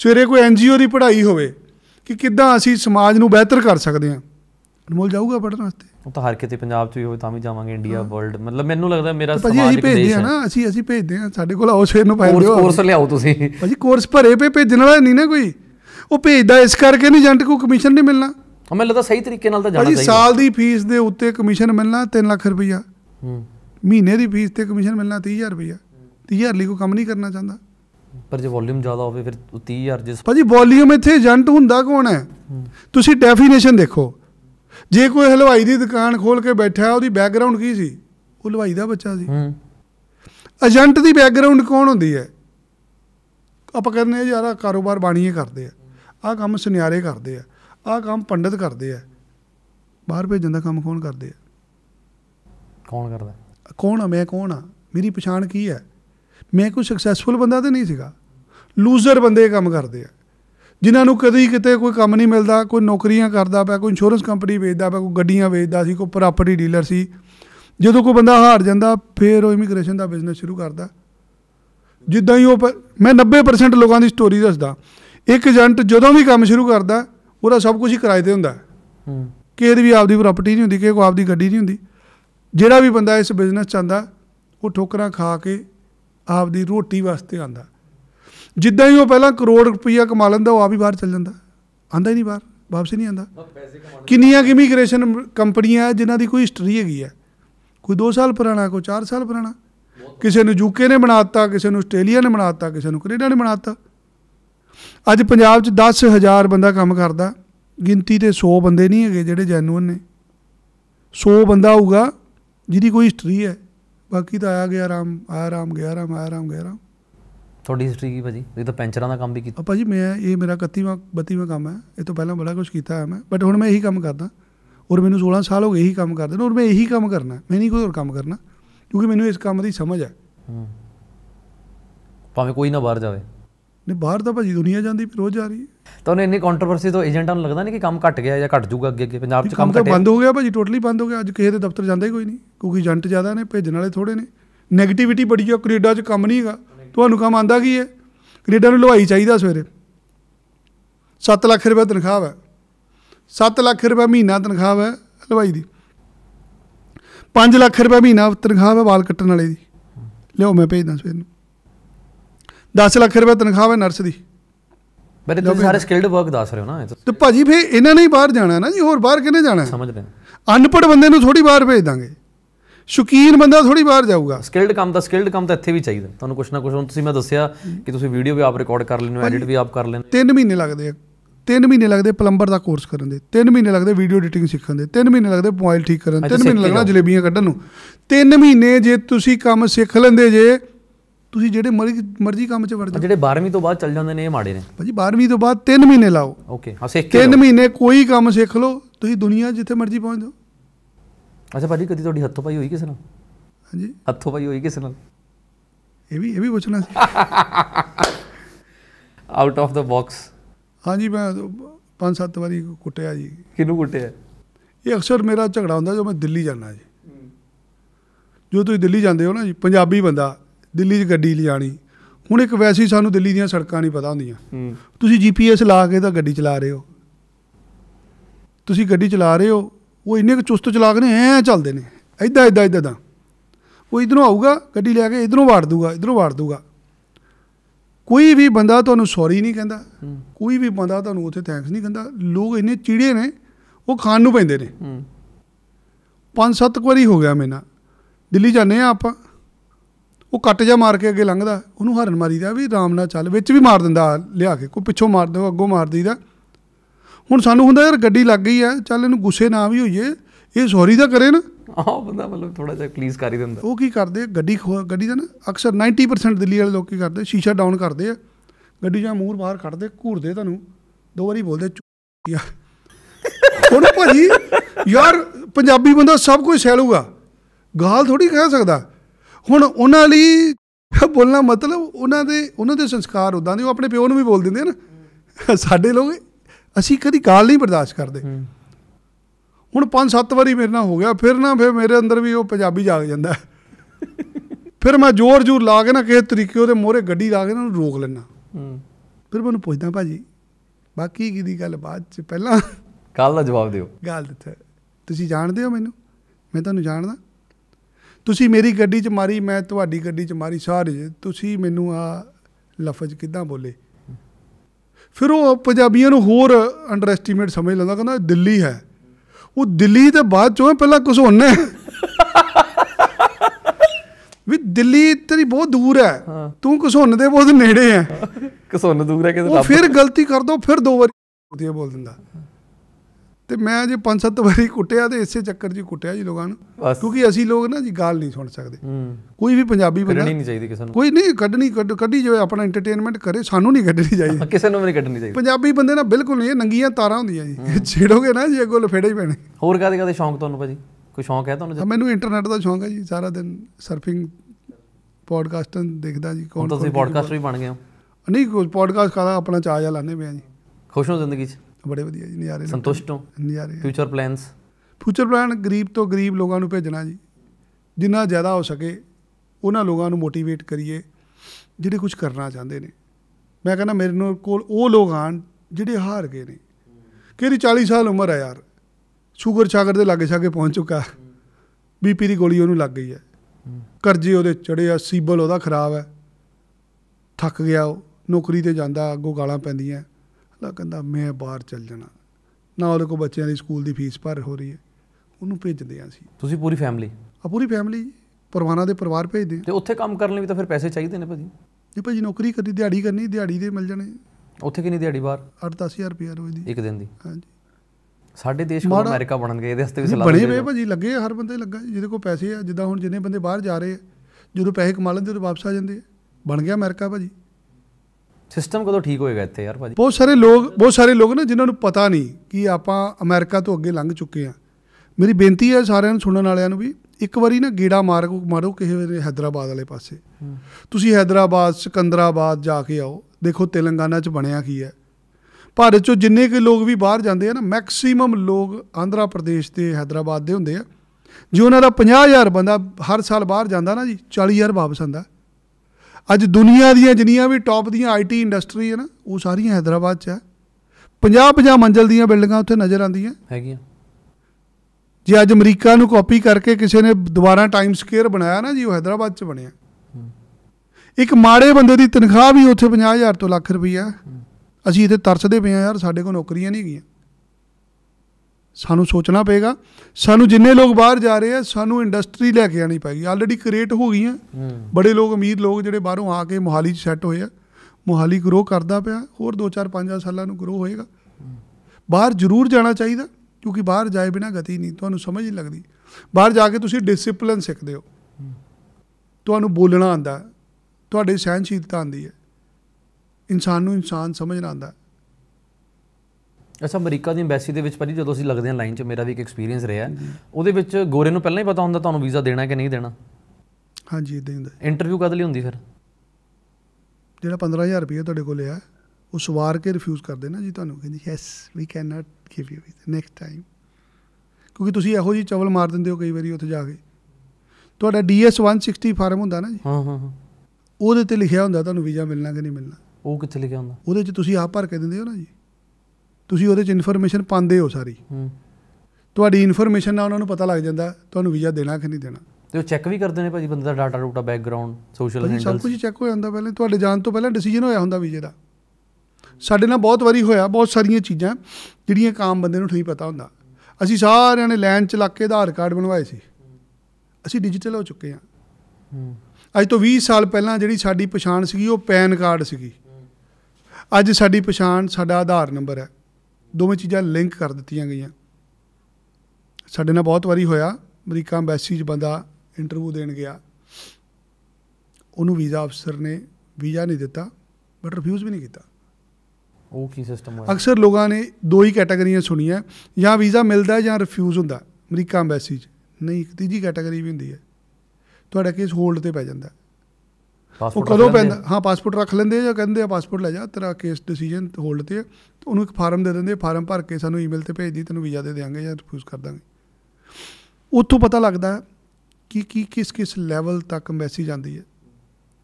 ਸਵੇਰੇ ਕੋਈ ਐਨਜੀਓ ਦੀ ਪੜ੍ਹਾਈ ਹੋਵੇ ਕਿ ਕਿੱਦਾਂ ਅਸੀਂ ਸਮਾਜ ਨੂੰ ਬਿਹਤਰ ਕਰ ਸਕਦੇ ਹਾਂ ਅਨਮੋਲ ਜਾਊਗਾ ਪੜਨ ਵਾਸਤੇ ਉਹ ਤਾਂ ਹਰ ਕਿਤੇ ਪੰਜਾਬ 'ਚ ਵੀ ਹੋਵੇ ਤਾਂ ਵੀ ਜਾਵਾਂਗੇ ਇੰਡੀਆ ਵਰਲਡ ਮਤਲਬ ਮੈਨੂੰ ਲੱਗਦਾ ਮੇਰਾ ਸਮਾਜਿਕ ਦੇਸ਼ ਹੈ ਭੇਜਦੇ ਆ ਨਾ ਅਸੀਂ ਅਸੀਂ ਭੇਜਦੇ ਆ ਸਾਡੇ ਕੋਲ ਆਓ ਸ਼ੇਰ ਨੂੰ ਪਾਈ ਦਿਓ ਕੋਰਸ ਲਿਆਓ ਤੁਸੀਂ ਭਾਜੀ ਕੋਰਸ ਭਰੇ ਪੇ ਭੇਜਣ ਵਾਲਾ ਨਹੀਂ ਨਾ ਕੋਈ ਉਹ ਭੇਜਦਾ ਇਸ ਕਰਕੇ ਨਹੀਂ ਏਜੰਟ ਕੋ ਕਮਿਸ਼ਨ ਨਹੀਂ ਮਿਲਣਾ ਹਾਂ ਮੈਨੂੰ ਲੱਗਦਾ ਸਹੀ ਤਰੀਕੇ ਨਾਲ ਤਾਂ ਜਾਣਾ ਚਾਹੀਦਾ ਭਾਜੀ ਸਾਲ ਦੀ ਫੀਸ ਦੇ ਉੱਤੇ ਕਮਿਸ਼ਨ ਮਿਲਣਾ 3 ਲੱਖ ਰੁਪਈਆ ਹੂੰ ਮਹੀਨੇ ਦੀ ਫੀਸ ਤੇ ਕਮਿਸ਼ਨ ਮਿਲਣਾ 30000 ਰੁਪਈਆ 30000 ਲਈ ਕੋ ਕੰਮ ਨਹੀਂ ਕਰਨਾ ਚਾਹੁੰਦਾ ਪਰ ਜੇ ਵੋਲਿਊਮ ਜ਼ਿਆਦਾ ਹੋਵੇ ਫਿਰ 30000 ਜਿਸ ਭਾਜੀ ਵੋਲਿਊਮ ਇੱਥੇ ਏਜੰਟ ਹੁੰਦਾ ਕੌਣ ਹੈ ਤੁਸੀਂ ਡੈਫੀਨੇਸ਼ਨ ਦੇਖੋ ਜੇ ਕੋਈ ਹਲਵਾਈ ਦੀ ਦੁਕਾਨ ਖੋਲ ਕੇ ਬੈਠਾ ਉਹਦੀ ਬੈਕਗ੍ਰਾਉਂਡ ਕੀ ਸੀ ਉਹ ਹਲਵਾਈ ਦਾ ਬੱਚਾ ਸੀ ਏਜੰਟ ਦੀ ਬੈਕਗ੍ਰਾਉਂਡ ਕੌਣ ਹੁੰਦੀ ਹੈ ਆਪਾਂ ਕਹਿੰਦੇ ਯਾਰਾ ਕਾਰੋਬਾਰ ਬਾਣੀਏ ਕਰਦੇ ਆ ਆਹ ਕੰਮ ਸੁਨਿਆਰੇ ਕਰਦੇ ਆ ਆਹ ਕੰਮ ਪੰਡਤ ਕਰਦੇ ਆ ਬਾਹਰ ਭੇਜਣ ਦਾ ਕੰਮ ਕੌਣ ਕਰਦੇ ਆ ਕੌਣ ਕਰਦਾ ਕੌਣ ਆ ਮੈਂ ਕੌਣ ਆ ਮੇਰੀ ਪਛਾਣ ਕੀ ਹੈ ਮੈਂ ਕੋਈ ਸਕਸੈਸਫੁਲ ਬੰਦਾ ਤੇ ਨਹੀਂ ਸੀਗਾ ਲੂਜ਼ਰ ਬੰਦੇ ਕੰਮ ਕਰਦੇ ਆ ਜਿਨ੍ਹਾਂ ਨੂੰ ਕਦੀ ਕਿਤੇ ਕੋਈ ਕੰਮ ਨਹੀਂ ਮਿਲਦਾ ਕੋਈ ਨੌਕਰੀਆਂ ਕਰਦਾ ਪਿਆ ਕੋਈ ਇੰਸ਼ੋਰੈਂਸ ਕੰਪਨੀ ਵੇਚਦਾ ਪਿਆ ਕੋਈ ਗੱਡੀਆਂ ਵੇਚਦਾ ਸੀ ਕੋਈ ਪ੍ਰਾਪਰਟੀ ਡੀਲਰ ਸੀ ਜਦੋਂ ਕੋਈ ਬੰਦਾ ਹਾਰ ਜਾਂਦਾ ਫੇਰ ਉਹ ਇਮੀਗ੍ਰੇਸ਼ਨ ਦਾ ਬਿਜ਼ਨਸ ਸ਼ੁਰੂ ਕਰਦਾ ਜਿੱਦਾਂ ਹੀ ਉਹ ਮੈਂ 90% ਲੋਕਾਂ ਦੀ ਸਟੋਰੀ ਦੱਸਦਾ ਇੱਕ ਏਜੰਟ ਜਦੋਂ ਵੀ ਕੰਮ ਸ਼ੁਰੂ ਕਰਦਾ ਉਹਦਾ ਸਭ ਕੁਝ ਹੀ ਕਿਰਾਏ ਤੇ ਹੁੰਦਾ ਹੂੰ ਕਿਸੇ ਦੀ ਵੀ ਆਪਦੀ ਪ੍ਰਾਪਰਟੀ ਨਹੀਂ ਹੁੰਦੀ ਕਿਸੇ ਕੋ ਆਪਦੀ ਗੱਡੀ ਨਹੀਂ ਹੁੰਦੀ ਜਿਹੜਾ ਵੀ ਬੰਦਾ ਇਸ ਬਿਜ਼ਨਸ ਚ ਆਂਦਾ ਉਹ ਠੋਕਰਾਂ ਖਾ ਕੇ ਆਪਦੀ ਰੋਟੀ ਵਾਸਤੇ ਆਂਦਾ ਜਿੱਦਾਂ ਹੀ ਉਹ ਪਹਿਲਾਂ ਕਰੋੜ ਰੁਪਈਆ ਕਮਾ ਲੈਂਦਾ ਉਹ ਆ ਵੀ ਬਾਹਰ ਚੱਲ ਜਾਂਦਾ ਆਂਦਾ ਹੀ ਨਹੀਂ ਬਾਹਰ ਵਾਪਸ ਨਹੀਂ ਆਂਦਾ ਕਿੰਨੀਆਂ ਇਮੀਗ੍ਰੇਸ਼ਨ ਕੰਪਨੀਆਂ ਜਿਨ੍ਹਾਂ ਦੀ ਕੋਈ ਹਿਸਟਰੀ ਹੈਗੀ ਹੈ ਕੋਈ 2 ਸਾਲ ਪੁਰਾਣਾ ਕੋਈ 4 ਸਾਲ ਪੁਰਾਣਾ ਕਿਸੇ ਨੂੰ ਯੂਕੇ ਨੇ ਬਣਾਤਾ ਕਿਸੇ ਨੂੰ ਆਸਟ੍ਰੇਲੀਆ ਨੇ ਬਣਾਤਾ ਕਿਸੇ ਨੂੰ ਕੈਨੇਡਾ ਨੇ ਬਣਾਤਾ ਅੱਜ ਪੰਜਾਬ 'ਚ 10000 ਬੰਦਾ ਕੰਮ ਕਰਦਾ ਗਿਣਤੀ ਤੇ 100 ਬੰਦੇ ਨਹੀਂ ਹੈਗੇ ਜਿਹੜੇ ਜੈਨੂਨ ਨੇ 100 ਬੰਦਾ ਹੋਊਗਾ ਜਿਹਦੀ ਕੋਈ ਹਿਸਟਰੀ ਹੈ ਬਾਕੀ ਤਾਂ ਆਇਆ ਗਿਆ ਆਰਾਮ ਆਇਆ ਆਰਾਮ ਗਿਆ ਆਰਾਮ ਆਇਆ ਆਰਾਮ ਗਿਆ ਆਰਾਮ ਤੁਹਾਡੀ ਹਿਸਟਰੀ ਕੀ ਭਾਜੀ ਤੁਸੀਂ ਤਾਂ ਪੈਂਚਰਾਂ ਦਾ ਕੰਮ ਵੀ ਕੀਤਾ ਭਾਜੀ ਮੈਂ ਇਹ ਮੇਰਾ 31ਵਾਂ 32ਵਾਂ ਕੰਮ ਹੈ ਇਹ ਤੋਂ ਪਹਿਲਾਂ ਬੜਾ ਕੁਝ ਕੀਤਾ ਹੈ ਮੈਂ ਬਟ ਹੁਣ ਮੈਂ ਇਹੀ ਕੰਮ ਕਰਦਾ ਔਰ ਮੈਨੂੰ 16 ਸਾਲ ਹੋ ਗਏ ਇਹੀ ਕੰਮ ਕਰਦੇ ਔਰ ਮੈਂ ਇਹੀ ਕੰਮ ਕਰਨਾ ਮੈਂ ਨਹੀਂ ਕੋਈ ਹੋਰ ਕੰਮ ਕਰਨਾ ਕਿਉਂਕਿ ਮੈਨੂੰ ਇਸ ਕੰਮ ਦੀ ਸਮਝ ਹੈ ਭਾਵੇਂ ਕੋਈ ਨਾ ਬਾਹਰ ਜਾਵੇ ਨੇ ਬਾਹਰ ਤਾਂ ਭਾਜੀ ਦੁਨੀਆ ਜਾਂਦੀ ਫਿਰ ਉਹ ਜਾ ਰਹੀ ਹੈ ਤੁਹਾਨੂੰ ਇੰਨੀ ਕੰਟਰੋਵਰਸੀ ਤੋਂ ਏਜੰਟਾਂ ਨੂੰ ਲੱਗਦਾ ਨਹੀਂ ਕਿ ਕੰਮ ਘਟ ਗਿਆ ਜਾਂ ਘਟ ਜੂਗਾ ਅੱਗੇ ਅੱਗੇ ਪੰਜਾਬ 'ਚ ਕੰਮ ਘਟਿਆ ਬੰਦ ਹੋ ਗਿਆ ਭਾਜੀ ਟੋਟਲੀ ਬੰਦ ਹੋ ਗਿਆ ਅੱਜ ਕਿਸੇ ਦੇ ਦਫ਼ਤਰ ਜਾਂਦਾ ਹੀ ਕੋਈ ਨਹੀਂ ਕਿਉਂਕਿ ਏਜੰਟ ਜ਼ਿਆਦਾ ਨੇ ਭੇਜਣ ਵਾਲੇ ਥੋੜੇ ਨੇ 네ਗੇਟਿਵਿਟੀ ਬੜੀ ਹੈ ਕੈਨੇਡਾ 'ਚ ਕੰਮ ਨਹੀਂ ਹੈਗਾ ਤੁਹਾਨੂੰ ਕੰਮ ਆਂਦਾ ਕੀ ਹੈ ਕੈਨੇਡਾ ਨੂੰ ਲਵਾਈ ਚਾਹੀਦਾ ਸਵੇਰੇ 7 ਲੱਖ ਰੁਪਏ ਤਨਖਾਹ ਹੈ 7 ਲੱਖ ਰੁਪਏ ਮਹੀਨਾ ਤਨਖਾਹ ਹੈ ਲਵਾਈ ਦੀ 5 ਲੱਖ ਰੁਪਏ ਮਹੀਨਾ ਤਨਖਾਹ ਹੈ ਵਾਲ ਕੱਟਣ ਵਾਲੇ ਦੀ ਲਿਓ ਮੈਂ ਭੇਜਦਾ ਸਵੇਰ ਨੂੰ 10 ਲੱਖ ਰੁਪਏ ਤਨਖਾਹ ਹੈ ਨਰਸ ਦੀ ਬਟ ਤੁਸੀਂ ਸਾਰੇ ਸਕਿਲਡ ਵਰਕ ਦੱਸ ਰਹੇ ਹੋ ਨਾ ਤੇ ਭਾਜੀ ਫੇ ਇਹਨਾਂ ਨੇ ਹੀ ਬਾਹਰ ਜਾਣਾ ਨਾ ਜੀ ਹੋਰ ਬਾਹਰ ਕਿਨੇ ਜਾਣਾ ਸਮਝ ਰਹੇ ਅਨਪੜ ਬੰਦੇ ਨੂੰ ਥੋੜੀ ਬਾਹਰ ਭੇਜ ਦਾਂਗੇ ਸ਼ੁਕੀਨ ਬੰਦਾ ਥੋੜੀ ਬਾਹਰ ਜਾਊਗਾ ਸਕਿਲਡ ਕੰਮ ਤਾਂ ਸਕਿਲਡ ਕੰਮ ਤਾਂ ਇੱਥੇ ਵੀ ਚਾਹੀਦਾ ਤੁਹਾਨੂੰ ਕੁਛ ਨਾ ਕੁਛ ਹੁਣ ਤੁਸੀਂ ਮੈਂ ਦੱਸਿਆ ਕਿ ਤੁਸੀਂ ਵੀਡੀਓ ਵੀ ਆਪ ਰਿਕਾਰਡ ਕਰ ਲੈਣੋ ਐਡਿਟ ਵੀ ਆਪ ਕਰ ਲੈਂਦੇ 3 ਮਹੀਨੇ ਲੱਗਦੇ ਆ 3 ਮਹੀਨੇ ਲੱਗਦੇ ਪਲੰਬਰ ਦਾ ਕੋਰਸ ਕਰਨ ਦੇ 3 ਮਹੀਨੇ ਲੱਗਦੇ ਵੀਡੀਓ ਐਡੀਟਿੰਗ ਸਿੱਖਣ ਦੇ 3 ਮਹੀਨੇ ਲੱਗਦੇ ਮੋਬਾਈਲ ਠੀਕ ਕਰਨ 3 ਮਹੀਨੇ ਲੱਗਣਾ ਜਲੇਬੀਆਂ ਕੱਢਣ ਨੂੰ 3 ਮਹੀਨੇ ਜੇ ਤੁਸੀਂ ਕੰਮ ਸਿੱਖ ਲੈਂਦੇ ਜੇ ਤੁਸੀਂ ਜਿਹੜੇ ਮਰਜ਼ੀ ਕੰਮ 'ਚ ਵੜ ਜਾਓ ਜਿਹੜੇ 12ਵੀਂ ਤੋਂ ਬਾਅਦ ਚੱਲ ਜਾਂਦੇ ਨੇ ਇਹ ਮਾੜੇ ਨੇ ਭਾਜੀ 12ਵੀਂ ਤੋਂ ਬਾਅਦ 3 ਮਹੀਨੇ ਲਾਓ ਓਕੇ ਹਾਂ ਸਿੱਖ ਕੇ 3 ਮਹੀਨੇ ਕੋਈ ਕੰਮ ਸਿੱਖ ਲਓ ਤੁਸੀਂ ਦੁਨੀਆ ਜਿੱਥੇ ਮਰਜ਼ੀ ਪਹੁੰਚ ਜਾਓ ਅੱਛਾ ਭਾਜੀ ਕਦੀ ਤੁਹਾਡੀ ਹੱਥੋਂ ਪਾਈ ਹੋਈ ਕਿਸੇ ਨਾਲ ਹਾਂਜੀ ਹੱਥੋਂ ਪਾਈ ਹੋਈ ਕਿਸੇ ਨਾਲ ਇਹ ਵੀ ਇਹ ਵੀ ਪੁੱਛਣਾ ਸੀ ਆਊਟ ਆਫ ਦਾ ਬਾਕਸ ਹਾਂਜੀ ਮੈਂ ਪੰਜ ਸੱਤ ਵਾਰੀ ਕੁੱਟਿਆ ਜੀ ਕਿਹਨੂੰ ਕੁੱਟਿਆ ਇਹ ਅਕਸਰ ਮੇਰਾ ਝਗੜਾ ਹੁੰਦਾ ਜੋ ਮੈਂ ਦਿੱਲੀ ਜਾਂਦਾ ਜੀ ਜੋ ਤੁਸੀਂ ਦਿੱਲੀ ਜਾਂਦੇ ਹੋ ਨਾ ਜੀ ਪੰਜਾਬੀ ਬੰਦਾ ਦਿੱਲੀ 'ਚ ਗੱਡੀ ਲਿਜਾਣੀ ਹੁਣ ਇੱਕ ਵੈਸੀ ਸਾਨੂੰ ਦਿੱਲੀ ਦੀਆਂ ਸੜਕਾਂ ਨਹੀਂ ਪਤਾ ਹੁੰਦੀਆਂ ਤੁਸੀਂ ਜੀਪੀਐਸ ਲਾ ਕੇ ਤਾਂ ਗੱਡੀ ਚਲਾ ਰਹੇ ਹੋ ਤੁਸੀਂ ਗੱਡੀ ਚਲਾ ਰਹੇ ਹੋ ਉਹ ਇੰਨੇ ਕੁ ਚੁਸਤ ਚਲਾਕ ਨੇ ਐ ਚੱਲਦੇ ਨੇ ਐਦਾਂ ਐਦਾਂ ਐਦਾਂ ਦਾ ਉਹ ਇਧਰੋਂ ਆਊਗਾ ਗੱਡੀ ਲੈ ਕੇ ਇਧਰੋਂ ਵਾੜ ਦੂਗਾ ਇਧਰੋਂ ਵਾੜ ਦੂਗਾ ਕੋਈ ਵੀ ਬੰਦਾ ਤੁਹਾਨੂੰ ਸੌਰੀ ਨਹੀਂ ਕਹਿੰਦਾ ਕੋਈ ਵੀ ਬੰਦਾ ਤੁਹਾਨੂੰ ਉਥੇ ਥੈਂਕਸ ਨਹੀਂ ਕਹਿੰਦਾ ਲੋਕ ਇੰਨੇ ਚੀੜੇ ਨੇ ਉਹ ਖਾਣ ਨੂੰ ਪੈਂਦੇ ਨੇ ਪੰਜ ਸੱਤ ਵਾਰੀ ਹੋ ਗਿਆ ਮੇਨਾ ਦਿੱਲੀ ਜਾਂਦੇ ਆ ਆਪਾਂ ਉਹ ਕੱਟ ਜਾ ਮਾਰ ਕੇ ਅੱਗੇ ਲੰਘਦਾ ਉਹਨੂੰ ਹਰਨ ਮਾਰੀਦਾ ਵੀ ਆਰਾਮ ਨਾਲ ਚੱਲ ਵਿੱਚ ਵੀ ਮਾਰ ਦਿੰਦਾ ਲਿਆ ਕੇ ਕੋਈ ਪਿੱਛੋਂ ਮਾਰ ਉਹ ਅੱਗੋਂ ਮਾਰ ਦਈਦਾ ਹੁਣ ਸਾਨੂੰ ਹੁੰਦਾ ਯਾਰ ਗੱਡੀ ਲੱਗ ਗਈ ਆ ਚੱਲ ਇਹਨੂੰ ਗੁੱਸੇ ਨਾ ਵੀ ਹੋਈਏ ਇਹ ਸੌਰੀ ਤਾਂ ਕਰੇ ਨਾ ਆਹ ਬੰਦਾ ਮਤਲਬ ਥੋੜਾ ਜਿਹਾ ਪਲੀਜ਼ ਕਰ ਹੀ ਦਿੰਦਾ ਉਹ ਕੀ ਕਰਦੇ ਗੱਡੀ ਗੱਡੀ ਦਾ ਨਾ ਅਕਸਰ 90% ਦਿੱਲੀ ਵਾਲੇ ਲੋਕੀ ਕਰਦੇ ਸ਼ੀਸ਼ਾ ਡਾਊਨ ਕਰਦੇ ਆ ਗੱਡੀ ਜਾਂ ਮੂਹਰ ਬਾਹਰ ਕੱਢਦੇ ਘੂਰਦੇ ਤੁਹਾਨੂੰ ਦੋ ਵਾਰੀ ਬੋਲਦੇ ਯਾਰ ਹੁਣ ਭਾਜੀ ਯਾਰ ਪੰਜਾਬੀ ਬੰਦਾ ਸਭ ਕੁਝ ਸਹਿਲੂਗਾ ਗਾਲ ਥੋੜੀ ਕਹਿ ਸਕਦਾ ਹੁਣ ਉਹਨਾਂ ਲਈ ਬੋਲਣਾ ਮਤਲਬ ਉਹਨਾਂ ਦੇ ਉਹਨਾਂ ਦੇ ਸੰਸਕਾਰ ਉਦਾਂ ਦੇ ਉਹ ਆਪਣੇ ਪਿਓ ਨੂੰ ਵੀ ਬੋਲ ਦਿੰਦੇ ਆ ਨਾ ਸਾਡੇ ਲੋਕ ਅਸੀਂ ਕਦੀ ਗਾਲ ਨਹੀਂ ਬਰਦਾਸ਼ਤ ਕਰਦੇ ਹੁਣ 5-7 ਵਾਰੀ ਮੇਰੇ ਨਾਲ ਹੋ ਗਿਆ ਫਿਰ ਨਾ ਫਿਰ ਮੇਰੇ ਅੰਦਰ ਵੀ ਉਹ ਪੰਜਾਬੀ ਜਾਗ ਜਾਂਦਾ ਫਿਰ ਮੈਂ ਜ਼ੋਰ ਜ਼ੋਰ ਲਾ ਕੇ ਨਾ ਕਿਸੇ ਤਰੀਕੇ ਉਹਦੇ ਮੋਹਰੇ ਗੱਡੀ ਲਾ ਕੇ ਨਾ ਰੋਕ ਲੈਣਾ ਫਿਰ ਮੈਨੂੰ ਪੁੱਛਦਾ ਭਾਜੀ ਬਾਕੀ ਕੀ ਦੀ ਗੱਲ ਬਾਅਦ ਚ ਪਹਿਲਾਂ ਕੱਲ ਦਾ ਜਵਾਬ ਦਿਓ ਗੱਲ ਦਿੱਤਾ ਤੁਸੀਂ ਜਾਣਦੇ ਹੋ ਮੈਨੂੰ ਮੈਂ ਤੁਹਾਨੂੰ ਜਾਣਦਾ ਤੁਸੀਂ ਮੇਰੀ ਗੱਡੀ 'ਚ ਮਾਰੀ ਮੈਂ ਤੁਹਾਡੀ ਗੱਡੀ 'ਚ ਮਾਰੀ ਸਾਰੇ ਤੁਸੀਂ ਮੈਨੂੰ ਆ ਲਫ਼ਜ਼ ਕਿਦਾਂ ਬੋਲੇ ਫਿਰ ਉਹ ਪੰਜਾਬੀਆਂ ਨੂੰ ਹੋਰ ਅੰਡਰ ਐਸਟੀਮੇਟ ਸਮਝ ਲੈਂਦਾ ਕਹਿੰਦਾ ਦਿੱਲੀ ਹੈ ਉਹ ਦਿੱਲੀ ਤੇ ਬਾਅਦ ਚੋਂ ਪਹਿਲਾਂ ਕੁਝ ਹੋਣਾ ਵੀ ਦਿੱਲੀ ਤੇਰੀ ਬਹੁਤ ਦੂਰ ਹੈ ਤੂੰ ਕਸੁੰਨ ਦੇ ਬਹੁਤ ਨੇੜੇ ਹੈ ਹੁੰਨ ਦੂਰ ਹੈ ਕਿਤੇ ਉਹ ਫਿਰ ਗਲਤੀ ਕਰ ਦੋ ਫਿਰ ਦੋ ਵਾਰੀ ਬੋਲ ਦਿੰਦਾ ਤੇ ਮੈਂ ਜੇ ਪੰਜ ਸੱਤ ਵਾਰੀ ਕੁੱਟਿਆ ਤੇ ਇਸੇ ਚੱਕਰ 'ਚ ਕੁੱਟਿਆ ਜੀ ਲੋਕਾਂ ਨੂੰ ਕਿਉਂਕਿ ਅਸੀਂ ਲੋਕ ਨਾ ਜੀ ਗਾਲ ਨਹੀਂ ਸੁਣ ਸਕਦੇ ਕੋਈ ਵੀ ਪੰਜਾਬੀ ਬੰਦਾ ਕੱਢਣੀ ਨਹੀਂ ਚਾਹੀਦੀ ਕਿਸੇ ਨੂੰ ਕੋਈ ਨਹੀਂ ਕੱਢਣੀ ਕੱਢੀ ਜਾਵੇ ਆਪਣਾ ਐਂਟਰਟੇਨਮੈਂਟ ਕਰੇ ਸਾਨੂੰ ਨਹੀਂ ਕੱਢਣੀ ਚਾਹੀਦੀ ਕਿਸੇ ਨੂੰ ਵੀ ਨਹੀਂ ਕੱਢਣੀ ਚਾਹੀਦੀ ਪੰਜਾਬੀ ਬੰਦੇ ਨਾਲ ਬਿਲਕੁਲ ਨਹੀਂ ਇਹ ਨੰਗੀਆਂ ਤਾਰਾਂ ਹੁੰਦੀਆਂ ਜੀ ਛੇੜੋਗੇ ਨਾ ਜੀ ਅੱਗੋਂ ਲਫੇੜੇ ਹੀ ਪੈਣੇ ਹੋਰ ਕਾਦੇ ਕਾਦੇ ਸ਼ੌਂਕ ਤੁਹਾਨੂੰ ਭਾਜੀ ਕੋਈ ਸ਼ੌਂਕ ਹੈ ਤੁਹਾਨੂੰ ਮੈਨੂੰ ਇੰਟਰਨੈਟ ਦਾ ਸ਼ੌਂਕ ਹੈ ਜੀ ਸਾਰਾ ਦਿਨ ਸਰਫਿੰਗ ਪੋਡਕਾਸਟਾਂ ਦੇਖਦਾ ਜੀ ਕੌਣ ਤੁਸੀਂ ਪੋਡਕਾਸਟਰ ਵੀ ਬਣ ਗਏ ਹੋ ਨਹੀਂ ਕੋਈ ਪੋਡਕਾਸਟ ਕਰਾ ਆਪਣਾ ਚਾਹ ਜਾ ਲਾਣੇ ਪਿਆ ਜੀ ਖੁਸ਼ ਹੋ ਜ਼ਿੰਦਗੀ 'ਚ ਬੜੇ ਵਧੀਆ ਜੀ ਨਜ਼ਾਰੇ ਸੰਤੁਸ਼ਟ ਹੋ ਨਜ਼ਾਰੇ ਫਿਊਚਰ ਪਲਾਨਸ ਫਿਊਚਰ ਪਲਾਨ ਗਰੀਬ ਤੋਂ ਗਰੀਬ ਲੋਕਾਂ ਨੂੰ ਭੇਜਣਾ ਜੀ ਜਿੰਨਾ ਜ਼ਿਆਦਾ ਹੋ ਸਕੇ ਉਹਨਾਂ ਲੋਕਾਂ ਨੂੰ ਮੋਟੀਵੇਟ ਕਰੀਏ ਜਿਹੜੇ ਕੁਝ ਕਰਨਾ ਚਾਹੁੰਦੇ ਨੇ ਮੈਂ ਕਹਿੰਦਾ ਮੇਰੇ ਨੂੰ ਕੋਲ ਉਹ ਲੋਕ ਆਣ ਜਿਹੜੇ ਹਾਰ ਗਏ ਨੇ ਕਿਹਦੀ 40 ਸਾਲ ਉਮਰ ਆ ਯਾਰ ਸ਼ੂਗਰ ਛਾਗਰ ਦੇ ਲਾਗੇ ਛਾਗੇ ਪਹੁੰਚ ਚੁੱਕਾ ਬੀਪੀ ਦੀ ਗੋਲੀ ਉਹਨੂੰ ਲੱਗ ਗਈ ਹੈ ਕਰਜ਼ੇ ਉਹਦੇ ਚੜੇ ਆ ਸੀਬਲ ਉਹਦਾ ਖਰਾਬ ਹੈ ਥੱਕ ਗਿਆ ਉਹ ਨੌਕਰੀ ਤੇ ਜਾਂਦਾ ਅੱਗੋਂ ਗਾਲਾਂ ਪੈਂਦੀਆਂ ਅਗਲਾ ਕਹਿੰਦਾ ਮੈਂ ਬਾਹਰ ਚੱਲ ਜਾਣਾ ਨਾ ਉਹਦੇ ਕੋ ਬੱਚਿਆਂ ਦੀ ਸਕੂਲ ਦੀ ਫੀਸ ਭਰ ਹੋ ਰਹੀ ਹੈ ਉਹਨੂੰ ਭੇਜਦੇ ਆ ਸੀ ਤੁਸੀਂ ਪੂਰੀ ਫੈਮਿਲੀ ਆ ਪੂਰੀ ਫੈਮਿਲੀ ਪਰਵਾਨਾ ਦੇ ਪਰਿਵਾਰ ਭੇਜਦੇ ਤੇ ਉੱਥੇ ਕੰਮ ਕਰਨ ਲਈ ਵੀ ਤਾਂ ਫਿਰ ਪੈਸੇ ਚਾਹੀਦੇ ਨੇ ਭਾਜੀ ਜੀ ਭਾਜੀ ਨੌਕਰੀ ਕਰੀ ਦਿਹਾੜੀ ਕਰਨੀ ਦਿਹਾੜੀ ਦੇ ਮਿਲ ਜਾਣੇ ਉੱਥੇ ਕਿੰਨੀ ਦਿਹਾੜੀ ਬਾਹਰ 8-10000 ਰੁਪਏ ਰੋਜ਼ ਦੀ ਇੱਕ ਦਿਨ ਦੀ ਹਾਂਜੀ ਸਾਡੇ ਦੇਸ਼ ਕੋਲ ਅਮਰੀਕਾ ਬਣਨ ਗਏ ਇਹਦੇ ਵਾਸਤੇ ਵੀ ਸਲਾਹ ਬਣੀ ਵੇ ਭਾਜੀ ਲੱਗੇ ਹਰ ਬੰਦੇ ਲੱਗਾ ਜਿਹਦੇ ਕੋਲ ਪੈਸੇ ਆ ਜਿੱਦਾਂ ਹੁਣ ਜਿੰਨੇ ਬੰਦੇ ਬਾਹਰ ਜਾ ਰਹੇ ਜਦੋਂ ਪੈਸੇ ਕਮਾ ਲੈਂਦੇ ਉਹ ਵਾਪਸ ਆ ਜਾਂਦੇ ਬਣ ਗਿਆ ਅਮਰੀਕਾ ਭਾਜੀ ਸਿਸਟਮ ਕਦੋਂ ਠੀਕ ਹੋਏਗਾ ਇੱਥੇ ਯਾਰ ਭਾਜੀ ਬਹੁਤ ਸਾਰੇ ਲੋਕ ਬਹੁਤ ਸਾਰੇ ਲੋਕ ਨੇ ਜਿਨ੍ਹਾਂ ਨੂੰ ਪਤਾ ਨਹੀਂ ਕਿ ਆਪਾਂ ਅਮਰੀਕਾ ਤੋਂ ਅੱਗੇ ਲੰਘ ਚੁੱਕੇ ਆ ਮੇਰੀ ਬੇਨਤੀ ਹੈ ਸਾਰਿਆਂ ਨੂੰ ਸੁਣਨ ਵਾਲਿਆਂ ਨੂੰ ਵੀ ਇੱਕ ਵਾਰੀ ਨਾ ਗੇੜਾ ਮਾਰ ਮਾਰੋ ਕਿਸੇ ਵੇਲੇ ਹైదరాబాద్ ਵਾਲੇ ਪਾਸੇ ਤੁਸੀਂ ਹైదరాబాద్ ਸਿਕੰਦਰਾਬਾਦ ਜਾ ਕੇ ਆਓ ਦੇਖੋ ਤੇਲੰਗਾਨਾ 'ਚ ਬਣਿਆ ਕੀ ਹੈ ਭਾਰਤ 'ਚੋਂ ਜਿੰਨੇ ਕਿ ਲੋਕ ਵੀ ਬਾਹਰ ਜਾਂਦੇ ਆ ਨਾ ਮੈਕਸਿਮਮ ਲੋਕ ਆਂਧਰਾ ਪ੍ਰਦੇਸ਼ ਤੇ ਹైదరాబాద్ ਦੇ ਹੁੰਦੇ ਆ ਜਿਉਂ ਉਹਨਾਂ ਦਾ 50000 ਬੰਦਾ ਹਰ ਸਾਲ ਬਾਹਰ ਜਾਂਦਾ ਨਾ ਜੀ 40000 ਵਾਪਸ ਆਂਦਾ ਅੱਜ ਦੁਨੀਆ ਦੀਆਂ ਜਿੰਨੀਆਂ ਵੀ ਟੌਪ ਦੀਆਂ ਆਈਟੀ ਇੰਡਸਟਰੀ ਹੈ ਨਾ ਉਹ ਸਾਰੀਆਂ ਹైదరాబాద్ 'ਚ ਹੈ 50-50 ਮੰਜ਼ਲ ਦੀਆਂ ਬਿਲਡਿੰਗਾਂ ਉੱਥੇ ਨਜ਼ਰ ਆਉਂਦੀਆਂ ਹੈਗੀਆਂ ਜੇ ਅੱਜ ਅਮਰੀਕਾ ਨੂੰ ਕਾਪੀ ਕਰਕੇ ਕਿਸੇ ਨੇ ਦੁਬਾਰਾ ਟਾਈਮ ਸਕੁਅਰ ਬਣਾਇਆ ਨਾ ਜੀ ਉਹ ਹైదరాబాద్ 'ਚ ਬਣਿਆ ਇੱਕ ਮਾੜੇ ਬੰਦੇ ਦੀ ਤਨਖਾਹ ਵੀ ਉੱਥੇ 50000 ਤੋਂ ਲੱਖ ਰੁਪਈਆ ਅਸੀਂ ਇੱਥੇ ਤਰਸਦੇ ਪਏ ਆ ਯਾਰ ਸਾਡੇ ਕੋਲ ਨੌਕਰੀਆਂ ਨਹੀਂ ਹੈਗੀਆਂ ਸਾਨੂੰ ਸੋਚਣਾ ਪਏਗਾ ਸਾਨੂੰ ਜਿੰਨੇ ਲੋਕ ਬਾਹਰ ਜਾ ਰਹੇ ਆ ਸਾਨੂੰ ਇੰਡਸਟਰੀ ਲੈ ਕੇ ਆਣੀ ਪੈਗੀ ਆਲਰੇਡੀ ਕ੍ਰੀਏਟ ਹੋ ਗਈਆਂ ਬੜੇ ਲੋਕ ਅਮੀਰ ਲੋਕ ਜਿਹੜੇ ਬਾਹਰੋਂ ਆ ਕੇ ਮੋਹਾਲੀ 'ਚ ਸੈੱਟ ਹੋਏ ਆ ਮੋਹਾਲੀ ਗਰੋ ਕਰਦਾ ਪਿਆ ਹੋਰ 2-4 5 ਸਾਲਾਂ ਨੂੰ ਗਰੋ ਹੋਏਗਾ ਬਾਹਰ ਜ਼ਰੂਰ ਜਾਣਾ ਚਾਹੀਦਾ ਕਿਉਂਕਿ ਬਾਹਰ ਜਾਏ ਬਿਨਾ ਗਤੀ ਨਹੀਂ ਤੁਹਾਨੂੰ ਸਮਝ ਨਹੀਂ ਲੱਗਦੀ ਬਾਹਰ ਜਾ ਕੇ ਤੁਸੀਂ ਡਿਸਪਲਿਨ ਸਿੱਖਦੇ ਹੋ ਤੁਹਾਨੂੰ ਬੋਲਣਾ ਆਂਦਾ ਤੁਹਾਡੇ ਸਹਿਨਸ਼ੀਲਤਾ ਆਂਦੀ ਹੈ ਇਨਸਾਨ ਨੂੰ ਇਨਸਾਨ ਸਮਝਣਾ ਆਂਦਾ ਅੱਛਾ ਅਮਰੀਕਾ ਦੀ ਐਮਬੈਸੀ ਦੇ ਵਿੱਚ ਪਰ ਜਦੋਂ ਅਸੀਂ ਲੱਗਦੇ ਹਾਂ ਲਾਈਨ 'ਚ ਮੇਰਾ ਵੀ ਇੱਕ ਐਕਸਪੀਰੀਅੰਸ ਰਿਹਾ ਉਹਦੇ ਵਿੱਚ ਗੋਰੇ ਨੂੰ ਪਹਿਲਾਂ ਹੀ ਪਤਾ ਹੁੰਦਾ ਤੁਹਾਨੂੰ ਵੀਜ਼ਾ ਦੇਣਾ ਕਿ ਨਹੀਂ ਦੇਣਾ ਹਾਂਜੀ ਇਦਾਂ ਹੁੰਦਾ ਇੰਟਰਵਿਊ ਕਦ ਲਈ ਹੁੰਦੀ ਫਿਰ ਜਿਹੜਾ 15000 ਰੁਪਏ ਤੁਹਾਡੇ ਕੋਲ ਆ ਉਹ ਸਵਾਰ ਕੇ ਰਿਫਿਊਜ਼ ਕਰ ਦੇਣਾ ਜੀ ਤੁਹਾਨੂੰ ਕਹਿੰਦੀ yes we can not give you next time ਕਿਉਂਕਿ ਤੁਸੀਂ ਇਹੋ ਜੀ ਚਵਲ ਮਾਰ ਦਿੰਦੇ ਹੋ ਕਈ ਵਾਰੀ ਉੱਥੇ ਜਾ ਕੇ ਤੁਹਾਡਾ ਡੀਐਸ 160 ਫਾਰਮ ਹੁੰਦਾ ਨਾ ਜੀ ਹਾਂ ਹਾਂ ਹਾਂ ਉਹਦੇ ਤੇ ਲਿਖਿਆ ਹੁੰਦਾ ਤੁਹਾਨੂੰ ਵੀਜ਼ਾ ਮਿਲਣਾ ਕਿ ਨਹੀਂ ਮਿਲਣਾ ਉਹ ਕਿੱਥੇ ਲਿਖਿਆ ਹੁੰਦਾ ਉਹਦੇ 'ਚ ਤੁਸੀਂ ਆਪ ਭਰ ਕੇ ਦਿੰਦੇ ਹੋ ਨਾ ਜੀ ਤੁਸੀਂ ਉਹਦੇ 'ਚ ਇਨਫੋਰਮੇਸ਼ਨ ਪਾਉਂਦੇ ਹੋ ਸਾਰੀ ਤੁਹਾਡੀ ਇਨਫੋਰਮੇਸ਼ਨ ਨਾਲ ਉਹਨਾਂ ਨੂੰ ਪਤਾ ਲੱਗ ਜਾਂਦਾ ਤੁਹਾਨੂੰ ਵੀਜ਼ਾ ਦੇਣਾ ਕਿ ਨਹੀਂ ਦੇਣਾ ਤੇ ਉਹ ਚੈੱਕ ਵੀ ਕਰਦੇ ਨੇ ਭਾਜੀ ਬੰਦੇ ਦਾ ਡਾਟਾ ਡੂਟਾ ਬੈਕਗ੍ਰਾਉਂਡ ਸੋਸ਼ਲ ਹੈਂਡਲਸ ਸਭ ਕੁਝ ਚੈੱਕ ਹੋ ਜਾਂਦਾ ਪਹਿਲੇ ਤੁਹਾਡੇ ਜਾਣ ਤੋਂ ਪਹਿਲਾਂ ਡਿਸੀਜਨ ਹੋਇਆ ਹੁੰਦਾ ਵੀਜ਼ੇ ਦਾ ਸਾਡੇ ਨਾਲ ਬਹੁਤ ਵਾਰੀ ਹੋਇਆ ਬਹੁਤ ਸਾਰੀਆਂ ਚੀਜ਼ਾਂ ਜਿਹੜੀਆਂ ਕਾਮ ਬੰਦੇ ਨੂੰ ਨਹੀਂ ਪਤਾ ਹੁੰਦਾ ਅਸੀਂ ਸਾਰਿਆਂ ਨੇ ਲਾਈਨ ਚ ਲੱਗ ਕੇ ਆਧਾਰ ਕਾਰਡ ਬਣਵਾਏ ਸੀ ਅਸੀਂ ਡਿਜੀਟਲ ਹੋ ਚੁੱਕੇ ਹਾਂ ਅੱਜ ਤੋਂ 20 ਸਾਲ ਪਹਿਲਾਂ ਜਿਹੜੀ ਸਾਡੀ ਪਛਾਣ ਸੀਗੀ ਉਹ ਪੈਨ ਕਾਰਡ ਸੀਗੀ ਅੱਜ ਸਾਡੀ ਪਛਾਣ ਸਾਡਾ ਆਧਾਰ ਨੰਬਰ ਹੈ ਦੋਵੇਂ ਚੀਜ਼ਾਂ ਲਿੰਕ ਕਰ ਦਿੱਤੀਆਂ ਗਈਆਂ ਸਾਡੇ ਨਾਲ ਬਹੁਤ ਵਾਰੀ ਹੋਇਆ ਅਮਰੀਕਾ ਐਮਬੈਸੀ 'ਚ ਬੰਦਾ ਇੰਟਰਵਿਊ ਦੇਣ ਗਿਆ ਉਹਨੂੰ ਵੀਜ਼ਾ ਅਫਸਰ ਨੇ ਵੀਜ਼ਾ ਨਹੀਂ ਦਿੱਤਾ ਬਟ ਰਿਫਿਊਜ਼ ਵੀ ਨਹੀਂ ਕੀਤਾ ਉਹ ਕੀ ਸਿਸਟਮ ਹੋਇਆ ਅਕਸਰ ਲੋਕਾਂ ਨੇ ਦੋ ਹੀ ਕੈਟਾਗਰੀਆਂ ਸੁਣੀਆਂ ਜਾਂ ਵੀਜ਼ਾ ਮਿਲਦਾ ਜਾਂ ਰਿਫਿਊਜ਼ ਹੁੰਦਾ ਅਮਰੀਕਾ ਐਮਬੈਸੀ 'ਚ ਨਹੀਂ ਇੱਕ ਤੀਜੀ ਕੈਟਾਗਰੀ ਵੀ ਹੁੰਦੀ ਹੈ ਤੁਹਾਡਾ ਕੇਸ ਹੋਲਡ ਤੇ ਪੈ ਜਾਂਦਾ ਉਹ ਕਦੋਂ ਪੈਂਦਾ ਹਾਂ ਪਾਸਪੋਰਟ ਰੱਖ ਲੈਂਦੇ ਆ ਜਾਂ ਕਹਿੰਦੇ ਆ ਪਾਸਪੋਰਟ ਲੈ ਜਾ ਤੇਰਾ ਕੇਸ ਡਿਸੀਜਨ ਹੋਲਡ ਤੇ ਉਹਨੂੰ ਇੱਕ ਫਾਰਮ ਦੇ ਦਿੰਦੇ ਫਾਰਮ ਭਰ ਕੇ ਸਾਨੂੰ ਈਮੇਲ ਤੇ ਭੇਜ ਦੀ ਤੈਨੂੰ ਵੀਜ਼ਾ ਦੇ ਦੇਾਂਗੇ ਜਾਂ ਰਿਫਿਊਜ਼ ਕਰ ਦਾਂਗੇ ਉੱਥੋਂ ਪਤਾ ਲੱਗਦਾ ਕਿ ਕੀ ਕਿਸ ਕਿਸ ਲੈਵਲ ਤੱਕ ਮੈਸੇਜ ਜਾਂਦੀ ਹੈ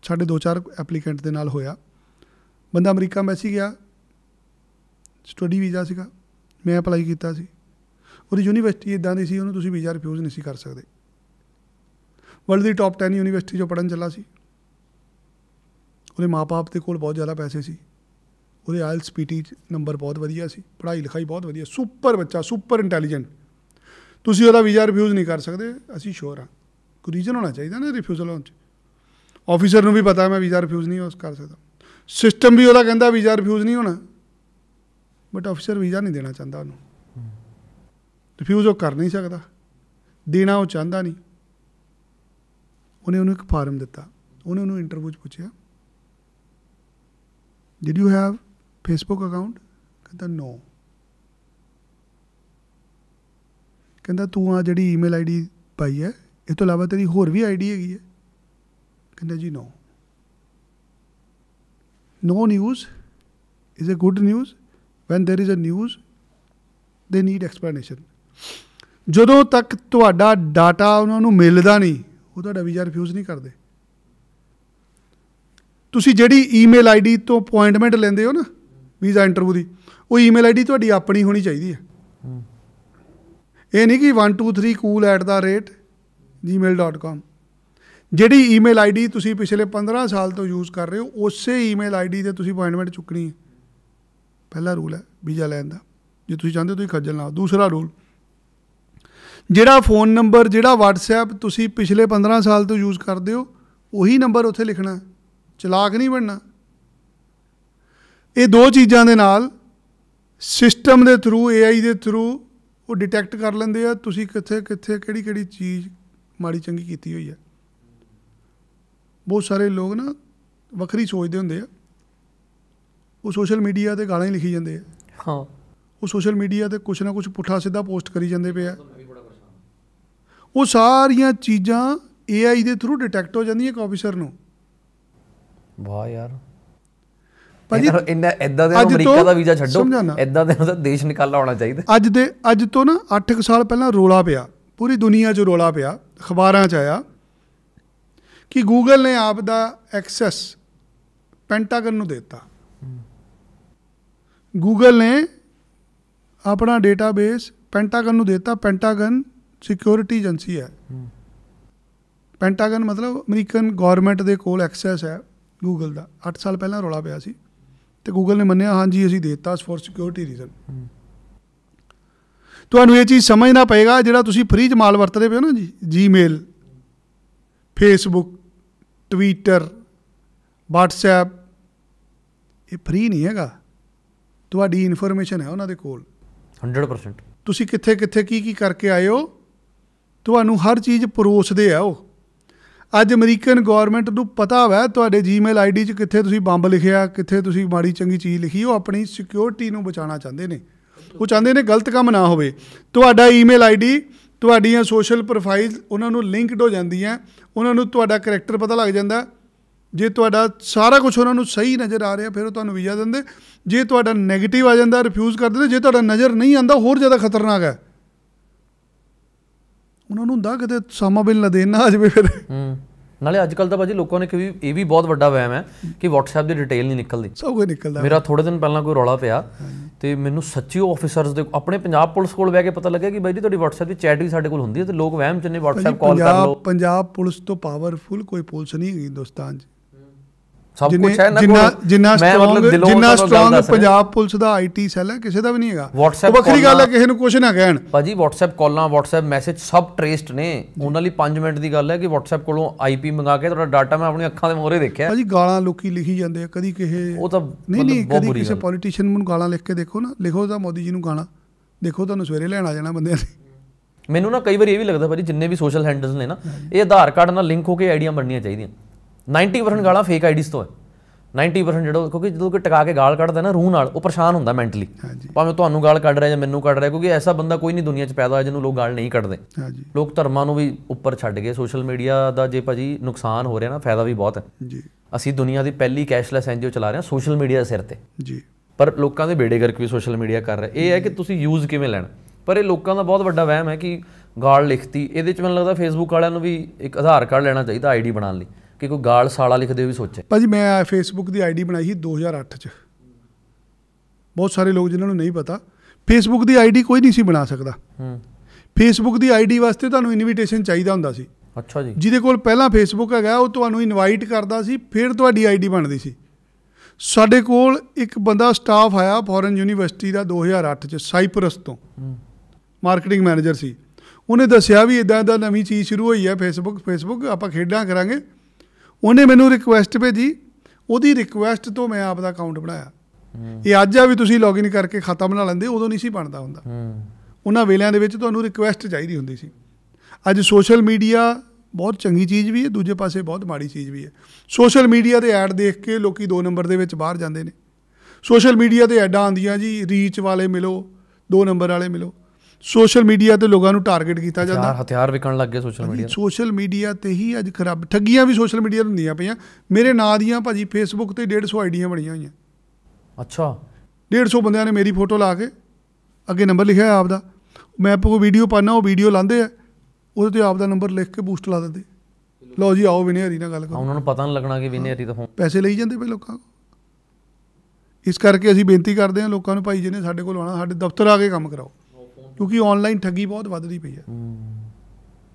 ਸਾਡੇ ਦੋ ਚਾਰ ਐਪਲੀਕੈਂਟ ਦੇ ਨਾਲ ਹੋਇਆ ਬੰਦਾ ਅਮਰੀਕਾ ਮੈਸੇਜ ਗਿਆ ਸਟੱਡੀ ਵੀਜ਼ਾ ਸੀਗਾ ਮੈਂ ਅਪਲਾਈ ਕੀਤਾ ਸੀ ਉਹਦੀ ਯੂਨੀਵਰਸਿਟੀ ਇਦਾਂ ਦੀ ਸੀ ਉਹਨੂੰ ਤੁਸੀਂ ਵੀਜ਼ਾ ਰਿਫਿਊਜ਼ ਨਹੀਂ ਸੀ ਕਰ ਸਕਦੇ ਵਰਲਡ ਦੀ ਟਾਪ 10 ਯੂਨੀਵਰਸਿਟੀ ਚੋਂ ਪੜਨ ਚੱਲਾ ਸੀ ਉਹਦੇ ਮਾਪੇ ਦੇ ਕੋਲ ਬਹੁਤ ਜ਼ਿਆਦਾ ਪੈਸੇ ਸੀ ਉਹਦੇ ਆਇਲਸ ਪੀਟੀ ਨੰਬਰ ਬਹੁਤ ਵਧੀਆ ਸੀ ਪੜ੍ਹਾਈ ਲਿਖਾਈ ਬਹੁਤ ਵਧੀਆ ਸੁਪਰ ਬੱਚਾ ਸੁਪਰ ਇੰਟੈਲੀਜੈਂਟ ਤੁਸੀਂ ਉਹਦਾ ਵੀਜ਼ਾ ਰਿਫਿਊਜ਼ ਨਹੀਂ ਕਰ ਸਕਦੇ ਅਸੀਂ ਸ਼ੋਰ ਆ ਕੋਈ ਰੀਜ਼ਨ ਹੋਣਾ ਚਾਹੀਦਾ ਨਾ ਰਿਫਿਊਜ਼ਲ ਹੋਣ ਚ ਆਫੀਸਰ ਨੂੰ ਵੀ ਪਤਾ ਮੈਂ ਵੀਜ਼ਾ ਰਿਫਿਊਜ਼ ਨਹੀਂ ਕਰ ਸਕਦਾ ਸਿਸਟਮ ਵੀ ਉਹਦਾ ਕਹਿੰਦਾ ਵੀਜ਼ਾ ਰਿਫਿਊਜ਼ ਨਹੀਂ ਹੋਣਾ ਬਟ ਆਫੀਸਰ ਵੀਜ਼ਾ ਨਹੀਂ ਦੇਣਾ ਚਾਹੁੰਦਾ ਉਹਨੂੰ ਰਿਫਿਊਜ਼ ਉਹ ਕਰ ਨਹੀਂ ਸਕਦਾ ਦੇਣਾ ਉਹ ਚਾਹੁੰਦਾ ਨਹੀਂ ਉਹਨੇ ਉਹਨੂੰ ਇੱਕ ਫਾਰਮ ਦਿੱਤਾ ਉਹਨੇ ਉਹਨੂੰ ਇੰਟਰਵਿਊ 'ਚ ਪੁੱਛਿਆ did you have Facebook account ਕਹਿੰਦਾ ਨੋ ਕਹਿੰਦਾ ਤੂੰ ਆ ਜਿਹੜੀ ਈਮੇਲ ਆਈਡੀ ਪਾਈ ਹੈ ਇਸ ਤੋਂ ਇਲਾਵਾ ਤੇਰੀ ਹੋਰ ਵੀ ਆਈਡੀ ਹੈਗੀ ਹੈ ਕਹਿੰਦਾ ਜੀ no no news is a good news when there is a news ਦੇ ਨੀਡ ਐਕਸਪਲੇਨੇਸ਼ਨ ਜਦੋਂ ਤੱਕ ਤੁਹਾਡਾ ਡਾਟਾ ਉਹਨਾਂ ਨੂੰ ਮਿਲਦਾ ਨਹੀਂ ਉਹ ਤੁਹਾਡਾ ਵੀਜ਼ਾ ਰਿਫਿਊਜ਼ ਨਹੀਂ ਕਰਦੇ ਤੁਸੀਂ ਜਿਹੜੀ ਈਮੇਲ ਆਈਡੀ ਤੋਂ ਅਪਾਇੰਟਮੈਂਟ ਲੈਂਦੇ ਹੋ ਨਾ ਵੀਜ਼ਾ ਇੰਟਰਵਿਊ ਦੀ ਉਹ ਈਮੇਲ ਆਈਡੀ ਤੁਹਾਡੀ ਆਪਣੀ ਹੋਣੀ ਚਾਹੀਦੀ ਹੈ ਇਹ ਨਹੀਂ ਕਿ 123cool@gmail.com ਜਿਹੜੀ ਈਮੇਲ ਆਈਡੀ ਤੁਸੀਂ ਪਿਛਲੇ 15 ਸਾਲ ਤੋਂ ਯੂਜ਼ ਕਰ ਰਹੇ ਹੋ ਉਸੇ ਈਮੇਲ ਆਈਡੀ ਤੇ ਤੁਸੀਂ ਅਪਾਇੰਟਮੈਂਟ ਚੁੱਕਣੀ ਹੈ ਪਹਿਲਾ ਰੂਲ ਹੈ ਵੀਜ਼ਾ ਲੈਣ ਦਾ ਜੇ ਤੁਸੀਂ ਚਾਹੁੰਦੇ ਹੋ ਤੁਸੀਂ ਖੱਜਲ ਨਾ ਦੂਸਰਾ ਰੂਲ ਜਿਹੜਾ ਫੋਨ ਨੰਬਰ ਜਿਹੜਾ WhatsApp ਤੁਸੀਂ ਪਿਛਲੇ 15 ਸਾਲ ਤੋਂ ਯੂਜ਼ ਕਰਦੇ ਹੋ ਉਹੀ ਨੰਬਰ ਉੱਥੇ ਲਿਖਣਾ ਚਲਾਕ ਨਹੀਂ ਬਣਨਾ ਇਹ ਦੋ ਚੀਜ਼ਾਂ ਦੇ ਨਾਲ ਸਿਸਟਮ ਦੇ ਥਰੂ AI ਦੇ ਥਰੂ ਉਹ ਡਿਟੈਕਟ ਕਰ ਲੈਂਦੇ ਆ ਤੁਸੀਂ ਕਿੱਥੇ ਕਿੱਥੇ ਕਿਹੜੀ ਕਿਹੜੀ ਚੀਜ਼ ਮਾੜੀ ਚੰਗੀ ਕੀਤੀ ਹੋਈ ਹੈ ਬਹੁਤ ਸਾਰੇ ਲੋਕ ਨਾ ਵੱਖਰੀ ਸੋਚਦੇ ਹੁੰਦੇ ਆ ਉਹ ਸੋਸ਼ਲ ਮੀਡੀਆ ਤੇ ਗਾਲਾਂ ਹੀ ਲਿਖੀ ਜਾਂਦੇ ਆ ਹਾਂ ਉਹ ਸੋਸ਼ਲ ਮੀਡੀਆ ਤੇ ਕੁਛ ਨਾ ਕੁਛ ਪੁੱਠਾ ਸਿੱਧਾ ਪੋਸਟ ਕਰੀ ਜਾਂਦੇ ਪਏ ਆ ਉਹ ਸਾਰੀਆਂ ਚੀਜ਼ਾਂ AI ਦੇ ਥਰੂ ਡਿਟੈਕਟ ਹੋ ਜਾਂਦੀਆਂ ਇੱਕ ਆਫੀਸਰ ਨੂੰ ਵਾਹ ਯਾਰ ਭਾਜੀ ਇੰਨਾ ਇਦਾਂ ਦੇ ਅਮਰੀਕਾ ਦਾ ਵੀਜ਼ਾ ਛੱਡੋ ਇਦਾਂ ਦੇ ਉਹਦਾ ਦੇਸ਼ ਨਿਕਾਲਾ ਹੋਣਾ ਚਾਹੀਦਾ ਅੱਜ ਦੇ ਅੱਜ ਤੋਂ ਨਾ 8 ਸਾਲ ਪਹਿਲਾਂ ਰੋਲਾ ਪਿਆ ਪੂਰੀ ਦੁਨੀਆ 'ਚ ਰੋਲਾ ਪਿਆ ਅਖਬਾਰਾਂ 'ਚ ਆਇਆ ਕਿ ਗੂਗਲ ਨੇ ਆਪ ਦਾ ਐਕਸੈਸ ਪੈਂਟਾਗਨ ਨੂੰ ਦਿੱਤਾ ਗੂਗਲ ਨੇ ਆਪਣਾ ਡੇਟਾਬੇਸ ਪੈਂਟਾਗਨ ਨੂੰ ਦਿੱਤਾ ਪੈਂਟਾਗਨ ਸਿਕਿਉਰਿਟੀ ਏਜੰਸੀ ਹੈ ਪੈਂਟਾਗਨ ਮਤਲਬ ਅਮਰੀਕਨ ਗਵਰਨਮੈਂਟ ਦੇ ਕੋਲ ਐਕਸੈਸ ਹੈ ਗੂਗਲ ਦਾ 8 ਸਾਲ ਪਹਿਲਾਂ ਰੋਲਾ ਪਿਆ ਸੀ ਤੇ ਗੂਗਲ ਨੇ ਮੰਨਿਆ ਹਾਂਜੀ ਅਸੀਂ ਦੇਤਾ ਫॉर ਸਿਕਿਉਰਿਟੀ ਰੀਜ਼ਨ ਤੁਹਾਨੂੰ ਇਹ ਚੀਜ਼ ਸਮਝਣਾ ਪਏਗਾ ਜਿਹੜਾ ਤੁਸੀਂ ਫ੍ਰੀ ਚ ਮਾਲ ਵਰਤਦੇ ਪਿਓ ਨਾ ਜੀ ਜੀਮੇਲ ਫੇਸਬੁੱਕ ਟਵਿੱਟਰ WhatsApp ਇਹ ਫ੍ਰੀ ਨਹੀਂ ਹੈਗਾ ਤੁਹਾਡੀ ਇਨਫੋਰਮੇਸ਼ਨ ਹੈ ਉਹਨਾਂ ਦੇ ਕੋਲ 100% ਤੁਸੀਂ ਕਿੱਥੇ ਕਿੱਥੇ ਕੀ ਕੀ ਕਰਕੇ ਆਏ ਹੋ ਤੁਹਾਨੂੰ ਹਰ ਚੀਜ਼ ਪਰੋਸਦੇ ਆ ਉਹ ਅੱਜ ਅਮਰੀਕਨ ਗਵਰਨਮੈਂਟ ਨੂੰ ਪਤਾ ਹੈ ਤੁਹਾਡੇ ਜੀਮੇਲ ਆਈਡੀ 'ਚ ਕਿੱਥੇ ਤੁਸੀਂ ਬੰਬ ਲਿਖਿਆ ਕਿੱਥੇ ਤੁਸੀਂ ਮਾੜੀ ਚੰਗੀ ਚੀਜ਼ ਲਿਖੀ ਉਹ ਆਪਣੀ ਸਿਕਿਉਰਿਟੀ ਨੂੰ ਬਚਾਉਣਾ ਚਾਹੁੰਦੇ ਨੇ ਉਹ ਚਾਹੁੰਦੇ ਨੇ ਗਲਤ ਕੰਮ ਨਾ ਹੋਵੇ ਤੁਹਾਡਾ ਈਮੇਲ ਆਈਡੀ ਤੁਹਾਡੀਆਂ ਸੋਸ਼ਲ ਪ੍ਰੋਫਾਈਲ ਉਹਨਾਂ ਨੂੰ ਲਿੰਕਡ ਹੋ ਜਾਂਦੀਆਂ ਉਹਨਾਂ ਨੂੰ ਤੁਹਾਡਾ ਕੈਰੈਕਟਰ ਪਤਾ ਲੱਗ ਜਾਂਦਾ ਜੇ ਤੁਹਾਡਾ ਸਾਰਾ ਕੁਝ ਉਹਨਾਂ ਨੂੰ ਸਹੀ ਨਜ਼ਰ ਆ ਰਿਹਾ ਫਿਰ ਉਹ ਤੁਹਾਨੂੰ ਵੀਜ਼ਾ ਦਿੰਦੇ ਜੇ ਤੁਹਾਡਾ 네ਗੇਟਿਵ ਆ ਜਾਂਦਾ ਰਿਫਿਊਜ਼ ਕਰ ਦਿੰਦੇ ਜੇ ਤੁਹਾਡਾ ਨਜ਼ਰ ਨਹੀਂ ਆਂਦਾ ਹੋਰ ਜ਼ਿਆਦਾ ਖਤਰਨਾਕ ਹੈ ਉਹਨਾਂ ਨੂੰ ਹੁੰਦਾ ਕਿਤੇ ਸਾਮਾ ਬਿਲ ਨਾ ਦੇਣ ਨਾ ਆ ਜਵੇ ਫਿਰ ਹੂੰ ਨਾਲੇ ਅੱਜ ਕੱਲ ਤਾਂ ਭਾਜੀ ਲੋਕਾਂ ਨੇ ਕਿ ਇਹ ਵੀ ਬਹੁਤ ਵੱਡਾ ਵਹਿਮ ਹੈ ਕਿ WhatsApp ਦੀ ਡਿਟੇਲ ਨਹੀਂ ਨਿਕਲਦੀ ਸਭ ਕੁਝ ਨਿਕਲਦਾ ਮੇਰਾ ਥੋੜੇ ਦਿਨ ਪਹਿਲਾਂ ਕੋਈ ਰੌਲਾ ਪਿਆ ਤੇ ਮੈਨੂੰ ਸੱਚੀ ਆਫੀਸਰਸ ਦੇ ਆਪਣੇ ਪੰਜਾਬ ਪੁਲਿਸ ਕੋਲ ਬਹਿ ਕੇ ਪਤਾ ਲੱਗਿਆ ਕਿ ਬਾਈ ਜੀ ਤੁਹਾਡੀ WhatsApp ਦੀ ਚੈਟ ਵੀ ਸਾਡੇ ਕੋਲ ਹੁੰਦੀ ਹੈ ਤੇ ਲੋਕ ਵਹਿਮ ਚ ਨੇ WhatsApp ਕਾਲ ਕਰ ਲੋ ਪੰਜਾਬ ਪੁਲਿਸ ਤੋਂ ਪਾਵਰਫੁਲ ਕੋਈ ਪੁਲਿਸ ਨਹੀਂ ਹੈ ਹਿੰਦੁਸਤਾਨ 'ਚ ਸਭ ਕੁਝ ਹੈ ਨਾ ਜਿੰਨਾ ਜਿੰਨਾ ਸਟਰੋਂਗ ਜਿੰਨਾ ਸਟਰੋਂਗ ਪੰਜਾਬ ਪੁਲਿਸ ਦਾ ਆਈਟੀ ਸੈੱਲ ਹੈ ਕਿਸੇ ਦਾ ਵੀ ਨਹੀਂ ਹੈਗਾ ਉਹ ਵੱਖਰੀ ਗੱਲ ਹੈ ਕਿਸੇ ਨੂੰ ਕੁਝ ਨਾ ਕਹਿਣ ਭਾਜੀ WhatsApp ਕਾਲਾਂ WhatsApp ਮੈਸੇਜ ਸਭ ਟ੍ਰੇਸਡ ਨੇ ਉਹਨਾਂ ਲਈ 5 ਮਿੰਟ ਦੀ ਗੱਲ ਹੈ ਕਿ WhatsApp ਕੋਲੋਂ ਆਈਪੀ ਮੰਗਾ ਕੇ ਤੁਹਾਡਾ ਡਾਟਾ ਮੈਂ ਆਪਣੀ ਅੱਖਾਂ ਦੇ ਮੋਹਰੇ ਦੇਖਿਆ ਭਾਜੀ ਗਾਲਾਂ ਲੋਕੀ ਲਿਖੀ ਜਾਂਦੇ ਆ ਕਦੀ ਕਿਸੇ ਉਹ ਤਾਂ ਨਹੀਂ ਨਹੀਂ ਕਦੀ ਕਿਸੇ ਪੋਲੀਟੀਸ਼ੀਅਨ ਨੂੰ ਗਾਲਾਂ ਲਿਖ ਕੇ ਦੇਖੋ ਨਾ ਲਿਖੋ ਤਾਂ ਮੋਦੀ ਜੀ ਨੂੰ ਗਾਲਾਂ ਦੇਖੋ ਤੁਹਾਨੂੰ ਸਵੇਰੇ ਲੈਣ ਆ ਜਾਣਾ ਬੰਦਿਆਂ ਨੇ ਮੈਨੂੰ ਨਾ ਕਈ ਵਾਰ ਇਹ ਵੀ ਲੱਗਦਾ ਭਾਜੀ ਜਿੰਨੇ ਵੀ ਸੋਸ਼ਲ ਹੈਂਡਲਸ ਨੇ ਨਾ ਇਹ ਆਧਾਰ ਕਾਰਡ ਨਾਲ ਲਿੰਕ ਹੋ ਕੇ ਆਈਡੀਆਂ ਬਣਨੀਆਂ ਚਾਹੀਦੀਆਂ 90% ਗਾਲਾਂ ਫੇਕ ਆਈਡੀਸ ਤੋਂ ਹੈ 90% ਜਿਹੜਾ ਕਿਉਂਕਿ ਜਦੋਂ ਕੋਈ ਟਿਕਾ ਕੇ ਗਾਲ ਕੱਢਦਾ ਨਾ ਰੂਹ ਨਾਲ ਉਹ ਪਰੇਸ਼ਾਨ ਹੁੰਦਾ ਮੈਂਟਲੀ ਭਾਵੇਂ ਤੁਹਾਨੂੰ ਗਾਲ ਕੱਢ ਰਿਹਾ ਜਾਂ ਮੈਨੂੰ ਕੱਢ ਰਿਹਾ ਕਿਉਂਕਿ ਐਸਾ ਬੰਦਾ ਕੋਈ ਨਹੀਂ ਦੁਨੀਆ 'ਚ ਪੈਦਾ ਹੋਇਆ ਜਿਹਨੂੰ ਲੋਕ ਗਾਲ ਨਹੀਂ ਕੱਢਦੇ ਲੋਕ ਧਰਮਾਂ ਨੂੰ ਵੀ ਉੱਪਰ ਛੱਡ ਗਏ ਸੋਸ਼ਲ ਮੀਡੀਆ ਦਾ ਜੇ ਭਾਜੀ ਨੁਕਸਾਨ ਹੋ ਰਿਹਾ ਨਾ ਫਾਇਦਾ ਵੀ ਬਹੁਤ ਹੈ ਜੀ ਅਸੀਂ ਦੁਨੀਆ ਦੀ ਪਹਿਲੀ ਕੈਸ਼ਲੈਸ ਐਨਜੀਓ ਚਲਾ ਰਹੇ ਹਾਂ ਸੋਸ਼ਲ ਮੀਡੀਆ ਦੇ ਸਿਰ ਤੇ ਜੀ ਪਰ ਲੋਕਾਂ ਦੇ ਬੇੜੇ ਕਰਕੇ ਵੀ ਸੋਸ਼ਲ ਮੀਡੀਆ ਕਰ ਰਿਹਾ ਇਹ ਹੈ ਕਿ ਤੁਸੀਂ ਯੂਜ਼ ਕਿਵੇਂ ਲੈਣਾ ਪਰ ਇਹ ਲੋਕਾਂ ਦਾ ਬਹੁਤ ਵੱਡਾ ਵਹਿਮ ਹੈ ਕਿ ਗਾਲ ਲਿਖਤੀ ਇਹਦੇ ਚ ਮੈਨੂੰ ਲੱਗਦਾ ਫੇਸਬੁੱਕ ਵਾਲਿਆਂ ਨੂੰ ਵੀ ਇੱਕ ਆਧਾਰ ਕਾਰਡ ਲੈਣਾ ਚਾਹੀਦਾ ਆਈਡੀ ਬਣਾਉਣ ਲਈ ਕਿ ਕੋਈ ਗਾਲ ਸਾਲਾ ਲਿਖਦੇ ਵੀ ਸੋਚੇ ਭਾਜੀ ਮੈਂ ਫੇਸਬੁੱਕ ਦੀ ਆਈਡੀ ਬਣਾਈ ਸੀ 2008 ਚ ਬਹੁਤ ਸਾਰੇ ਲੋਕ ਜਿਨ੍ਹਾਂ ਨੂੰ ਨਹੀਂ ਪਤਾ ਫੇਸਬੁੱਕ ਦੀ ਆਈਡੀ ਕੋਈ ਨਹੀਂ ਸੀ ਬਣਾ ਸਕਦਾ ਹੂੰ ਫੇਸਬੁੱਕ ਦੀ ਆਈਡੀ ਵਾਸਤੇ ਤੁਹਾਨੂੰ ਇਨਵੀਟੇਸ਼ਨ ਚਾਹੀਦਾ ਹੁੰਦਾ ਸੀ ਅੱਛਾ ਜੀ ਜਿਹਦੇ ਕੋਲ ਪਹਿਲਾਂ ਫੇਸਬੁੱਕ ਹੈਗਾ ਉਹ ਤੁਹਾਨੂੰ ਇਨਵਾਈਟ ਕਰਦਾ ਸੀ ਫਿਰ ਤੁਹਾਡੀ ਆਈਡੀ ਬਣਦੀ ਸੀ ਸਾਡੇ ਕੋਲ ਇੱਕ ਬੰਦਾ ਸਟਾਫ ਆਇਆ ਫੋਰਨ ਯੂਨੀਵਰਸਿਟੀ ਦਾ 2008 ਚ ਸਾਈਪਰਸ ਤੋਂ ਮਾਰਕੀਟਿੰਗ ਮੈਨੇਜਰ ਸੀ ਉਹਨੇ ਦੱਸਿਆ ਵੀ ਇਦਾਂ ਦਾ ਨਵੀਂ ਚੀਜ਼ ਸ਼ੁਰੂ ਹੋਈ ਹੈ ਫੇਸਬੁੱਕ ਫੇਸਬੁੱਕ ਆਪਾਂ ਖੇਡਾਂ ਕਰਾਂਗੇ ਉਹਨੇ ਮੈਨੂੰ ਰਿਕੁਐਸਟ ਭੇਜੀ ਉਹਦੀ ਰਿਕੁਐਸਟ ਤੋਂ ਮੈਂ ਆਪਦਾ ਅਕਾਊਂਟ ਬਣਾਇਆ ਇਹ ਅੱਜ ਆ ਵੀ ਤੁਸੀਂ ਲੌਗਇਨ ਕਰਕੇ ਖਾਤਾ ਬਣਾ ਲੈਂਦੇ ਉਦੋਂ ਨਹੀਂ ਸੀ ਬਣਦਾ ਹੁੰਦਾ ਉਹਨਾਂ ਵੇਲਿਆਂ ਦੇ ਵਿੱਚ ਤੁਹਾਨੂੰ ਰਿਕੁਐਸਟ ਚਾਹੀਦੀ ਹੁੰਦੀ ਸੀ ਅੱਜ ਸੋਸ਼ਲ ਮੀਡੀਆ ਬਹੁਤ ਚੰਗੀ ਚੀਜ਼ ਵੀ ਹੈ ਦੂਜੇ ਪਾਸੇ ਬਹੁਤ ਮਾੜੀ ਚੀਜ਼ ਵੀ ਹੈ ਸੋਸ਼ਲ ਮੀਡੀਆ ਦੇ ਐਡ ਦੇਖ ਕੇ ਲੋਕੀ 2 ਨੰਬਰ ਦੇ ਵਿੱਚ ਬਾਹਰ ਜਾਂਦੇ ਨੇ ਸੋਸ਼ਲ ਮੀਡੀਆ ਤੇ ਐਡਾਂ ਆਉਂਦੀਆਂ ਜੀ ਰੀਚ ਵਾਲੇ ਮਿਲੋ 2 ਨੰਬਰ ਵਾਲੇ ਮਿਲੋ ਸੋਸ਼ਲ ਮੀਡੀਆ ਤੇ ਲੋਕਾਂ ਨੂੰ ਟਾਰਗੇਟ ਕੀਤਾ ਜਾਂਦਾ ਹਥਿਆਰ ਵਿਕਣ ਲੱਗ ਗਏ ਸੋਸ਼ਲ ਮੀਡੀਆ ਸੋਸ਼ਲ ਮੀਡੀਆ ਤੇ ਹੀ ਅੱਜ ਖਰਾਬ ਠੱਗੀਆਂ ਵੀ ਸੋਸ਼ਲ ਮੀਡੀਆ ਤੇ ਹੁੰਦੀਆਂ ਪਈਆਂ ਮੇਰੇ ਨਾਂ ਦੀਆਂ ਭਾਜੀ ਫੇਸਬੁੱਕ ਤੇ 150 ਆਈਡੀਆਂ ਬਣੀਆਂ ਹੋਈਆਂ ਅੱਛਾ 150 ਬੰਦਿਆਂ ਨੇ ਮੇਰੀ ਫੋਟੋ ਲਾ ਕੇ ਅੱਗੇ ਨੰਬਰ ਲਿਖਿਆ ਆਪ ਦਾ ਮੈਂ ਕੋਈ ਵੀਡੀਓ ਪਾਣਾ ਉਹ ਵੀਡੀਓ ਲਾਂਦੇ ਆ ਉਹਦੇ ਤੇ ਆਪ ਦਾ ਨੰਬਰ ਲਿਖ ਕੇ ਬੂਸਟ ਲਾ ਦਿੰਦੇ ਲਓ ਜੀ ਆਓ ਵਿਨੇ ਨਾਲ ਗੱਲ ਕਰੋ ਉਹਨਾਂ ਨੂੰ ਪਤਾ ਨਹੀਂ ਲੱਗਣਾ ਕਿ ਵਿਨੇ ਹਰੀ ਤਾਂ ਪੈਸੇ ਲਈ ਜਾਂਦੇ ਪਏ ਲੋਕਾਂ ਕੋ ਇਸ ਕਰਕੇ ਅਸੀਂ ਬੇਨਤੀ ਕਰਦੇ ਹਾਂ ਲੋਕਾਂ ਨੂੰ ਭਾਈ ਜਿਹਨੇ ਸਾਡੇ ਕੋਲ ਆਣਾ ਸਾਡੇ ਦਫ਼ਤਰ ਆ ਕੇ ਕੰਮ ਕਰਾਓ ਕਿਉਂਕਿ ਆਨਲਾਈਨ ਠੱਗੀ ਬਹੁਤ ਵੱਧਦੀ ਪਈ ਹੈ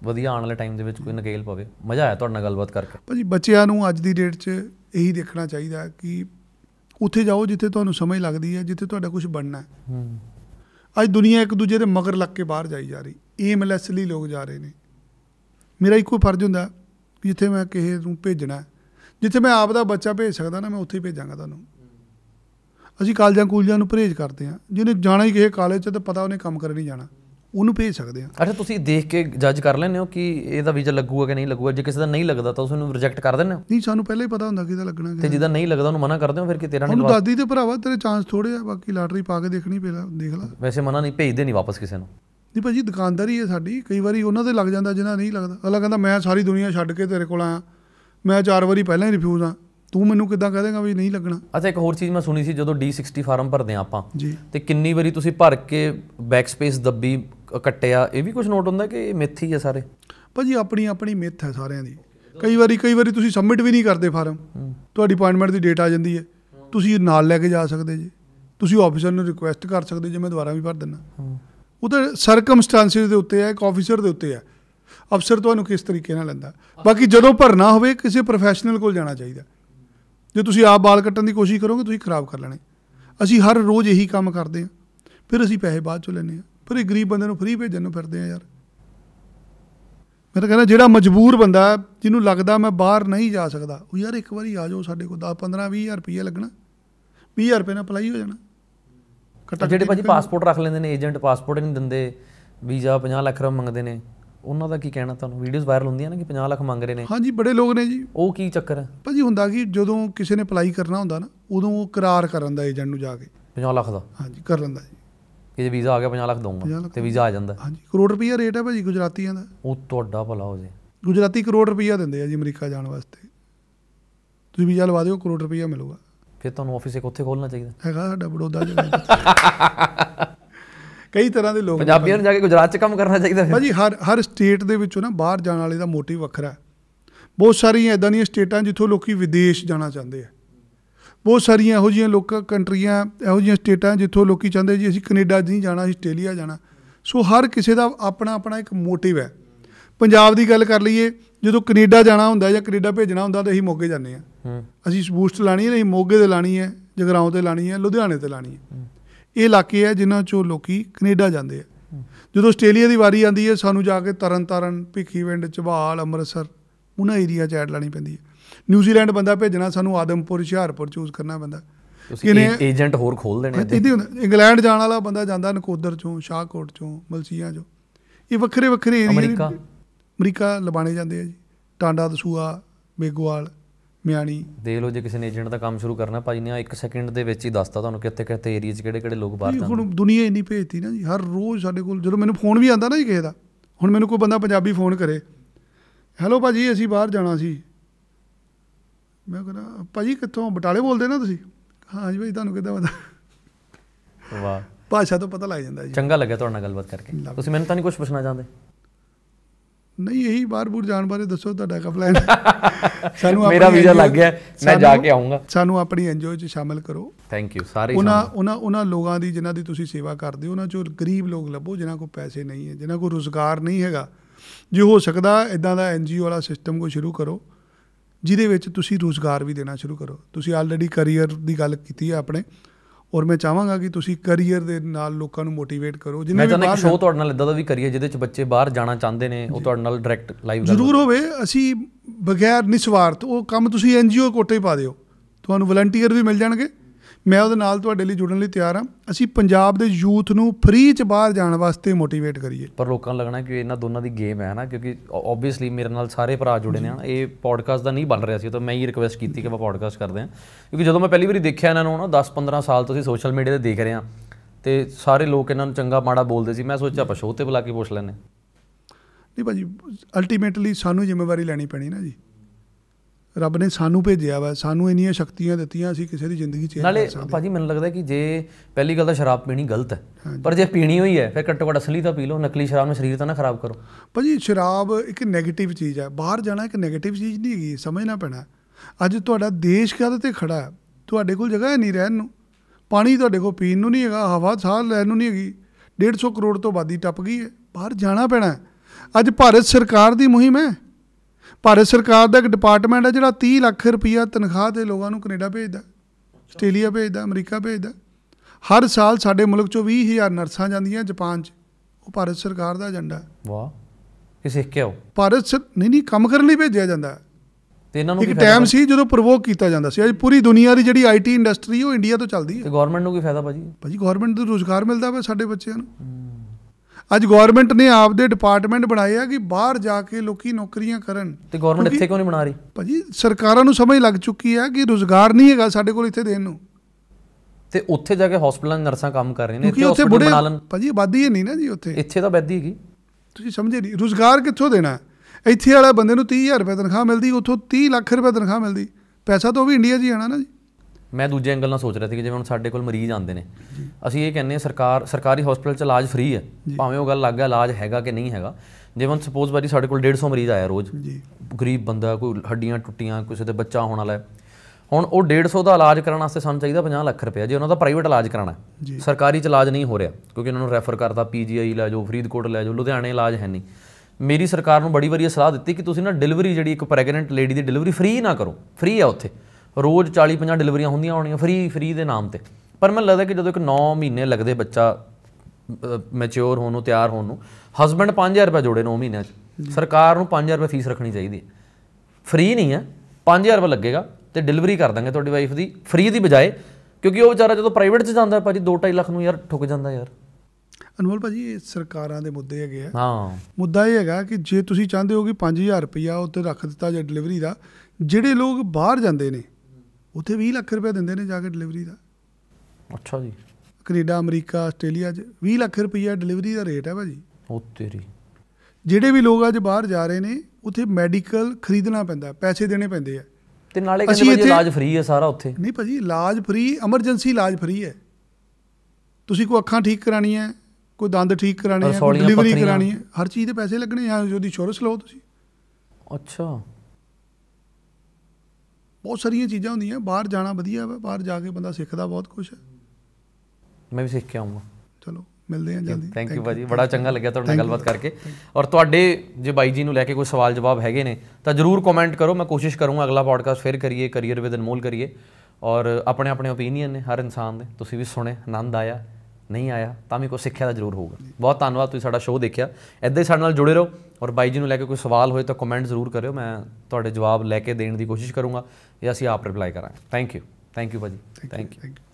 ਵਧੀਆ ਆਉਣ ਵਾਲੇ ਟਾਈਮ ਦੇ ਵਿੱਚ ਕੋਈ ਨਕੇਲ ਪਵੇ ਮਜ਼ਾ ਆਇਆ ਤੁਹਾਡੇ ਨਾਲ ਗੱਲਬਾਤ ਕਰਕੇ ਭਾਜੀ ਬੱਚਿਆਂ ਨੂੰ ਅੱਜ ਦੀ ਡੇਟ 'ਚ ਇਹੀ ਦੇਖਣਾ ਚਾਹੀਦਾ ਕਿ ਉੱਥੇ ਜਾਓ ਜਿੱਥੇ ਤੁਹਾਨੂੰ ਸਮਝ ਲੱਗਦੀ ਹੈ ਜਿੱਥੇ ਤੁਹਾਡਾ ਕੁਝ ਬਣਨਾ ਹੈ ਅੱਜ ਦੁਨੀਆ ਇੱਕ ਦੂਜੇ ਦੇ ਮਗਰ ਲੱਗ ਕੇ ਬਾਹਰ ਜਾਈ ਜਾ ਰਹੀ ਏਮਲੈਸਲੀ ਲੋਕ ਜਾ ਰਹੇ ਨੇ ਮੇਰਾ ਇੱਕੋ ਫਰਜ਼ ਹੁੰਦਾ ਜਿੱਥੇ ਮੈਂ ਕਿਸੇ ਨੂੰ ਭੇਜਣਾ ਜਿੱਥੇ ਮੈਂ ਆਪ ਦਾ ਬੱਚਾ ਭੇਜ ਸਕਦਾ ਨਾ ਮੈਂ ਉੱਥੇ ਹੀ ਭੇਜਾਂਗਾ ਤੁਹਾਨੂੰ ਅਸੀਂ ਕਾਲਜਾਂ ਕੂਲਜਾਂ ਨੂੰ ਪਰਹੇਜ ਕਰਦੇ ਆ ਜਿਹਨੇ ਜਾਣਾ ਹੀ ਕਿਸੇ ਕਾਲਜ 'ਚ ਤੇ ਪਤਾ ਉਹਨੇ ਕੰਮ ਕਰਨ ਨਹੀਂ ਜਾਣਾ ਉਹਨੂੰ ਭੇਜ ਸਕਦੇ ਆ ਅੱਛਾ ਤੁਸੀਂ ਦੇਖ ਕੇ ਜੱਜ ਕਰ ਲੈਂਦੇ ਹੋ ਕਿ ਇਹਦਾ ਵੀਜ਼ਾ ਲੱਗੂਗਾ ਕਿ ਨਹੀਂ ਲੱਗੂਗਾ ਜੇ ਕਿਸੇ ਦਾ ਨਹੀਂ ਲੱਗਦਾ ਤਾਂ ਉਸ ਨੂੰ ਰਿਜੈਕਟ ਕਰ ਦਿੰਦੇ ਹੋ ਨਹੀਂ ਸਾਨੂੰ ਪਹਿਲਾਂ ਹੀ ਪਤਾ ਹੁੰਦਾ ਕਿ ਇਹਦਾ ਲੱਗਣਾ ਕਿ ਤੇ ਜਿਹਦਾ ਨਹੀਂ ਲੱਗਦਾ ਉਹਨੂੰ ਮਨਾ ਕਰਦੇ ਹੋ ਫਿਰ ਕਿ ਤੇਰਾ ਨਹੀਂ ਲੱਗਦਾ ਦਾਦੀ ਤੇ ਭਰਾਵਾ ਤੇਰੇ ਚਾਂਸ ਥੋੜੇ ਆ ਬਾਕੀ ਲਾਟਰੀ ਪਾ ਕੇ ਦੇਖਣੀ ਪਹਿਲਾਂ ਦੇਖ ਲੈ ਵੈਸੇ ਮਨਾ ਨਹੀਂ ਭੇਜਦੇ ਨਹੀਂ ਵਾਪਸ ਕਿਸੇ ਨੂੰ ਨਹੀਂ ਭਾਜੀ ਦੁਕਾਨਦਾਰੀ ਹੈ ਸਾਡੀ ਕਈ ਵਾਰੀ ਉਹਨਾਂ ਦੇ ਲੱਗ ਜਾਂਦਾ ਜਿਹਨਾਂ ਨਹੀਂ ਲੱਗਦਾ ਅਗਲਾ ਕਹਿੰਦਾ ਮੈਂ ਸਾਰੀ ਦੁਨੀਆ ਛੱਡ ਕੇ ਤੇਰੇ ਕੋਲ ਆਇਆ ਮੈਂ ਚਾਰ ਵਾਰੀ ਪਹਿਲਾਂ ਹੀ ਰਿਫਿਊਜ਼ ਆ ਤੂੰ ਮੈਨੂੰ ਕਿਦਾਂ ਕਹ ਦੇਗਾ ਵੀ ਨਹੀਂ ਲੱਗਣਾ ਅੱਛਾ ਇੱਕ ਹੋਰ ਚੀਜ਼ ਮੈਂ ਸੁਣੀ ਸੀ ਜਦੋਂ D60 ਫਾਰਮ ਭਰਦੇ ਆ ਆਪਾਂ ਤੇ ਕਿੰਨੀ ਵਾਰੀ ਤੁਸੀਂ ਭਰ ਕੇ ਬੈਕ ਸਪੇਸ ਦੱਬੀ ਕੱਟਿਆ ਇਹ ਵੀ ਕੁਝ ਨੋਟ ਹੁੰਦਾ ਕਿ ਇਹ ਮਿੱਥ ਹੀ ਆ ਸਾਰੇ ਭਾਜੀ ਆਪਣੀ ਆਪਣੀ ਮਿੱਥ ਹੈ ਸਾਰਿਆਂ ਦੀ ਕਈ ਵਾਰੀ ਕਈ ਵਾਰੀ ਤੁਸੀਂ ਸਬਮਿਟ ਵੀ ਨਹੀਂ ਕਰਦੇ ਫਾਰਮ ਤੁਹਾਡੀ ਅਪਾਇੰਟਮੈਂਟ ਦੀ ਡੇਟ ਆ ਜਾਂਦੀ ਹੈ ਤੁਸੀਂ ਨਾਲ ਲੈ ਕੇ ਜਾ ਸਕਦੇ ਜੀ ਤੁਸੀਂ ਆਫੀਸਰ ਨੂੰ ਰਿਕੁਐਸਟ ਕਰ ਸਕਦੇ ਜੇ ਮੈਂ ਦੁਬਾਰਾ ਵੀ ਭਰ ਦਿੰਨਾ ਉਹ ਤਾਂ ਸਰਕਮਸਟੈਂਸਸ ਦੇ ਉੱਤੇ ਹੈ ਇੱਕ ਆਫੀਸਰ ਦੇ ਉੱਤੇ ਹੈ ਅਫਸਰ ਤੁਹਾਨੂੰ ਕਿਸ ਤਰੀਕੇ ਨਾਲ ਲੈਂਦਾ ਬਾਕੀ ਜਦੋਂ ਭਰਨਾ ਹੋਵੇ ਕਿਸੇ ਪ੍ਰੋਫੈਸ਼ਨਲ ਕੋਲ ਜਾਣਾ ਚਾਹੀਦਾ ਜੇ ਤੁਸੀਂ ਆਪ ਵਾਲ ਕੱਟਣ ਦੀ ਕੋਸ਼ਿਸ਼ ਕਰੋਗੇ ਤੁਸੀਂ ਖਰਾਬ ਕਰ ਲੈਣੇ ਅਸੀਂ ਹਰ ਰੋਜ਼ ਇਹੀ ਕੰਮ ਕਰਦੇ ਆ ਫਿਰ ਅਸੀਂ ਪੈਸੇ ਬਾਅਦ ਚੋਂ ਲੈਣੇ ਆ ਫਿਰ ਇਹ ਗਰੀਬ ਬੰਦੇ ਨੂੰ ਫ੍ਰੀ ਭੇਜਣ ਨੂੰ ਫਿਰਦੇ ਆ ਯਾਰ ਮੈਂ ਤਾਂ ਕਹਿੰਦਾ ਜਿਹੜਾ ਮਜਬੂਰ ਬੰਦਾ ਜਿਹਨੂੰ ਲੱਗਦਾ ਮੈਂ ਬਾਹਰ ਨਹੀਂ ਜਾ ਸਕਦਾ ਉਹ ਯਾਰ ਇੱਕ ਵਾਰੀ ਆ ਜਾਓ ਸਾਡੇ ਕੋਲ 10 15 20000 ਰੁਪਏ ਲੱਗਣਾ 20000 ਰੁਪਏ ਨਾਲ ਅਪਲਾਈ ਹੋ ਜਾਣਾ ਘੱਟਾ ਜਿਹੜੇ ਭਾਜੀ ਪਾਸਪੋਰਟ ਰੱਖ ਲੈਂਦੇ ਨੇ ਏਜੰਟ ਪਾਸਪੋਰਟ ਨਹੀਂ ਦਿੰਦੇ ਵੀਜ਼ਾ 50 ਲੱਖ ਰੁਪਏ ਮੰਗਦੇ ਨੇ ਉਹਨਾਂ ਦਾ ਕੀ ਕਹਿਣਾ ਤੁਹਾਨੂੰ ਵੀਡੀਓਜ਼ ਵਾਇਰਲ ਹੁੰਦੀਆਂ ਨੇ ਕਿ 50 ਲੱਖ ਮੰਗ ਰਹੇ ਨੇ ਹਾਂਜੀ ਬੜੇ ਲੋਕ ਨੇ ਜੀ ਉਹ ਕੀ ਚੱਕਰ ਹੈ ਭਾਜੀ ਹੁੰਦਾ ਕਿ ਜਦੋਂ ਕਿਸੇ ਨੇ ਅਪਲਾਈ ਕਰਨਾ ਹੁੰਦਾ ਨਾ ਉਦੋਂ ਉਹ ਕਰਾਰ ਕਰਨ ਦਾ ਏਜੰਟ ਨੂੰ ਜਾ ਕੇ 50 ਲੱਖ ਦਾ ਹਾਂਜੀ ਕਰ ਲੈਂਦਾ ਜੀ ਕਿ ਜੇ ਵੀਜ਼ਾ ਆ ਗਿਆ 50 ਲੱਖ ਦਊਂਗਾ ਤੇ ਵੀਜ਼ਾ ਆ ਜਾਂਦਾ ਹਾਂਜੀ ਕਰੋੜ ਰੁਪਈਆ ਰੇਟ ਹੈ ਭਾਜੀ ਗੁਜਰਾਤੀਆਂ ਦਾ ਉਹ ਤੁਹਾਡਾ ਭਲਾ ਹੋ ਜੇ ਗੁਜਰਾਤੀ ਕਰੋੜ ਰੁਪਈਆ ਦਿੰਦੇ ਆ ਜੀ ਅਮਰੀਕਾ ਜਾਣ ਵਾਸਤੇ ਤੁਸੀਂ ਵੀਜ਼ਾ ਲਵਾ ਦਿਓ ਕਰੋੜ ਰੁਪਈਆ ਮਿਲੂਗਾ ਫਿਰ ਤੁਹਾਨੂੰ ਆਫਿਸ ਇੱਕ ਉੱਥੇ ਖੋਲਣਾ ਚਾਹੀਦਾ ਹੈਗਾ ਸਾਡਾ ਬੜੋਦਾ ਜਿਹੜਾ ਕਈ ਤਰ੍ਹਾਂ ਦੇ ਲੋਕ ਪੰਜਾਬੀਆਂ ਨੂੰ ਜਾ ਕੇ ਗੁਜਰਾਤ 'ਚ ਕੰਮ ਕਰਨਾ ਚਾਹੀਦਾ ਭਾਜੀ ਹਰ ਹਰ ਸਟੇਟ ਦੇ ਵਿੱਚੋਂ ਨਾ ਬਾਹਰ ਜਾਣ ਵਾਲੇ ਦਾ ਮੋਟਿਵ ਵੱਖਰਾ ਹੈ ਬਹੁਤ ਸਾਰੀਆਂ ਇਦਾਂ ਦੀਆਂ ਸਟੇਟਾਂ ਜਿੱਥੋਂ ਲੋਕੀ ਵਿਦੇਸ਼ ਜਾਣਾ ਚਾਹੁੰਦੇ ਆ ਬਹੁਤ ਸਾਰੀਆਂ ਇਹੋ ਜਿਹੀਆਂ ਲੋਕ ਕੰਟਰੀਆਂ ਇਹੋ ਜਿਹੀਆਂ ਸਟੇਟਾਂ ਜਿੱਥੋਂ ਲੋਕੀ ਚਾਹੁੰਦੇ ਜੀ ਅਸੀਂ ਕੈਨੇਡਾ ਨਹੀਂ ਜਾਣਾ ਅਸੀਂ ਆਸਟ੍ਰੇਲੀਆ ਜਾਣਾ ਸੋ ਹਰ ਕਿਸੇ ਦਾ ਆਪਣਾ ਆਪਣਾ ਇੱਕ ਮੋਟਿਵ ਹੈ ਪੰਜਾਬ ਦੀ ਗੱਲ ਕਰ ਲਈਏ ਜਦੋਂ ਕੈਨੇਡਾ ਜਾਣਾ ਹੁੰਦਾ ਜਾਂ ਕੈਨੇਡਾ ਭੇਜਣਾ ਹੁੰਦਾ ਤਾਂ ਅਸੀਂ ਮੋਗੇ ਜਾਂਦੇ ਆ ਅਸੀਂ ਸਬੂਸਟ ਲਾਣੀ ਹੈ ਨਹੀਂ ਮੋਗੇ ਤੇ ਲਾਣੀ ਹੈ ਜਗਰਾਉਂ ਤੇ ਲਾਣੀ ਹੈ ਲੁਧਿਆਣੇ ਤੇ ਲਾਣੀ ਹੈ ਇਹ ਇਲਾਕੇ ਆ ਜਿਨ੍ਹਾਂ ਚੋਂ ਲੋਕੀ ਕੈਨੇਡਾ ਜਾਂਦੇ ਆ ਜਦੋਂ ਆਸਟ੍ਰੇਲੀਆ ਦੀ ਵਾਰੀ ਆਂਦੀ ਹੈ ਸਾਨੂੰ ਜਾ ਕੇ ਤਰਨ ਤਰਨ ਭਿੱਖੀਵਿੰਡ ਚਵਾਲ ਅੰਮ੍ਰਿਤਸਰ ਉਹਨਾਂ ਏਰੀਆ 'ਚ ਐਡ ਲਾਣੀ ਪੈਂਦੀ ਹੈ ਨਿਊਜ਼ੀਲੈਂਡ ਬੰਦਾ ਭੇਜਣਾ ਸਾਨੂੰ ਆਦਮਪੁਰ ਹਿਆਰਪੁਰ ਚੂਜ਼ ਕਰਨਾ ਪੈਂਦਾ ਕਿਨੇ ਏਜੰਟ ਹੋਰ ਖੋਲ ਦੇਣੇ ਇਹਦੀ ਇੰਗਲੈਂਡ ਜਾਣ ਵਾਲਾ ਬੰਦਾ ਜਾਂਦਾ ਨਕੋਦਰ ਚੋਂ ਸ਼ਾਹਕੋਟ ਚੋਂ ਮਲਸੀਆਂ ਚੋਂ ਇਹ ਵੱਖਰੇ ਵੱਖਰੇ ਏਰੀਆ ਅਮਰੀਕਾ ਅਮਰੀਕਾ ਲਬਾਣੇ ਜਾਂਦੇ ਆ ਜੀ ਟਾਂਡਾ ਦਸੂਆ ਮੇਗਵਾਲ ਮਿਆਣੀ ਦੇਖ ਲਓ ਜੇ ਕਿਸੇ ਨੇ ਏਜੰਟ ਦਾ ਕੰਮ ਸ਼ੁਰੂ ਕਰਨਾ ਭਾਜੀ ਨੇ ਆ 1 ਸੈਕਿੰਡ ਦੇ ਵਿੱਚ ਹੀ ਦੱਸਤਾ ਤੁਹਾਨੂੰ ਕਿੱਥੇ ਕਿੱਥੇ ਏਰੀਆ 'ਚ ਕਿਹੜੇ ਕਿਹੜੇ ਲੋਕ ਬਾਹਰ ਜਾਂਦੇ ਹੁਣ ਦੁਨੀਆ ਇੰਨੀ ਭੇਜਦੀ ਨਾ ਜੀ ਹਰ ਰੋਜ਼ ਸਾਡੇ ਕੋਲ ਜਦੋਂ ਮੈਨੂੰ ਫੋਨ ਵੀ ਆਂਦਾ ਨਾ ਜੀ ਕਿਸੇ ਦਾ ਹੁਣ ਮੈਨੂੰ ਕੋਈ ਬੰਦਾ ਪੰਜਾਬੀ ਫੋਨ ਕਰੇ ਹੈਲੋ ਭਾਜੀ ਅਸੀਂ ਬਾਹਰ ਜਾਣਾ ਸੀ ਮੈਂ ਕਹਿੰਦਾ ਭਾਜੀ ਕਿੱਥੋਂ ਬਟਾਲੇ ਬੋਲਦੇ ਨਾ ਤੁਸੀਂ ਹਾਂ ਜੀ ਭਾਈ ਤੁਹਾਨੂੰ ਕਿੱਦਾਂ ਪਤਾ ਵਾਹ ਭਾਸ਼ਾ ਤੋਂ ਪਤਾ ਲੱਗ ਜਾਂਦਾ ਜੀ ਚੰਗਾ ਲੱਗਿਆ ਤੁਹਾਡੇ ਨਾਲ ਗੱਲਬਾਤ ਕਰਕੇ ਤੁਸੀਂ ਮੈਨੂੰ ਤਾਂ ਨਹੀਂ ਕੁਝ ਪੁੱਛਣਾ ਚਾਹੁੰਦੇ ਨਹੀਂ ਇਹੀ ਬਾਹਰ-ਬੂਰ ਜਾਣ ਬਾਰੇ ਦੱਸੋ ਤੁਹਾਡਾ ਕਾ ਪਲਾਨ ਸਾਨੂੰ ਮੇਰਾ ਵੀਜ਼ਾ ਲੱਗ ਗਿਆ ਮੈਂ ਜਾ ਕੇ ਆਉਂਗਾ ਸਾਨੂੰ ਆਪਣੀ ਐਨਜੀਓ 'ਚ ਸ਼ਾਮਲ ਕਰੋ ਥੈਂਕ ਯੂ ਸਾਰੇ ਉਹਨਾਂ ਉਹਨਾਂ ਉਹਨਾਂ ਲੋਕਾਂ ਦੀ ਜਿਨ੍ਹਾਂ ਦੀ ਤੁਸੀਂ ਸੇਵਾ ਕਰਦੇ ਹੋ ਉਹਨਾਂ 'ਚੋਂ ਗਰੀਬ ਲੋਕ ਲੱਭੋ ਜਿਨ੍ਹਾਂ ਕੋਲ ਪੈਸੇ ਨਹੀਂ ਹੈ ਜਿਨ੍ਹਾਂ ਕੋਲ ਰੋਜ਼ਗਾਰ ਨਹੀਂ ਹੈਗਾ ਜੇ ਹੋ ਸਕਦਾ ਇਦਾਂ ਦਾ ਐਨਜੀਓ ਵਾਲਾ ਸਿਸਟਮ ਕੋ ਸ਼ੁਰੂ ਕਰੋ ਜਿਹਦੇ ਵਿੱਚ ਤੁਸੀਂ ਰੋਜ਼ਗਾਰ ਵੀ ਦੇਣਾ ਸ਼ੁਰੂ ਕਰੋ ਤੁਸੀਂ ਆਲਰੇਡੀ ਕੈਰੀਅਰ ਦੀ ਗੱਲ ਕੀਤੀ ਹੈ ਆਪਣੇ ਔਰ ਮੈਂ ਚਾਹਾਂਗਾ ਕਿ ਤੁਸੀਂ ਕੈਰੀਅਰ ਦੇ ਨਾਲ ਲੋਕਾਂ ਨੂੰ ਮੋਟੀਵੇਟ ਕਰੋ ਜਿੰਨੇ ਮੈਂ ਚਾਹੁੰਦਾ ਇੱਕ ਸ਼ੋਅ ਤੁਹਾਡੇ ਨਾਲ ਇਦਾਂ ਦਾ ਵੀ ਕਰੀਏ ਜਿਹਦੇ ਚ ਬੱਚੇ ਬਾਹਰ ਜਾਣਾ ਚਾਹੁੰਦੇ ਨੇ ਉਹ ਤੁਹਾਡੇ ਨਾਲ ਡਾਇਰੈਕਟ ਲਾਈਵ ਜ਼ਰੂਰ ਹੋਵੇ ਅਸੀਂ ਬਗੈਰ ਨਿਸਵਾਰਥ ਉਹ ਕੰਮ ਤੁਸੀਂ ਐਨਜੀਓ ਕੋਟੇ ਪਾ ਦਿਓ ਤੁਹਾਨੂੰ ਵਲੰਟੀਅਰ ਵੀ ਮਿਲ ਜਾਣਗੇ ਮੈਂ ਉਹਦੇ ਨਾਲ ਤੁਹਾਡੇ ਲਈ ਜੁੜਨ ਲਈ ਤਿਆਰ ਹਾਂ ਅਸੀਂ ਪੰਜਾਬ ਦੇ ਯੂਥ ਨੂੰ ਫ੍ਰੀ ਚ ਬਾਹਰ ਜਾਣ ਵਾਸਤੇ ਮੋਟੀਵੇਟ ਕਰੀਏ ਪਰ ਲੋਕਾਂ ਨੂੰ ਲੱਗਣਾ ਕਿ ਇਹਨਾਂ ਦੋਨਾਂ ਦੀ ਗੇਮ ਹੈ ਨਾ ਕਿਉਂਕਿ ਆਬਵੀਅਸਲੀ ਮੇਰੇ ਨਾਲ ਸਾਰੇ ਭਰਾ ਜੁੜੇ ਨੇ ਇਹ ਪੋਡਕਾਸਟ ਦਾ ਨਹੀਂ ਬਣ ਰਿਹਾ ਸੀ ਤਾਂ ਮੈਂ ਹੀ ਰਿਕਵੈਸਟ ਕੀਤੀ ਕਿ ਆਪਾਂ ਪੋਡਕਾਸਟ ਕਰਦੇ ਹਾਂ ਕਿਉਂਕਿ ਜਦੋਂ ਮੈਂ ਪਹਿਲੀ ਵਾਰੀ ਦੇਖਿਆ ਇਹਨਾਂ ਨੂੰ ਨਾ 10-15 ਸਾਲ ਤੋਂ ਅਸੀਂ ਸੋਸ਼ਲ ਮੀਡੀਆ ਤੇ ਦੇਖ ਰਹੇ ਹਾਂ ਤੇ ਸਾਰੇ ਲੋਕ ਇਹਨਾਂ ਨੂੰ ਚੰਗਾ ਮਾੜਾ ਬੋਲਦੇ ਸੀ ਮੈਂ ਸੋਚਿਆ ਆਪਾਂ ਸ਼ੋਅ ਤੇ ਬੁਲਾ ਕੇ ਪੁੱਛ ਲੈਣੇ ਨਹੀਂ ਭਾਜੀ ਅਲਟੀਮੇਟਲੀ ਸਾਨੂੰ ਜ਼ਿੰਮੇਵਾਰੀ ਲੈਣੀ ਪੈਣੀ ਨਾ ਜੀ ਰੱਬ ਨੇ ਸਾਨੂੰ ਭੇਜਿਆ ਵਾ ਸਾਨੂੰ ਇੰਨੀਆਂ ਸ਼ਕਤੀਆਂ ਦਿੱਤੀਆਂ ਅਸੀਂ ਕਿਸੇ ਦੀ ਜ਼ਿੰਦਗੀ ਚੇਂਜ ਕਰ ਸਕਦੇ ਨਾਲੇ ਭਾਜੀ ਮੈਨੂੰ ਲੱਗਦਾ ਕਿ ਜੇ ਪਹਿਲੀ ਗੱਲ ਤਾਂ ਸ਼ਰਾਬ ਪੀਣੀ ਗਲਤ ਹੈ ਪਰ ਜੇ ਪੀਣੀ ਹੋਈ ਹੈ ਫਿਰ ਘੱਟੋ ਘੱਟ ਅਸਲੀ ਤਾਂ ਪੀ ਲਓ ਨਕਲੀ ਸ਼ਰਾਬ ਨਾਲ ਸਰੀਰ ਤਾਂ ਨਾ ਖਰਾਬ ਕਰੋ ਭਾਜੀ ਸ਼ਰਾਬ ਇੱਕ 네ਗੇਟਿਵ ਚੀਜ਼ ਹੈ ਬਾਹਰ ਜਾਣਾ ਇੱਕ 네ਗੇਟਿਵ ਚੀਜ਼ ਨਹੀਂ ਹੈਗੀ ਸਮਝਣਾ ਪੈਣਾ ਅੱਜ ਤੁਹਾਡਾ ਦੇਸ਼ ਕਾਹਦੇ ਤੇ ਖੜਾ ਹੈ ਤੁਹਾਡੇ ਕੋਲ ਜਗ੍ਹਾ ਨਹੀਂ ਰਹਿਣ ਨੂੰ ਪਾਣੀ ਤੁਹਾਡੇ ਕੋਲ ਪੀਣ ਨੂੰ ਨਹੀਂ ਹੈਗਾ ਹਵਾ ਸਾਹ ਲੈਣ ਨੂੰ ਨਹੀਂ ਹੈਗੀ 150 ਕਰੋੜ ਤੋਂ ਆਬਾਦੀ ਟੱਪ ਗਈ ਹੈ ਬਾਹਰ ਜਾਣਾ ਪੈਣਾ ਅੱਜ ਭਾਰਤ ਸਰਕਾਰ ਦੀ ਮੁਹਿੰਮ ਹੈ ਭਾਰਤ ਸਰਕਾਰ ਦਾ ਇੱਕ ਡਿਪਾਰਟਮੈਂਟ ਹੈ ਜਿਹੜਾ 30 ਲੱਖ ਰੁਪਇਆ ਤਨਖਾਹ ਦੇ ਲੋਕਾਂ ਨੂੰ ਕੈਨੇਡਾ ਭੇਜਦਾ ਆਸਟ੍ਰੇਲੀਆ ਭੇਜਦਾ ਅਮਰੀਕਾ ਭੇਜਦਾ ਹਰ ਸਾਲ ਸਾਡੇ ਮੁਲਕ ਚੋਂ 20000 ਨਰਸਾਂ ਜਾਂਦੀਆਂ ਜਾਪਾਨ 'ਚ ਉਹ ਭਾਰਤ ਸਰਕਾਰ ਦਾ ਏਜੰਡਾ ਹੈ ਵਾਹ ਇਹ ਸਿੱਖ ਕੇ ਆਓ ਭਾਰਤ ਨਹੀਂ ਨਹੀਂ ਕੰਮ ਕਰਨ ਲਈ ਭੇਜਿਆ ਜਾਂਦਾ ਤੇ ਇਹਨਾਂ ਨੂੰ ਇੱਕ ਟਾਈਮ ਸੀ ਜਦੋਂ ਪ੍ਰੋਵੋਕ ਕੀਤਾ ਜਾਂਦਾ ਸੀ ਅੱਜ ਪੂਰੀ ਦੁਨੀਆ ਦੀ ਜਿਹੜੀ ਆਈਟੀ ਇੰਡਸਟਰੀ ਉਹ ਇੰਡੀਆ ਤੋਂ ਚੱਲਦੀ ਹੈ ਤੇ ਗਵਰਨਮੈਂਟ ਨੂੰ ਕੀ ਫਾਇਦਾ ਭਾਜੀ ਭਾਜੀ ਗਵਰਨਮੈਂਟ ਨੂੰ ਰੋਜ਼ਗਾਰ ਮਿਲਦਾ ਵਾ ਸਾਡੇ ਬੱਚਿਆਂ ਨੂੰ ਅੱਜ ਗਵਰਨਮੈਂਟ ਨੇ ਆਪਦੇ ਡਿਪਾਰਟਮੈਂਟ ਬਣਾਏ ਆ ਕਿ ਬਾਹਰ ਜਾ ਕੇ ਲੋਕੀ ਨੌਕਰੀਆਂ ਕਰਨ ਤੇ ਗਵਰਨਮੈਂਟ ਇੱਥੇ ਕਿਉਂ ਨਹੀਂ ਬਣਾ ਰਹੀ ਭਾਜੀ ਸਰਕਾਰਾਂ ਨੂੰ ਸਮਝ ਲੱਗ ਚੁੱਕੀ ਆ ਕਿ ਰੋਜ਼ਗਾਰ ਨਹੀਂ ਹੈਗਾ ਸਾਡੇ ਕੋਲ ਇੱਥੇ ਦੇਣ ਨੂੰ ਤੇ ਉੱਥੇ ਜਾ ਕੇ ਹਸਪੀਟਲਾਂ ਨਰਸਾਂ ਕੰਮ ਕਰ ਰਹੀਆਂ ਨੇ ਇੱਥੇ ਹਸਪੀਟਲ ਬਣਾ ਲੈਣ ਭਾਜੀ ਆਬਾਦੀ ਨਹੀਂ ਨਾ ਜੀ ਉੱਥੇ ਇੱਥੇ ਤਾਂ ਬੈਦੀ ਹੈਗੀ ਤੁਸੀਂ ਸਮਝੇ ਨਹੀਂ ਰੋਜ਼ਗਾਰ ਕਿੱਥੋਂ ਦੇਣਾ ਇੱਥੇ ਵਾਲਾ ਬੰਦੇ ਨੂੰ 30000 ਰੁਪਏ ਤਨਖਾਹ ਮਿਲਦੀ ਉੱਥੋਂ 30 ਲੱਖ ਰੁਪਏ ਤਨਖਾਹ ਮਿਲਦੀ ਪੈਸਾ ਤਾਂ ਉਹ ਵੀ ਇੰਡੀਆ ਜੀ ਆਣਾ ਨਾ ਜੀ ਮੈਂ ਦੂਜੇ ਐਂਗਲ ਨਾਲ ਸੋਚ ਰਿਹਾ ਸੀ ਕਿ ਜਿਵੇਂ ਹੁਣ ਸਾਡੇ ਕੋਲ ਮਰੀਜ਼ ਆਉਂਦੇ ਨੇ ਅਸੀਂ ਇਹ ਕਹਿੰਨੇ ਸਰਕਾਰ ਸਰਕਾਰੀ ਹਸਪੀਟਲ 'ਚ ਇਲਾਜ ਫ੍ਰੀ ਹੈ ਭਾਵੇਂ ਉਹ ਗੱਲ ਲੱਗਾ ਇਲਾਜ ਹੈਗਾ ਕਿ ਨਹੀਂ ਹੈਗਾ ਜਿਵੇਂ ਸਪੋਜ਼ ਵਾਰੀ ਸਾਡੇ ਕੋਲ 150 ਮਰੀਜ਼ ਆਇਆ ਰੋਜ਼ ਜੀ ਗਰੀਬ ਬੰਦਾ ਕੋਈ ਹੱਡੀਆਂ ਟੁੱਟੀਆਂ ਕਿਸੇ ਦੇ ਬੱਚਾ ਹੋਣ ਵਾਲਾ ਹੁਣ ਉਹ 150 ਦਾ ਇਲਾਜ ਕਰਨ ਵਾਸਤੇ ਸਾਨੂੰ ਚਾਹੀਦਾ 50 ਲੱਖ ਰੁਪਏ ਜੇ ਉਹਨਾਂ ਦਾ ਪ੍ਰਾਈਵੇਟ ਇਲਾਜ ਕਰਾਣਾ ਸਰਕਾਰੀ ਚ ਇਲਾਜ ਨਹੀਂ ਹੋ ਰਿਹਾ ਕਿਉਂਕਿ ਉਹਨਾਂ ਨੂੰ ਰੈਫਰ ਕਰਤਾ ਪੀਜੀਆਈ ਲੈ ਜਾਓ ਫਰੀਦਕੋਟ ਲੈ ਜਾਓ ਲੁਧਿਆਣੇ ਇਲਾਜ ਹੈ ਨਹੀਂ ਮੇਰੀ ਸਰਕਾਰ ਨੂੰ ਬੜੀ ਵਾਰੀ ਸਲਾਹ ਦਿੱਤੀ ਕਿ ਤੁਸੀਂ ਨਾ ਡਿਲੀਵਰੀ ਜਿਹੜੀ ਇੱਕ ਪ੍ਰੈਗਨੈਂਟ ਲੇਡੀ ਦੀ ਡਿਲੀਵਰੀ ਫ੍ਰੀ ਨਾ ਕਰੋ ਫ੍ਰੀ ਆ ਉੱਥੇ ਰੋਜ਼ 40-50 ਡਿਲੀਵਰੀਆਂ ਹੁੰਦੀਆਂ ਆਉਣੀਆਂ ਫ੍ਰੀ ਫ੍ਰੀ ਦੇ ਨਾਮ ਤੇ ਪਰ ਮੈਨੂੰ ਲੱਗਦਾ ਕਿ ਜਦੋਂ ਇੱਕ 9 ਮਹੀਨੇ ਲੱਗਦੇ ਬੱਚਾ ਮੈਚਿਓਰ ਹੋਣ ਨੂੰ ਤਿਆਰ ਹੋਣ ਨੂੰ ਹਸਬੰਡ 5000 ਰੁਪਏ ਜੋੜੇ 9 ਮਹੀਨਿਆਂ 'ਚ ਸਰਕਾਰ ਨੂੰ 5000 ਰੁਪਏ ਫੀਸ ਰੱਖਣੀ ਚਾਹੀਦੀ ਹੈ ਫ੍ਰੀ ਨਹੀਂ ਹੈ 5000 ਰੁਪਏ ਲੱਗੇਗਾ ਤੇ ਡਿਲੀਵਰੀ ਕਰ ਦਾਂਗੇ ਤੁਹਾਡੀ ਵਾਈਫ ਦੀ ਫ੍ਰੀ ਦੀ ਬਜਾਏ ਕਿਉਂਕਿ ਉਹ ਵਿਚਾਰਾ ਜਦੋਂ ਪ੍ਰਾਈਵੇਟ 'ਚ ਜਾਂਦਾ ਭਾਜੀ 2.5 ਲੱਖ ਨੂੰ ਯਾਰ ਠੁੱਕ ਜਾਂਦਾ ਯਾਰ ਅਨਮੋਲ ਭਾਜੀ ਇਹ ਸਰਕਾਰਾਂ ਦੇ ਮੁੱਦੇ ਹੈਗੇ ਆ ਹਾਂ ਮੁੱਦਾ ਇਹ ਹੈਗਾ ਕਿ ਜੇ ਤੁਸੀਂ ਚਾਹੁੰਦੇ ਹੋ ਕਿ 5000 ਰੁਪਿਆ ਉੱਤੇ ਰੱਖ ਦਿੱਤਾ ਜਾਂ ਡਿਲੀਵਰੀ ਦਾ ਜਿਹੜੇ ਲੋਕ ਬਾਹਰ ਜਾਂਦੇ ਨੇ ਉੱਥੇ 20 ਲੱਖ ਰੁਪਏ ਦਿੰਦੇ ਨੇ ਜਾ ਕੇ ਡਿਲੀਵਰੀ ਦਾ ਅੱਛਾ ਜੀ ਕੈਨੇਡਾ ਅਮਰੀਕਾ ਆਸਟ੍ਰੇਲੀਆ 'ਚ 20 ਲੱਖ ਰੁਪਈਆ ਡਿਲੀਵਰੀ ਦਾ ਰੇਟ ਹੈ ਭਾਜੀ ਉਹ ਤੇਰੀ ਜਿਹੜੇ ਵੀ ਲੋਕ ਅੱਜ ਬਾਹਰ ਜਾ ਰਹੇ ਨੇ ਉੱਥੇ ਮੈਡੀਕਲ ਖਰੀਦਣਾ ਪੈਂਦਾ ਪੈਸੇ ਦੇਣੇ ਪੈਂਦੇ ਆ ਤੇ ਨਾਲੇ ਕਹਿੰਦੇ ਭਾਜੀ ਇਲਾਜ ਫ੍ਰੀ ਹੈ ਸਾਰਾ ਉੱਥੇ ਨਹੀਂ ਭਾਜੀ ਇਲਾਜ ਫ੍ਰੀ ਐਮਰਜੈਂਸੀ ਇਲਾਜ ਫ੍ਰੀ ਹੈ ਤੁਸੀਂ ਕੋਈ ਅੱਖਾਂ ਠੀਕ ਕਰਾਣੀ ਹੈ ਕੋਈ ਦੰਦ ਠੀਕ ਕਰਾਣੇ ਹੈ ਡਿਲੀਵਰੀ ਕਰਾਣੀ ਹੈ ਹਰ ਚੀਜ਼ ਦੇ ਪੈਸੇ ਲੱਗਣੇ ਆ ਜੋ ਦੀ ਸ਼ੋਰਸ ਲਓ ਤੁਸੀਂ ਅੱਛਾ ਬਹੁਤ ਸਾਰੀਆਂ ਚੀਜ਼ਾਂ ਹੁੰਦੀਆਂ ਬਾਹਰ ਜਾਣਾ ਵਧੀਆ ਵਾ ਬਾਹਰ ਜਾ ਕੇ ਬੰਦਾ ਸਿੱਖਦਾ ਬਹੁਤ ਕੁਝ ਹੈ ਮੈਂ ਵੀ ਸਿੱਖ ਕੇ ਆਉਂਗਾ ਚਲੋ ਮਿਲਦੇ ਹਾਂ ਜਲਦੀ ਥੈਂਕ ਯੂ ਭਾਜੀ ਬੜਾ ਚੰਗਾ ਲੱਗਿਆ ਤੁਹਾਡੇ ਨਾਲ ਗੱਲਬਾਤ ਕਰਕੇ ਔਰ ਤੁਹਾਡੇ ਜੇ ਬਾਈ ਜੀ ਨੂੰ ਲੈ ਕੇ ਕੋਈ ਸਵਾਲ ਜਵਾਬ ਹੈਗੇ ਨੇ ਤਾਂ ਜਰੂਰ ਕਮੈਂਟ ਕਰੋ ਮੈਂ ਕੋਸ਼ਿਸ਼ ਕਰੂੰਗਾ ਅਗਲਾ ਪੋਡਕਾਸਟ ਫੇਰ ਕਰੀਏ ਕੈਰੀਅਰ ਵਿਦ ਅਨਮੋਲ ਕਰੀਏ ਔਰ ਆਪਣੇ ਆਪਣੇ ਓਪੀਨੀਅਨ ਨੇ ਹਰ ਇਨਸਾਨ ਦੇ ਤੁਸੀਂ ਵੀ ਸੁਣੇ ਆਨੰਦ ਆਇਆ ਨਹੀਂ ਆਇਆ ਤਾਂ ਵੀ ਕੋਈ ਸਿੱਖਿਆ ਦਾ ਜ਼ਰੂਰ ਹੋਊਗਾ ਬਹੁਤ ਧੰਨਵਾਦ ਤੁਸੀਂ ਸਾਡਾ ਸ਼ੋਅ ਦੇਖਿਆ ਐਦਾਂ ਹੀ ਸਾਡੇ ਨਾਲ ਜੁੜੇ ਰਹੋ ਔਰ ਬਾਈ ਜੀ ਨੂੰ ਲੈ ਕੇ ਕੋਈ ਸਵਾਲ ਹੋਏ ਤਾਂ ਕਮੈਂਟ ਜ਼ਰੂਰ ਕਰਿਓ ਮੈਂ ਤੁਹਾਡੇ ਜਵਾਬ ਲੈ ਕੇ ਦੇਣ ਦੀ ਕੋਸ਼ਿਸ਼ ਕਰੂੰਗਾ ਇਹ ਅਸੀਂ ਆਪ ਰਿਪਲਾਈ ਕਰਾਂਗੇ ਥੈਂਕ ਯੂ ਥੈਂਕ ਯੂ ਭਾਜੀ ਥੈਂਕ ਯੂ